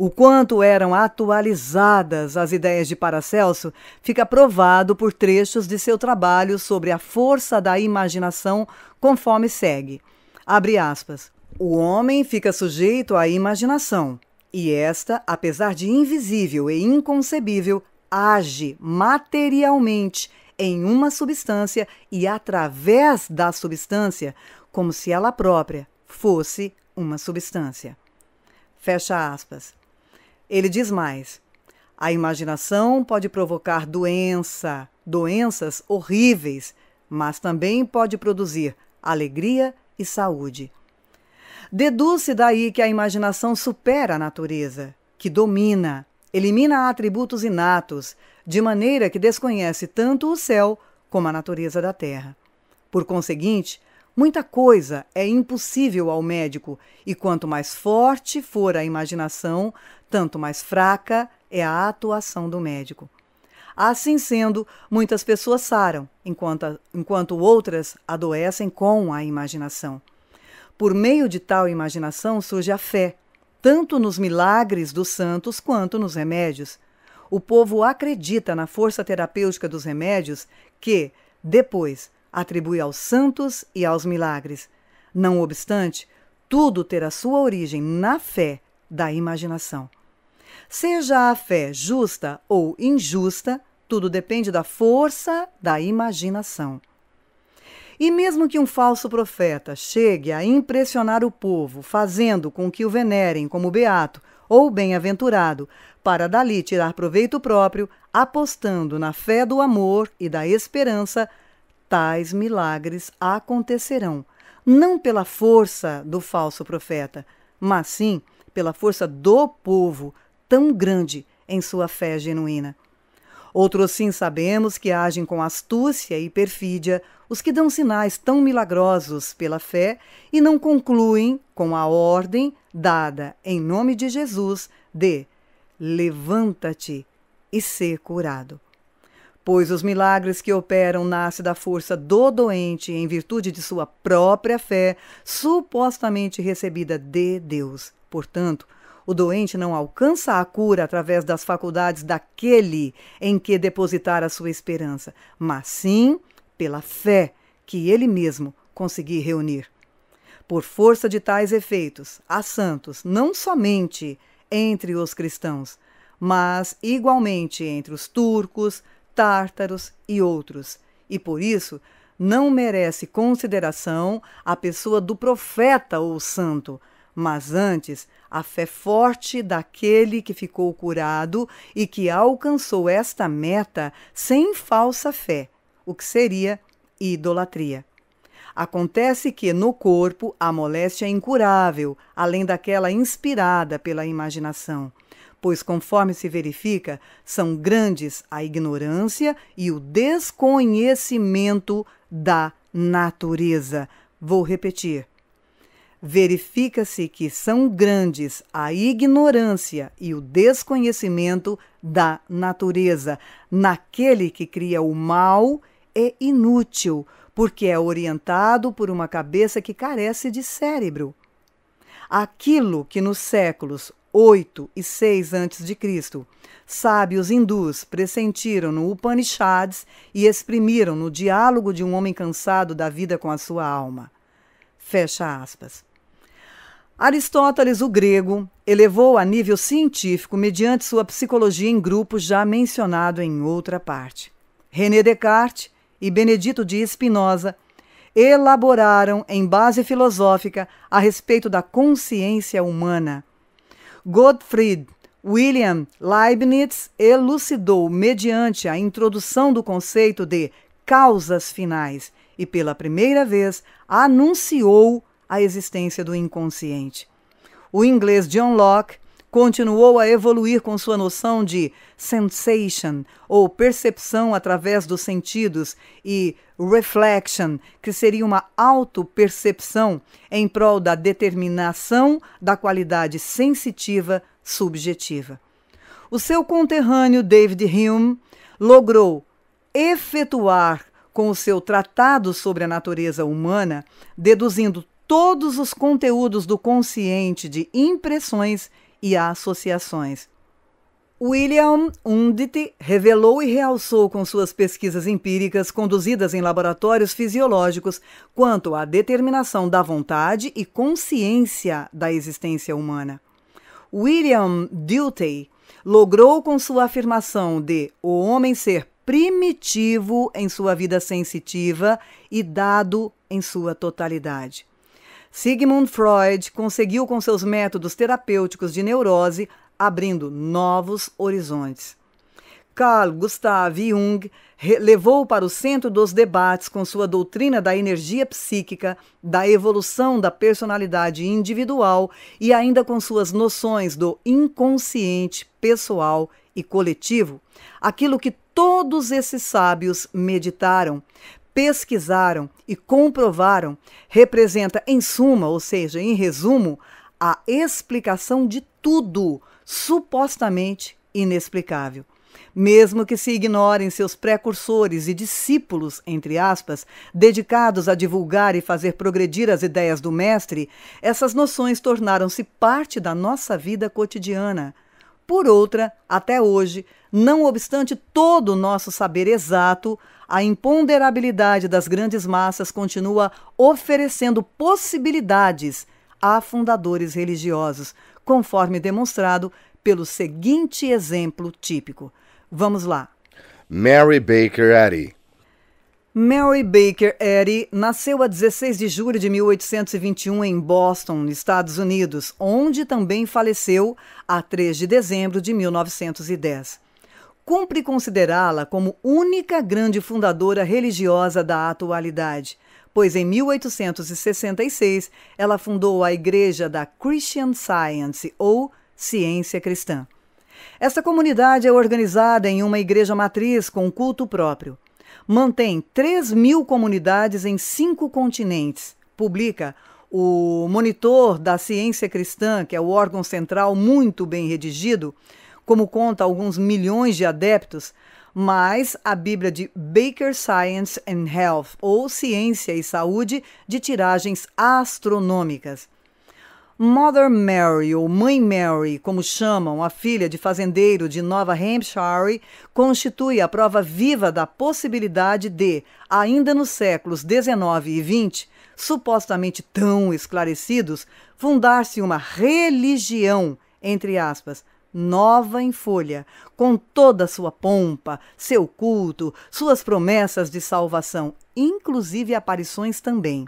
O quanto eram atualizadas as ideias de Paracelso fica provado por trechos de seu trabalho sobre a força da imaginação, conforme segue. Abre aspas. O homem fica sujeito à imaginação, e esta, apesar de invisível e inconcebível, age materialmente em uma substância e através da substância, como se ela própria fosse uma substância. Fecha aspas. Ele diz mais: a imaginação pode provocar doença, doenças horríveis, mas também pode produzir alegria e saúde. Deduz-se daí que a imaginação supera a natureza, que domina, elimina atributos inatos, de maneira que desconhece tanto o céu como a natureza da terra. Por conseguinte, muita coisa é impossível ao médico, e quanto mais forte for a imaginação, tanto mais fraca é a atuação do médico. Assim sendo, muitas pessoas saram, enquanto, enquanto outras adoecem com a imaginação. Por meio de tal imaginação surge a fé, tanto nos milagres dos santos quanto nos remédios. O povo acredita na força terapêutica dos remédios que, depois, atribui aos santos e aos milagres. Não obstante, tudo terá sua origem na fé da imaginação. Seja a fé justa ou injusta, tudo depende da força da imaginação. E mesmo que um falso profeta chegue a impressionar o povo, fazendo com que o venerem como beato ou bem-aventurado, para dali tirar proveito próprio, apostando na fé do amor e da esperança, tais milagres acontecerão, não pela força do falso profeta, mas sim pela força do povo, tão grande em sua fé genuína. Outros sim sabemos que agem com astúcia e perfídia os que dão sinais tão milagrosos pela fé e não concluem com a ordem dada em nome de Jesus de levanta-te e ser curado. Pois os milagres que operam nascem da força do doente em virtude de sua própria fé, supostamente recebida de Deus. Portanto, o doente não alcança a cura através das faculdades daquele em que depositar a sua esperança, mas sim pela fé que ele mesmo conseguir reunir. Por força de tais efeitos, há santos não somente entre os cristãos, mas igualmente entre os turcos, tártaros e outros. E por isso, não merece consideração a pessoa do profeta ou santo, mas antes a fé forte daquele que ficou curado e que alcançou esta meta sem falsa fé, o que seria idolatria. Acontece que no corpo a moléstia é incurável, além daquela inspirada pela imaginação, pois conforme se verifica, são grandes a ignorância e o desconhecimento da natureza. Vou repetir verifica-se que são grandes a ignorância e o desconhecimento da natureza. Naquele que cria o mal é inútil, porque é orientado por uma cabeça que carece de cérebro. Aquilo que nos séculos 8 e 6 a.C. Sábios hindus pressentiram no Upanishads e exprimiram no diálogo de um homem cansado da vida com a sua alma. Fecha aspas. Aristóteles, o grego, elevou a nível científico mediante sua psicologia em grupo já mencionado em outra parte. René Descartes e Benedito de Spinoza elaboraram em base filosófica a respeito da consciência humana. Gottfried William Leibniz elucidou mediante a introdução do conceito de causas finais e pela primeira vez anunciou a existência do inconsciente. O inglês John Locke continuou a evoluir com sua noção de sensation, ou percepção através dos sentidos, e reflection, que seria uma autopercepção em prol da determinação da qualidade sensitiva subjetiva. O seu conterrâneo David Hume logrou efetuar com o seu Tratado sobre a Natureza Humana, deduzindo todos os conteúdos do consciente de impressões e associações. William Unditt revelou e realçou com suas pesquisas empíricas conduzidas em laboratórios fisiológicos quanto à determinação da vontade e consciência da existência humana. William Dutey logrou com sua afirmação de o homem ser primitivo em sua vida sensitiva e dado em sua totalidade. Sigmund Freud conseguiu com seus métodos terapêuticos de neurose abrindo novos horizontes. Carl Gustav Jung levou para o centro dos debates com sua doutrina da energia psíquica, da evolução da personalidade individual e ainda com suas noções do inconsciente pessoal e coletivo, aquilo que todos esses sábios meditaram, pesquisaram e comprovaram representa, em suma, ou seja, em resumo, a explicação de tudo supostamente inexplicável. Mesmo que se ignorem seus precursores e discípulos, entre aspas, dedicados a divulgar e fazer progredir as ideias do mestre, essas noções tornaram-se parte da nossa vida cotidiana. Por outra, até hoje, não obstante todo o nosso saber exato, a imponderabilidade das grandes massas continua oferecendo possibilidades a fundadores religiosos, conforme demonstrado pelo seguinte exemplo típico. Vamos lá. Mary Baker Eddy. Mary Baker Eddy nasceu a 16 de julho de 1821 em Boston, Estados Unidos, onde também faleceu a 3 de dezembro de 1910 cumpre considerá-la como única grande fundadora religiosa da atualidade, pois em 1866 ela fundou a Igreja da Christian Science, ou Ciência Cristã. Esta comunidade é organizada em uma igreja matriz com culto próprio. Mantém 3 mil comunidades em cinco continentes. Publica o Monitor da Ciência Cristã, que é o órgão central muito bem redigido, como conta alguns milhões de adeptos, mas a Bíblia de Baker Science and Health, ou Ciência e Saúde, de tiragens astronômicas. Mother Mary, ou Mãe Mary, como chamam a filha de fazendeiro de Nova Hampshire, constitui a prova viva da possibilidade de, ainda nos séculos 19 e 20, supostamente tão esclarecidos, fundar-se uma religião, entre aspas, nova em folha, com toda a sua pompa, seu culto, suas promessas de salvação, inclusive aparições também.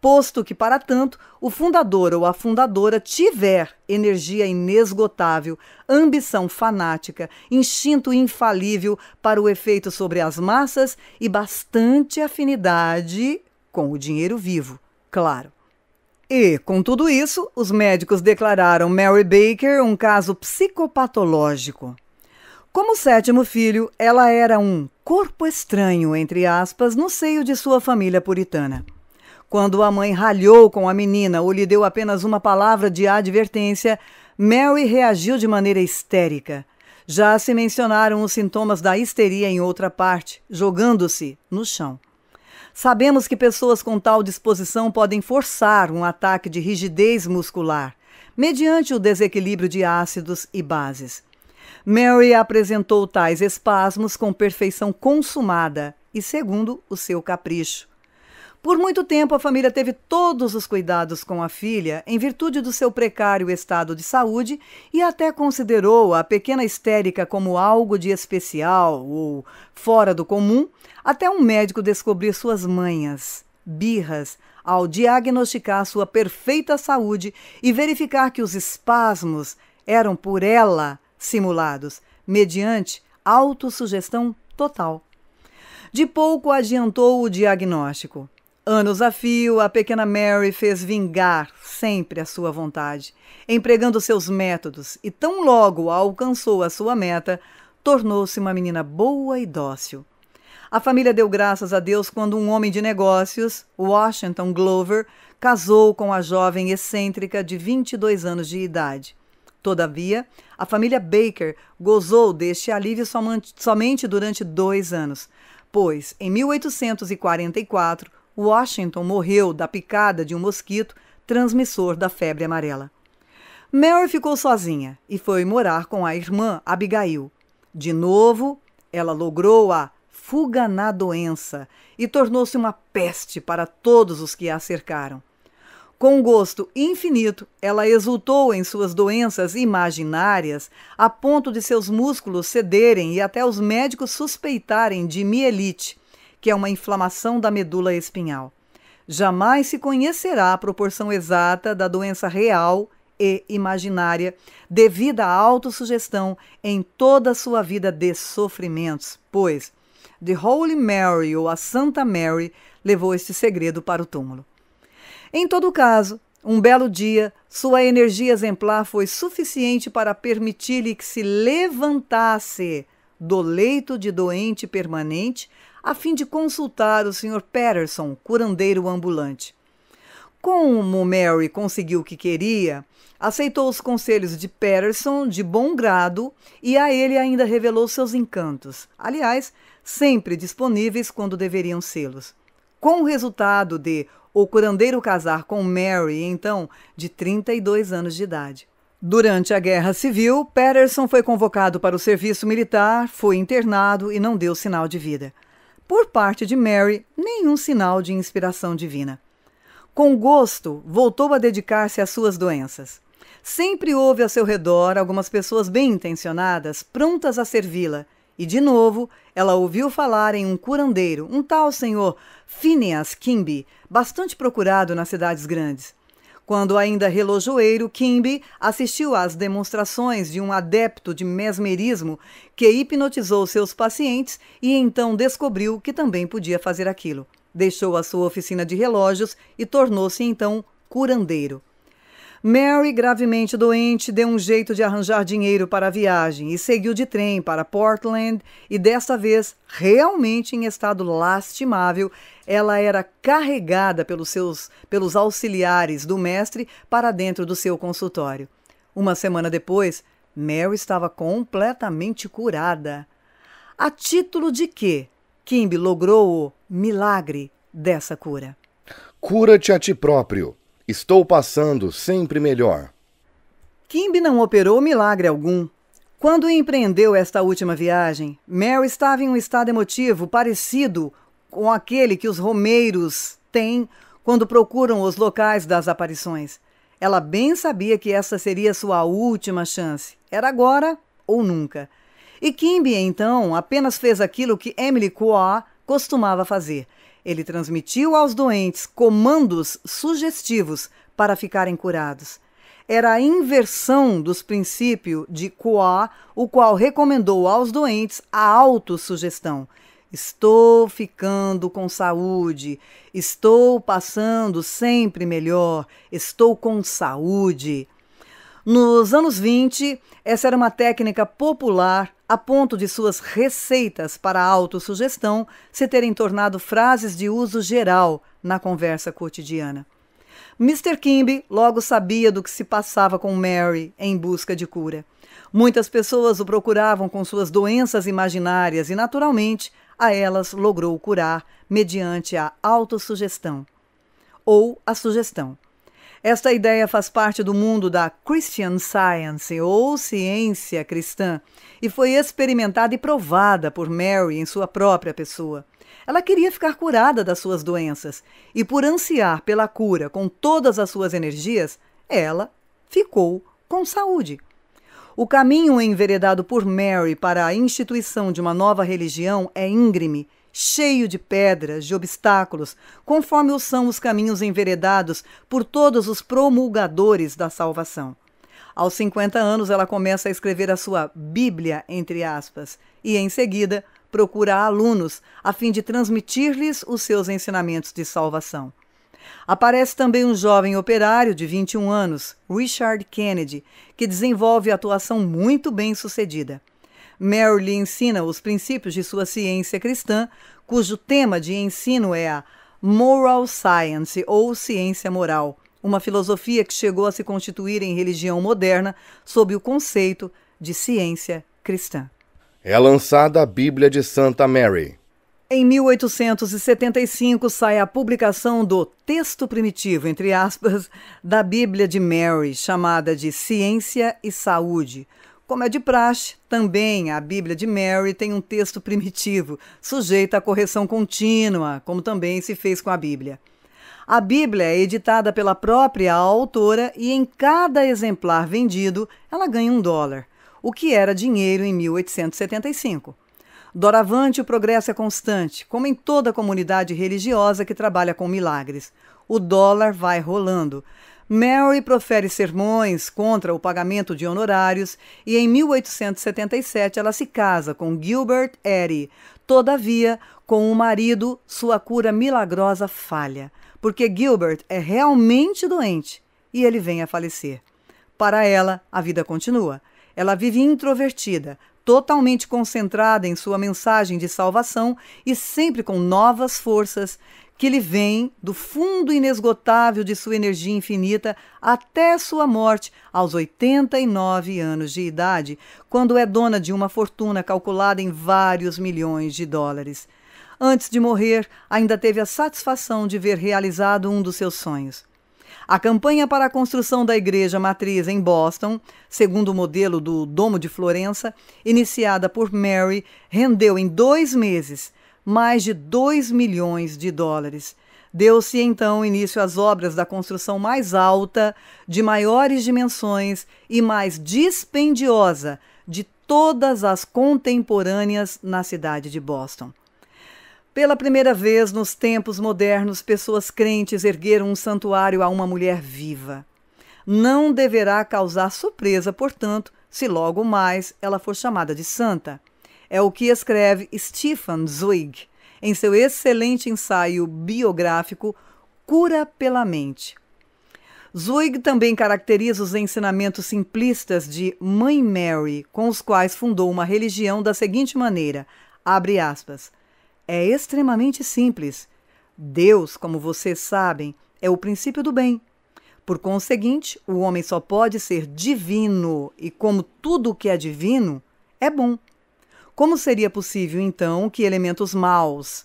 Posto que, para tanto, o fundador ou a fundadora tiver energia inesgotável, ambição fanática, instinto infalível para o efeito sobre as massas e bastante afinidade com o dinheiro vivo, claro. E, com tudo isso, os médicos declararam Mary Baker um caso psicopatológico. Como sétimo filho, ela era um corpo estranho, entre aspas, no seio de sua família puritana. Quando a mãe ralhou com a menina ou lhe deu apenas uma palavra de advertência, Mary reagiu de maneira histérica. Já se mencionaram os sintomas da histeria em outra parte, jogando-se no chão. Sabemos que pessoas com tal disposição podem forçar um ataque de rigidez muscular, mediante o desequilíbrio de ácidos e bases. Mary apresentou tais espasmos com perfeição consumada e segundo o seu capricho. Por muito tempo, a família teve todos os cuidados com a filha em virtude do seu precário estado de saúde e até considerou a pequena histérica como algo de especial ou fora do comum, até um médico descobrir suas manhas, birras, ao diagnosticar sua perfeita saúde e verificar que os espasmos eram por ela simulados, mediante autossugestão total. De pouco adiantou o diagnóstico. Anos a fio, a pequena Mary fez vingar sempre a sua vontade, empregando seus métodos, e tão logo alcançou a sua meta, tornou-se uma menina boa e dócil. A família deu graças a Deus quando um homem de negócios, Washington Glover, casou com a jovem excêntrica de 22 anos de idade. Todavia, a família Baker gozou deste alívio somente durante dois anos, pois, em 1844, Washington morreu da picada de um mosquito transmissor da febre amarela. Mary ficou sozinha e foi morar com a irmã Abigail. De novo, ela logrou a fuga na doença e tornou-se uma peste para todos os que a cercaram. Com gosto infinito, ela exultou em suas doenças imaginárias, a ponto de seus músculos cederem e até os médicos suspeitarem de mielite, que é uma inflamação da medula espinhal. Jamais se conhecerá a proporção exata da doença real e imaginária devida à autossugestão em toda a sua vida de sofrimentos, pois The Holy Mary ou a Santa Mary levou este segredo para o túmulo. Em todo caso, um belo dia, sua energia exemplar foi suficiente para permitir-lhe que se levantasse do leito de doente permanente a fim de consultar o Sr. Patterson, curandeiro ambulante. Como Mary conseguiu o que queria, aceitou os conselhos de Patterson de bom grado e a ele ainda revelou seus encantos, aliás, sempre disponíveis quando deveriam sê-los. Com o resultado de o curandeiro casar com Mary, então de 32 anos de idade. Durante a Guerra Civil, Patterson foi convocado para o serviço militar, foi internado e não deu sinal de vida por parte de Mary, nenhum sinal de inspiração divina. Com gosto, voltou a dedicar-se às suas doenças. Sempre houve a seu redor algumas pessoas bem intencionadas, prontas a servi-la, e de novo ela ouviu falar em um curandeiro, um tal senhor Phineas Kimby, bastante procurado nas cidades grandes. Quando ainda relojoeiro, Kimby assistiu às demonstrações de um adepto de mesmerismo que hipnotizou seus pacientes e então descobriu que também podia fazer aquilo. Deixou a sua oficina de relógios e tornou-se então curandeiro. Mary, gravemente doente, deu um jeito de arranjar dinheiro para a viagem e seguiu de trem para Portland e dessa vez, realmente em estado lastimável, ela era carregada pelos seus pelos auxiliares do mestre para dentro do seu consultório. Uma semana depois, Mary estava completamente curada. A título de quê? Kimby logrou o milagre dessa cura. Cura-te a ti próprio. Estou passando sempre melhor. Kimby não operou milagre algum. Quando empreendeu esta última viagem, Mary estava em um estado emotivo parecido com aquele que os romeiros têm quando procuram os locais das aparições. Ela bem sabia que essa seria sua última chance. Era agora ou nunca. E Kimby, então, apenas fez aquilo que Emily Coa costumava fazer. Ele transmitiu aos doentes comandos sugestivos para ficarem curados. Era a inversão dos princípios de Coa, o qual recomendou aos doentes a autossugestão. Estou ficando com saúde, estou passando sempre melhor, estou com saúde. Nos anos 20, essa era uma técnica popular a ponto de suas receitas para autossugestão se terem tornado frases de uso geral na conversa cotidiana. Mr. Kimby logo sabia do que se passava com Mary em busca de cura. Muitas pessoas o procuravam com suas doenças imaginárias e, naturalmente, a elas logrou curar mediante a autossugestão ou a sugestão. Esta ideia faz parte do mundo da Christian Science, ou ciência cristã, e foi experimentada e provada por Mary em sua própria pessoa. Ela queria ficar curada das suas doenças, e por ansiar pela cura com todas as suas energias, ela ficou com saúde. O caminho enveredado por Mary para a instituição de uma nova religião é íngreme cheio de pedras, de obstáculos, conforme são os caminhos enveredados por todos os promulgadores da salvação. Aos 50 anos, ela começa a escrever a sua Bíblia, entre aspas, e em seguida procura alunos a fim de transmitir-lhes os seus ensinamentos de salvação. Aparece também um jovem operário de 21 anos, Richard Kennedy, que desenvolve atuação muito bem sucedida. Mary lhe ensina os princípios de sua ciência cristã, cujo tema de ensino é a Moral Science, ou ciência moral, uma filosofia que chegou a se constituir em religião moderna sob o conceito de ciência cristã. É lançada a Bíblia de Santa Mary. Em 1875 sai a publicação do texto primitivo, entre aspas, da Bíblia de Mary, chamada de Ciência e Saúde, como é de praxe, também a Bíblia de Mary tem um texto primitivo, sujeito à correção contínua, como também se fez com a Bíblia. A Bíblia é editada pela própria autora e em cada exemplar vendido ela ganha um dólar, o que era dinheiro em 1875. Doravante, o progresso é constante, como em toda comunidade religiosa que trabalha com milagres. O dólar vai rolando, Mary profere sermões contra o pagamento de honorários e em 1877 ela se casa com Gilbert Eddy. Todavia, com o marido, sua cura milagrosa falha, porque Gilbert é realmente doente e ele vem a falecer. Para ela, a vida continua. Ela vive introvertida, totalmente concentrada em sua mensagem de salvação e sempre com novas forças que ele vem do fundo inesgotável de sua energia infinita até sua morte, aos 89 anos de idade, quando é dona de uma fortuna calculada em vários milhões de dólares. Antes de morrer, ainda teve a satisfação de ver realizado um dos seus sonhos. A campanha para a construção da igreja matriz em Boston, segundo o modelo do Domo de Florença, iniciada por Mary, rendeu em dois meses mais de 2 milhões de dólares. Deu-se então início às obras da construção mais alta, de maiores dimensões e mais dispendiosa de todas as contemporâneas na cidade de Boston. Pela primeira vez nos tempos modernos, pessoas crentes ergueram um santuário a uma mulher viva. Não deverá causar surpresa, portanto, se logo mais ela for chamada de santa. É o que escreve Stefan Zweig em seu excelente ensaio biográfico Cura pela Mente. Zweig também caracteriza os ensinamentos simplistas de Mãe Mary, com os quais fundou uma religião da seguinte maneira: abre aspas. É extremamente simples. Deus, como vocês sabem, é o princípio do bem. Por conseguinte, o homem só pode ser divino, e como tudo o que é divino é bom. Como seria possível, então, que elementos maus,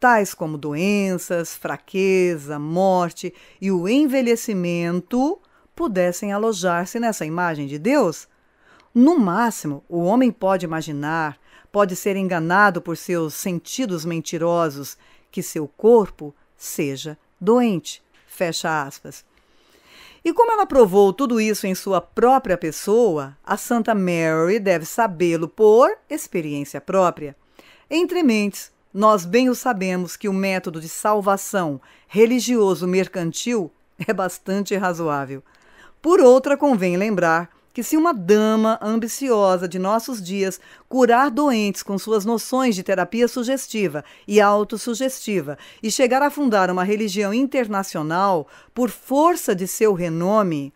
tais como doenças, fraqueza, morte e o envelhecimento, pudessem alojar-se nessa imagem de Deus? No máximo, o homem pode imaginar, pode ser enganado por seus sentidos mentirosos, que seu corpo seja doente. Fecha aspas. E como ela provou tudo isso em sua própria pessoa, a Santa Mary deve sabê-lo por experiência própria. Entre mentes, nós bem o sabemos que o método de salvação religioso mercantil é bastante razoável. Por outra, convém lembrar que se uma dama ambiciosa de nossos dias curar doentes com suas noções de terapia sugestiva e autossugestiva e chegar a fundar uma religião internacional por força de seu renome,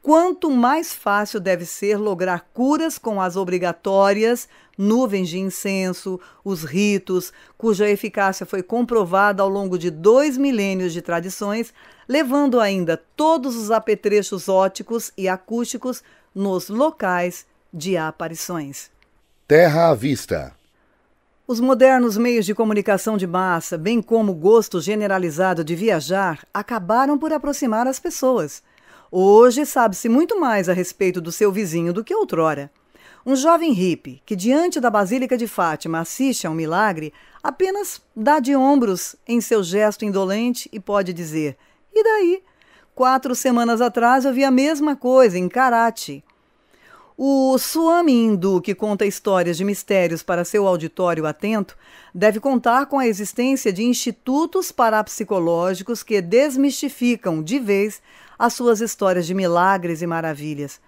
quanto mais fácil deve ser lograr curas com as obrigatórias nuvens de incenso, os ritos, cuja eficácia foi comprovada ao longo de dois milênios de tradições, levando ainda todos os apetrechos óticos e acústicos nos locais de aparições. Terra à vista. Os modernos meios de comunicação de massa, bem como o gosto generalizado de viajar, acabaram por aproximar as pessoas. Hoje sabe-se muito mais a respeito do seu vizinho do que outrora. Um jovem hippie que, diante da Basílica de Fátima, assiste a um milagre, apenas dá de ombros em seu gesto indolente e pode dizer: E daí? Quatro semanas atrás eu vi a mesma coisa em Karate. O Suami hindu que conta histórias de mistérios para seu auditório atento deve contar com a existência de institutos parapsicológicos que desmistificam de vez as suas histórias de milagres e maravilhas.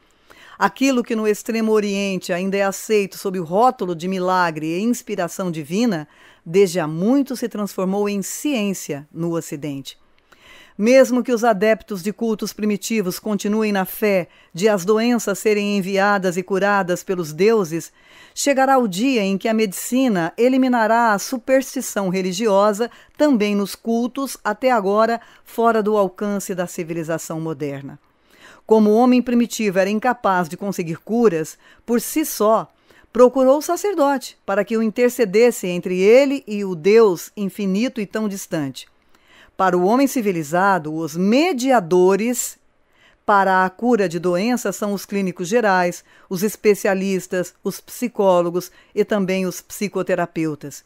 Aquilo que no Extremo Oriente ainda é aceito sob o rótulo de milagre e inspiração divina, desde há muito se transformou em ciência no Ocidente. Mesmo que os adeptos de cultos primitivos continuem na fé de as doenças serem enviadas e curadas pelos deuses, chegará o dia em que a medicina eliminará a superstição religiosa também nos cultos, até agora fora do alcance da civilização moderna. Como o homem primitivo era incapaz de conseguir curas, por si só, procurou o sacerdote para que o intercedesse entre ele e o Deus infinito e tão distante. Para o homem civilizado, os mediadores para a cura de doenças são os clínicos gerais, os especialistas, os psicólogos e também os psicoterapeutas.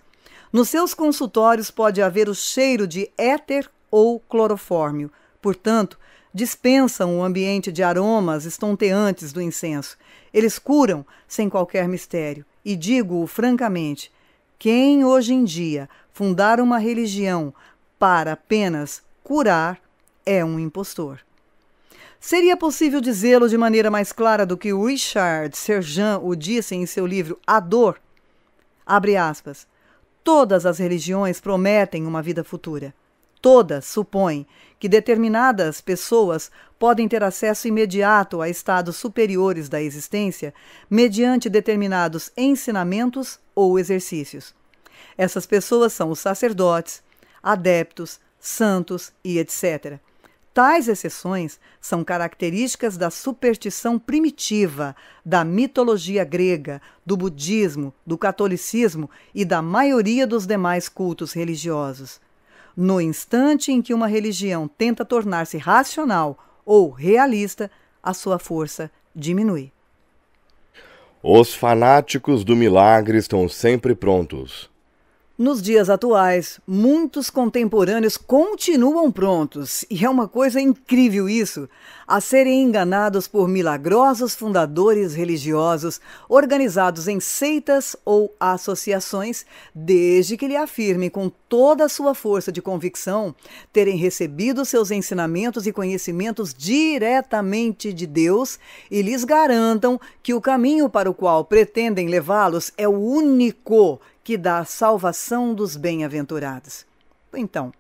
Nos seus consultórios pode haver o cheiro de éter ou clorofórmio, portanto, dispensam o ambiente de aromas estonteantes do incenso. Eles curam sem qualquer mistério. E digo-o francamente: quem hoje em dia fundar uma religião para apenas curar é um impostor. Seria possível dizê-lo de maneira mais clara do que Richard Serjan o disse em seu livro A Dor? Abre aspas. Todas as religiões prometem uma vida futura. Todas supõem que determinadas pessoas podem ter acesso imediato a estados superiores da existência mediante determinados ensinamentos ou exercícios. Essas pessoas são os sacerdotes, adeptos, santos e etc. Tais exceções são características da superstição primitiva, da mitologia grega, do budismo, do catolicismo e da maioria dos demais cultos religiosos. No instante em que uma religião tenta tornar-se racional ou realista, a sua força diminui. Os fanáticos do milagre estão sempre prontos, nos dias atuais, muitos contemporâneos continuam prontos, e é uma coisa incrível isso, a serem enganados por milagrosos fundadores religiosos organizados em seitas ou associações, desde que lhe afirmem com toda a sua força de convicção terem recebido seus ensinamentos e conhecimentos diretamente de Deus e lhes garantam que o caminho para o qual pretendem levá-los é o único que dá a salvação dos bem-aventurados. Então,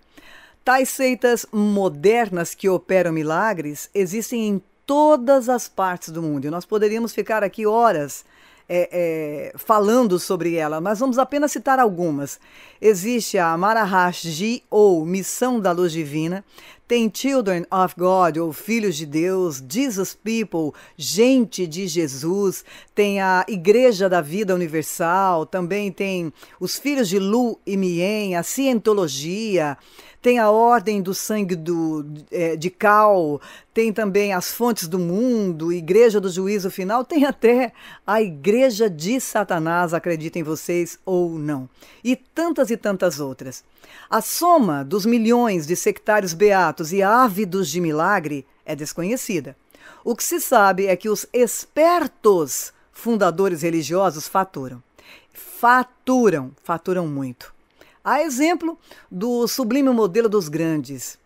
tais seitas modernas que operam milagres existem em todas as partes do mundo. E nós poderíamos ficar aqui horas é, é, falando sobre ela, mas vamos apenas citar algumas. Existe a Marahashi, ou Missão da Luz Divina, tem Children of God, ou Filhos de Deus, Jesus People, Gente de Jesus, tem a Igreja da Vida Universal, também tem os Filhos de Lu e Mien, a Cientologia, tem a Ordem do Sangue do, é, de Cal, tem também as Fontes do Mundo, Igreja do Juízo Final, tem até a Igreja de Satanás, acreditem vocês ou não. E tantas e tantas outras. A soma dos milhões de sectários beatos e ávidos de milagre é desconhecida. O que se sabe é que os espertos fundadores religiosos faturam. Faturam, faturam muito. Há exemplo do sublime modelo dos grandes.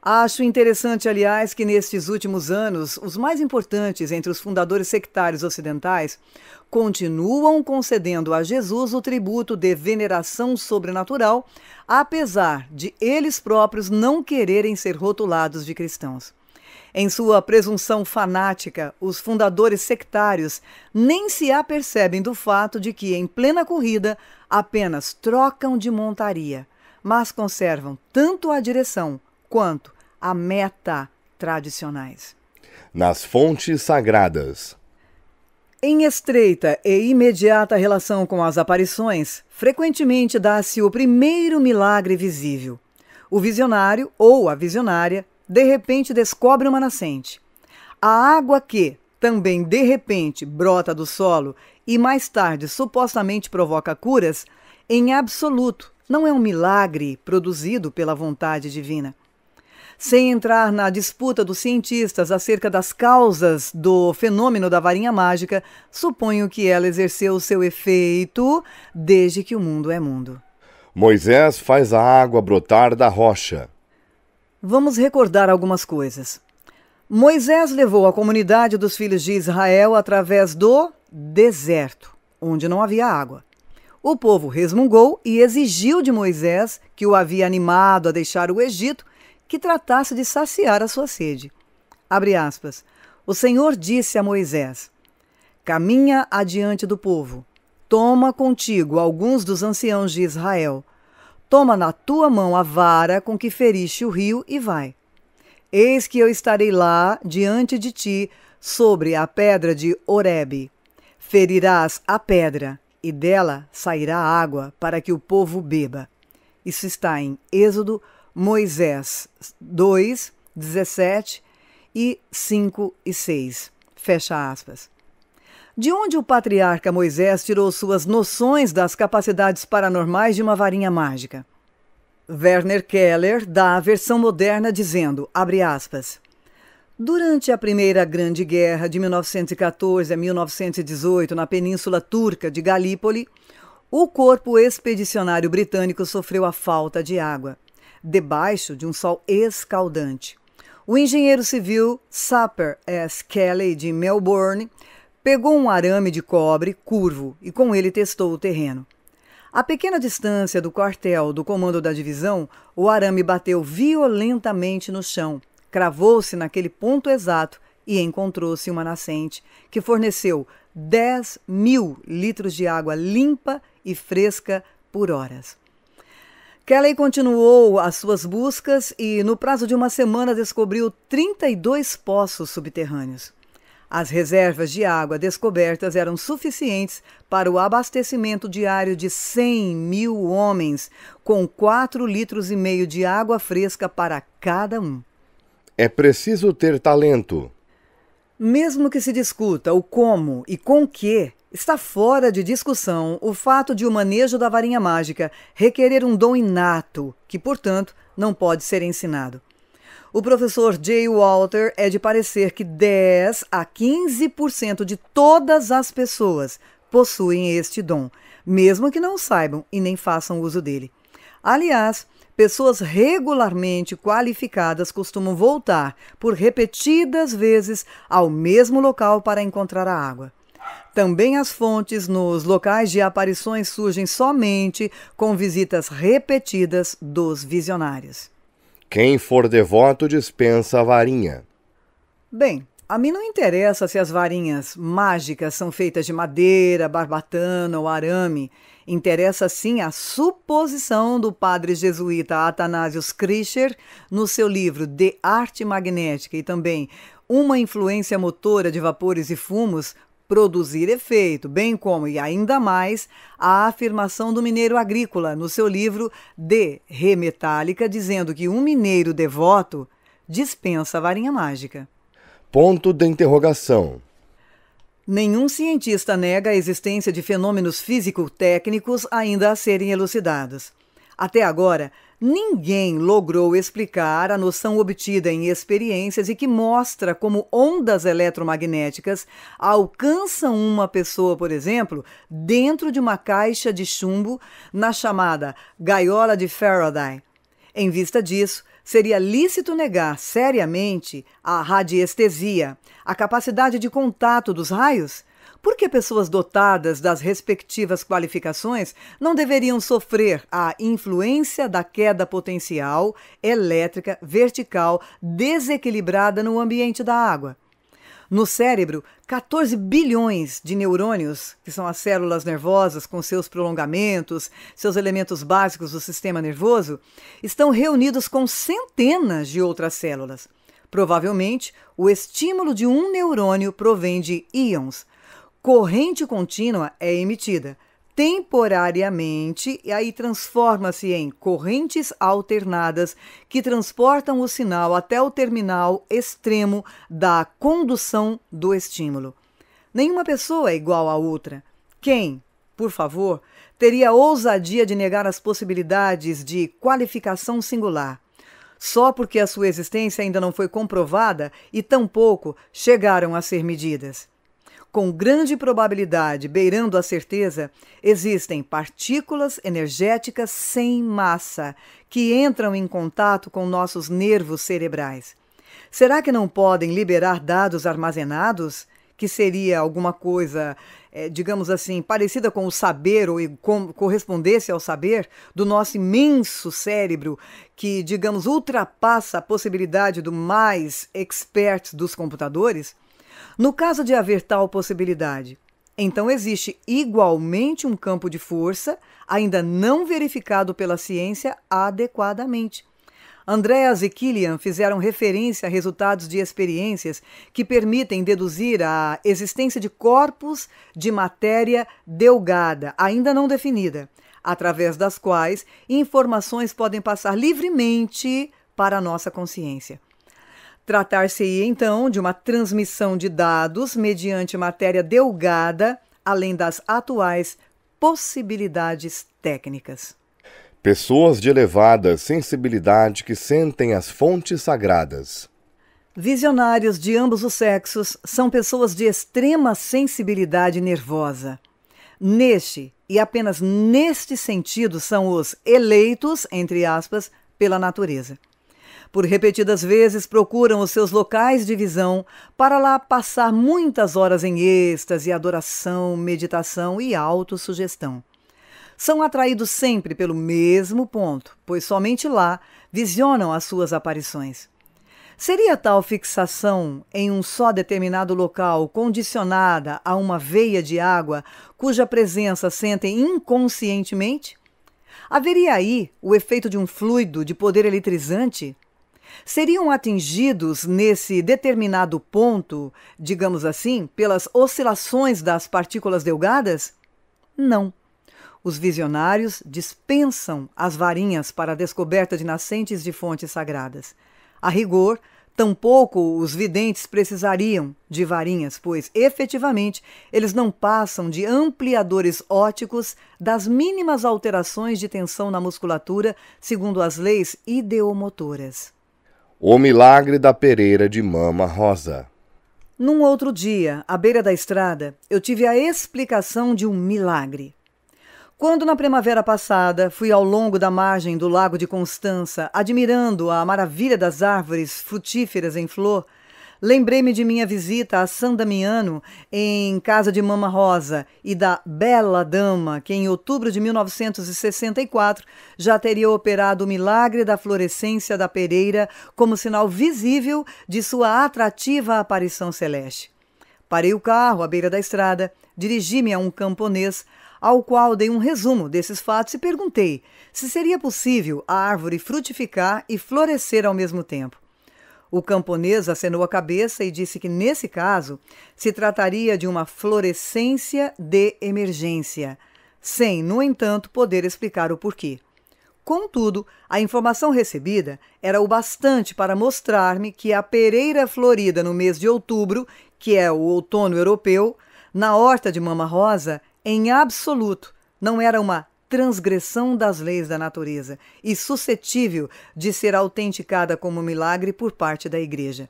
Acho interessante, aliás, que nestes últimos anos, os mais importantes entre os fundadores sectários ocidentais continuam concedendo a Jesus o tributo de veneração sobrenatural, apesar de eles próprios não quererem ser rotulados de cristãos. Em sua presunção fanática, os fundadores sectários nem se apercebem do fato de que, em plena corrida, apenas trocam de montaria, mas conservam tanto a direção quanto a meta tradicionais. Nas fontes sagradas. Em estreita e imediata relação com as aparições, frequentemente dá-se o primeiro milagre visível. O visionário ou a visionária de repente descobre uma nascente. A água que, também de repente, brota do solo e mais tarde supostamente provoca curas, em absoluto não é um milagre produzido pela vontade divina. Sem entrar na disputa dos cientistas acerca das causas do fenômeno da varinha mágica, suponho que ela exerceu seu efeito desde que o mundo é mundo. Moisés faz a água brotar da rocha. Vamos recordar algumas coisas. Moisés levou a comunidade dos filhos de Israel através do deserto, onde não havia água. O povo resmungou e exigiu de Moisés, que o havia animado a deixar o Egito, que tratasse de saciar a sua sede. Abre aspas. O Senhor disse a Moisés: Caminha adiante do povo, toma contigo alguns dos anciãos de Israel, toma na tua mão a vara com que feriste o rio e vai. Eis que eu estarei lá diante de ti sobre a pedra de Horebe. Ferirás a pedra, e dela sairá água para que o povo beba. Isso está em Êxodo Moisés 2, 17 e 5 e 6. Fecha aspas. De onde o patriarca Moisés tirou suas noções das capacidades paranormais de uma varinha mágica? Werner Keller dá a versão moderna dizendo, abre aspas, Durante a Primeira Grande Guerra de 1914 a 1918 na península turca de Galípoli, o corpo expedicionário britânico sofreu a falta de água debaixo de um sol escaldante. O engenheiro civil Sapper S. Kelly, de Melbourne, pegou um arame de cobre curvo e com ele testou o terreno. A pequena distância do quartel do comando da divisão, o arame bateu violentamente no chão, cravou-se naquele ponto exato e encontrou-se uma nascente que forneceu 10 mil litros de água limpa e fresca por horas. Kelly continuou as suas buscas e, no prazo de uma semana, descobriu 32 poços subterrâneos. As reservas de água descobertas eram suficientes para o abastecimento diário de 100 mil homens, com 4 litros e meio de água fresca para cada um. É preciso ter talento. Mesmo que se discuta o como e com que, Está fora de discussão o fato de o manejo da varinha mágica requerer um dom inato, que, portanto, não pode ser ensinado. O professor Jay Walter é de parecer que 10 a 15% de todas as pessoas possuem este dom, mesmo que não saibam e nem façam uso dele. Aliás, pessoas regularmente qualificadas costumam voltar por repetidas vezes ao mesmo local para encontrar a água. Também as fontes nos locais de aparições surgem somente com visitas repetidas dos visionários. Quem for devoto dispensa a varinha. Bem, a mim não interessa se as varinhas mágicas são feitas de madeira, barbatana ou arame. Interessa sim a suposição do padre jesuíta Athanasius Krischer no seu livro De Arte Magnética e também uma influência motora de vapores e fumos produzir efeito, bem como e ainda mais a afirmação do mineiro agrícola no seu livro De Re Metálica, dizendo que um mineiro devoto dispensa a varinha mágica. Ponto de interrogação. Nenhum cientista nega a existência de fenômenos físico-técnicos ainda a serem elucidados. Até agora, Ninguém logrou explicar a noção obtida em experiências e que mostra como ondas eletromagnéticas alcançam uma pessoa, por exemplo, dentro de uma caixa de chumbo na chamada gaiola de Faraday. Em vista disso, seria lícito negar seriamente a radiestesia, a capacidade de contato dos raios, por que pessoas dotadas das respectivas qualificações não deveriam sofrer a influência da queda potencial elétrica vertical desequilibrada no ambiente da água? No cérebro, 14 bilhões de neurônios, que são as células nervosas com seus prolongamentos, seus elementos básicos do sistema nervoso, estão reunidos com centenas de outras células. Provavelmente, o estímulo de um neurônio provém de íons, corrente contínua é emitida temporariamente e aí transforma-se em correntes alternadas que transportam o sinal até o terminal extremo da condução do estímulo. Nenhuma pessoa é igual à outra. Quem, por favor, teria a ousadia de negar as possibilidades de qualificação singular? Só porque a sua existência ainda não foi comprovada e tampouco chegaram a ser medidas com grande probabilidade, beirando a certeza, existem partículas energéticas sem massa que entram em contato com nossos nervos cerebrais. Será que não podem liberar dados armazenados? Que seria alguma coisa, é, digamos assim, parecida com o saber ou com, correspondesse ao saber do nosso imenso cérebro, que, digamos, ultrapassa a possibilidade do mais expert dos computadores? No caso de haver tal possibilidade, então existe igualmente um campo de força ainda não verificado pela ciência adequadamente. Andreas e Killian fizeram referência a resultados de experiências que permitem deduzir a existência de corpos de matéria delgada, ainda não definida, através das quais informações podem passar livremente para a nossa consciência. Tratar-se-ia então de uma transmissão de dados mediante matéria delgada, além das atuais possibilidades técnicas. Pessoas de elevada sensibilidade que sentem as fontes sagradas. Visionários de ambos os sexos são pessoas de extrema sensibilidade nervosa. Neste e apenas neste sentido são os eleitos, entre aspas, pela natureza. Por repetidas vezes procuram os seus locais de visão para lá passar muitas horas em êxtase, adoração, meditação e autossugestão. São atraídos sempre pelo mesmo ponto, pois somente lá visionam as suas aparições. Seria tal fixação em um só determinado local condicionada a uma veia de água cuja presença sentem inconscientemente? Haveria aí o efeito de um fluido de poder eletrizante seriam atingidos nesse determinado ponto, digamos assim, pelas oscilações das partículas delgadas? Não. Os visionários dispensam as varinhas para a descoberta de nascentes de fontes sagradas. A rigor, tampouco os videntes precisariam de varinhas, pois, efetivamente, eles não passam de ampliadores óticos das mínimas alterações de tensão na musculatura, segundo as leis ideomotoras. O milagre da Pereira de Mama Rosa. Num outro dia, à beira da estrada, eu tive a explicação de um milagre. Quando na primavera passada fui ao longo da margem do Lago de Constança, admirando a maravilha das árvores frutíferas em flor, Lembrei-me de minha visita a San Damiano em Casa de Mama Rosa e da Bela Dama, que em outubro de 1964 já teria operado o milagre da florescência da Pereira como sinal visível de sua atrativa aparição celeste. Parei o carro à beira da estrada, dirigi-me a um camponês ao qual dei um resumo desses fatos e perguntei se seria possível a árvore frutificar e florescer ao mesmo tempo. O camponês acenou a cabeça e disse que, nesse caso, se trataria de uma florescência de emergência, sem, no entanto, poder explicar o porquê. Contudo, a informação recebida era o bastante para mostrar-me que a pereira florida no mês de outubro, que é o outono europeu, na horta de Mama Rosa, em absoluto, não era uma transgressão das leis da natureza e suscetível de ser autenticada como milagre por parte da Igreja.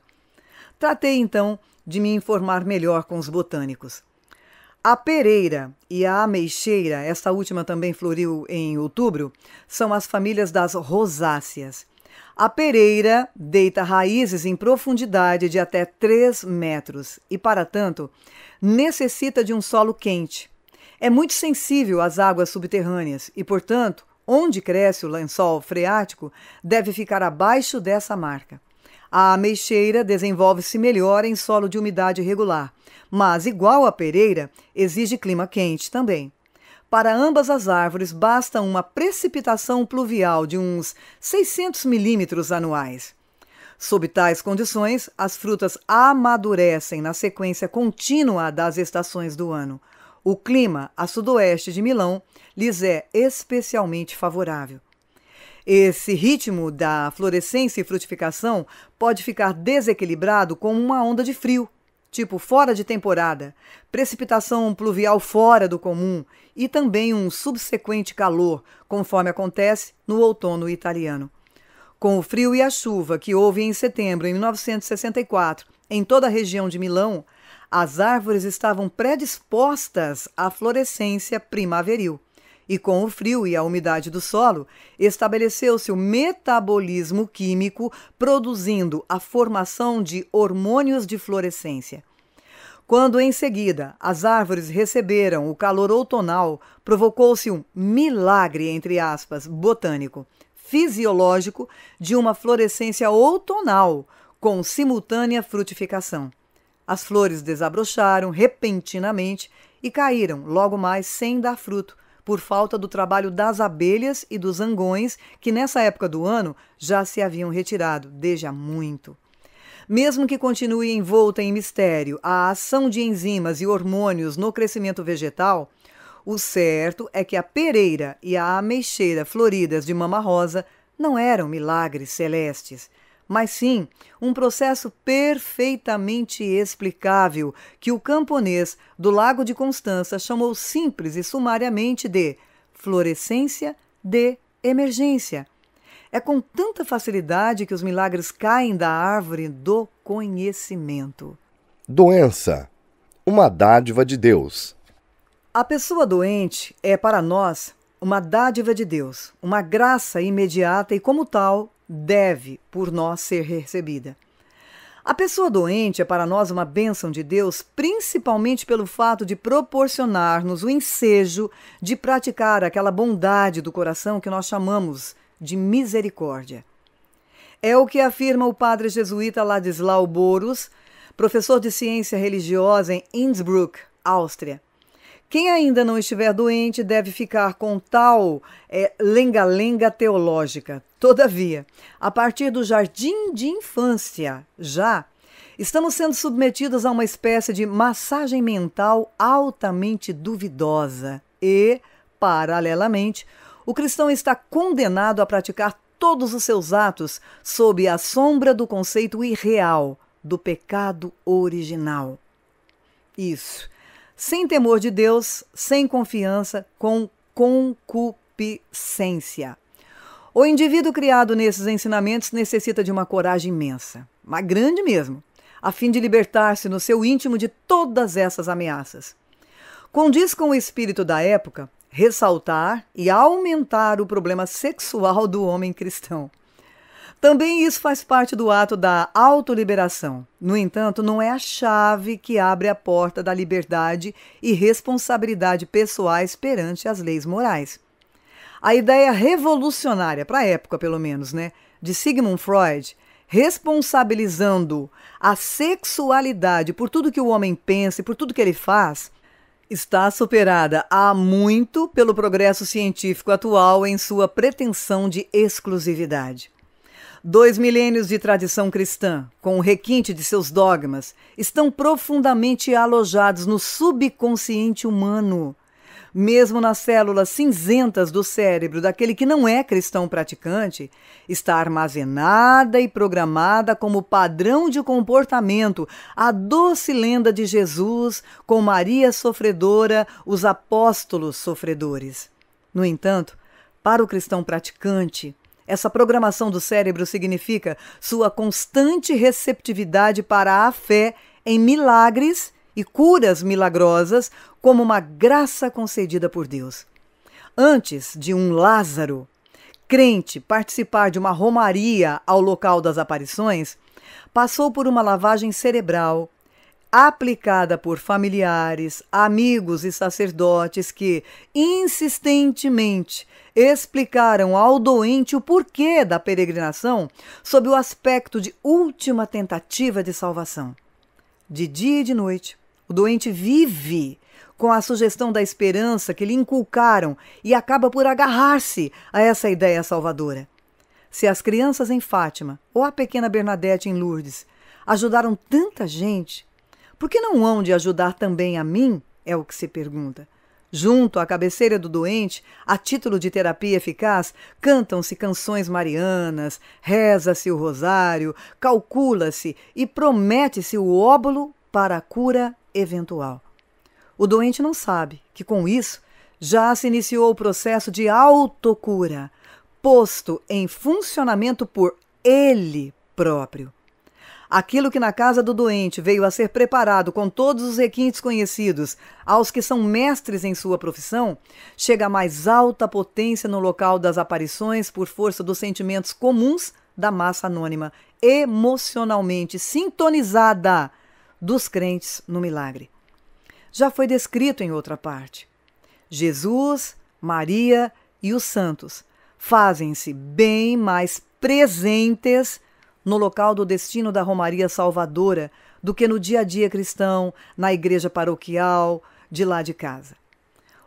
Tratei então de me informar melhor com os botânicos. A pereira e a ameixeira, esta última também floriu em outubro, são as famílias das rosáceas. A pereira deita raízes em profundidade de até 3 metros e, para tanto, necessita de um solo quente é muito sensível às águas subterrâneas e, portanto, onde cresce o lençol freático deve ficar abaixo dessa marca. A ameixeira desenvolve-se melhor em solo de umidade regular, mas, igual à pereira, exige clima quente também. Para ambas as árvores, basta uma precipitação pluvial de uns 600 milímetros anuais. Sob tais condições, as frutas amadurecem na sequência contínua das estações do ano. O clima a sudoeste de Milão lhes é especialmente favorável. Esse ritmo da florescência e frutificação pode ficar desequilibrado com uma onda de frio, tipo fora de temporada, precipitação pluvial fora do comum e também um subsequente calor, conforme acontece no outono italiano. Com o frio e a chuva que houve em setembro de 1964 em toda a região de Milão, as árvores estavam predispostas à florescência primaveril. E com o frio e a umidade do solo, estabeleceu-se o metabolismo químico, produzindo a formação de hormônios de florescência. Quando em seguida as árvores receberam o calor outonal, provocou-se um milagre, entre aspas, botânico, fisiológico de uma florescência outonal com simultânea frutificação. As flores desabrocharam repentinamente e caíram, logo mais sem dar fruto, por falta do trabalho das abelhas e dos angões, que nessa época do ano já se haviam retirado desde há muito. Mesmo que continue envolta em mistério a ação de enzimas e hormônios no crescimento vegetal, o certo é que a pereira e a ameixeira floridas de mama rosa não eram milagres celestes mas sim um processo perfeitamente explicável que o camponês do Lago de Constança chamou simples e sumariamente de florescência de emergência. É com tanta facilidade que os milagres caem da árvore do conhecimento. Doença uma dádiva de Deus. A pessoa doente é, para nós, uma dádiva de Deus, uma graça imediata e, como tal, deve por nós ser recebida. A pessoa doente é para nós uma bênção de Deus, principalmente pelo fato de proporcionar-nos o ensejo de praticar aquela bondade do coração que nós chamamos de misericórdia. É o que afirma o padre jesuíta Ladislau Boros, professor de ciência religiosa em Innsbruck, Áustria. Quem ainda não estiver doente deve ficar com tal eh, lenga-lenga é, teológica, Todavia, a partir do jardim de infância, já, estamos sendo submetidos a uma espécie de massagem mental altamente duvidosa e, paralelamente, o cristão está condenado a praticar todos os seus atos sob a sombra do conceito irreal do pecado original. Isso. Sem temor de Deus, sem confiança, com concupiscência. O indivíduo criado nesses ensinamentos necessita de uma coragem imensa, uma grande mesmo, a fim de libertar-se no seu íntimo de todas essas ameaças. Condiz com o espírito da época ressaltar e aumentar o problema sexual do homem cristão. Também isso faz parte do ato da autoliberação. No entanto, não é a chave que abre a porta da liberdade e responsabilidade pessoais perante as leis morais. A ideia revolucionária, para a época pelo menos, né, de Sigmund Freud, responsabilizando a sexualidade por tudo que o homem pensa e por tudo que ele faz, está superada há muito pelo progresso científico atual em sua pretensão de exclusividade. Dois milênios de tradição cristã, com o requinte de seus dogmas, estão profundamente alojados no subconsciente humano mesmo nas células cinzentas do cérebro daquele que não é cristão praticante, está armazenada e programada como padrão de comportamento a doce lenda de Jesus com Maria sofredora, os apóstolos sofredores. No entanto, para o cristão praticante, essa programação do cérebro significa sua constante receptividade para a fé em milagres e curas milagrosas como uma graça concedida por Deus. Antes de um Lázaro, crente, participar de uma romaria ao local das aparições, passou por uma lavagem cerebral aplicada por familiares, amigos e sacerdotes que insistentemente explicaram ao doente o porquê da peregrinação sob o aspecto de última tentativa de salvação. De dia e de noite, o doente vive com a sugestão da esperança que lhe inculcaram e acaba por agarrar-se a essa ideia salvadora. Se as crianças em Fátima ou a pequena Bernadette em Lourdes ajudaram tanta gente, por que não hão de ajudar também a mim? É o que se pergunta. Junto à cabeceira do doente, a título de terapia eficaz, cantam-se canções marianas, reza-se o rosário, calcula-se e promete-se o óbolo para a cura eventual. O doente não sabe que, com isso, já se iniciou o processo de autocura, posto em funcionamento por ele próprio. Aquilo que na casa do doente veio a ser preparado com todos os requintes conhecidos aos que são mestres em sua profissão, chega a mais alta potência no local das aparições por força dos sentimentos comuns da massa anônima, emocionalmente sintonizada dos crentes no milagre. Já foi descrito em outra parte. Jesus, Maria e os santos fazem-se bem mais presentes no local do destino da Romaria Salvadora do que no dia a dia cristão, na igreja paroquial, de lá de casa.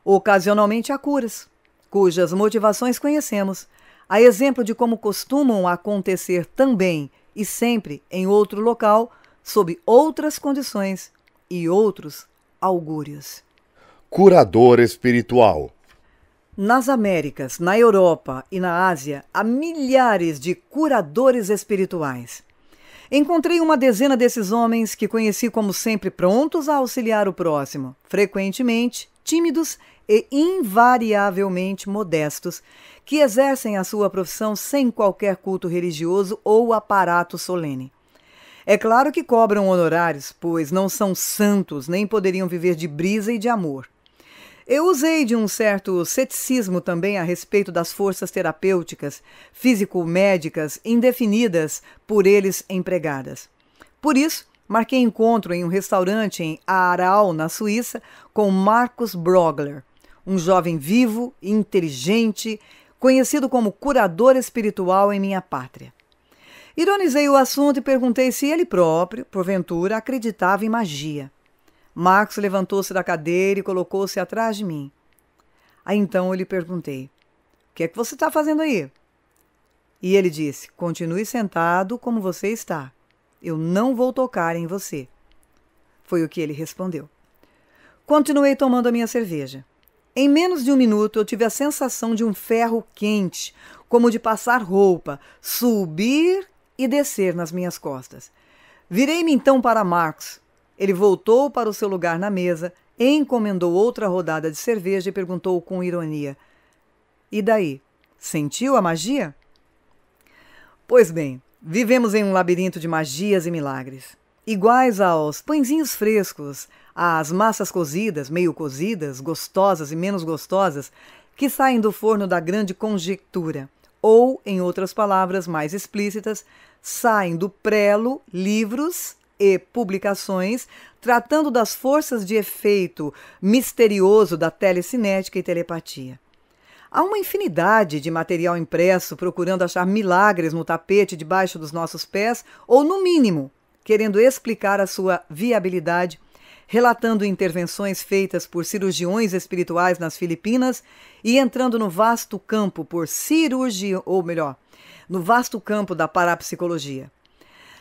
Ocasionalmente há curas, cujas motivações conhecemos, a exemplo de como costumam acontecer também e sempre em outro local sob outras condições e outros augúrios. Curador espiritual. Nas Américas, na Europa e na Ásia, há milhares de curadores espirituais. Encontrei uma dezena desses homens que conheci como sempre prontos a auxiliar o próximo, frequentemente tímidos e invariavelmente modestos, que exercem a sua profissão sem qualquer culto religioso ou aparato solene. É claro que cobram honorários, pois não são santos, nem poderiam viver de brisa e de amor. Eu usei de um certo ceticismo também a respeito das forças terapêuticas, físico-médicas, indefinidas por eles empregadas. Por isso, marquei encontro em um restaurante em Aarau, na Suíça, com Marcus Brogler, um jovem vivo, inteligente, conhecido como curador espiritual em minha pátria. Ironizei o assunto e perguntei se ele próprio, porventura, acreditava em magia. Marcos levantou-se da cadeira e colocou-se atrás de mim. Aí então eu lhe perguntei: O que é que você está fazendo aí? E ele disse: Continue sentado como você está. Eu não vou tocar em você. Foi o que ele respondeu. Continuei tomando a minha cerveja. Em menos de um minuto, eu tive a sensação de um ferro quente, como de passar roupa, subir e descer nas minhas costas. Virei-me então para Marx. Ele voltou para o seu lugar na mesa, encomendou outra rodada de cerveja e perguntou com ironia: E daí? Sentiu a magia? Pois bem, vivemos em um labirinto de magias e milagres. Iguais aos pãezinhos frescos, às massas cozidas, meio cozidas, gostosas e menos gostosas, que saem do forno da grande conjectura, ou, em outras palavras mais explícitas, saem do prelo livros e publicações tratando das forças de efeito misterioso da telecinética e telepatia. Há uma infinidade de material impresso procurando achar milagres no tapete debaixo dos nossos pés, ou, no mínimo, querendo explicar a sua viabilidade, relatando intervenções feitas por cirurgiões espirituais nas Filipinas e entrando no vasto campo por cirurgia, ou melhor, no vasto campo da parapsicologia.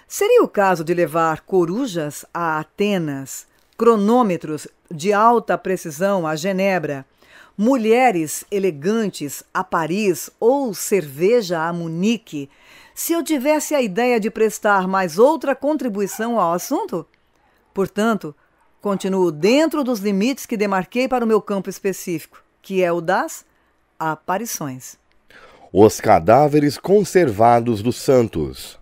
Seria o caso de levar corujas a Atenas, cronômetros de alta precisão a Genebra, mulheres elegantes a Paris ou cerveja a Munique, se eu tivesse a ideia de prestar mais outra contribuição ao assunto? Portanto, continuo dentro dos limites que demarquei para o meu campo específico, que é o das aparições os cadáveres conservados dos santos.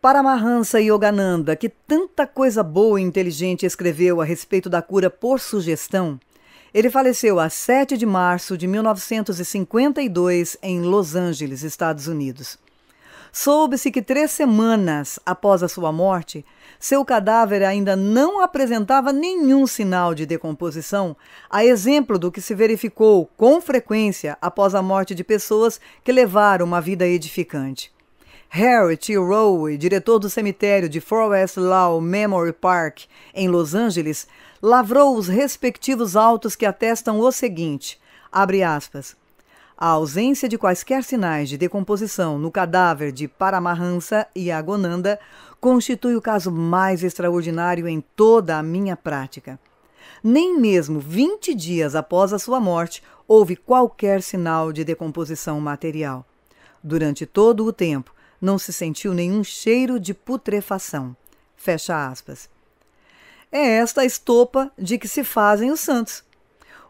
Para Mahansa Yogananda, que tanta coisa boa e inteligente escreveu a respeito da cura por sugestão, ele faleceu a 7 de março de 1952 em Los Angeles, Estados Unidos. Soube-se que três semanas após a sua morte, seu cadáver ainda não apresentava nenhum sinal de decomposição, a exemplo do que se verificou com frequência após a morte de pessoas que levaram uma vida edificante. Harry T. Rowe, diretor do cemitério de Forest Lawn Memory Park, em Los Angeles, lavrou os respectivos autos que atestam o seguinte, abre aspas, a ausência de quaisquer sinais de decomposição no cadáver de Paramahansa e Agonanda constitui o caso mais extraordinário em toda a minha prática. Nem mesmo 20 dias após a sua morte houve qualquer sinal de decomposição material. Durante todo o tempo, não se sentiu nenhum cheiro de putrefação. Fecha aspas. É esta a estopa de que se fazem os santos.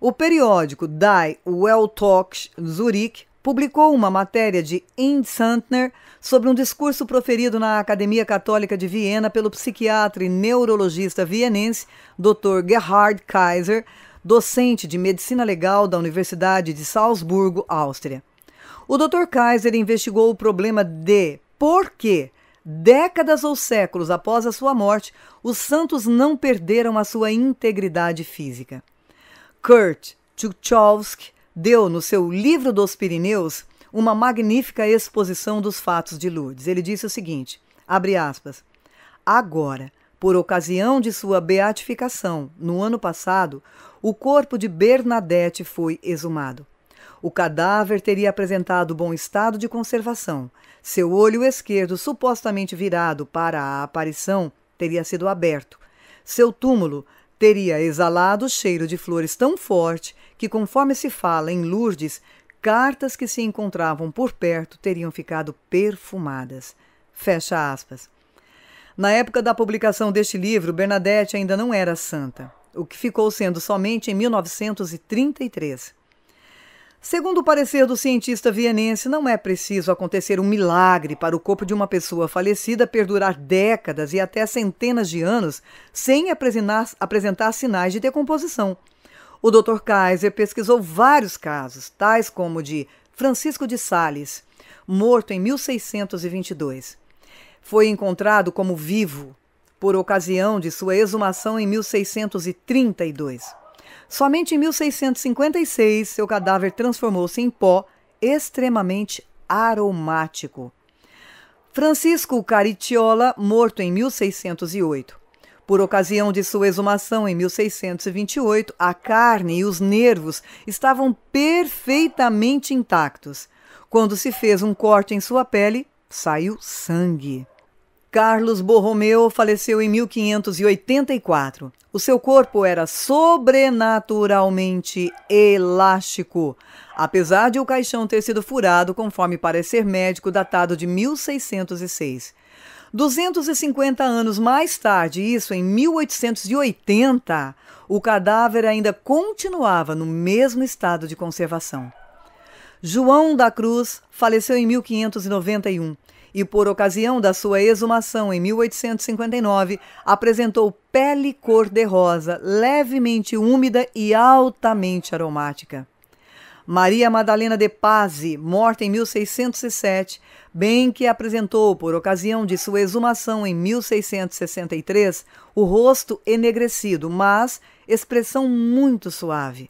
O periódico Die Weltwoche Zurich publicou uma matéria de Ind Santner sobre um discurso proferido na Academia Católica de Viena pelo psiquiatra e neurologista vienense Dr. Gerhard Kaiser, docente de medicina legal da Universidade de Salzburgo, Áustria. O Dr. Kaiser investigou o problema de por que, décadas ou séculos após a sua morte, os santos não perderam a sua integridade física. Kurt Tchutchovsky deu no seu Livro dos Pirineus uma magnífica exposição dos fatos de Lourdes. Ele disse o seguinte: abre aspas. Agora, por ocasião de sua beatificação, no ano passado, o corpo de Bernadette foi exumado. O cadáver teria apresentado bom estado de conservação. Seu olho esquerdo, supostamente virado para a aparição, teria sido aberto. Seu túmulo teria exalado cheiro de flores tão forte que, conforme se fala em Lourdes, cartas que se encontravam por perto teriam ficado perfumadas. Fecha aspas. Na época da publicação deste livro, Bernadette ainda não era santa, o que ficou sendo somente em 1933. Segundo o parecer do cientista vienense, não é preciso acontecer um milagre para o corpo de uma pessoa falecida perdurar décadas e até centenas de anos sem apresentar, apresentar sinais de decomposição. O Dr. Kaiser pesquisou vários casos, tais como o de Francisco de Sales, morto em 1622. Foi encontrado como vivo por ocasião de sua exumação em 1632. Somente em 1656 seu cadáver transformou-se em pó extremamente aromático. Francisco Caritiola, morto em 1608. Por ocasião de sua exumação em 1628, a carne e os nervos estavam perfeitamente intactos. Quando se fez um corte em sua pele, saiu sangue. Carlos Borromeu faleceu em 1584. O seu corpo era sobrenaturalmente elástico, apesar de o caixão ter sido furado, conforme parecer médico datado de 1606. 250 anos mais tarde, isso em 1880, o cadáver ainda continuava no mesmo estado de conservação. João da Cruz faleceu em 1591 e, por ocasião da sua exumação em 1859, apresentou pele cor-de-rosa, levemente úmida e altamente aromática. Maria Madalena de Pazzi, morta em 1607, bem que apresentou, por ocasião de sua exumação em 1663, o rosto enegrecido, mas expressão muito suave.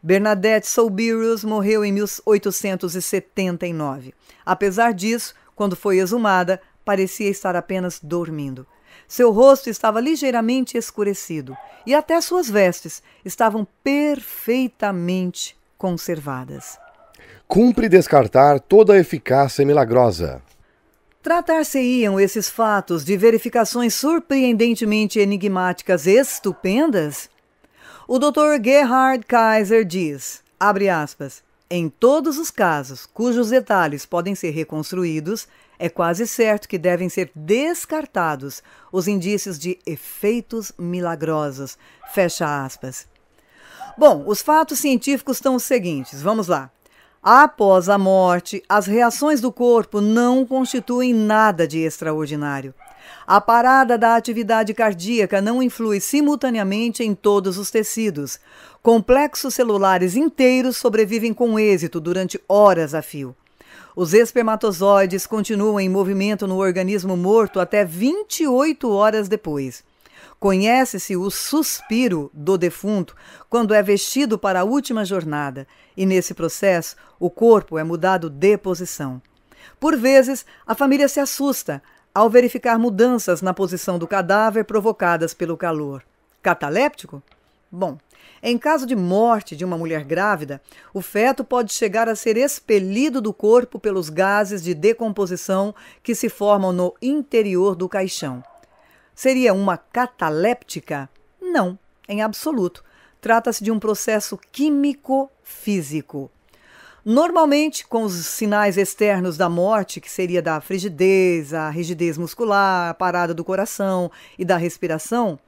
Bernadette Soubirous morreu em 1879. Apesar disso, quando foi exumada, parecia estar apenas dormindo. Seu rosto estava ligeiramente escurecido e até suas vestes estavam perfeitamente conservadas. Cumpre descartar toda a eficácia milagrosa. Tratar-se-iam esses fatos de verificações surpreendentemente enigmáticas estupendas? O Dr. Gerhard Kaiser diz, abre aspas, em todos os casos cujos detalhes podem ser reconstruídos, é quase certo que devem ser descartados os indícios de efeitos milagrosos. Fecha aspas. Bom, os fatos científicos estão os seguintes, vamos lá. Após a morte, as reações do corpo não constituem nada de extraordinário. A parada da atividade cardíaca não influi simultaneamente em todos os tecidos. Complexos celulares inteiros sobrevivem com êxito durante horas a fio. Os espermatozoides continuam em movimento no organismo morto até 28 horas depois. Conhece-se o suspiro do defunto quando é vestido para a última jornada, e nesse processo o corpo é mudado de posição. Por vezes, a família se assusta ao verificar mudanças na posição do cadáver provocadas pelo calor. Cataléptico? Bom, em caso de morte de uma mulher grávida, o feto pode chegar a ser expelido do corpo pelos gases de decomposição que se formam no interior do caixão. Seria uma cataléptica? Não, em absoluto. Trata-se de um processo químico-físico. Normalmente, com os sinais externos da morte, que seria da frigidez, a rigidez muscular, a parada do coração e da respiração,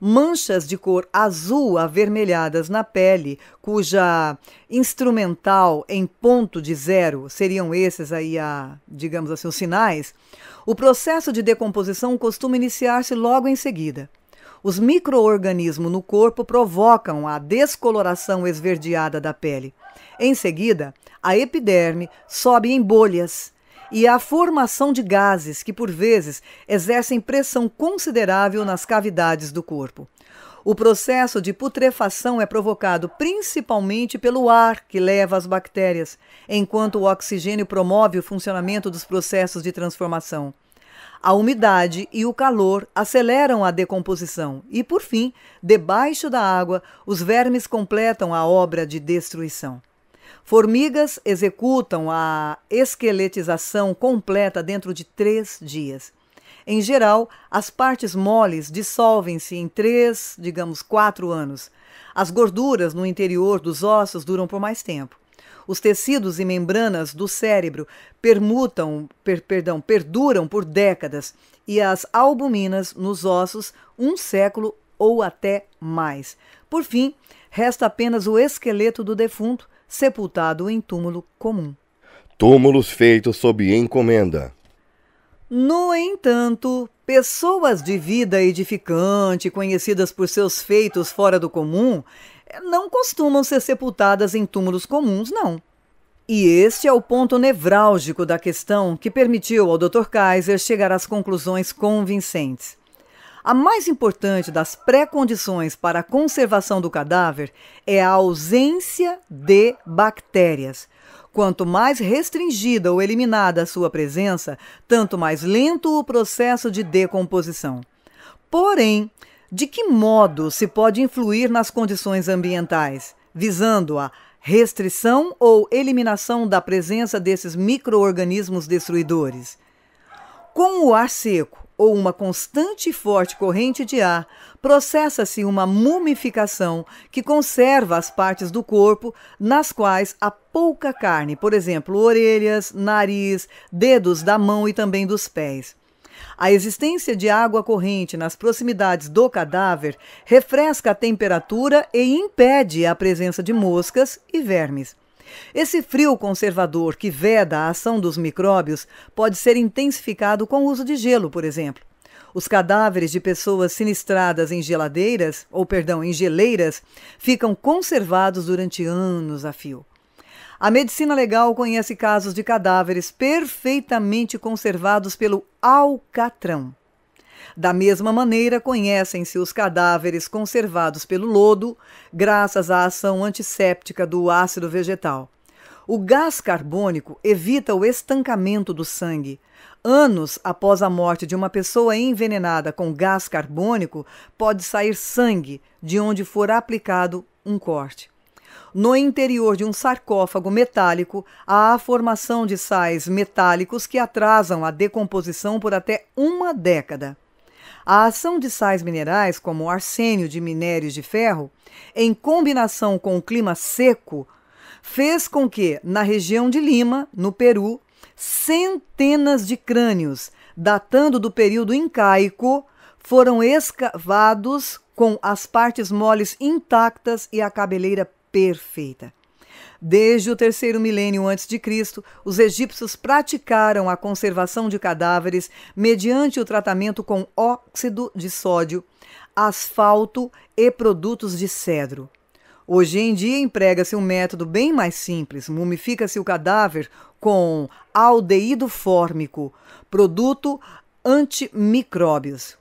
manchas de cor azul avermelhadas na pele, cuja instrumental em ponto de zero seriam esses aí, a, digamos assim, os sinais, o processo de decomposição costuma iniciar-se logo em seguida. Os microorganismos no corpo provocam a descoloração esverdeada da pele. Em seguida, a epiderme sobe em bolhas e a formação de gases que, por vezes, exercem pressão considerável nas cavidades do corpo. O processo de putrefação é provocado principalmente pelo ar que leva as bactérias, enquanto o oxigênio promove o funcionamento dos processos de transformação. A umidade e o calor aceleram a decomposição e, por fim, debaixo da água, os vermes completam a obra de destruição. Formigas executam a esqueletização completa dentro de três dias. Em geral, as partes moles dissolvem-se em três, digamos, quatro anos. As gorduras no interior dos ossos duram por mais tempo. Os tecidos e membranas do cérebro permutam, per, perdão, perduram por décadas e as albuminas nos ossos um século ou até mais. Por fim, resta apenas o esqueleto do defunto, sepultado em túmulo comum. Túmulos feitos sob encomenda. No entanto, pessoas de vida edificante, conhecidas por seus feitos fora do comum, não costumam ser sepultadas em túmulos comuns, não. E este é o ponto nevrálgico da questão que permitiu ao Dr. Kaiser chegar às conclusões convincentes. A mais importante das pré-condições para a conservação do cadáver é a ausência de bactérias. Quanto mais restringida ou eliminada a sua presença, tanto mais lento o processo de decomposição. Porém, de que modo se pode influir nas condições ambientais, visando a restrição ou eliminação da presença desses microorganismos destruidores? Com o ar seco ou uma constante e forte corrente de ar, processa-se uma mumificação que conserva as partes do corpo nas quais há pouca carne, por exemplo, orelhas, nariz, dedos da mão e também dos pés. A existência de água corrente nas proximidades do cadáver refresca a temperatura e impede a presença de moscas e vermes. Esse frio conservador que veda a ação dos micróbios pode ser intensificado com o uso de gelo, por exemplo. Os cadáveres de pessoas sinistradas em geladeiras, ou perdão, em geleiras, ficam conservados durante anos a fio. A medicina legal conhece casos de cadáveres perfeitamente conservados pelo alcatrão. Da mesma maneira, conhecem-se os cadáveres conservados pelo lodo, graças à ação antisséptica do ácido vegetal. O gás carbônico evita o estancamento do sangue. Anos após a morte de uma pessoa envenenada com gás carbônico, pode sair sangue de onde for aplicado um corte. No interior de um sarcófago metálico, há a formação de sais metálicos que atrasam a decomposição por até uma década. A ação de sais minerais, como o arsênio de minérios de ferro, em combinação com o clima seco, fez com que, na região de Lima, no Peru, centenas de crânios, datando do período incaico, foram escavados com as partes moles intactas e a cabeleira perfeita. Desde o terceiro milênio antes de Cristo, os egípcios praticaram a conservação de cadáveres mediante o tratamento com óxido de sódio, asfalto e produtos de cedro. Hoje em dia emprega-se um método bem mais simples: mumifica-se o cadáver com aldeído fórmico, produto antimicróbios.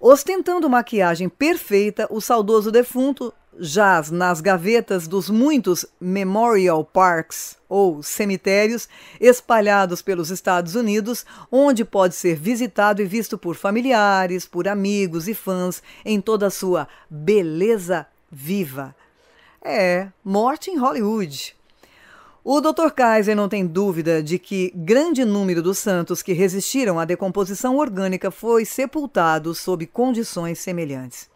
Ostentando maquiagem perfeita, o saudoso defunto jaz nas gavetas dos muitos memorial parks ou cemitérios espalhados pelos Estados Unidos, onde pode ser visitado e visto por familiares, por amigos e fãs em toda a sua beleza viva. É, morte em Hollywood. O Dr. Kaiser não tem dúvida de que grande número dos santos que resistiram à decomposição orgânica foi sepultado sob condições semelhantes.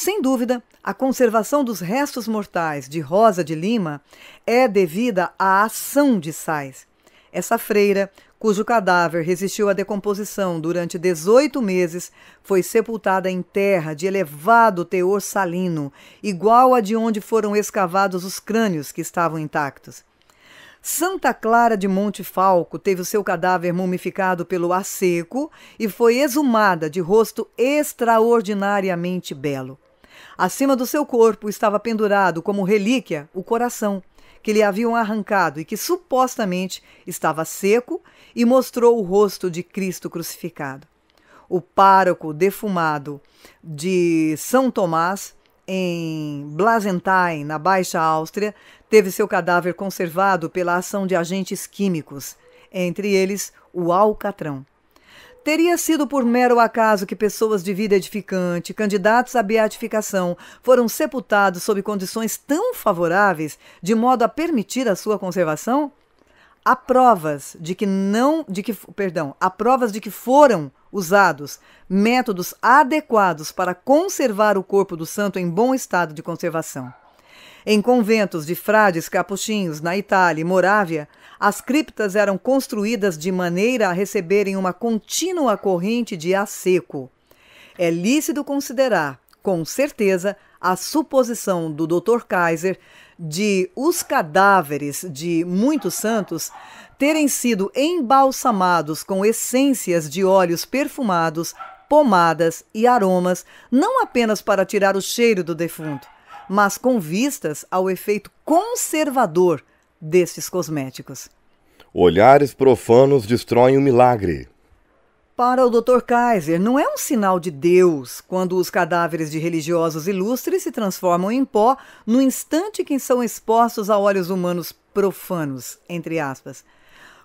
Sem dúvida, a conservação dos restos mortais de Rosa de Lima é devida à ação de Sais. Essa freira, cujo cadáver resistiu à decomposição durante 18 meses, foi sepultada em terra de elevado teor salino, igual a de onde foram escavados os crânios que estavam intactos. Santa Clara de Monte Falco teve o seu cadáver mumificado pelo ar seco e foi exumada de rosto extraordinariamente belo. Acima do seu corpo estava pendurado como relíquia o coração, que lhe haviam arrancado e que supostamente estava seco e mostrou o rosto de Cristo crucificado. O pároco defumado de São Tomás, em Blasenstein, na Baixa Áustria, teve seu cadáver conservado pela ação de agentes químicos, entre eles o alcatrão. Teria sido por mero acaso que pessoas de vida edificante, candidatos à beatificação, foram sepultados sob condições tão favoráveis de modo a permitir a sua conservação? Há provas de que não, de que, perdão, há provas de que foram usados métodos adequados para conservar o corpo do santo em bom estado de conservação. Em conventos de frades capuchinhos na Itália e Morávia, as criptas eram construídas de maneira a receberem uma contínua corrente de ar seco. É lícito considerar, com certeza, a suposição do Dr. Kaiser de os cadáveres de muitos santos terem sido embalsamados com essências de óleos perfumados, pomadas e aromas, não apenas para tirar o cheiro do defunto, mas com vistas ao efeito conservador destes cosméticos. Olhares profanos destroem o milagre. Para o Dr. Kaiser, não é um sinal de Deus quando os cadáveres de religiosos ilustres se transformam em pó no instante que são expostos a olhos humanos profanos, entre aspas.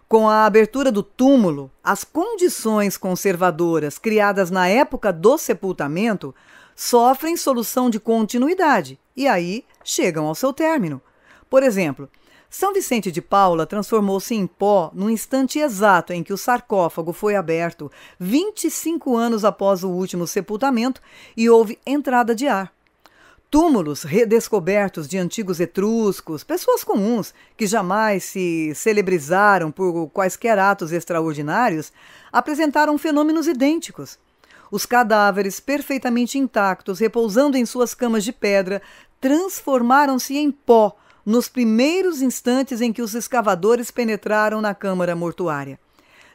Com a abertura do túmulo, as condições conservadoras criadas na época do sepultamento sofrem solução de continuidade e aí chegam ao seu término. Por exemplo, são Vicente de Paula transformou-se em pó no instante exato em que o sarcófago foi aberto, 25 anos após o último sepultamento, e houve entrada de ar. Túmulos redescobertos de antigos etruscos, pessoas comuns que jamais se celebrizaram por quaisquer atos extraordinários, apresentaram fenômenos idênticos. Os cadáveres, perfeitamente intactos, repousando em suas camas de pedra, transformaram-se em pó nos primeiros instantes em que os escavadores penetraram na câmara mortuária.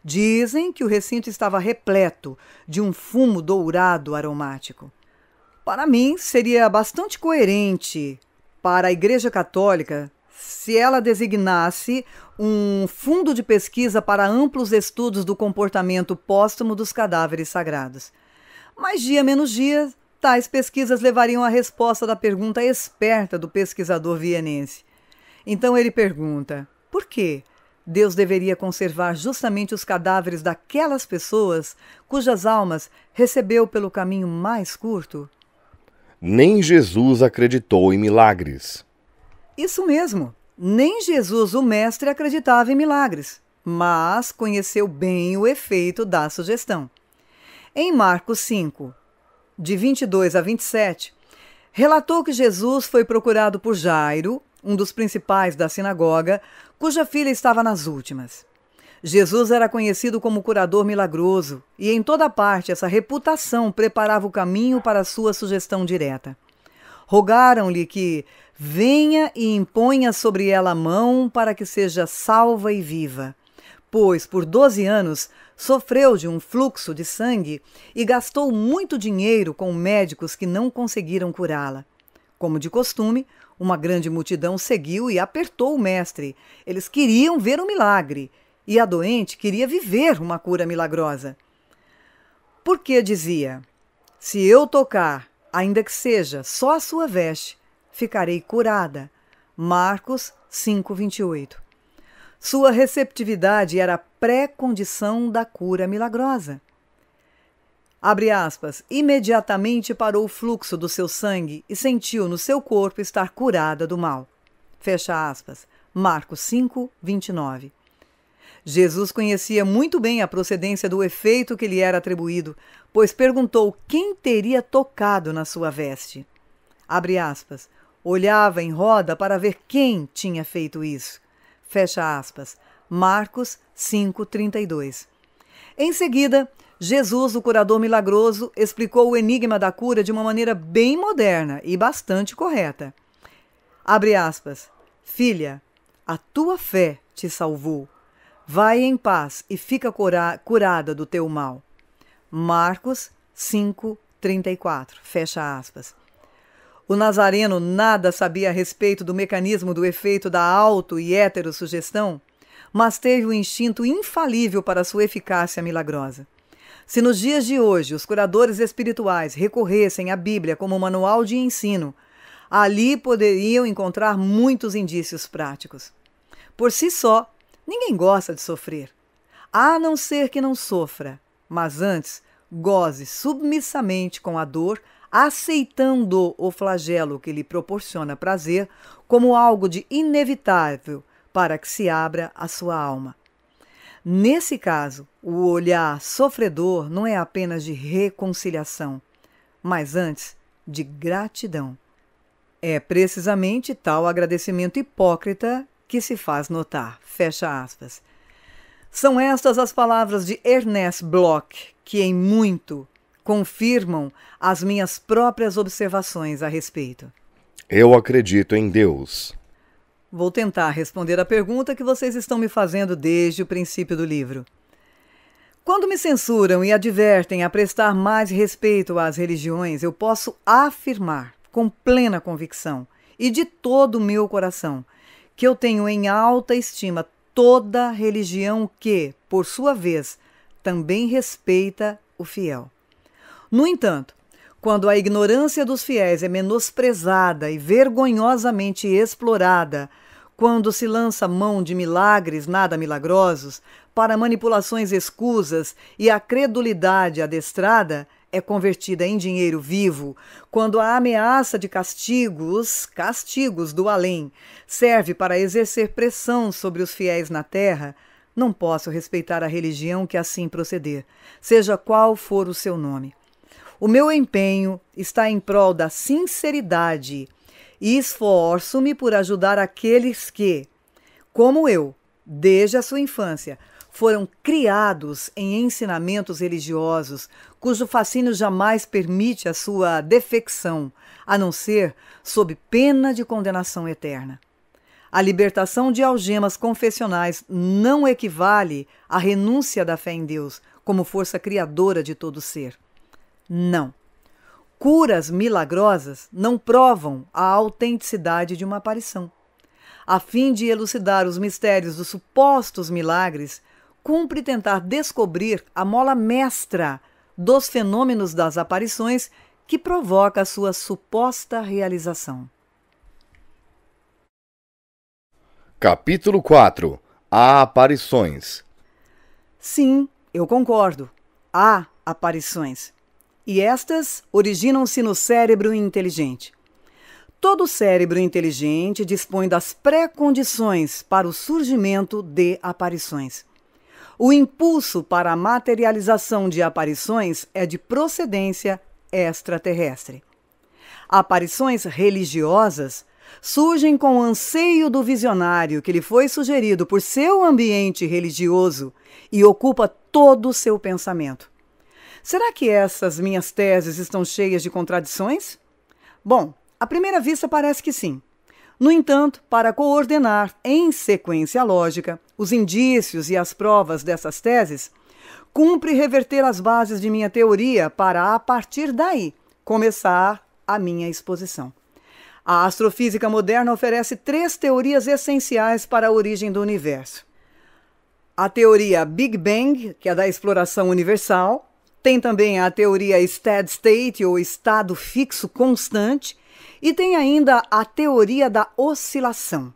Dizem que o recinto estava repleto de um fumo dourado aromático. Para mim, seria bastante coerente para a Igreja Católica se ela designasse um fundo de pesquisa para amplos estudos do comportamento póstumo dos cadáveres sagrados. Mas dia menos dia, Tais pesquisas levariam à resposta da pergunta esperta do pesquisador vienense. Então ele pergunta: por que Deus deveria conservar justamente os cadáveres daquelas pessoas cujas almas recebeu pelo caminho mais curto? Nem Jesus acreditou em milagres. Isso mesmo. Nem Jesus, o Mestre, acreditava em milagres, mas conheceu bem o efeito da sugestão. Em Marcos 5, de 22 a 27, relatou que Jesus foi procurado por Jairo, um dos principais da sinagoga, cuja filha estava nas últimas. Jesus era conhecido como curador milagroso e em toda parte essa reputação preparava o caminho para sua sugestão direta. Rogaram-lhe que venha e imponha sobre ela a mão para que seja salva e viva, pois por doze anos sofreu de um fluxo de sangue e gastou muito dinheiro com médicos que não conseguiram curá-la. Como de costume, uma grande multidão seguiu e apertou o mestre. Eles queriam ver o um milagre e a doente queria viver uma cura milagrosa. Porque dizia: Se eu tocar, ainda que seja só a sua veste, ficarei curada. Marcos 5:28. Sua receptividade era pré-condição da cura milagrosa. Abre aspas, imediatamente parou o fluxo do seu sangue e sentiu no seu corpo estar curada do mal. Fecha aspas. Marcos 5, 29. Jesus conhecia muito bem a procedência do efeito que lhe era atribuído, pois perguntou quem teria tocado na sua veste. Abre aspas. Olhava em roda para ver quem tinha feito isso. Fecha aspas. Marcos 5:32. Em seguida, Jesus, o curador milagroso, explicou o enigma da cura de uma maneira bem moderna e bastante correta. Abre aspas. Filha, a tua fé te salvou. Vai em paz e fica cura curada do teu mal. Marcos 5:34. Fecha aspas. O Nazareno nada sabia a respeito do mecanismo do efeito da auto e heterossugestão mas teve o um instinto infalível para sua eficácia milagrosa. Se nos dias de hoje os curadores espirituais recorressem à Bíblia como manual de ensino, ali poderiam encontrar muitos indícios práticos. Por si só, ninguém gosta de sofrer, a não ser que não sofra, mas antes goze submissamente com a dor, aceitando o flagelo que lhe proporciona prazer como algo de inevitável para que se abra a sua alma. Nesse caso, o olhar sofredor não é apenas de reconciliação, mas antes de gratidão. É precisamente tal agradecimento hipócrita que se faz notar. Fecha aspas. São estas as palavras de Ernest Bloch que, em muito, confirmam as minhas próprias observações a respeito. Eu acredito em Deus, Vou tentar responder a pergunta que vocês estão me fazendo desde o princípio do livro. Quando me censuram e advertem a prestar mais respeito às religiões, eu posso afirmar com plena convicção e de todo o meu coração que eu tenho em alta estima toda religião que, por sua vez, também respeita o fiel. No entanto, quando a ignorância dos fiéis é menosprezada e vergonhosamente explorada, quando se lança mão de milagres nada milagrosos para manipulações escusas e a credulidade adestrada é convertida em dinheiro vivo, quando a ameaça de castigos, castigos do além, serve para exercer pressão sobre os fiéis na terra, não posso respeitar a religião que assim proceder, seja qual for o seu nome. O meu empenho está em prol da sinceridade e esforço-me por ajudar aqueles que, como eu, desde a sua infância, foram criados em ensinamentos religiosos cujo fascínio jamais permite a sua defecção, a não ser sob pena de condenação eterna. A libertação de algemas confessionais não equivale à renúncia da fé em Deus como força criadora de todo ser. Não. Curas milagrosas não provam a autenticidade de uma aparição. A fim de elucidar os mistérios dos supostos milagres, cumpre tentar descobrir a mola mestra dos fenômenos das aparições que provoca a sua suposta realização. Capítulo 4 Há aparições. Sim, eu concordo. Há aparições e estas originam-se no cérebro inteligente. Todo cérebro inteligente dispõe das pré-condições para o surgimento de aparições. O impulso para a materialização de aparições é de procedência extraterrestre. Aparições religiosas surgem com o anseio do visionário que lhe foi sugerido por seu ambiente religioso e ocupa todo o seu pensamento. Será que essas minhas teses estão cheias de contradições? Bom, à primeira vista parece que sim. No entanto, para coordenar em sequência lógica os indícios e as provas dessas teses, cumpre reverter as bases de minha teoria para, a partir daí, começar a minha exposição. A astrofísica moderna oferece três teorias essenciais para a origem do universo: a teoria Big Bang, que é da exploração universal, tem também a teoria stead state, ou estado fixo constante, e tem ainda a teoria da oscilação.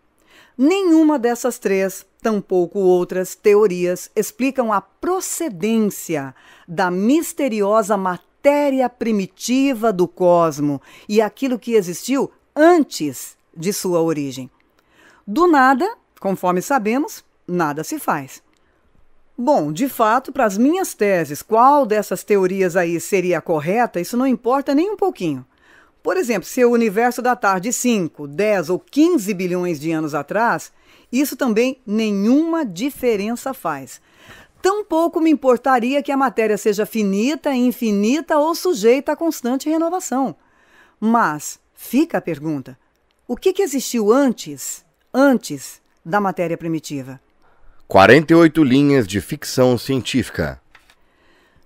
Nenhuma dessas três, tampouco outras teorias, explicam a procedência da misteriosa matéria primitiva do cosmo e aquilo que existiu antes de sua origem. Do nada, conforme sabemos, nada se faz. Bom, de fato, para as minhas teses, qual dessas teorias aí seria a correta, isso não importa nem um pouquinho. Por exemplo, se o universo datar de 5, 10 ou 15 bilhões de anos atrás, isso também nenhuma diferença faz. Tampouco me importaria que a matéria seja finita, infinita ou sujeita a constante renovação. Mas fica a pergunta: o que, que existiu antes, antes da matéria primitiva? 48 linhas de ficção científica.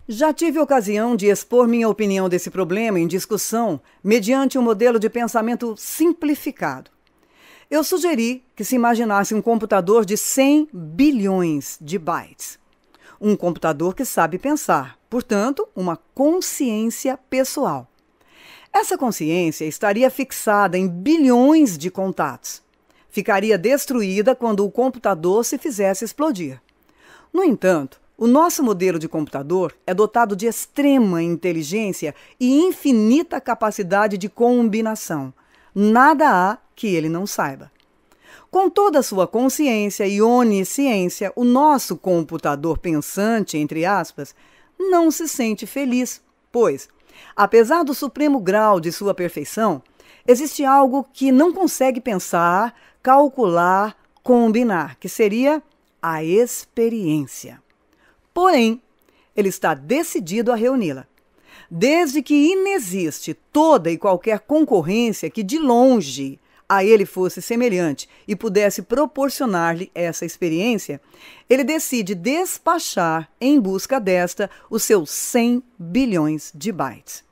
Já tive ocasião de expor minha opinião desse problema em discussão mediante um modelo de pensamento simplificado. Eu sugeri que se imaginasse um computador de 100 bilhões de bytes. Um computador que sabe pensar, portanto, uma consciência pessoal. Essa consciência estaria fixada em bilhões de contatos ficaria destruída quando o computador se fizesse explodir. No entanto, o nosso modelo de computador é dotado de extrema inteligência e infinita capacidade de combinação. Nada há que ele não saiba. Com toda a sua consciência e onisciência, o nosso computador pensante, entre aspas, não se sente feliz, pois, apesar do supremo grau de sua perfeição, existe algo que não consegue pensar, calcular, combinar, que seria a experiência. Porém, ele está decidido a reuni-la. Desde que inexiste toda e qualquer concorrência que de longe a ele fosse semelhante e pudesse proporcionar-lhe essa experiência, ele decide despachar em busca desta os seus 100 bilhões de bytes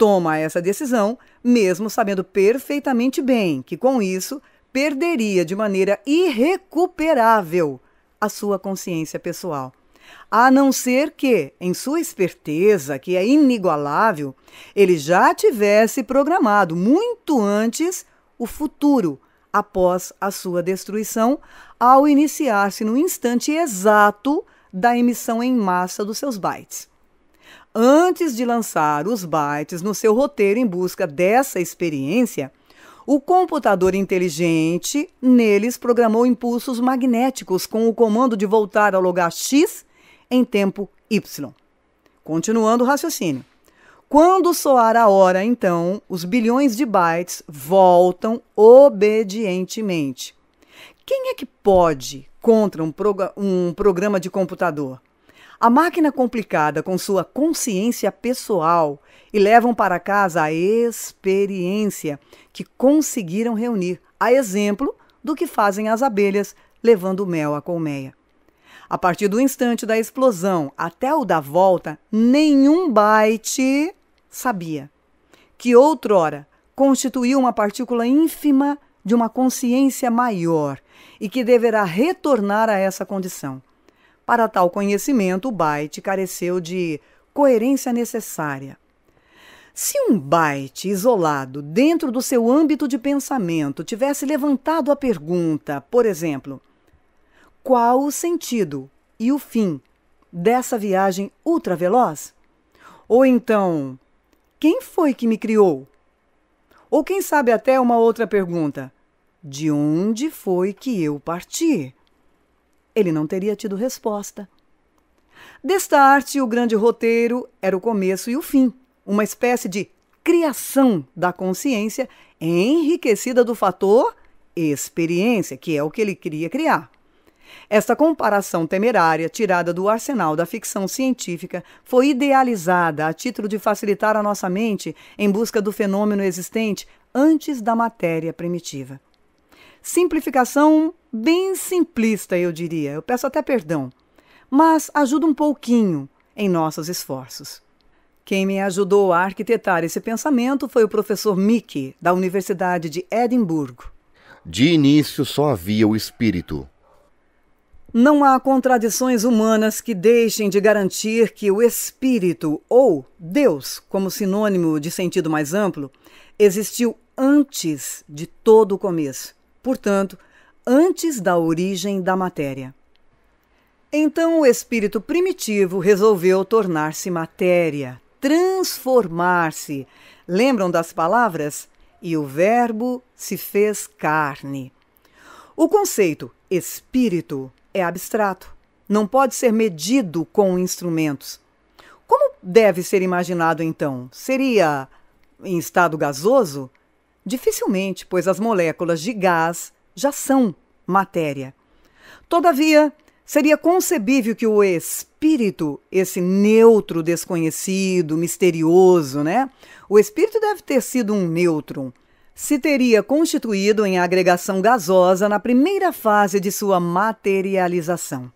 toma essa decisão, mesmo sabendo perfeitamente bem que com isso perderia de maneira irrecuperável a sua consciência pessoal. A não ser que, em sua esperteza, que é inigualável, ele já tivesse programado muito antes o futuro após a sua destruição, ao iniciar-se no instante exato da emissão em massa dos seus bytes antes de lançar os bytes no seu roteiro em busca dessa experiência, o computador inteligente neles programou impulsos magnéticos com o comando de voltar ao lugar X em tempo Y. Continuando o raciocínio. Quando soar a hora, então, os bilhões de bytes voltam obedientemente. Quem é que pode contra um, prog um programa de computador? A máquina complicada com sua consciência pessoal e levam para casa a experiência que conseguiram reunir, a exemplo do que fazem as abelhas levando mel à colmeia. A partir do instante da explosão até o da volta, nenhum byte sabia que outrora constituiu uma partícula ínfima de uma consciência maior e que deverá retornar a essa condição. Para tal conhecimento, o byte careceu de coerência necessária. Se um byte isolado dentro do seu âmbito de pensamento tivesse levantado a pergunta, por exemplo, qual o sentido e o fim dessa viagem ultraveloz? Ou então, quem foi que me criou? Ou quem sabe até uma outra pergunta, de onde foi que eu parti? ele não teria tido resposta. Desta arte, o grande roteiro era o começo e o fim, uma espécie de criação da consciência enriquecida do fator experiência, que é o que ele queria criar. Esta comparação temerária, tirada do arsenal da ficção científica, foi idealizada a título de facilitar a nossa mente em busca do fenômeno existente antes da matéria primitiva simplificação bem simplista, eu diria. Eu peço até perdão. Mas ajuda um pouquinho em nossos esforços. Quem me ajudou a arquitetar esse pensamento foi o professor Mickey, da Universidade de Edimburgo. De início só havia o espírito. Não há contradições humanas que deixem de garantir que o espírito, ou Deus, como sinônimo de sentido mais amplo, existiu antes de todo o começo portanto, antes da origem da matéria. Então o espírito primitivo resolveu tornar-se matéria, transformar-se. Lembram das palavras? E o Verbo se fez carne. O conceito espírito é abstrato, não pode ser medido com instrumentos. Como deve ser imaginado então? Seria em estado gasoso? Dificilmente, pois as moléculas de gás já são matéria. Todavia, seria concebível que o espírito, esse neutro desconhecido, misterioso, né? O espírito deve ter sido um nêutron. Se teria constituído em agregação gasosa na primeira fase de sua materialização.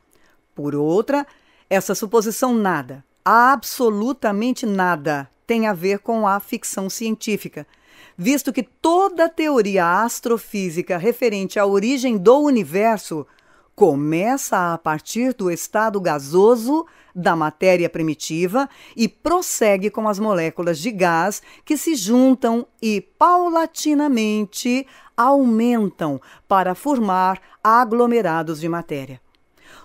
Por outra, essa suposição nada, absolutamente nada, tem a ver com a ficção científica visto que toda a teoria astrofísica referente à origem do universo começa a partir do estado gasoso da matéria primitiva e prossegue com as moléculas de gás que se juntam e paulatinamente aumentam para formar aglomerados de matéria.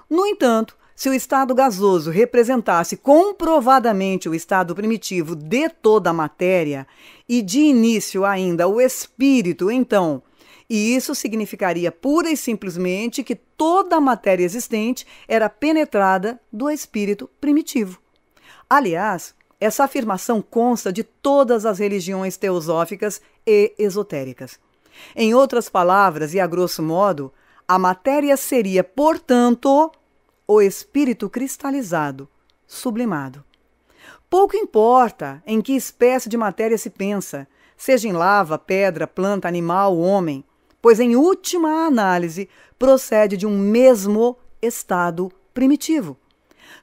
No entanto, se o estado gasoso representasse comprovadamente o estado primitivo de toda a matéria e de início ainda o espírito, então, e isso significaria pura e simplesmente que toda a matéria existente era penetrada do espírito primitivo. Aliás, essa afirmação consta de todas as religiões teosóficas e esotéricas. Em outras palavras, e a grosso modo, a matéria seria, portanto, o espírito cristalizado, sublimado. Pouco importa em que espécie de matéria se pensa, seja em lava, pedra, planta, animal, homem, pois em última análise procede de um mesmo estado primitivo.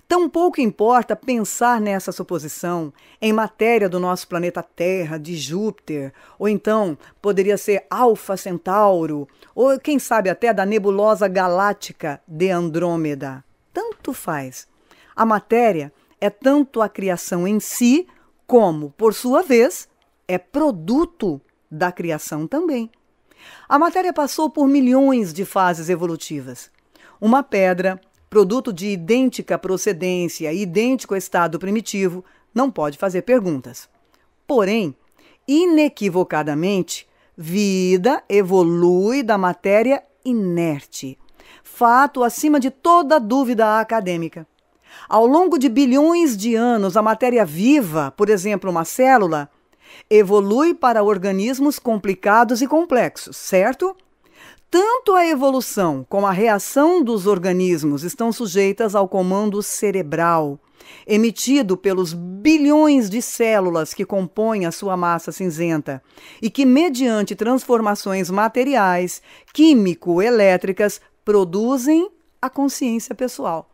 Tampouco importa pensar nessa suposição em matéria do nosso planeta Terra, de Júpiter, ou então poderia ser Alfa Centauro, ou quem sabe até da nebulosa galáctica de Andrômeda tanto faz. A matéria é tanto a criação em si, como, por sua vez, é produto da criação também. A matéria passou por milhões de fases evolutivas. Uma pedra, produto de idêntica procedência e idêntico estado primitivo, não pode fazer perguntas. Porém, inequivocadamente, vida evolui da matéria inerte fato acima de toda dúvida acadêmica. Ao longo de bilhões de anos, a matéria viva, por exemplo, uma célula, evolui para organismos complicados e complexos, certo? Tanto a evolução como a reação dos organismos estão sujeitas ao comando cerebral, emitido pelos bilhões de células que compõem a sua massa cinzenta e que, mediante transformações materiais, químico-elétricas, produzem a consciência pessoal.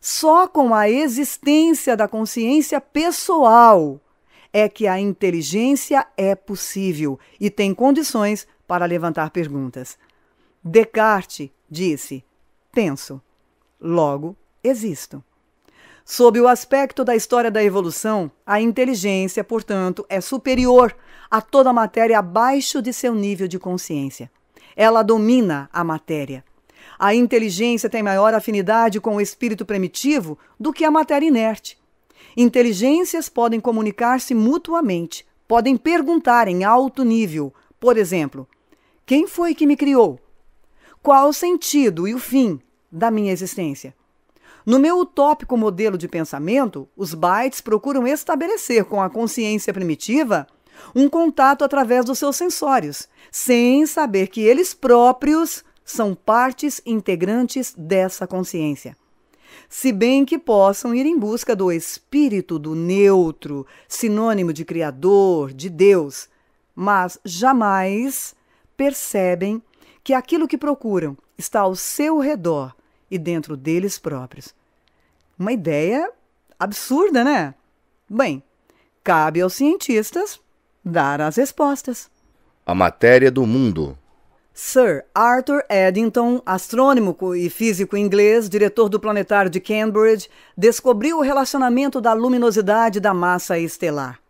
Só com a existência da consciência pessoal é que a inteligência é possível e tem condições para levantar perguntas. Descartes disse: penso, logo existo. Sob o aspecto da história da evolução, a inteligência, portanto, é superior a toda a matéria abaixo de seu nível de consciência. Ela domina a matéria. A inteligência tem maior afinidade com o espírito primitivo do que a matéria inerte. Inteligências podem comunicar-se mutuamente, podem perguntar em alto nível, por exemplo, quem foi que me criou? Qual o sentido e o fim da minha existência? No meu utópico modelo de pensamento, os bytes procuram estabelecer com a consciência primitiva um contato através dos seus sensórios, sem saber que eles próprios são partes integrantes dessa consciência. Se bem que possam ir em busca do espírito do neutro, sinônimo de Criador, de Deus, mas jamais percebem que aquilo que procuram está ao seu redor e dentro deles próprios. Uma ideia absurda, né? Bem, cabe aos cientistas dar as respostas. A matéria do mundo. Sir Arthur Eddington, astrônomo e físico inglês, diretor do planetário de Cambridge, descobriu o relacionamento da luminosidade da massa estelar.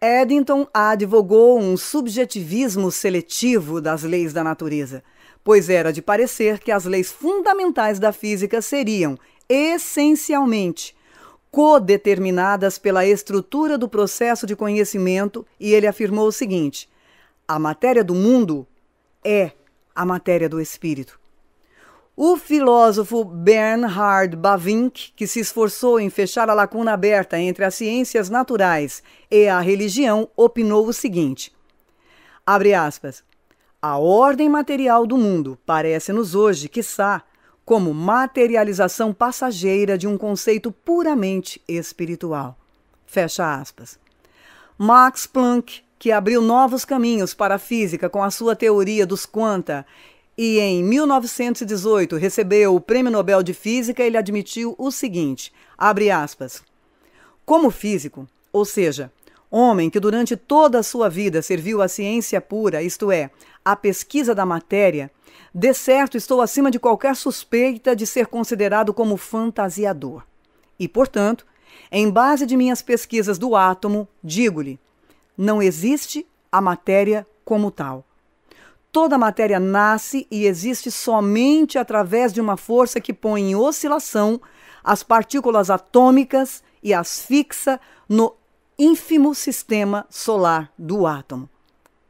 Eddington advogou um subjetivismo seletivo das leis da natureza, pois era de parecer que as leis fundamentais da física seriam, essencialmente, codeterminadas pela estrutura do processo de conhecimento, e ele afirmou o seguinte: a matéria do mundo é a matéria do espírito. O filósofo Bernhard Bavinck, que se esforçou em fechar a lacuna aberta entre as ciências naturais e a religião, opinou o seguinte: abre aspas. A ordem material do mundo parece-nos hoje, quiçá, como materialização passageira de um conceito puramente espiritual. Fecha aspas. Max Planck que abriu novos caminhos para a física com a sua teoria dos quanta. E em 1918 recebeu o Prêmio Nobel de Física, ele admitiu o seguinte: abre aspas. Como físico, ou seja, homem que durante toda a sua vida serviu à ciência pura, isto é, à pesquisa da matéria, de certo estou acima de qualquer suspeita de ser considerado como fantasiador. E, portanto, em base de minhas pesquisas do átomo, digo-lhe: não existe a matéria como tal. Toda matéria nasce e existe somente através de uma força que põe em oscilação as partículas atômicas e as fixa no ínfimo sistema solar do átomo.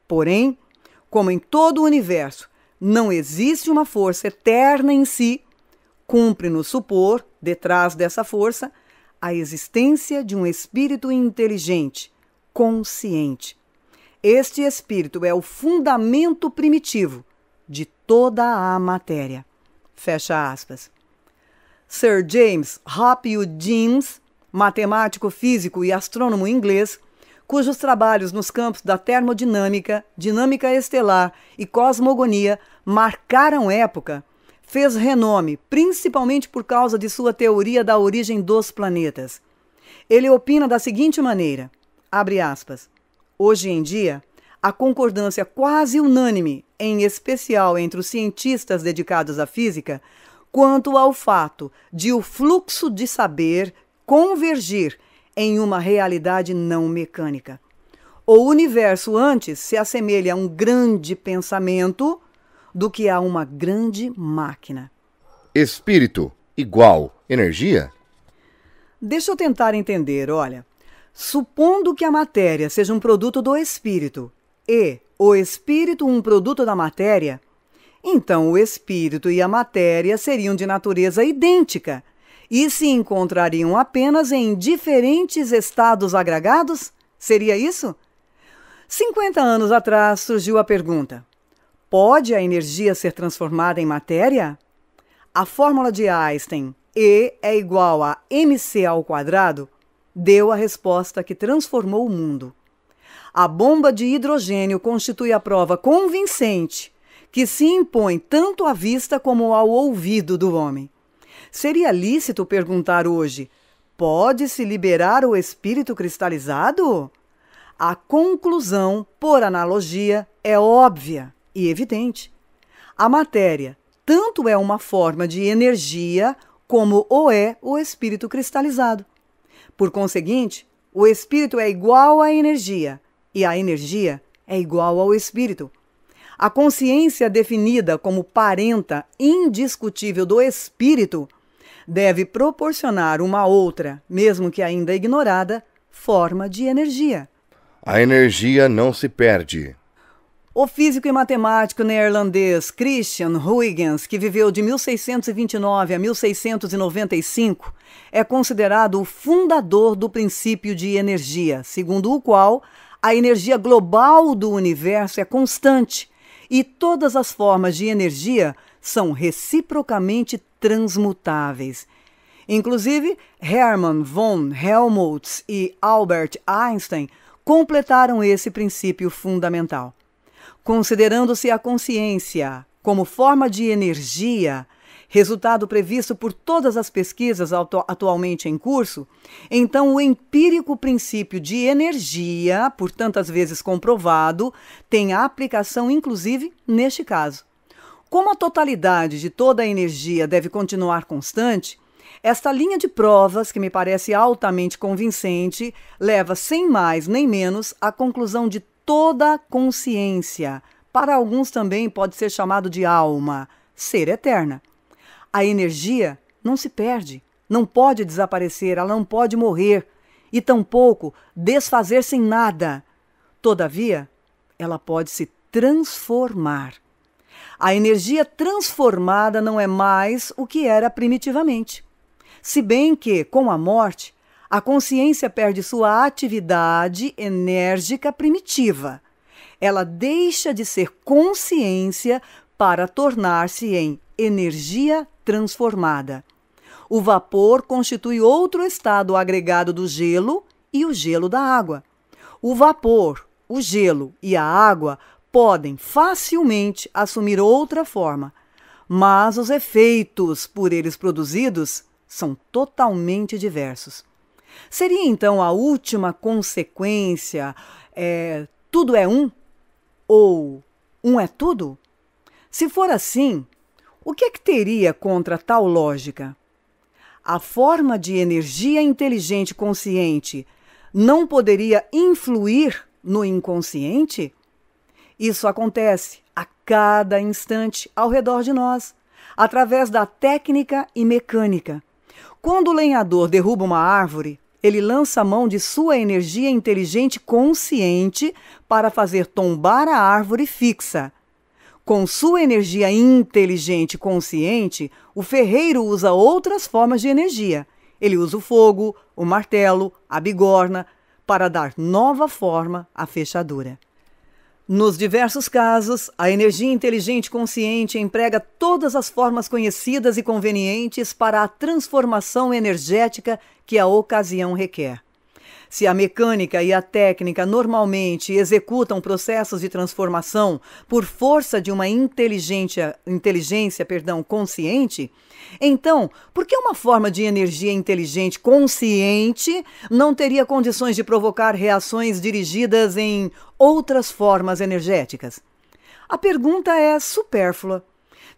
Porém, como em todo o universo não existe uma força eterna em si, cumpre-nos supor, detrás dessa força, a existência de um espírito inteligente consciente. Este espírito é o fundamento primitivo de toda a matéria. Fecha aspas. Sir James Hopwood James, matemático, físico e astrônomo inglês, cujos trabalhos nos campos da termodinâmica, dinâmica estelar e cosmogonia marcaram época, fez renome principalmente por causa de sua teoria da origem dos planetas. Ele opina da seguinte maneira: abre aspas. Hoje em dia, a concordância quase unânime, em especial entre os cientistas dedicados à física, quanto ao fato de o fluxo de saber convergir em uma realidade não mecânica. O universo antes se assemelha a um grande pensamento do que a uma grande máquina. Espírito igual energia? Deixa eu tentar entender, olha. Supondo que a matéria seja um produto do espírito e o espírito um produto da matéria, então o espírito e a matéria seriam de natureza idêntica e se encontrariam apenas em diferentes estados agregados? Seria isso? 50 anos atrás surgiu a pergunta: pode a energia ser transformada em matéria? A fórmula de Einstein, E é igual a mc ao quadrado, deu a resposta que transformou o mundo. A bomba de hidrogênio constitui a prova convincente que se impõe tanto à vista como ao ouvido do homem. Seria lícito perguntar hoje: pode-se liberar o espírito cristalizado? A conclusão, por analogia, é óbvia e evidente. A matéria tanto é uma forma de energia como o é o espírito cristalizado. Por conseguinte, o espírito é igual à energia e a energia é igual ao espírito. A consciência definida como parenta indiscutível do espírito deve proporcionar uma outra, mesmo que ainda ignorada, forma de energia. A energia não se perde, o físico e matemático neerlandês Christian Huygens, que viveu de 1629 a 1695, é considerado o fundador do princípio de energia, segundo o qual a energia global do universo é constante e todas as formas de energia são reciprocamente transmutáveis. Inclusive, Hermann von Helmholtz e Albert Einstein completaram esse princípio fundamental considerando-se a consciência como forma de energia, resultado previsto por todas as pesquisas atualmente em curso, então o empírico princípio de energia, por tantas vezes comprovado, tem aplicação inclusive neste caso. Como a totalidade de toda a energia deve continuar constante, esta linha de provas, que me parece altamente convincente, leva sem mais nem menos à conclusão de toda consciência. Para alguns também pode ser chamado de alma, ser eterna. A energia não se perde, não pode desaparecer, ela não pode morrer e tampouco desfazer-se em nada. Todavia, ela pode se transformar. A energia transformada não é mais o que era primitivamente. Se bem que, com a morte, a consciência perde sua atividade enérgica primitiva. Ela deixa de ser consciência para tornar-se em energia transformada. O vapor constitui outro estado agregado do gelo e o gelo da água. O vapor, o gelo e a água podem facilmente assumir outra forma, mas os efeitos por eles produzidos são totalmente diversos. Seria então a última consequência é, tudo é um? Ou um é tudo? Se for assim, o que é que teria contra tal lógica? A forma de energia inteligente consciente não poderia influir no inconsciente? Isso acontece a cada instante ao redor de nós, através da técnica e mecânica. Quando o lenhador derruba uma árvore, ele lança a mão de sua energia inteligente consciente para fazer tombar a árvore fixa. Com sua energia inteligente consciente, o ferreiro usa outras formas de energia. Ele usa o fogo, o martelo, a bigorna, para dar nova forma à fechadura. Nos diversos casos, a energia inteligente consciente emprega todas as formas conhecidas e convenientes para a transformação energética que a ocasião requer. Se a mecânica e a técnica normalmente executam processos de transformação por força de uma inteligência, inteligência perdão, consciente, então, por que uma forma de energia inteligente consciente não teria condições de provocar reações dirigidas em outras formas energéticas? A pergunta é supérflua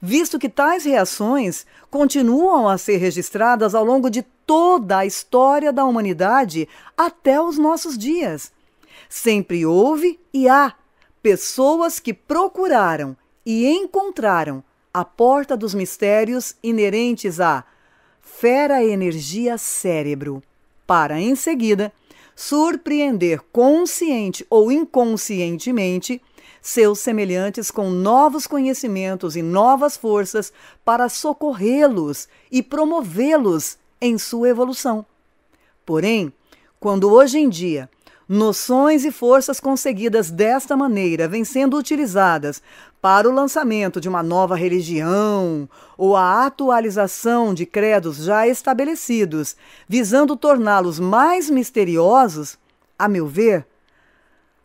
visto que tais reações continuam a ser registradas ao longo de toda a história da humanidade até os nossos dias. Sempre houve e há pessoas que procuraram e encontraram a porta dos mistérios inerentes à fera energia cérebro, para em seguida surpreender consciente ou inconscientemente seus semelhantes com novos conhecimentos e novas forças para socorrê-los e promovê-los em sua evolução. Porém, quando hoje em dia noções e forças conseguidas desta maneira vêm sendo utilizadas para o lançamento de uma nova religião ou a atualização de credos já estabelecidos, visando torná-los mais misteriosos, a meu ver,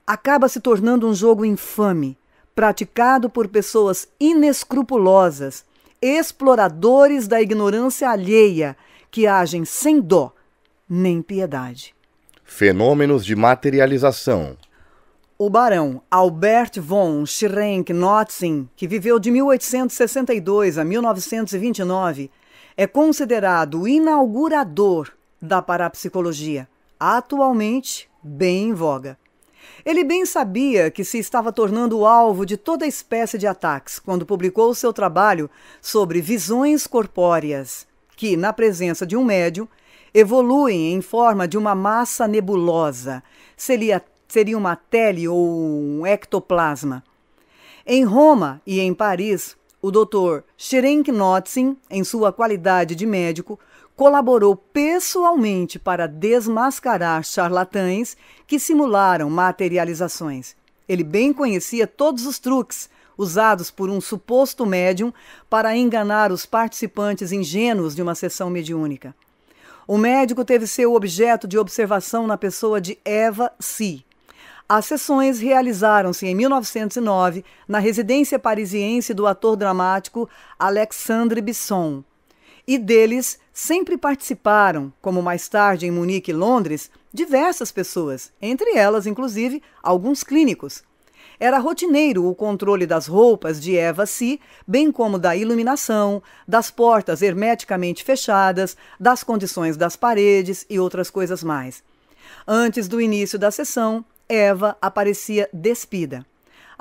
acaba se tornando um jogo infame, praticado por pessoas inescrupulosas, exploradores da ignorância alheia, que agem sem dó nem piedade. Fenômenos de materialização. O barão Albert von Schrenck-Notzing, que viveu de 1862 a 1929, é considerado o inaugurador da parapsicologia, atualmente bem em voga. Ele bem sabia que se estava tornando alvo de toda espécie de ataques quando publicou seu trabalho sobre visões corpóreas, que, na presença de um médium, evoluem em forma de uma massa nebulosa. Seria, seria uma tele ou um ectoplasma. Em Roma e em Paris, o Dr. Scherenk Notzin, em sua qualidade de médico, colaborou pessoalmente para desmascarar charlatães que simularam materializações. Ele bem conhecia todos os truques usados por um suposto médium para enganar os participantes ingênuos de uma sessão mediúnica. O médico teve seu objeto de observação na pessoa de Eva Si. As sessões realizaram-se em 1909 na residência parisiense do ator dramático Alexandre Bisson e deles sempre participaram, como mais tarde em Munique e Londres, diversas pessoas, entre elas, inclusive, alguns clínicos. Era rotineiro o controle das roupas de Eva Si, bem como da iluminação, das portas hermeticamente fechadas, das condições das paredes e outras coisas mais. Antes do início da sessão, Eva aparecia despida.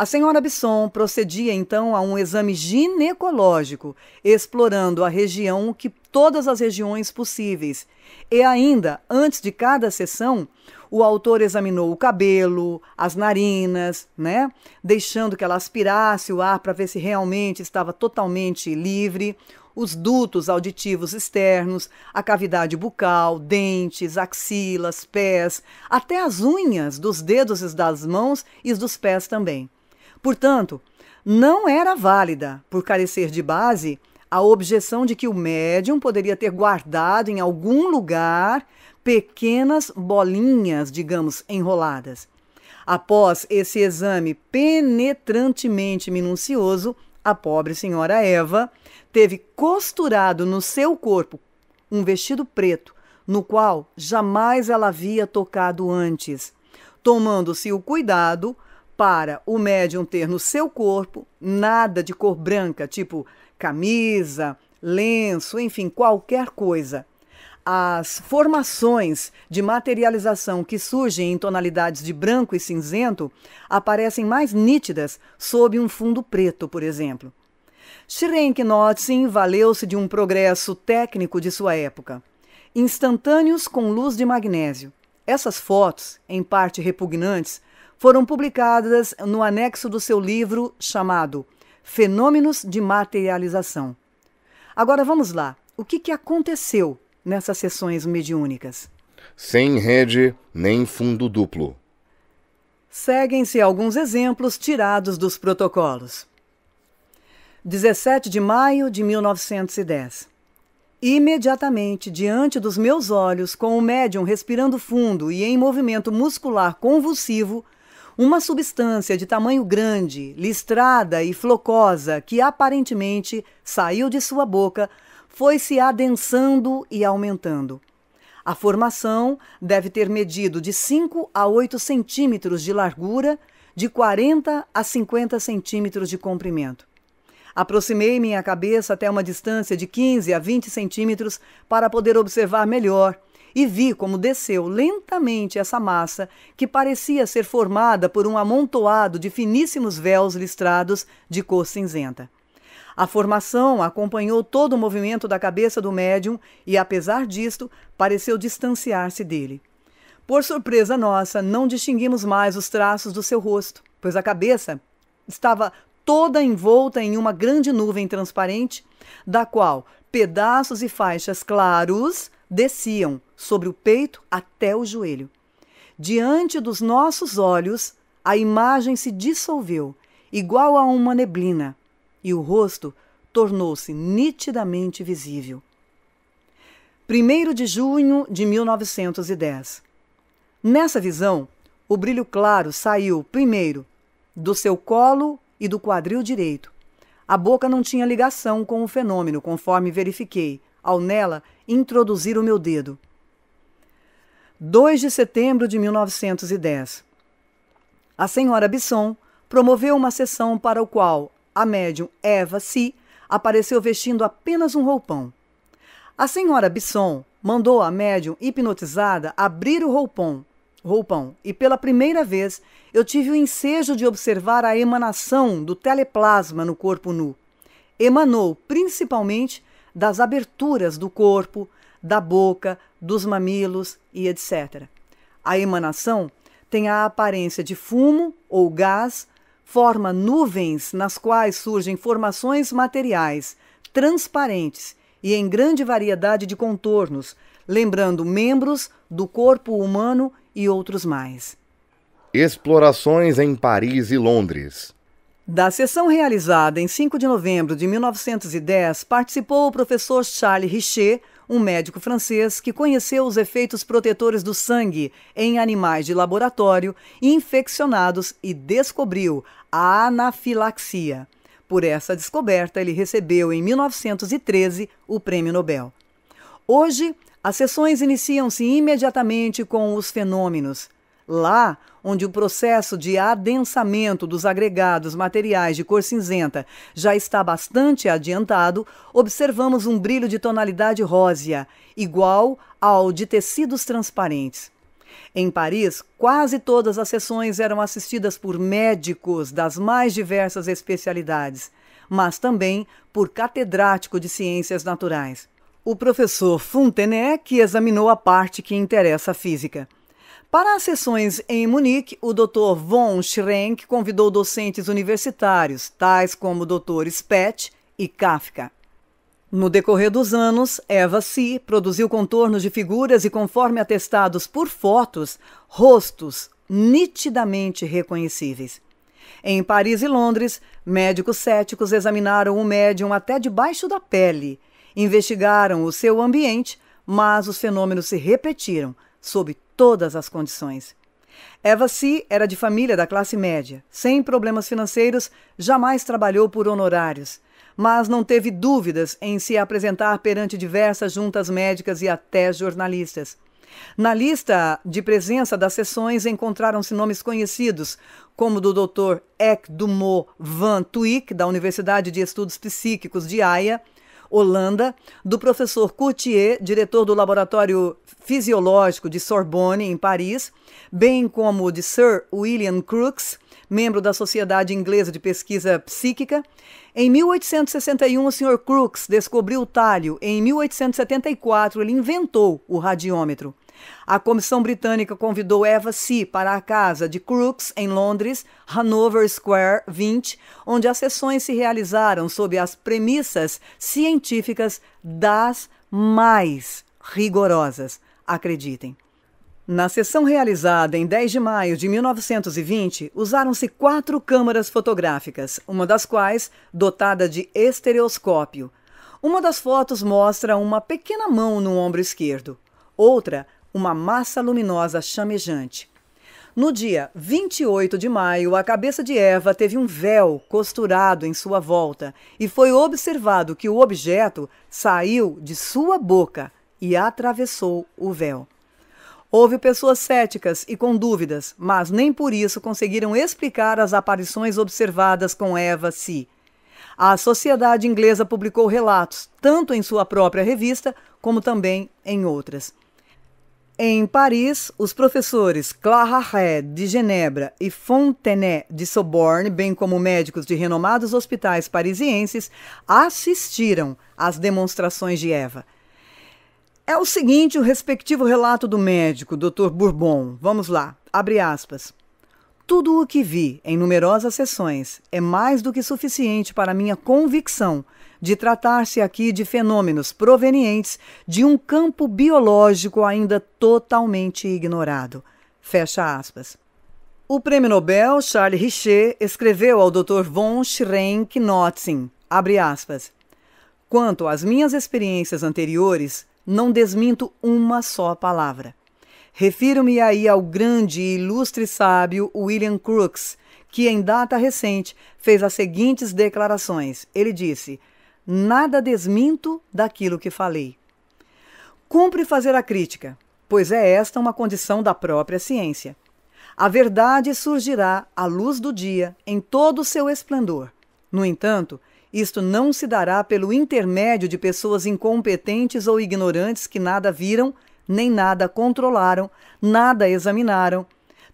A senhora Bisson procedia então a um exame ginecológico, explorando a região que todas as regiões possíveis. E ainda, antes de cada sessão, o autor examinou o cabelo, as narinas, né? Deixando que ela aspirasse o ar para ver se realmente estava totalmente livre, os dutos auditivos externos, a cavidade bucal, dentes, axilas, pés, até as unhas dos dedos e das mãos e dos pés também. Portanto, não era válida, por carecer de base, a objeção de que o médium poderia ter guardado em algum lugar pequenas bolinhas, digamos, enroladas. Após esse exame penetrantemente minucioso, a pobre senhora Eva teve costurado no seu corpo um vestido preto, no qual jamais ela havia tocado antes, tomando-se o cuidado para o médium ter no seu corpo nada de cor branca, tipo camisa, lenço, enfim, qualquer coisa. As formações de materialização que surgem em tonalidades de branco e cinzento aparecem mais nítidas sob um fundo preto, por exemplo. Schrenck-Notzin valeu-se de um progresso técnico de sua época. Instantâneos com luz de magnésio. Essas fotos, em parte repugnantes, foram publicadas no anexo do seu livro chamado Fenômenos de Materialização. Agora vamos lá. O que, que aconteceu nessas sessões mediúnicas? Sem rede nem fundo duplo. Seguem-se alguns exemplos tirados dos protocolos. 17 de maio de 1910. Imediatamente diante dos meus olhos, com o médium respirando fundo e em movimento muscular convulsivo, uma substância de tamanho grande, listrada e flocosa que aparentemente saiu de sua boca foi se adensando e aumentando. A formação deve ter medido de 5 a 8 centímetros de largura, de 40 a 50 centímetros de comprimento. Aproximei minha cabeça até uma distância de 15 a 20 centímetros para poder observar melhor e vi como desceu lentamente essa massa que parecia ser formada por um amontoado de finíssimos véus listrados de cor cinzenta. A formação acompanhou todo o movimento da cabeça do médium e, apesar disto, pareceu distanciar-se dele. Por surpresa nossa, não distinguimos mais os traços do seu rosto, pois a cabeça estava toda envolta em uma grande nuvem transparente, da qual pedaços e faixas claros desciam sobre o peito até o joelho. Diante dos nossos olhos, a imagem se dissolveu, igual a uma neblina, e o rosto tornou-se nitidamente visível. 1 de junho de 1910. Nessa visão, o brilho claro saiu, primeiro, do seu colo e do quadril direito. A boca não tinha ligação com o fenômeno, conforme verifiquei, ao nela introduzir o meu dedo. 2 de setembro de 1910. A senhora Bisson promoveu uma sessão para o qual a médium Eva Si apareceu vestindo apenas um roupão. A senhora Bisson mandou a médium hipnotizada abrir o roupão, roupão, e pela primeira vez eu tive o ensejo de observar a emanação do teleplasma no corpo nu. Emanou principalmente das aberturas do corpo, da boca, dos mamilos e etc. A emanação tem a aparência de fumo ou gás, forma nuvens nas quais surgem formações materiais transparentes e em grande variedade de contornos, lembrando membros do corpo humano e outros mais. Explorações em Paris e Londres. Da sessão realizada em 5 de novembro de 1910, participou o professor Charles Richer, um médico francês que conheceu os efeitos protetores do sangue em animais de laboratório infeccionados e descobriu a anafilaxia. Por essa descoberta, ele recebeu em 1913 o Prêmio Nobel. Hoje, as sessões iniciam-se imediatamente com os fenômenos. Lá, onde o processo de adensamento dos agregados materiais de cor cinzenta já está bastante adiantado, observamos um brilho de tonalidade rósea, igual ao de tecidos transparentes. Em Paris, quase todas as sessões eram assistidas por médicos das mais diversas especialidades, mas também por catedrático de ciências naturais. O professor Fontenay que examinou a parte que interessa à física. Para as sessões em Munique, o Dr. von Schrenk convidou docentes universitários, tais como o Dr. Spett e Kafka. No decorrer dos anos, Eva Si produziu contornos de figuras e, conforme atestados por fotos, rostos nitidamente reconhecíveis. Em Paris e Londres, médicos céticos examinaram o médium até debaixo da pele, investigaram o seu ambiente, mas os fenômenos se repetiram sob todas as condições. Eva C. era de família da classe média, sem problemas financeiros, jamais trabalhou por honorários, mas não teve dúvidas em se apresentar perante diversas juntas médicas e até jornalistas. Na lista de presença das sessões encontraram-se nomes conhecidos, como do Dr. Ek Dumont Van Tuik, da Universidade de Estudos Psíquicos de Haia, Holanda, do professor Coutier, diretor do Laboratório Fisiológico de Sorbonne, em Paris, bem como de Sir William Crookes, membro da Sociedade Inglesa de Pesquisa Psíquica. Em 1861, o Sr. Crookes descobriu o talho. Em 1874, ele inventou o radiômetro. A comissão britânica convidou Eva C. para a casa de Crookes em Londres, Hanover Square 20, onde as sessões se realizaram sob as premissas científicas das mais rigorosas, acreditem. Na sessão realizada em 10 de maio de 1920, usaram-se quatro câmaras fotográficas, uma das quais dotada de estereoscópio. Uma das fotos mostra uma pequena mão no ombro esquerdo, outra uma massa luminosa chamejante. No dia 28 de maio, a cabeça de Eva teve um véu costurado em sua volta e foi observado que o objeto saiu de sua boca e atravessou o véu. Houve pessoas céticas e com dúvidas, mas nem por isso conseguiram explicar as aparições observadas com Eva Si. A sociedade inglesa publicou relatos, tanto em sua própria revista como também em outras. Em Paris, os professores Clararet de Genebra e Fontenay de Soborne, bem como médicos de renomados hospitais parisienses, assistiram às demonstrações de Eva. É o seguinte o respectivo relato do médico, Dr. Bourbon. Vamos lá, abre aspas. Tudo o que vi em numerosas sessões é mais do que suficiente para minha convicção de tratar-se aqui de fenômenos provenientes de um campo biológico ainda totalmente ignorado. Fecha aspas. O prêmio Nobel Charles Richer escreveu ao Dr. von Schrenck-Notzing, abre aspas, Quanto às minhas experiências anteriores, não desminto uma só palavra. Refiro-me aí ao grande e ilustre sábio William Crookes, que em data recente fez as seguintes declarações. Ele disse: nada desminto daquilo que falei. Cumpre fazer a crítica, pois é esta uma condição da própria ciência. A verdade surgirá à luz do dia em todo o seu esplendor. No entanto, isto não se dará pelo intermédio de pessoas incompetentes ou ignorantes que nada viram, nem nada controlaram, nada examinaram,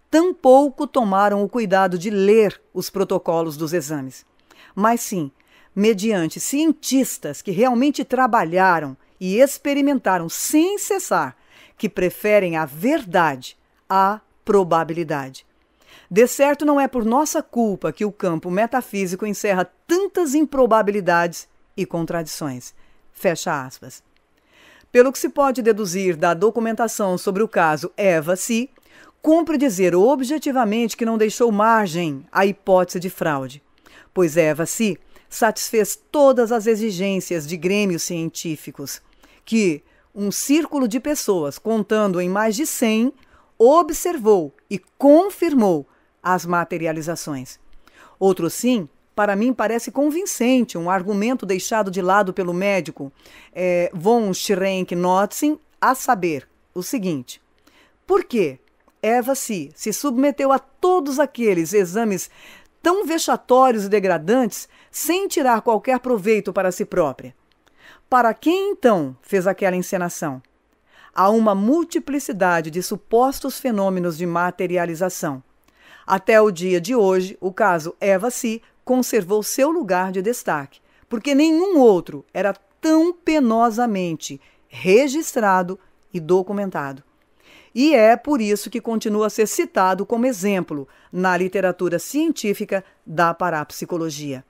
tampouco tomaram o cuidado de ler os protocolos dos exames. Mas sim, mediante cientistas que realmente trabalharam e experimentaram sem cessar, que preferem a verdade à probabilidade. De certo, não é por nossa culpa que o campo metafísico encerra tantas improbabilidades e contradições. Fecha aspas. Pelo que se pode deduzir da documentação sobre o caso Eva C, cumpre dizer objetivamente que não deixou margem à hipótese de fraude, pois Eva C satisfez todas as exigências de grêmios científicos, que um círculo de pessoas, contando em mais de 100, observou e confirmou as materializações. Outro sim, para mim parece convincente um argumento deixado de lado pelo médico é, von Schrenck-Notzing, a saber, o seguinte: por que Eva se, se submeteu a todos aqueles exames tão vexatórios e degradantes sem tirar qualquer proveito para si própria. Para quem então fez aquela encenação? Há uma multiplicidade de supostos fenômenos de materialização. Até o dia de hoje, o caso Eva Si conservou seu lugar de destaque, porque nenhum outro era tão penosamente registrado e documentado. E é por isso que continua a ser citado como exemplo na literatura científica da parapsicologia.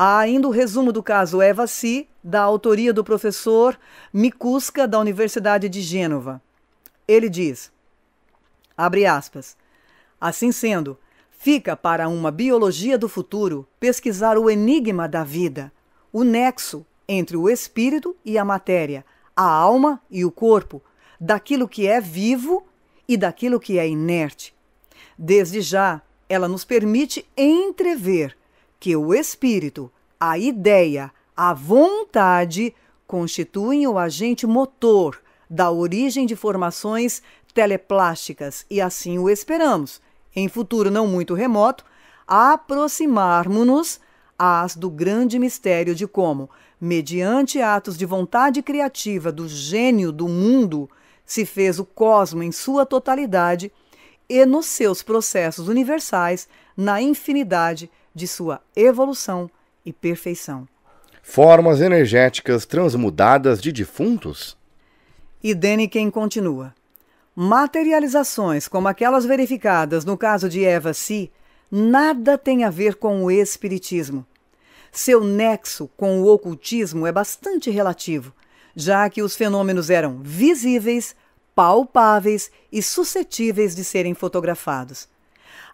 Há ainda o resumo do caso Eva Si, da autoria do professor Mikuska, da Universidade de Gênova. Ele diz, abre aspas, assim sendo, fica para uma biologia do futuro pesquisar o enigma da vida, o nexo entre o espírito e a matéria, a alma e o corpo, daquilo que é vivo e daquilo que é inerte. Desde já, ela nos permite entrever que o espírito, a ideia, a vontade constituem o agente motor da origem de formações teleplásticas e assim o esperamos, em futuro não muito remoto, aproximarmos-nos às do grande mistério de como, mediante atos de vontade criativa do gênio do mundo, se fez o cosmo em sua totalidade e nos seus processos universais, na infinidade de sua evolução e perfeição. Formas energéticas transmudadas de defuntos? E Deniken continua. Materializações como aquelas verificadas no caso de Eva Si nada tem a ver com o espiritismo. Seu nexo com o ocultismo é bastante relativo, já que os fenômenos eram visíveis, palpáveis e suscetíveis de serem fotografados.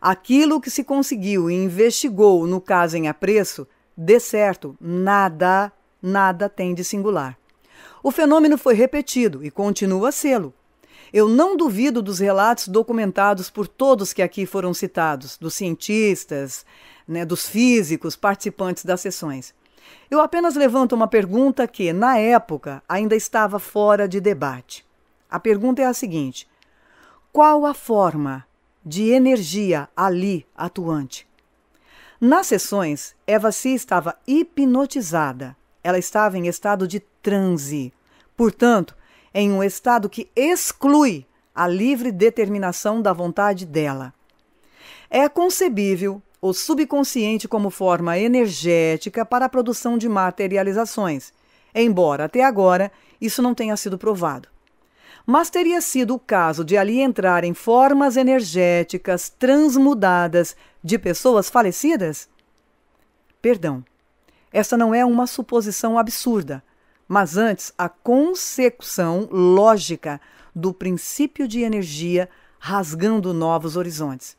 Aquilo que se conseguiu e investigou no caso em apreço, dê certo, nada, nada tem de singular. O fenômeno foi repetido e continua a sê-lo. Eu não duvido dos relatos documentados por todos que aqui foram citados, dos cientistas, né, dos físicos participantes das sessões. Eu apenas levanto uma pergunta que, na época, ainda estava fora de debate. A pergunta é a seguinte: qual a forma de energia ali atuante. Nas sessões, Eva se estava hipnotizada. Ela estava em estado de transe, portanto, em um estado que exclui a livre determinação da vontade dela. É concebível o subconsciente como forma energética para a produção de materializações, embora até agora isso não tenha sido provado mas teria sido o caso de ali entrarem formas energéticas transmudadas de pessoas falecidas? Perdão, essa não é uma suposição absurda, mas antes a consecução lógica do princípio de energia rasgando novos horizontes.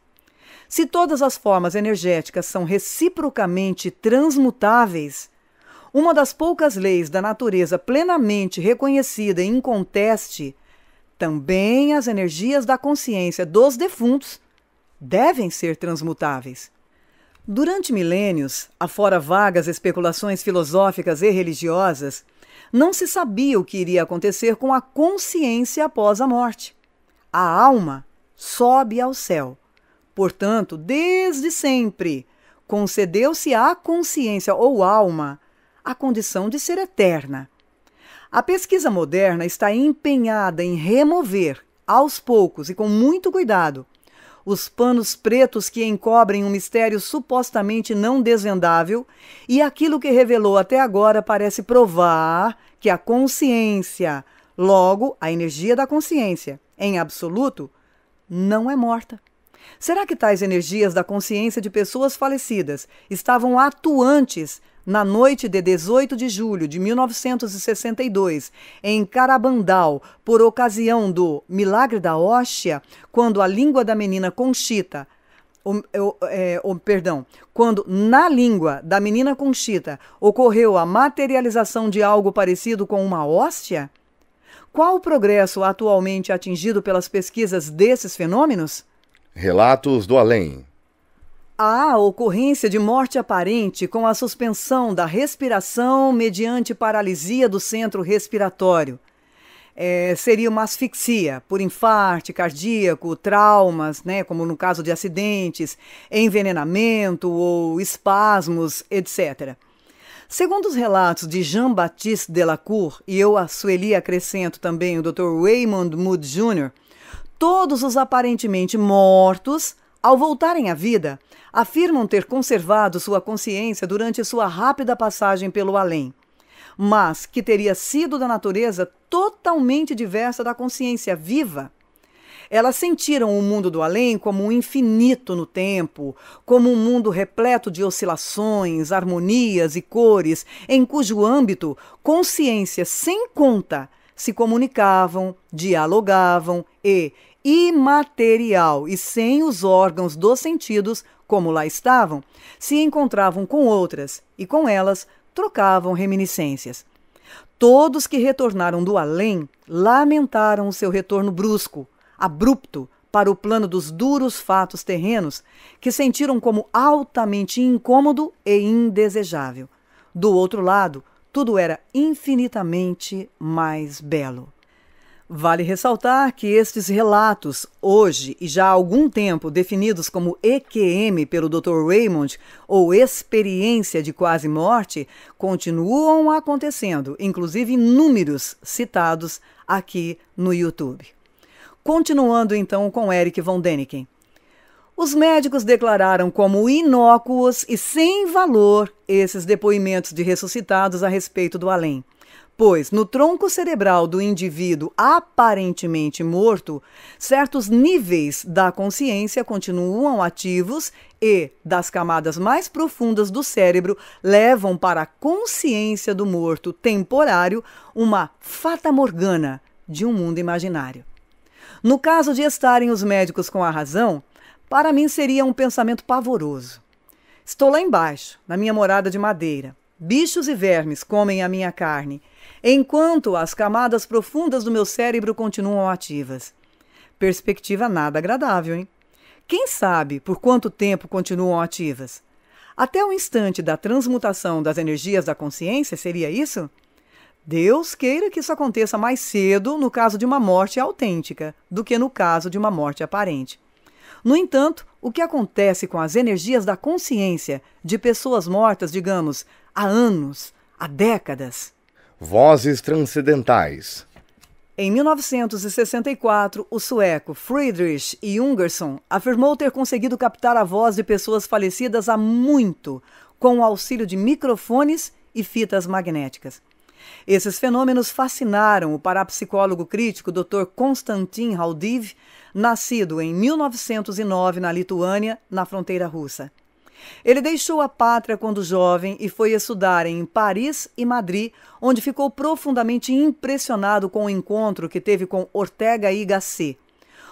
Se todas as formas energéticas são reciprocamente transmutáveis, uma das poucas leis da natureza plenamente reconhecida e inconteste também as energias da consciência dos defuntos devem ser transmutáveis. Durante milênios, afora vagas especulações filosóficas e religiosas, não se sabia o que iria acontecer com a consciência após a morte. A alma sobe ao céu. Portanto, desde sempre, concedeu-se à consciência ou alma a condição de ser eterna, a pesquisa moderna está empenhada em remover, aos poucos e com muito cuidado, os panos pretos que encobrem um mistério supostamente não desvendável, e aquilo que revelou até agora parece provar que a consciência, logo a energia da consciência, em absoluto, não é morta. Será que tais energias da consciência de pessoas falecidas estavam atuantes na noite de 18 de julho de 1962, em Carabandal, por ocasião do Milagre da Hóstia, quando a língua da menina Conchita, o, é, o, é, o, perdão, quando na língua da menina Conchita ocorreu a materialização de algo parecido com uma hóstia? Qual o progresso atualmente atingido pelas pesquisas desses fenômenos? Relatos do Além. A ocorrência de morte aparente com a suspensão da respiração mediante paralisia do centro respiratório. É, seria uma asfixia por infarto cardíaco, traumas, né, como no caso de acidentes, envenenamento ou espasmos, etc. Segundo os relatos de Jean-Baptiste Delacour, e eu a Sueli acrescento também o Dr. Raymond Mood Jr., todos os aparentemente mortos ao voltarem à vida, afirmam ter conservado sua consciência durante sua rápida passagem pelo além, mas que teria sido da natureza totalmente diversa da consciência viva. Elas sentiram o mundo do além como um infinito no tempo, como um mundo repleto de oscilações, harmonias e cores, em cujo âmbito consciências sem conta se comunicavam, dialogavam e, imaterial e sem os órgãos dos sentidos, como lá estavam, se encontravam com outras e com elas trocavam reminiscências. Todos que retornaram do além lamentaram o seu retorno brusco, abrupto, para o plano dos duros fatos terrenos, que sentiram como altamente incômodo e indesejável. Do outro lado, tudo era infinitamente mais belo. Vale ressaltar que estes relatos, hoje e já há algum tempo definidos como EQM pelo Dr. Raymond, ou experiência de quase morte, continuam acontecendo, inclusive inúmeros números citados aqui no YouTube. Continuando então com Eric von Däniken. Os médicos declararam como inócuos e sem valor esses depoimentos de ressuscitados a respeito do além pois no tronco cerebral do indivíduo aparentemente morto, certos níveis da consciência continuam ativos e, das camadas mais profundas do cérebro, levam para a consciência do morto temporário uma fata morgana de um mundo imaginário. No caso de estarem os médicos com a razão, para mim seria um pensamento pavoroso. Estou lá embaixo, na minha morada de madeira. Bichos e vermes comem a minha carne enquanto as camadas profundas do meu cérebro continuam ativas. Perspectiva nada agradável, hein? Quem sabe por quanto tempo continuam ativas? Até o instante da transmutação das energias da consciência, seria isso? Deus queira que isso aconteça mais cedo no caso de uma morte autêntica do que no caso de uma morte aparente. No entanto, o que acontece com as energias da consciência de pessoas mortas, digamos, há anos, há décadas? Vozes Transcendentais. Em 1964, o sueco Friedrich Jungerson afirmou ter conseguido captar a voz de pessoas falecidas há muito com o auxílio de microfones e fitas magnéticas. Esses fenômenos fascinaram o parapsicólogo crítico Dr. Konstantin Haldiv, nascido em 1909 na Lituânia, na fronteira russa. Ele deixou a pátria quando jovem e foi estudar em Paris e Madrid, onde ficou profundamente impressionado com o encontro que teve com Ortega y Gasset.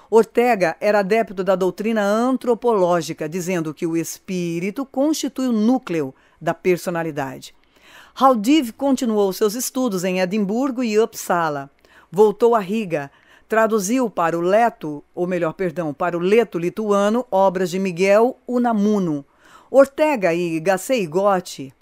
Ortega era adepto da doutrina antropológica, dizendo que o espírito constitui o núcleo da personalidade. Haldiv continuou seus estudos em Edimburgo e Uppsala. Voltou a Riga, traduziu para o leto, ou melhor, perdão, para o leto lituano, obras de Miguel Unamuno. Ortega e Gasset Gotti.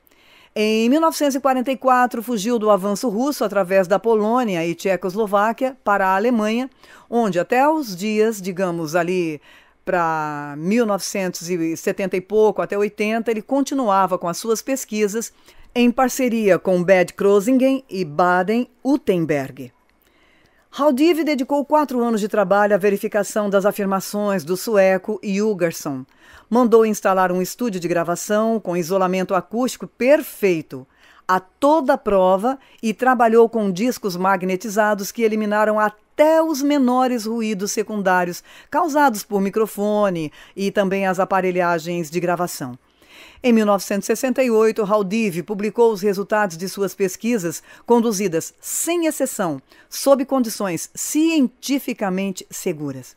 Em 1944, fugiu do avanço russo através da Polônia e Tchecoslováquia para a Alemanha, onde até os dias, digamos ali, para 1970 e pouco, até 80, ele continuava com as suas pesquisas em parceria com Bad Krosingen e Baden-Württemberg. Haldiv dedicou quatro anos de trabalho à verificação das afirmações do sueco Hugerson mandou instalar um estúdio de gravação com isolamento acústico perfeito a toda prova e trabalhou com discos magnetizados que eliminaram até os menores ruídos secundários causados por microfone e também as aparelhagens de gravação. Em 1968, Haldiv publicou os resultados de suas pesquisas, conduzidas sem exceção, sob condições cientificamente seguras.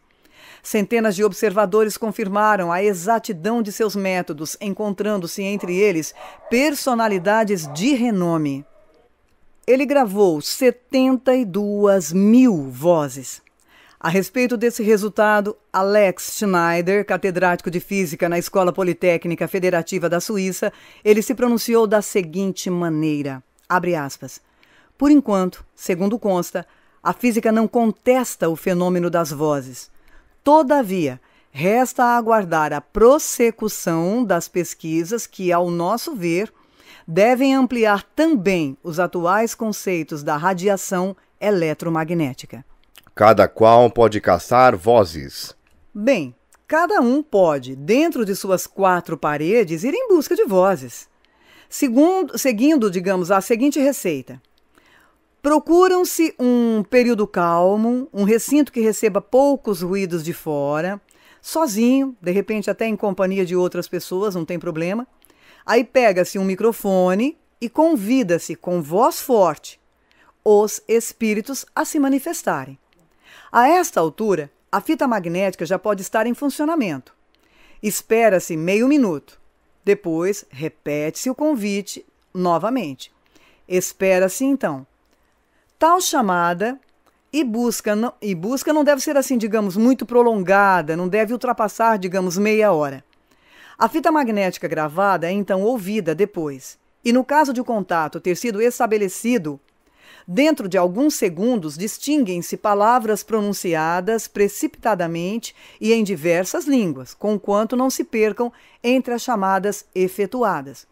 Centenas de observadores confirmaram a exatidão de seus métodos, encontrando-se entre eles personalidades de renome. Ele gravou 72 mil vozes. A respeito desse resultado, Alex Schneider, catedrático de física na Escola Politécnica Federativa da Suíça, ele se pronunciou da seguinte maneira: aspas, Por enquanto, segundo consta, a física não contesta o fenômeno das vozes. Todavia, resta aguardar a prossecução das pesquisas que, ao nosso ver, devem ampliar também os atuais conceitos da radiação eletromagnética. Cada qual pode caçar vozes. Bem, cada um pode, dentro de suas quatro paredes, ir em busca de vozes. Segundo, seguindo, digamos, a seguinte receita: Procuram-se um período calmo, um recinto que receba poucos ruídos de fora, sozinho, de repente até em companhia de outras pessoas, não tem problema. Aí pega-se um microfone e convida-se com voz forte os espíritos a se manifestarem. A esta altura, a fita magnética já pode estar em funcionamento. Espera-se meio minuto. Depois, repete-se o convite novamente. Espera-se então tal chamada e busca, não, e busca não deve ser assim, digamos, muito prolongada, não deve ultrapassar, digamos, meia hora. A fita magnética gravada é então ouvida depois, e no caso de o contato ter sido estabelecido, dentro de alguns segundos distinguem-se palavras pronunciadas precipitadamente e em diversas línguas, conquanto não se percam entre as chamadas efetuadas.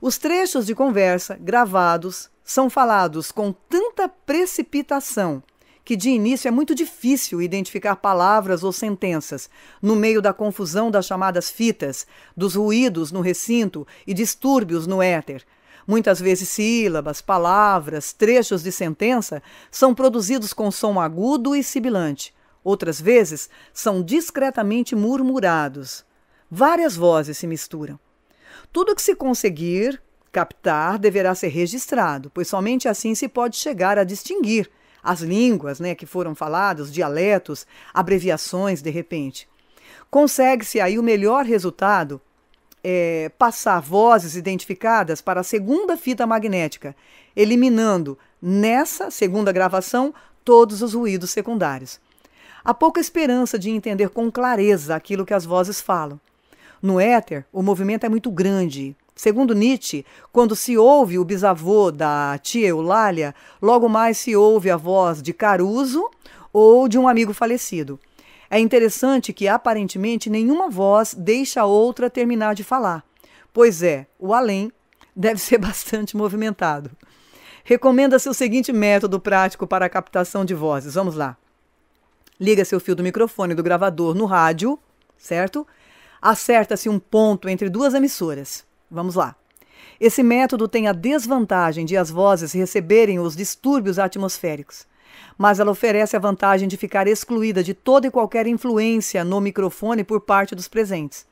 Os trechos de conversa gravados são falados com tanta precipitação que de início é muito difícil identificar palavras ou sentenças, no meio da confusão das chamadas fitas, dos ruídos no recinto e distúrbios no éter. Muitas vezes sílabas, palavras, trechos de sentença são produzidos com som agudo e sibilante. Outras vezes são discretamente murmurados. Várias vozes se misturam. Tudo que se conseguir Captar deverá ser registrado, pois somente assim se pode chegar a distinguir as línguas né, que foram faladas, dialetos, abreviações, de repente. Consegue-se aí o melhor resultado é, passar vozes identificadas para a segunda fita magnética, eliminando nessa segunda gravação todos os ruídos secundários. Há pouca esperança de entender com clareza aquilo que as vozes falam. No éter, o movimento é muito grande, Segundo Nietzsche, quando se ouve o bisavô da tia Eulália, logo mais se ouve a voz de Caruso ou de um amigo falecido. É interessante que, aparentemente, nenhuma voz deixa a outra terminar de falar. Pois é, o além deve ser bastante movimentado. Recomenda-se o seguinte método prático para a captação de vozes. Vamos lá. Liga seu fio do microfone do gravador no rádio, certo? Acerta-se um ponto entre duas emissoras. Vamos lá. Esse método tem a desvantagem de as vozes receberem os distúrbios atmosféricos, mas ela oferece a vantagem de ficar excluída de toda e qualquer influência no microfone por parte dos presentes.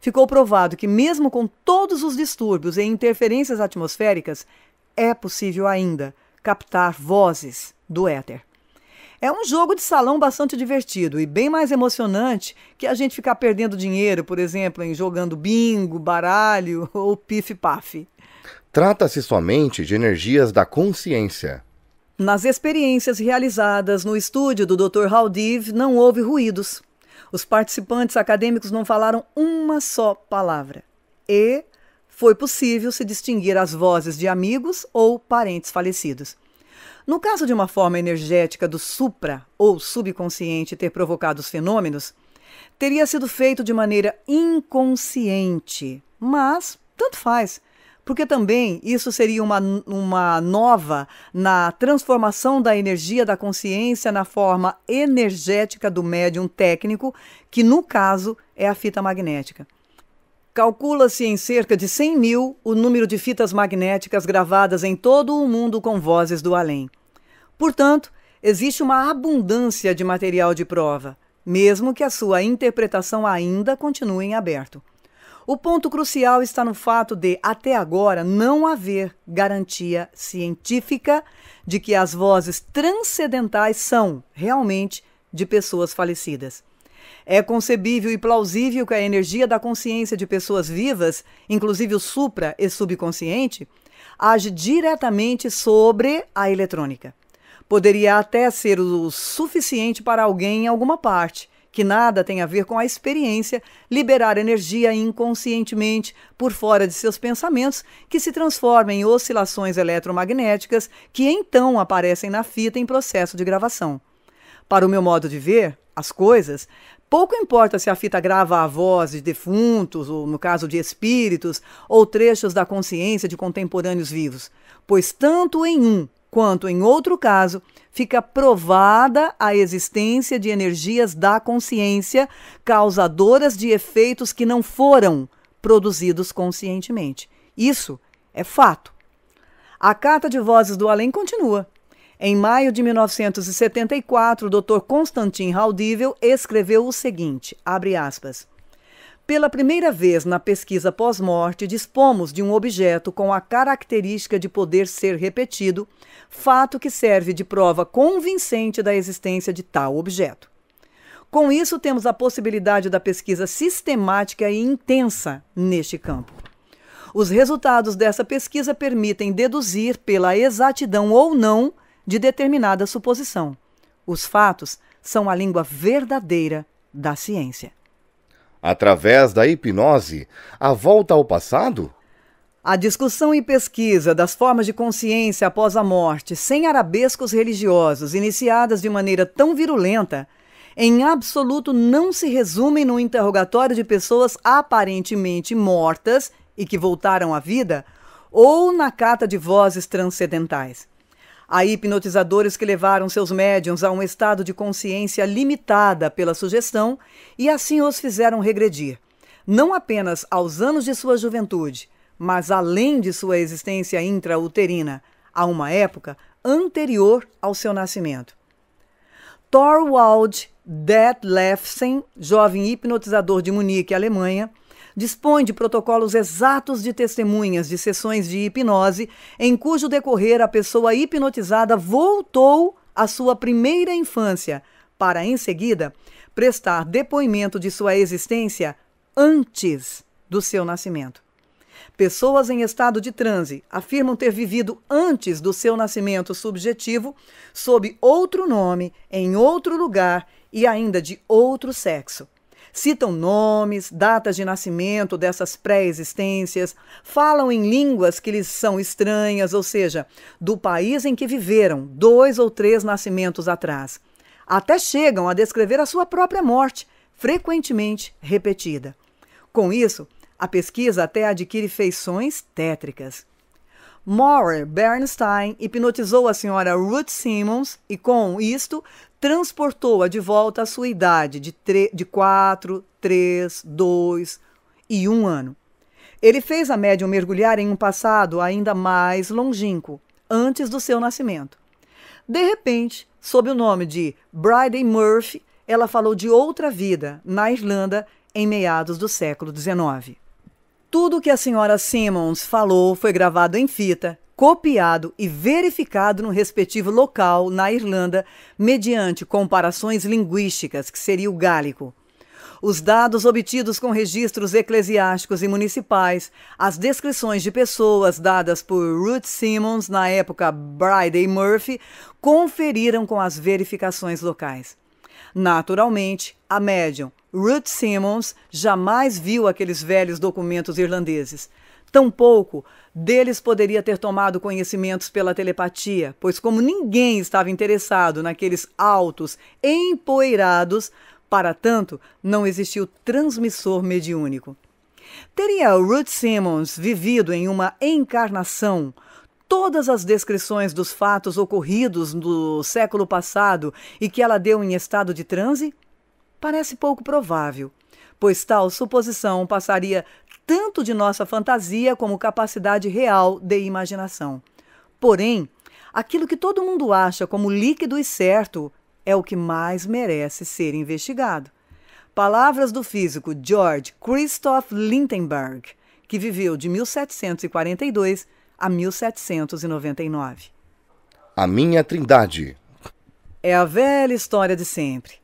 Ficou provado que, mesmo com todos os distúrbios e interferências atmosféricas, é possível ainda captar vozes do éter. É um jogo de salão bastante divertido e bem mais emocionante que a gente ficar perdendo dinheiro, por exemplo, em jogando bingo, baralho ou pif-paf. Trata-se somente de energias da consciência. Nas experiências realizadas no estúdio do Dr. Haldiv, não houve ruídos. Os participantes acadêmicos não falaram uma só palavra. E foi possível se distinguir as vozes de amigos ou parentes falecidos. No caso de uma forma energética do supra ou subconsciente ter provocado os fenômenos, teria sido feito de maneira inconsciente. Mas, tanto faz, porque também isso seria uma, uma nova na transformação da energia da consciência na forma energética do médium técnico, que no caso é a fita magnética. Calcula-se em cerca de 100 mil o número de fitas magnéticas gravadas em todo o mundo com vozes do além. Portanto, existe uma abundância de material de prova, mesmo que a sua interpretação ainda continue em aberto. O ponto crucial está no fato de, até agora, não haver garantia científica de que as vozes transcendentais são, realmente, de pessoas falecidas. É concebível e plausível que a energia da consciência de pessoas vivas, inclusive o supra e subconsciente, age diretamente sobre a eletrônica. Poderia até ser o suficiente para alguém em alguma parte, que nada tem a ver com a experiência, liberar energia inconscientemente por fora de seus pensamentos, que se transforma em oscilações eletromagnéticas que então aparecem na fita em processo de gravação. Para o meu modo de ver as coisas, Pouco importa se a fita grava a voz de defuntos, ou no caso de espíritos, ou trechos da consciência de contemporâneos vivos, pois tanto em um quanto em outro caso, fica provada a existência de energias da consciência causadoras de efeitos que não foram produzidos conscientemente. Isso é fato. A carta de vozes do além continua. Em maio de 1974, o Dr. Constantin Raudível escreveu o seguinte: abre aspas. Pela primeira vez na pesquisa pós-morte, dispomos de um objeto com a característica de poder ser repetido, fato que serve de prova convincente da existência de tal objeto. Com isso, temos a possibilidade da pesquisa sistemática e intensa neste campo. Os resultados dessa pesquisa permitem deduzir, pela exatidão ou não, de determinada suposição. Os fatos são a língua verdadeira da ciência. Através da hipnose, a volta ao passado? A discussão e pesquisa das formas de consciência após a morte, sem arabescos religiosos, iniciadas de maneira tão virulenta, em absoluto não se resumem no interrogatório de pessoas aparentemente mortas e que voltaram à vida, ou na cata de vozes transcendentais. Há hipnotizadores que levaram seus médiums a um estado de consciência limitada pela sugestão e assim os fizeram regredir, não apenas aos anos de sua juventude, mas além de sua existência intrauterina, a uma época anterior ao seu nascimento. Thorwald Detlefsen, jovem hipnotizador de Munique, Alemanha, dispõe de protocolos exatos de testemunhas de sessões de hipnose, em cujo decorrer a pessoa hipnotizada voltou à sua primeira infância, para em seguida prestar depoimento de sua existência antes do seu nascimento. Pessoas em estado de transe afirmam ter vivido antes do seu nascimento subjetivo, sob outro nome, em outro lugar e ainda de outro sexo citam nomes, datas de nascimento dessas pré-existências, falam em línguas que lhes são estranhas, ou seja, do país em que viveram dois ou três nascimentos atrás. Até chegam a descrever a sua própria morte, frequentemente repetida. Com isso, a pesquisa até adquire feições tétricas. Maurer Bernstein hipnotizou a senhora Ruth Simmons e, com isto, transportou-a de volta à sua idade de, de 4, 3, 2 e 1 ano. Ele fez a médium mergulhar em um passado ainda mais longínquo, antes do seu nascimento. De repente, sob o nome de Bridie Murphy, ela falou de outra vida na Irlanda em meados do século XIX. Tudo o que a senhora Simmons falou foi gravado em fita copiado e verificado no respectivo local, na Irlanda, mediante comparações linguísticas, que seria o gálico. Os dados obtidos com registros eclesiásticos e municipais, as descrições de pessoas dadas por Ruth Simmons, na época Bridey Murphy, conferiram com as verificações locais. Naturalmente, a médium Ruth Simmons jamais viu aqueles velhos documentos irlandeses Tampouco deles poderia ter tomado conhecimentos pela telepatia, pois, como ninguém estava interessado naqueles altos empoeirados, para tanto, não existiu transmissor mediúnico. Teria Ruth Simmons vivido em uma encarnação todas as descrições dos fatos ocorridos no século passado e que ela deu em estado de transe? Parece pouco provável, pois tal suposição passaria tanto de nossa fantasia como capacidade real de imaginação. Porém, aquilo que todo mundo acha como líquido e certo é o que mais merece ser investigado. Palavras do físico George Christoph Lindenberg, que viveu de 1742 a 1799. A minha Trindade. É a velha história de sempre.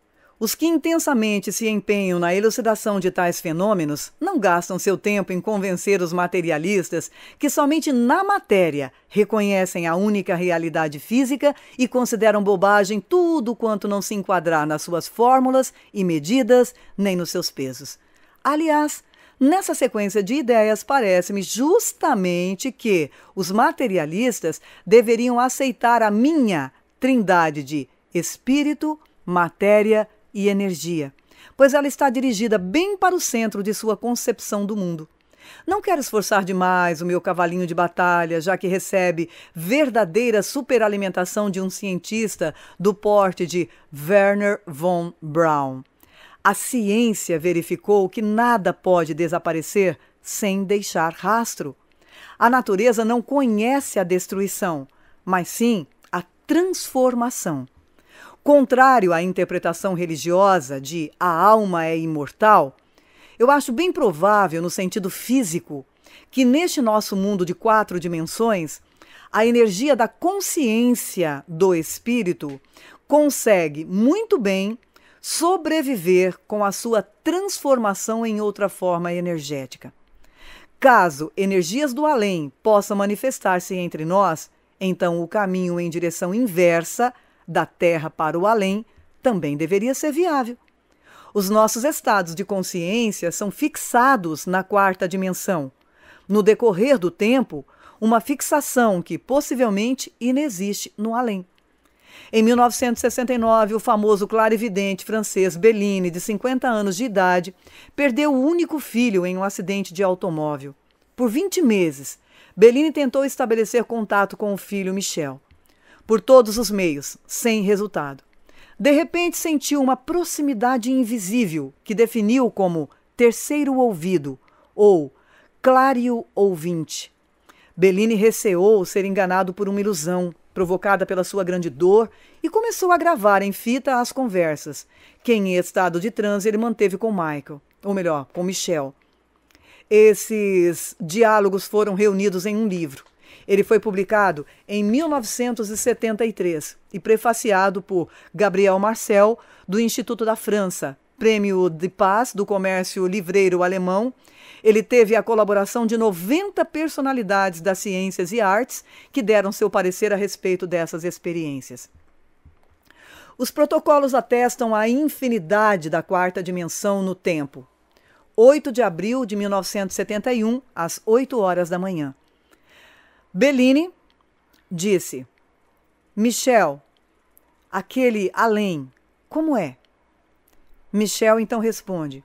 Os que intensamente se empenham na elucidação de tais fenômenos não gastam seu tempo em convencer os materialistas que somente na matéria reconhecem a única realidade física e consideram bobagem tudo quanto não se enquadrar nas suas fórmulas e medidas, nem nos seus pesos. Aliás, Nessa sequência de ideias, parece-me justamente que os materialistas deveriam aceitar a minha trindade de espírito, matéria e energia, pois ela está dirigida bem para o centro de sua concepção do mundo. Não quero esforçar demais o meu cavalinho de batalha, já que recebe verdadeira superalimentação de um cientista do porte de Werner von Braun. A ciência verificou que nada pode desaparecer sem deixar rastro. A natureza não conhece a destruição, mas sim a transformação contrário à interpretação religiosa de a alma é imortal, eu acho bem provável, no sentido físico, que neste nosso mundo de quatro dimensões, a energia da consciência do espírito consegue muito bem sobreviver com a sua transformação em outra forma energética. Caso energias do além possam manifestar-se entre nós, então o caminho em direção inversa da terra para o além também deveria ser viável. Os nossos estados de consciência são fixados na quarta dimensão. No decorrer do tempo, uma fixação que possivelmente inexiste no além. Em 1969, o famoso clarividente francês Bellini, de 50 anos de idade, perdeu o único filho em um acidente de automóvel. Por 20 meses, Bellini tentou estabelecer contato com o filho Michel por todos os meios, sem resultado. De repente sentiu uma proximidade invisível que definiu como terceiro ouvido ou clário ouvinte. Bellini receou ser enganado por uma ilusão provocada pela sua grande dor e começou a gravar em fita as conversas, que em estado de transe ele manteve com Michael, ou melhor, com Michel. Esses diálogos foram reunidos em um livro. Ele foi publicado em 1973 e prefaciado por Gabriel Marcel, do Instituto da França, Prêmio de Paz do Comércio Livreiro Alemão. Ele teve a colaboração de 90 personalidades das ciências e artes que deram seu parecer a respeito dessas experiências. Os protocolos atestam a infinidade da quarta dimensão no tempo. 8 de abril de 1971, às 8 horas da manhã. Bellini disse: Michel, aquele além, como é? Michel então responde: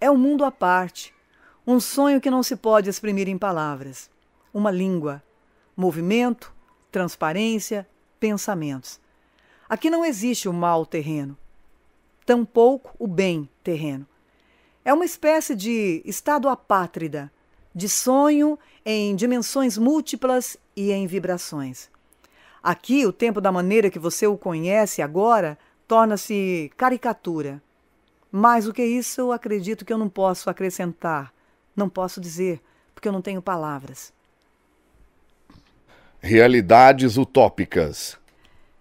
É um mundo à parte, um sonho que não se pode exprimir em palavras, uma língua, movimento, transparência, pensamentos. Aqui não existe o mal terreno, tampouco o bem terreno. É uma espécie de estado apátrida de sonho em dimensões múltiplas e em vibrações. Aqui, o tempo da maneira que você o conhece agora torna-se caricatura. Mais do que isso, eu acredito que eu não posso acrescentar, não posso dizer, porque eu não tenho palavras. Realidades utópicas.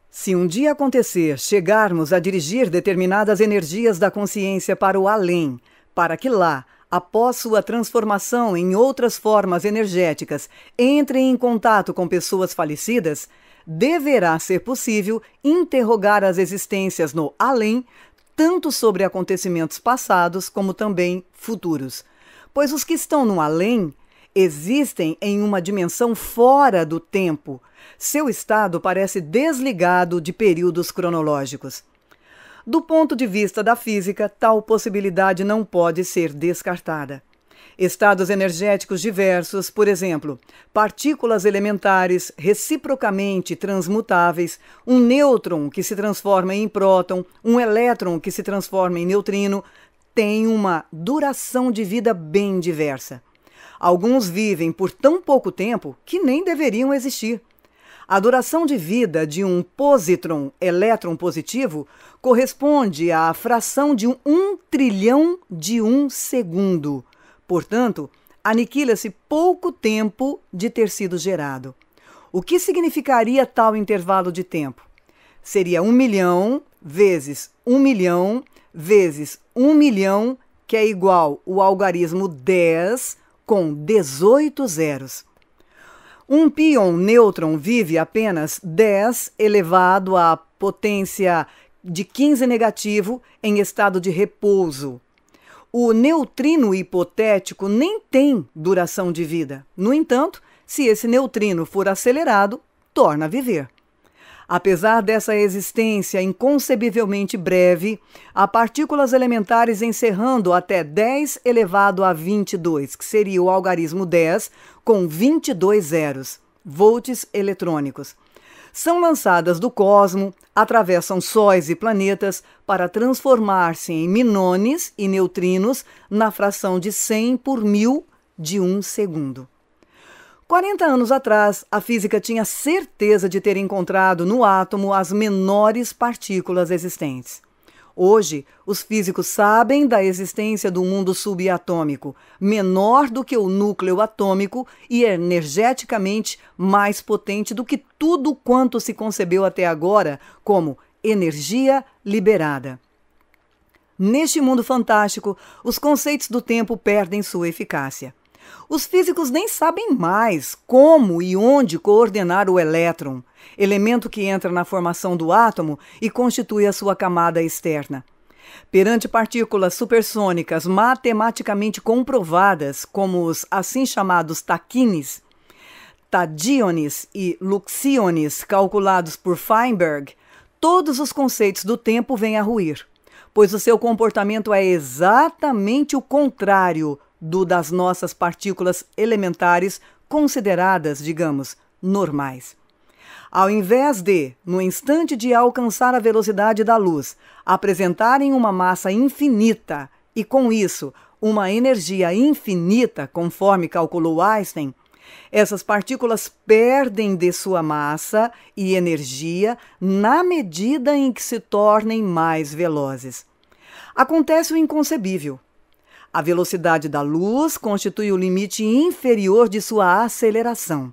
Se um dia acontecer chegarmos a dirigir determinadas energias da consciência para o além, para que lá após sua transformação em outras formas energéticas, entre em contato com pessoas falecidas, deverá ser possível interrogar as existências no além, tanto sobre acontecimentos passados como também futuros. Pois os que estão no além existem em uma dimensão fora do tempo. Seu estado parece desligado de períodos cronológicos. Do ponto de vista da física, tal possibilidade não pode ser descartada. Estados energéticos diversos, por exemplo, partículas elementares reciprocamente transmutáveis, um nêutron que se transforma em próton, um elétron que se transforma em neutrino, têm uma duração de vida bem diversa. Alguns vivem por tão pouco tempo que nem deveriam existir. A duração de vida de um positron elétron positivo corresponde à fração de um, trilhão de um segundo. Portanto, aniquila-se pouco tempo de ter sido gerado. O que significaria tal intervalo de tempo? Seria um milhão vezes um milhão vezes um milhão, que é igual o algarismo 10 com 18 zeros. Um pion nêutron vive apenas 10 elevado à potência de 15 negativo em estado de repouso. O neutrino hipotético nem tem duração de vida. No entanto, se esse neutrino for acelerado, torna a viver. Apesar dessa existência inconcebivelmente breve, há partículas elementares encerrando até 10 elevado a 22, que seria o algarismo 10, com 22 zeros, volts eletrônicos. São lançadas do cosmo, atravessam sóis e planetas para transformar-se em minones e neutrinos na fração de 100 por mil de um segundo. 40 anos atrás, a física tinha certeza de ter encontrado no átomo as menores partículas existentes. Hoje, os físicos sabem da existência do mundo subatômico, menor do que o núcleo atômico e é energeticamente mais potente do que tudo quanto se concebeu até agora como energia liberada. Neste mundo fantástico, os conceitos do tempo perdem sua eficácia. Os físicos nem sabem mais como e onde coordenar o elétron, elemento que entra na formação do átomo e constitui a sua camada externa. Perante partículas supersônicas matematicamente comprovadas, como os assim chamados taquines, tadiones e luxiones calculados por Feinberg, todos os conceitos do tempo vêm a ruir, pois o seu comportamento é exatamente o contrário do das nossas partículas elementares consideradas, digamos, normais. Ao invés de, no instante de alcançar a velocidade da luz, apresentarem uma massa infinita e, com isso, uma energia infinita, conforme calculou Einstein, essas partículas perdem de sua massa e energia na medida em que se tornem mais velozes. Acontece o inconcebível. A velocidade da luz constitui o limite inferior de sua aceleração.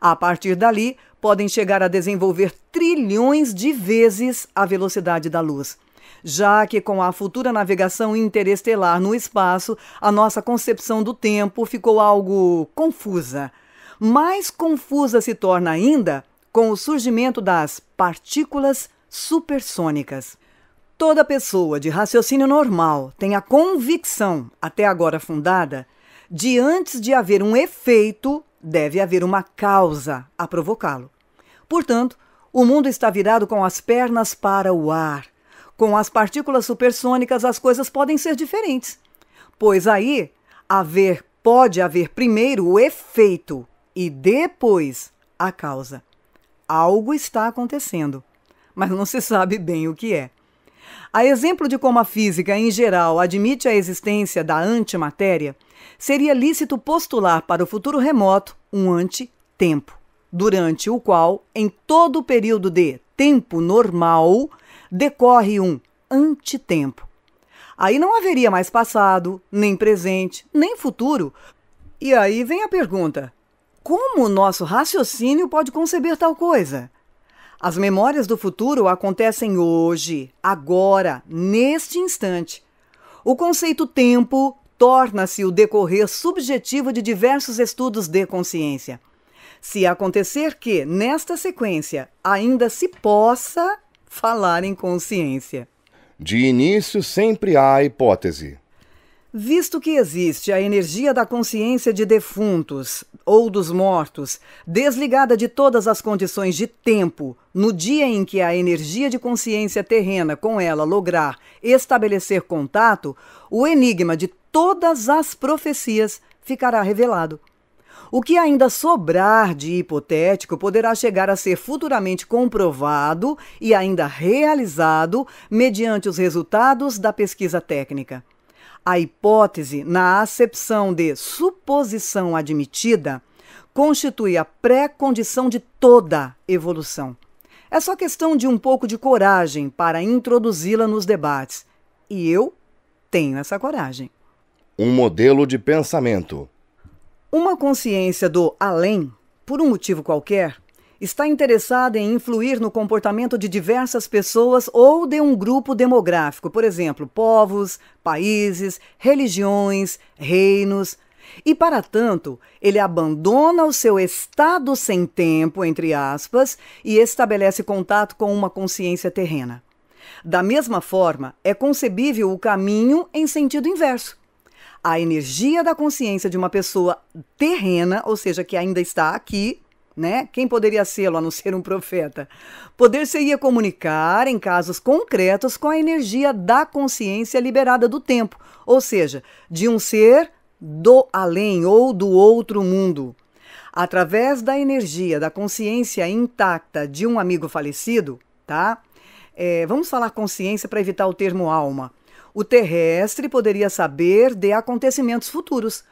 A partir dali, podem chegar a desenvolver trilhões de vezes a velocidade da luz. Já que com a futura navegação interestelar no espaço, a nossa concepção do tempo ficou algo confusa. Mais confusa se torna ainda com o surgimento das partículas supersônicas. Toda pessoa de raciocínio normal tem a convicção, até agora fundada, de antes de haver um efeito, deve haver uma causa a provocá-lo. Portanto, o mundo está virado com as pernas para o ar. Com as partículas supersônicas, as coisas podem ser diferentes. Pois aí, haver pode haver primeiro o efeito e depois a causa. Algo está acontecendo, mas não se sabe bem o que é. A exemplo de como a física, em geral, admite a existência da antimatéria, seria lícito postular para o futuro remoto um antitempo, durante o qual, em todo o período de tempo normal, decorre um antitempo. Aí não haveria mais passado, nem presente, nem futuro. E aí vem a pergunta: como o nosso raciocínio pode conceber tal coisa? As memórias do futuro acontecem hoje, agora, neste instante. O conceito tempo torna-se o decorrer subjetivo de diversos estudos de consciência. Se acontecer que, nesta sequência, ainda se possa falar em consciência. De início, sempre há a hipótese, Visto que existe a energia da consciência de defuntos ou dos mortos, desligada de todas as condições de tempo, no dia em que a energia de consciência terrena com ela lograr estabelecer contato, o enigma de todas as profecias ficará revelado. O que ainda sobrar de hipotético poderá chegar a ser futuramente comprovado e ainda realizado mediante os resultados da pesquisa técnica. A hipótese, na acepção de suposição admitida, constitui a pré-condição de toda evolução. É só questão de um pouco de coragem para introduzi-la nos debates. E eu tenho essa coragem. Um modelo de pensamento. Uma consciência do além, por um motivo qualquer, está interessada em influir no comportamento de diversas pessoas ou de um grupo demográfico, por exemplo, povos, países, religiões, reinos. E, para tanto, ele abandona o seu estado sem tempo, entre aspas, e estabelece contato com uma consciência terrena. Da mesma forma, é concebível o caminho em sentido inverso. A energia da consciência de uma pessoa terrena, ou seja, que ainda está aqui, né? Quem poderia ser, a não ser um profeta? Poder seria comunicar em casos concretos com a energia da consciência liberada do tempo, ou seja, de um ser do além ou do outro mundo. Através da energia da consciência intacta de um amigo falecido, tá? É, vamos falar consciência para evitar o termo alma. O terrestre poderia saber de acontecimentos futuros,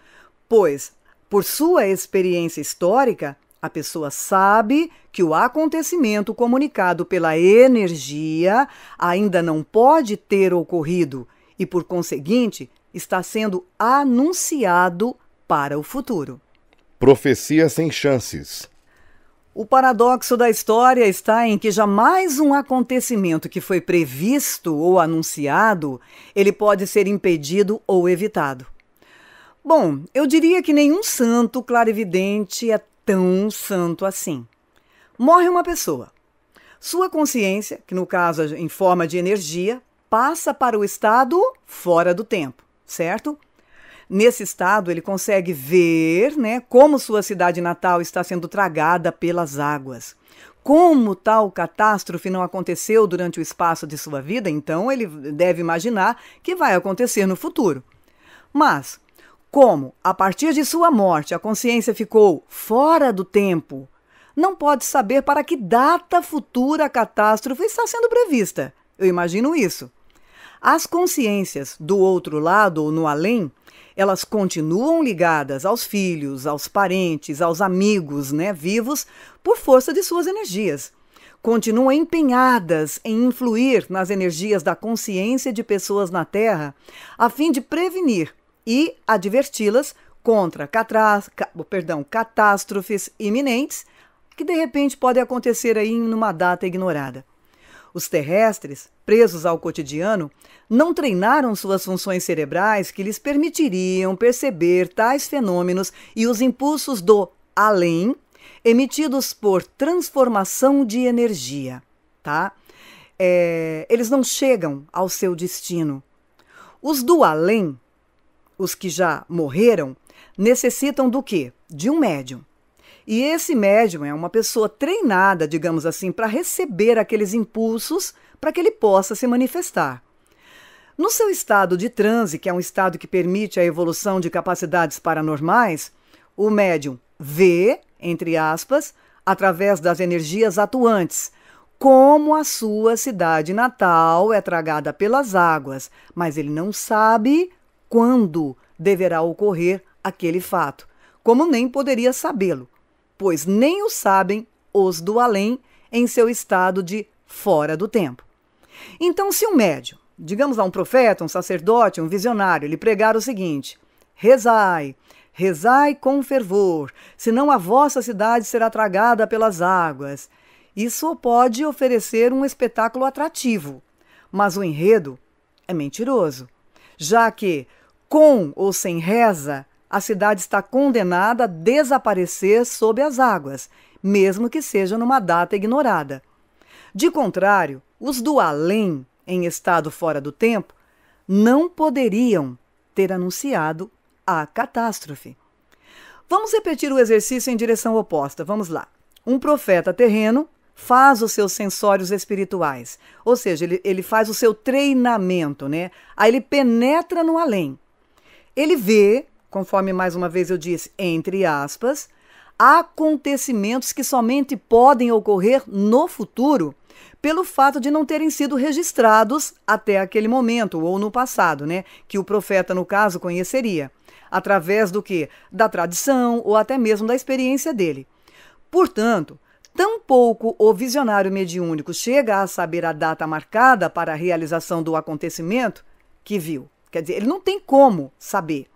pois, por sua experiência histórica, a pessoa sabe que o acontecimento comunicado pela energia ainda não pode ter ocorrido e, por conseguinte, está sendo anunciado para o futuro. Profecia sem chances. O paradoxo da história está em que jamais um acontecimento que foi previsto ou anunciado, ele pode ser impedido ou evitado. Bom, eu diria que nenhum santo clarividente é tão santo assim. Morre uma pessoa. Sua consciência, que no caso é em forma de energia, passa para o estado fora do tempo, certo? Nesse estado, ele consegue ver né, como sua cidade natal está sendo tragada pelas águas. Como tal catástrofe não aconteceu durante o espaço de sua vida, então ele deve imaginar que vai acontecer no futuro. Mas como, a partir de sua morte, a consciência ficou fora do tempo, não pode saber para que data futura a catástrofe está sendo prevista. Eu imagino isso. As consciências do outro lado ou no além, elas continuam ligadas aos filhos, aos parentes, aos amigos, né, vivos, por força de suas energias. Continuam empenhadas em influir nas energias da consciência de pessoas na Terra, a fim de prevenir e adverti-las contra catras, perdão, catástrofes iminentes que de repente podem acontecer aí numa data ignorada. Os terrestres, presos ao cotidiano, não treinaram suas funções cerebrais que lhes permitiriam perceber tais fenômenos e os impulsos do além emitidos por transformação de energia, tá? É, eles não chegam ao seu destino. Os do além os que já morreram, necessitam do quê? De um médium. E esse médium é uma pessoa treinada, digamos assim, para receber aqueles impulsos para que ele possa se manifestar. No seu estado de transe, que é um estado que permite a evolução de capacidades paranormais, o médium vê, entre aspas, através das energias atuantes, como a sua cidade natal é tragada pelas águas, mas ele não sabe quando deverá ocorrer aquele fato, como nem poderia sabê-lo, pois nem o sabem os do além em seu estado de fora do tempo. Então, se um médium, digamos a um profeta, um sacerdote, um visionário, lhe pregar o seguinte: rezai, rezai com fervor, senão a vossa cidade será tragada pelas águas. Isso pode oferecer um espetáculo atrativo, mas o enredo é mentiroso, já que com ou sem reza, a cidade está condenada a desaparecer sob as águas, mesmo que seja numa data ignorada. De contrário, os do além, em estado fora do tempo, não poderiam ter anunciado a catástrofe. Vamos repetir o exercício em direção oposta. Vamos lá. Um profeta terreno faz os seus sensórios espirituais, ou seja, ele, ele faz o seu treinamento, né? Aí ele penetra no além ele vê, conforme mais uma vez eu disse, entre aspas, acontecimentos que somente podem ocorrer no futuro pelo fato de não terem sido registrados até aquele momento ou no passado, né, que o profeta no caso conheceria, através do que da tradição ou até mesmo da experiência dele. Portanto, tampouco o visionário mediúnico chega a saber a data marcada para a realização do acontecimento que viu. Quer dizer, ele não tem como saber.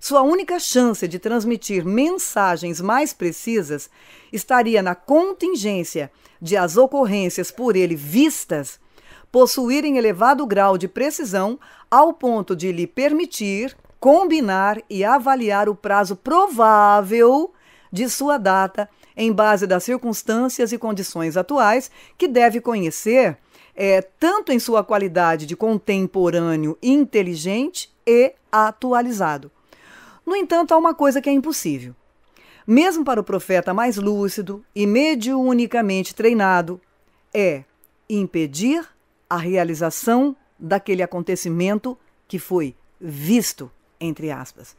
Sua única chance de transmitir mensagens mais precisas estaria na contingência de as ocorrências por ele vistas possuírem elevado grau de precisão ao ponto de lhe permitir combinar e avaliar o prazo provável de sua data em base das circunstâncias e condições atuais que deve conhecer é, tanto em sua qualidade de contemporâneo inteligente e atualizado. No entanto, há uma coisa que é impossível. Mesmo para o profeta mais lúcido e mediunicamente treinado, é impedir a realização daquele acontecimento que foi visto, entre aspas.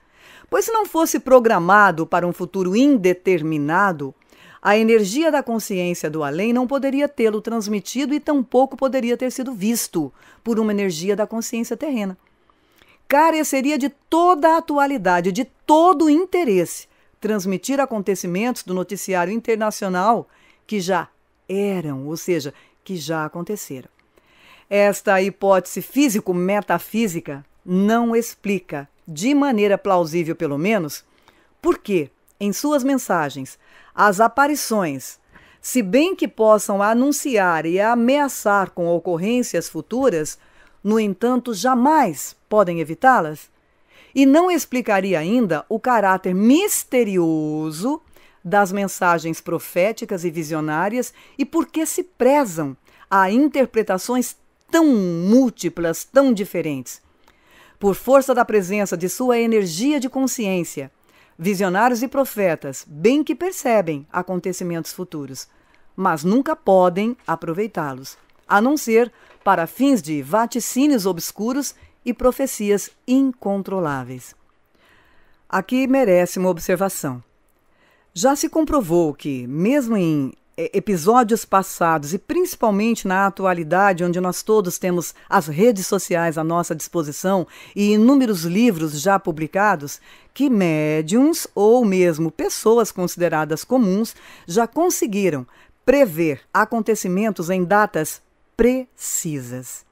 Pois se não fosse programado para um futuro indeterminado, a energia da consciência do além não poderia tê-lo transmitido e tampouco poderia ter sido visto por uma energia da consciência terrena. Careceria de toda a atualidade, de todo o interesse, transmitir acontecimentos do noticiário internacional que já eram, ou seja, que já aconteceram. Esta hipótese físico-metafísica não explica, de maneira plausível pelo menos, por que, em suas mensagens, as aparições, se bem que possam anunciar e ameaçar com ocorrências futuras, no entanto, jamais podem evitá-las. E não explicaria ainda o caráter misterioso das mensagens proféticas e visionárias e por que se prezam a interpretações tão múltiplas, tão diferentes. Por força da presença de sua energia de consciência, Visionários e profetas bem que percebem acontecimentos futuros, mas nunca podem aproveitá-los, a não ser para fins de vaticínios obscuros e profecias incontroláveis. Aqui merece uma observação. Já se comprovou que, mesmo em é, episódios passados e principalmente na atualidade, onde nós todos temos as redes sociais à nossa disposição e inúmeros livros já publicados, que médiums ou mesmo pessoas consideradas comuns já conseguiram prever acontecimentos em datas precisas.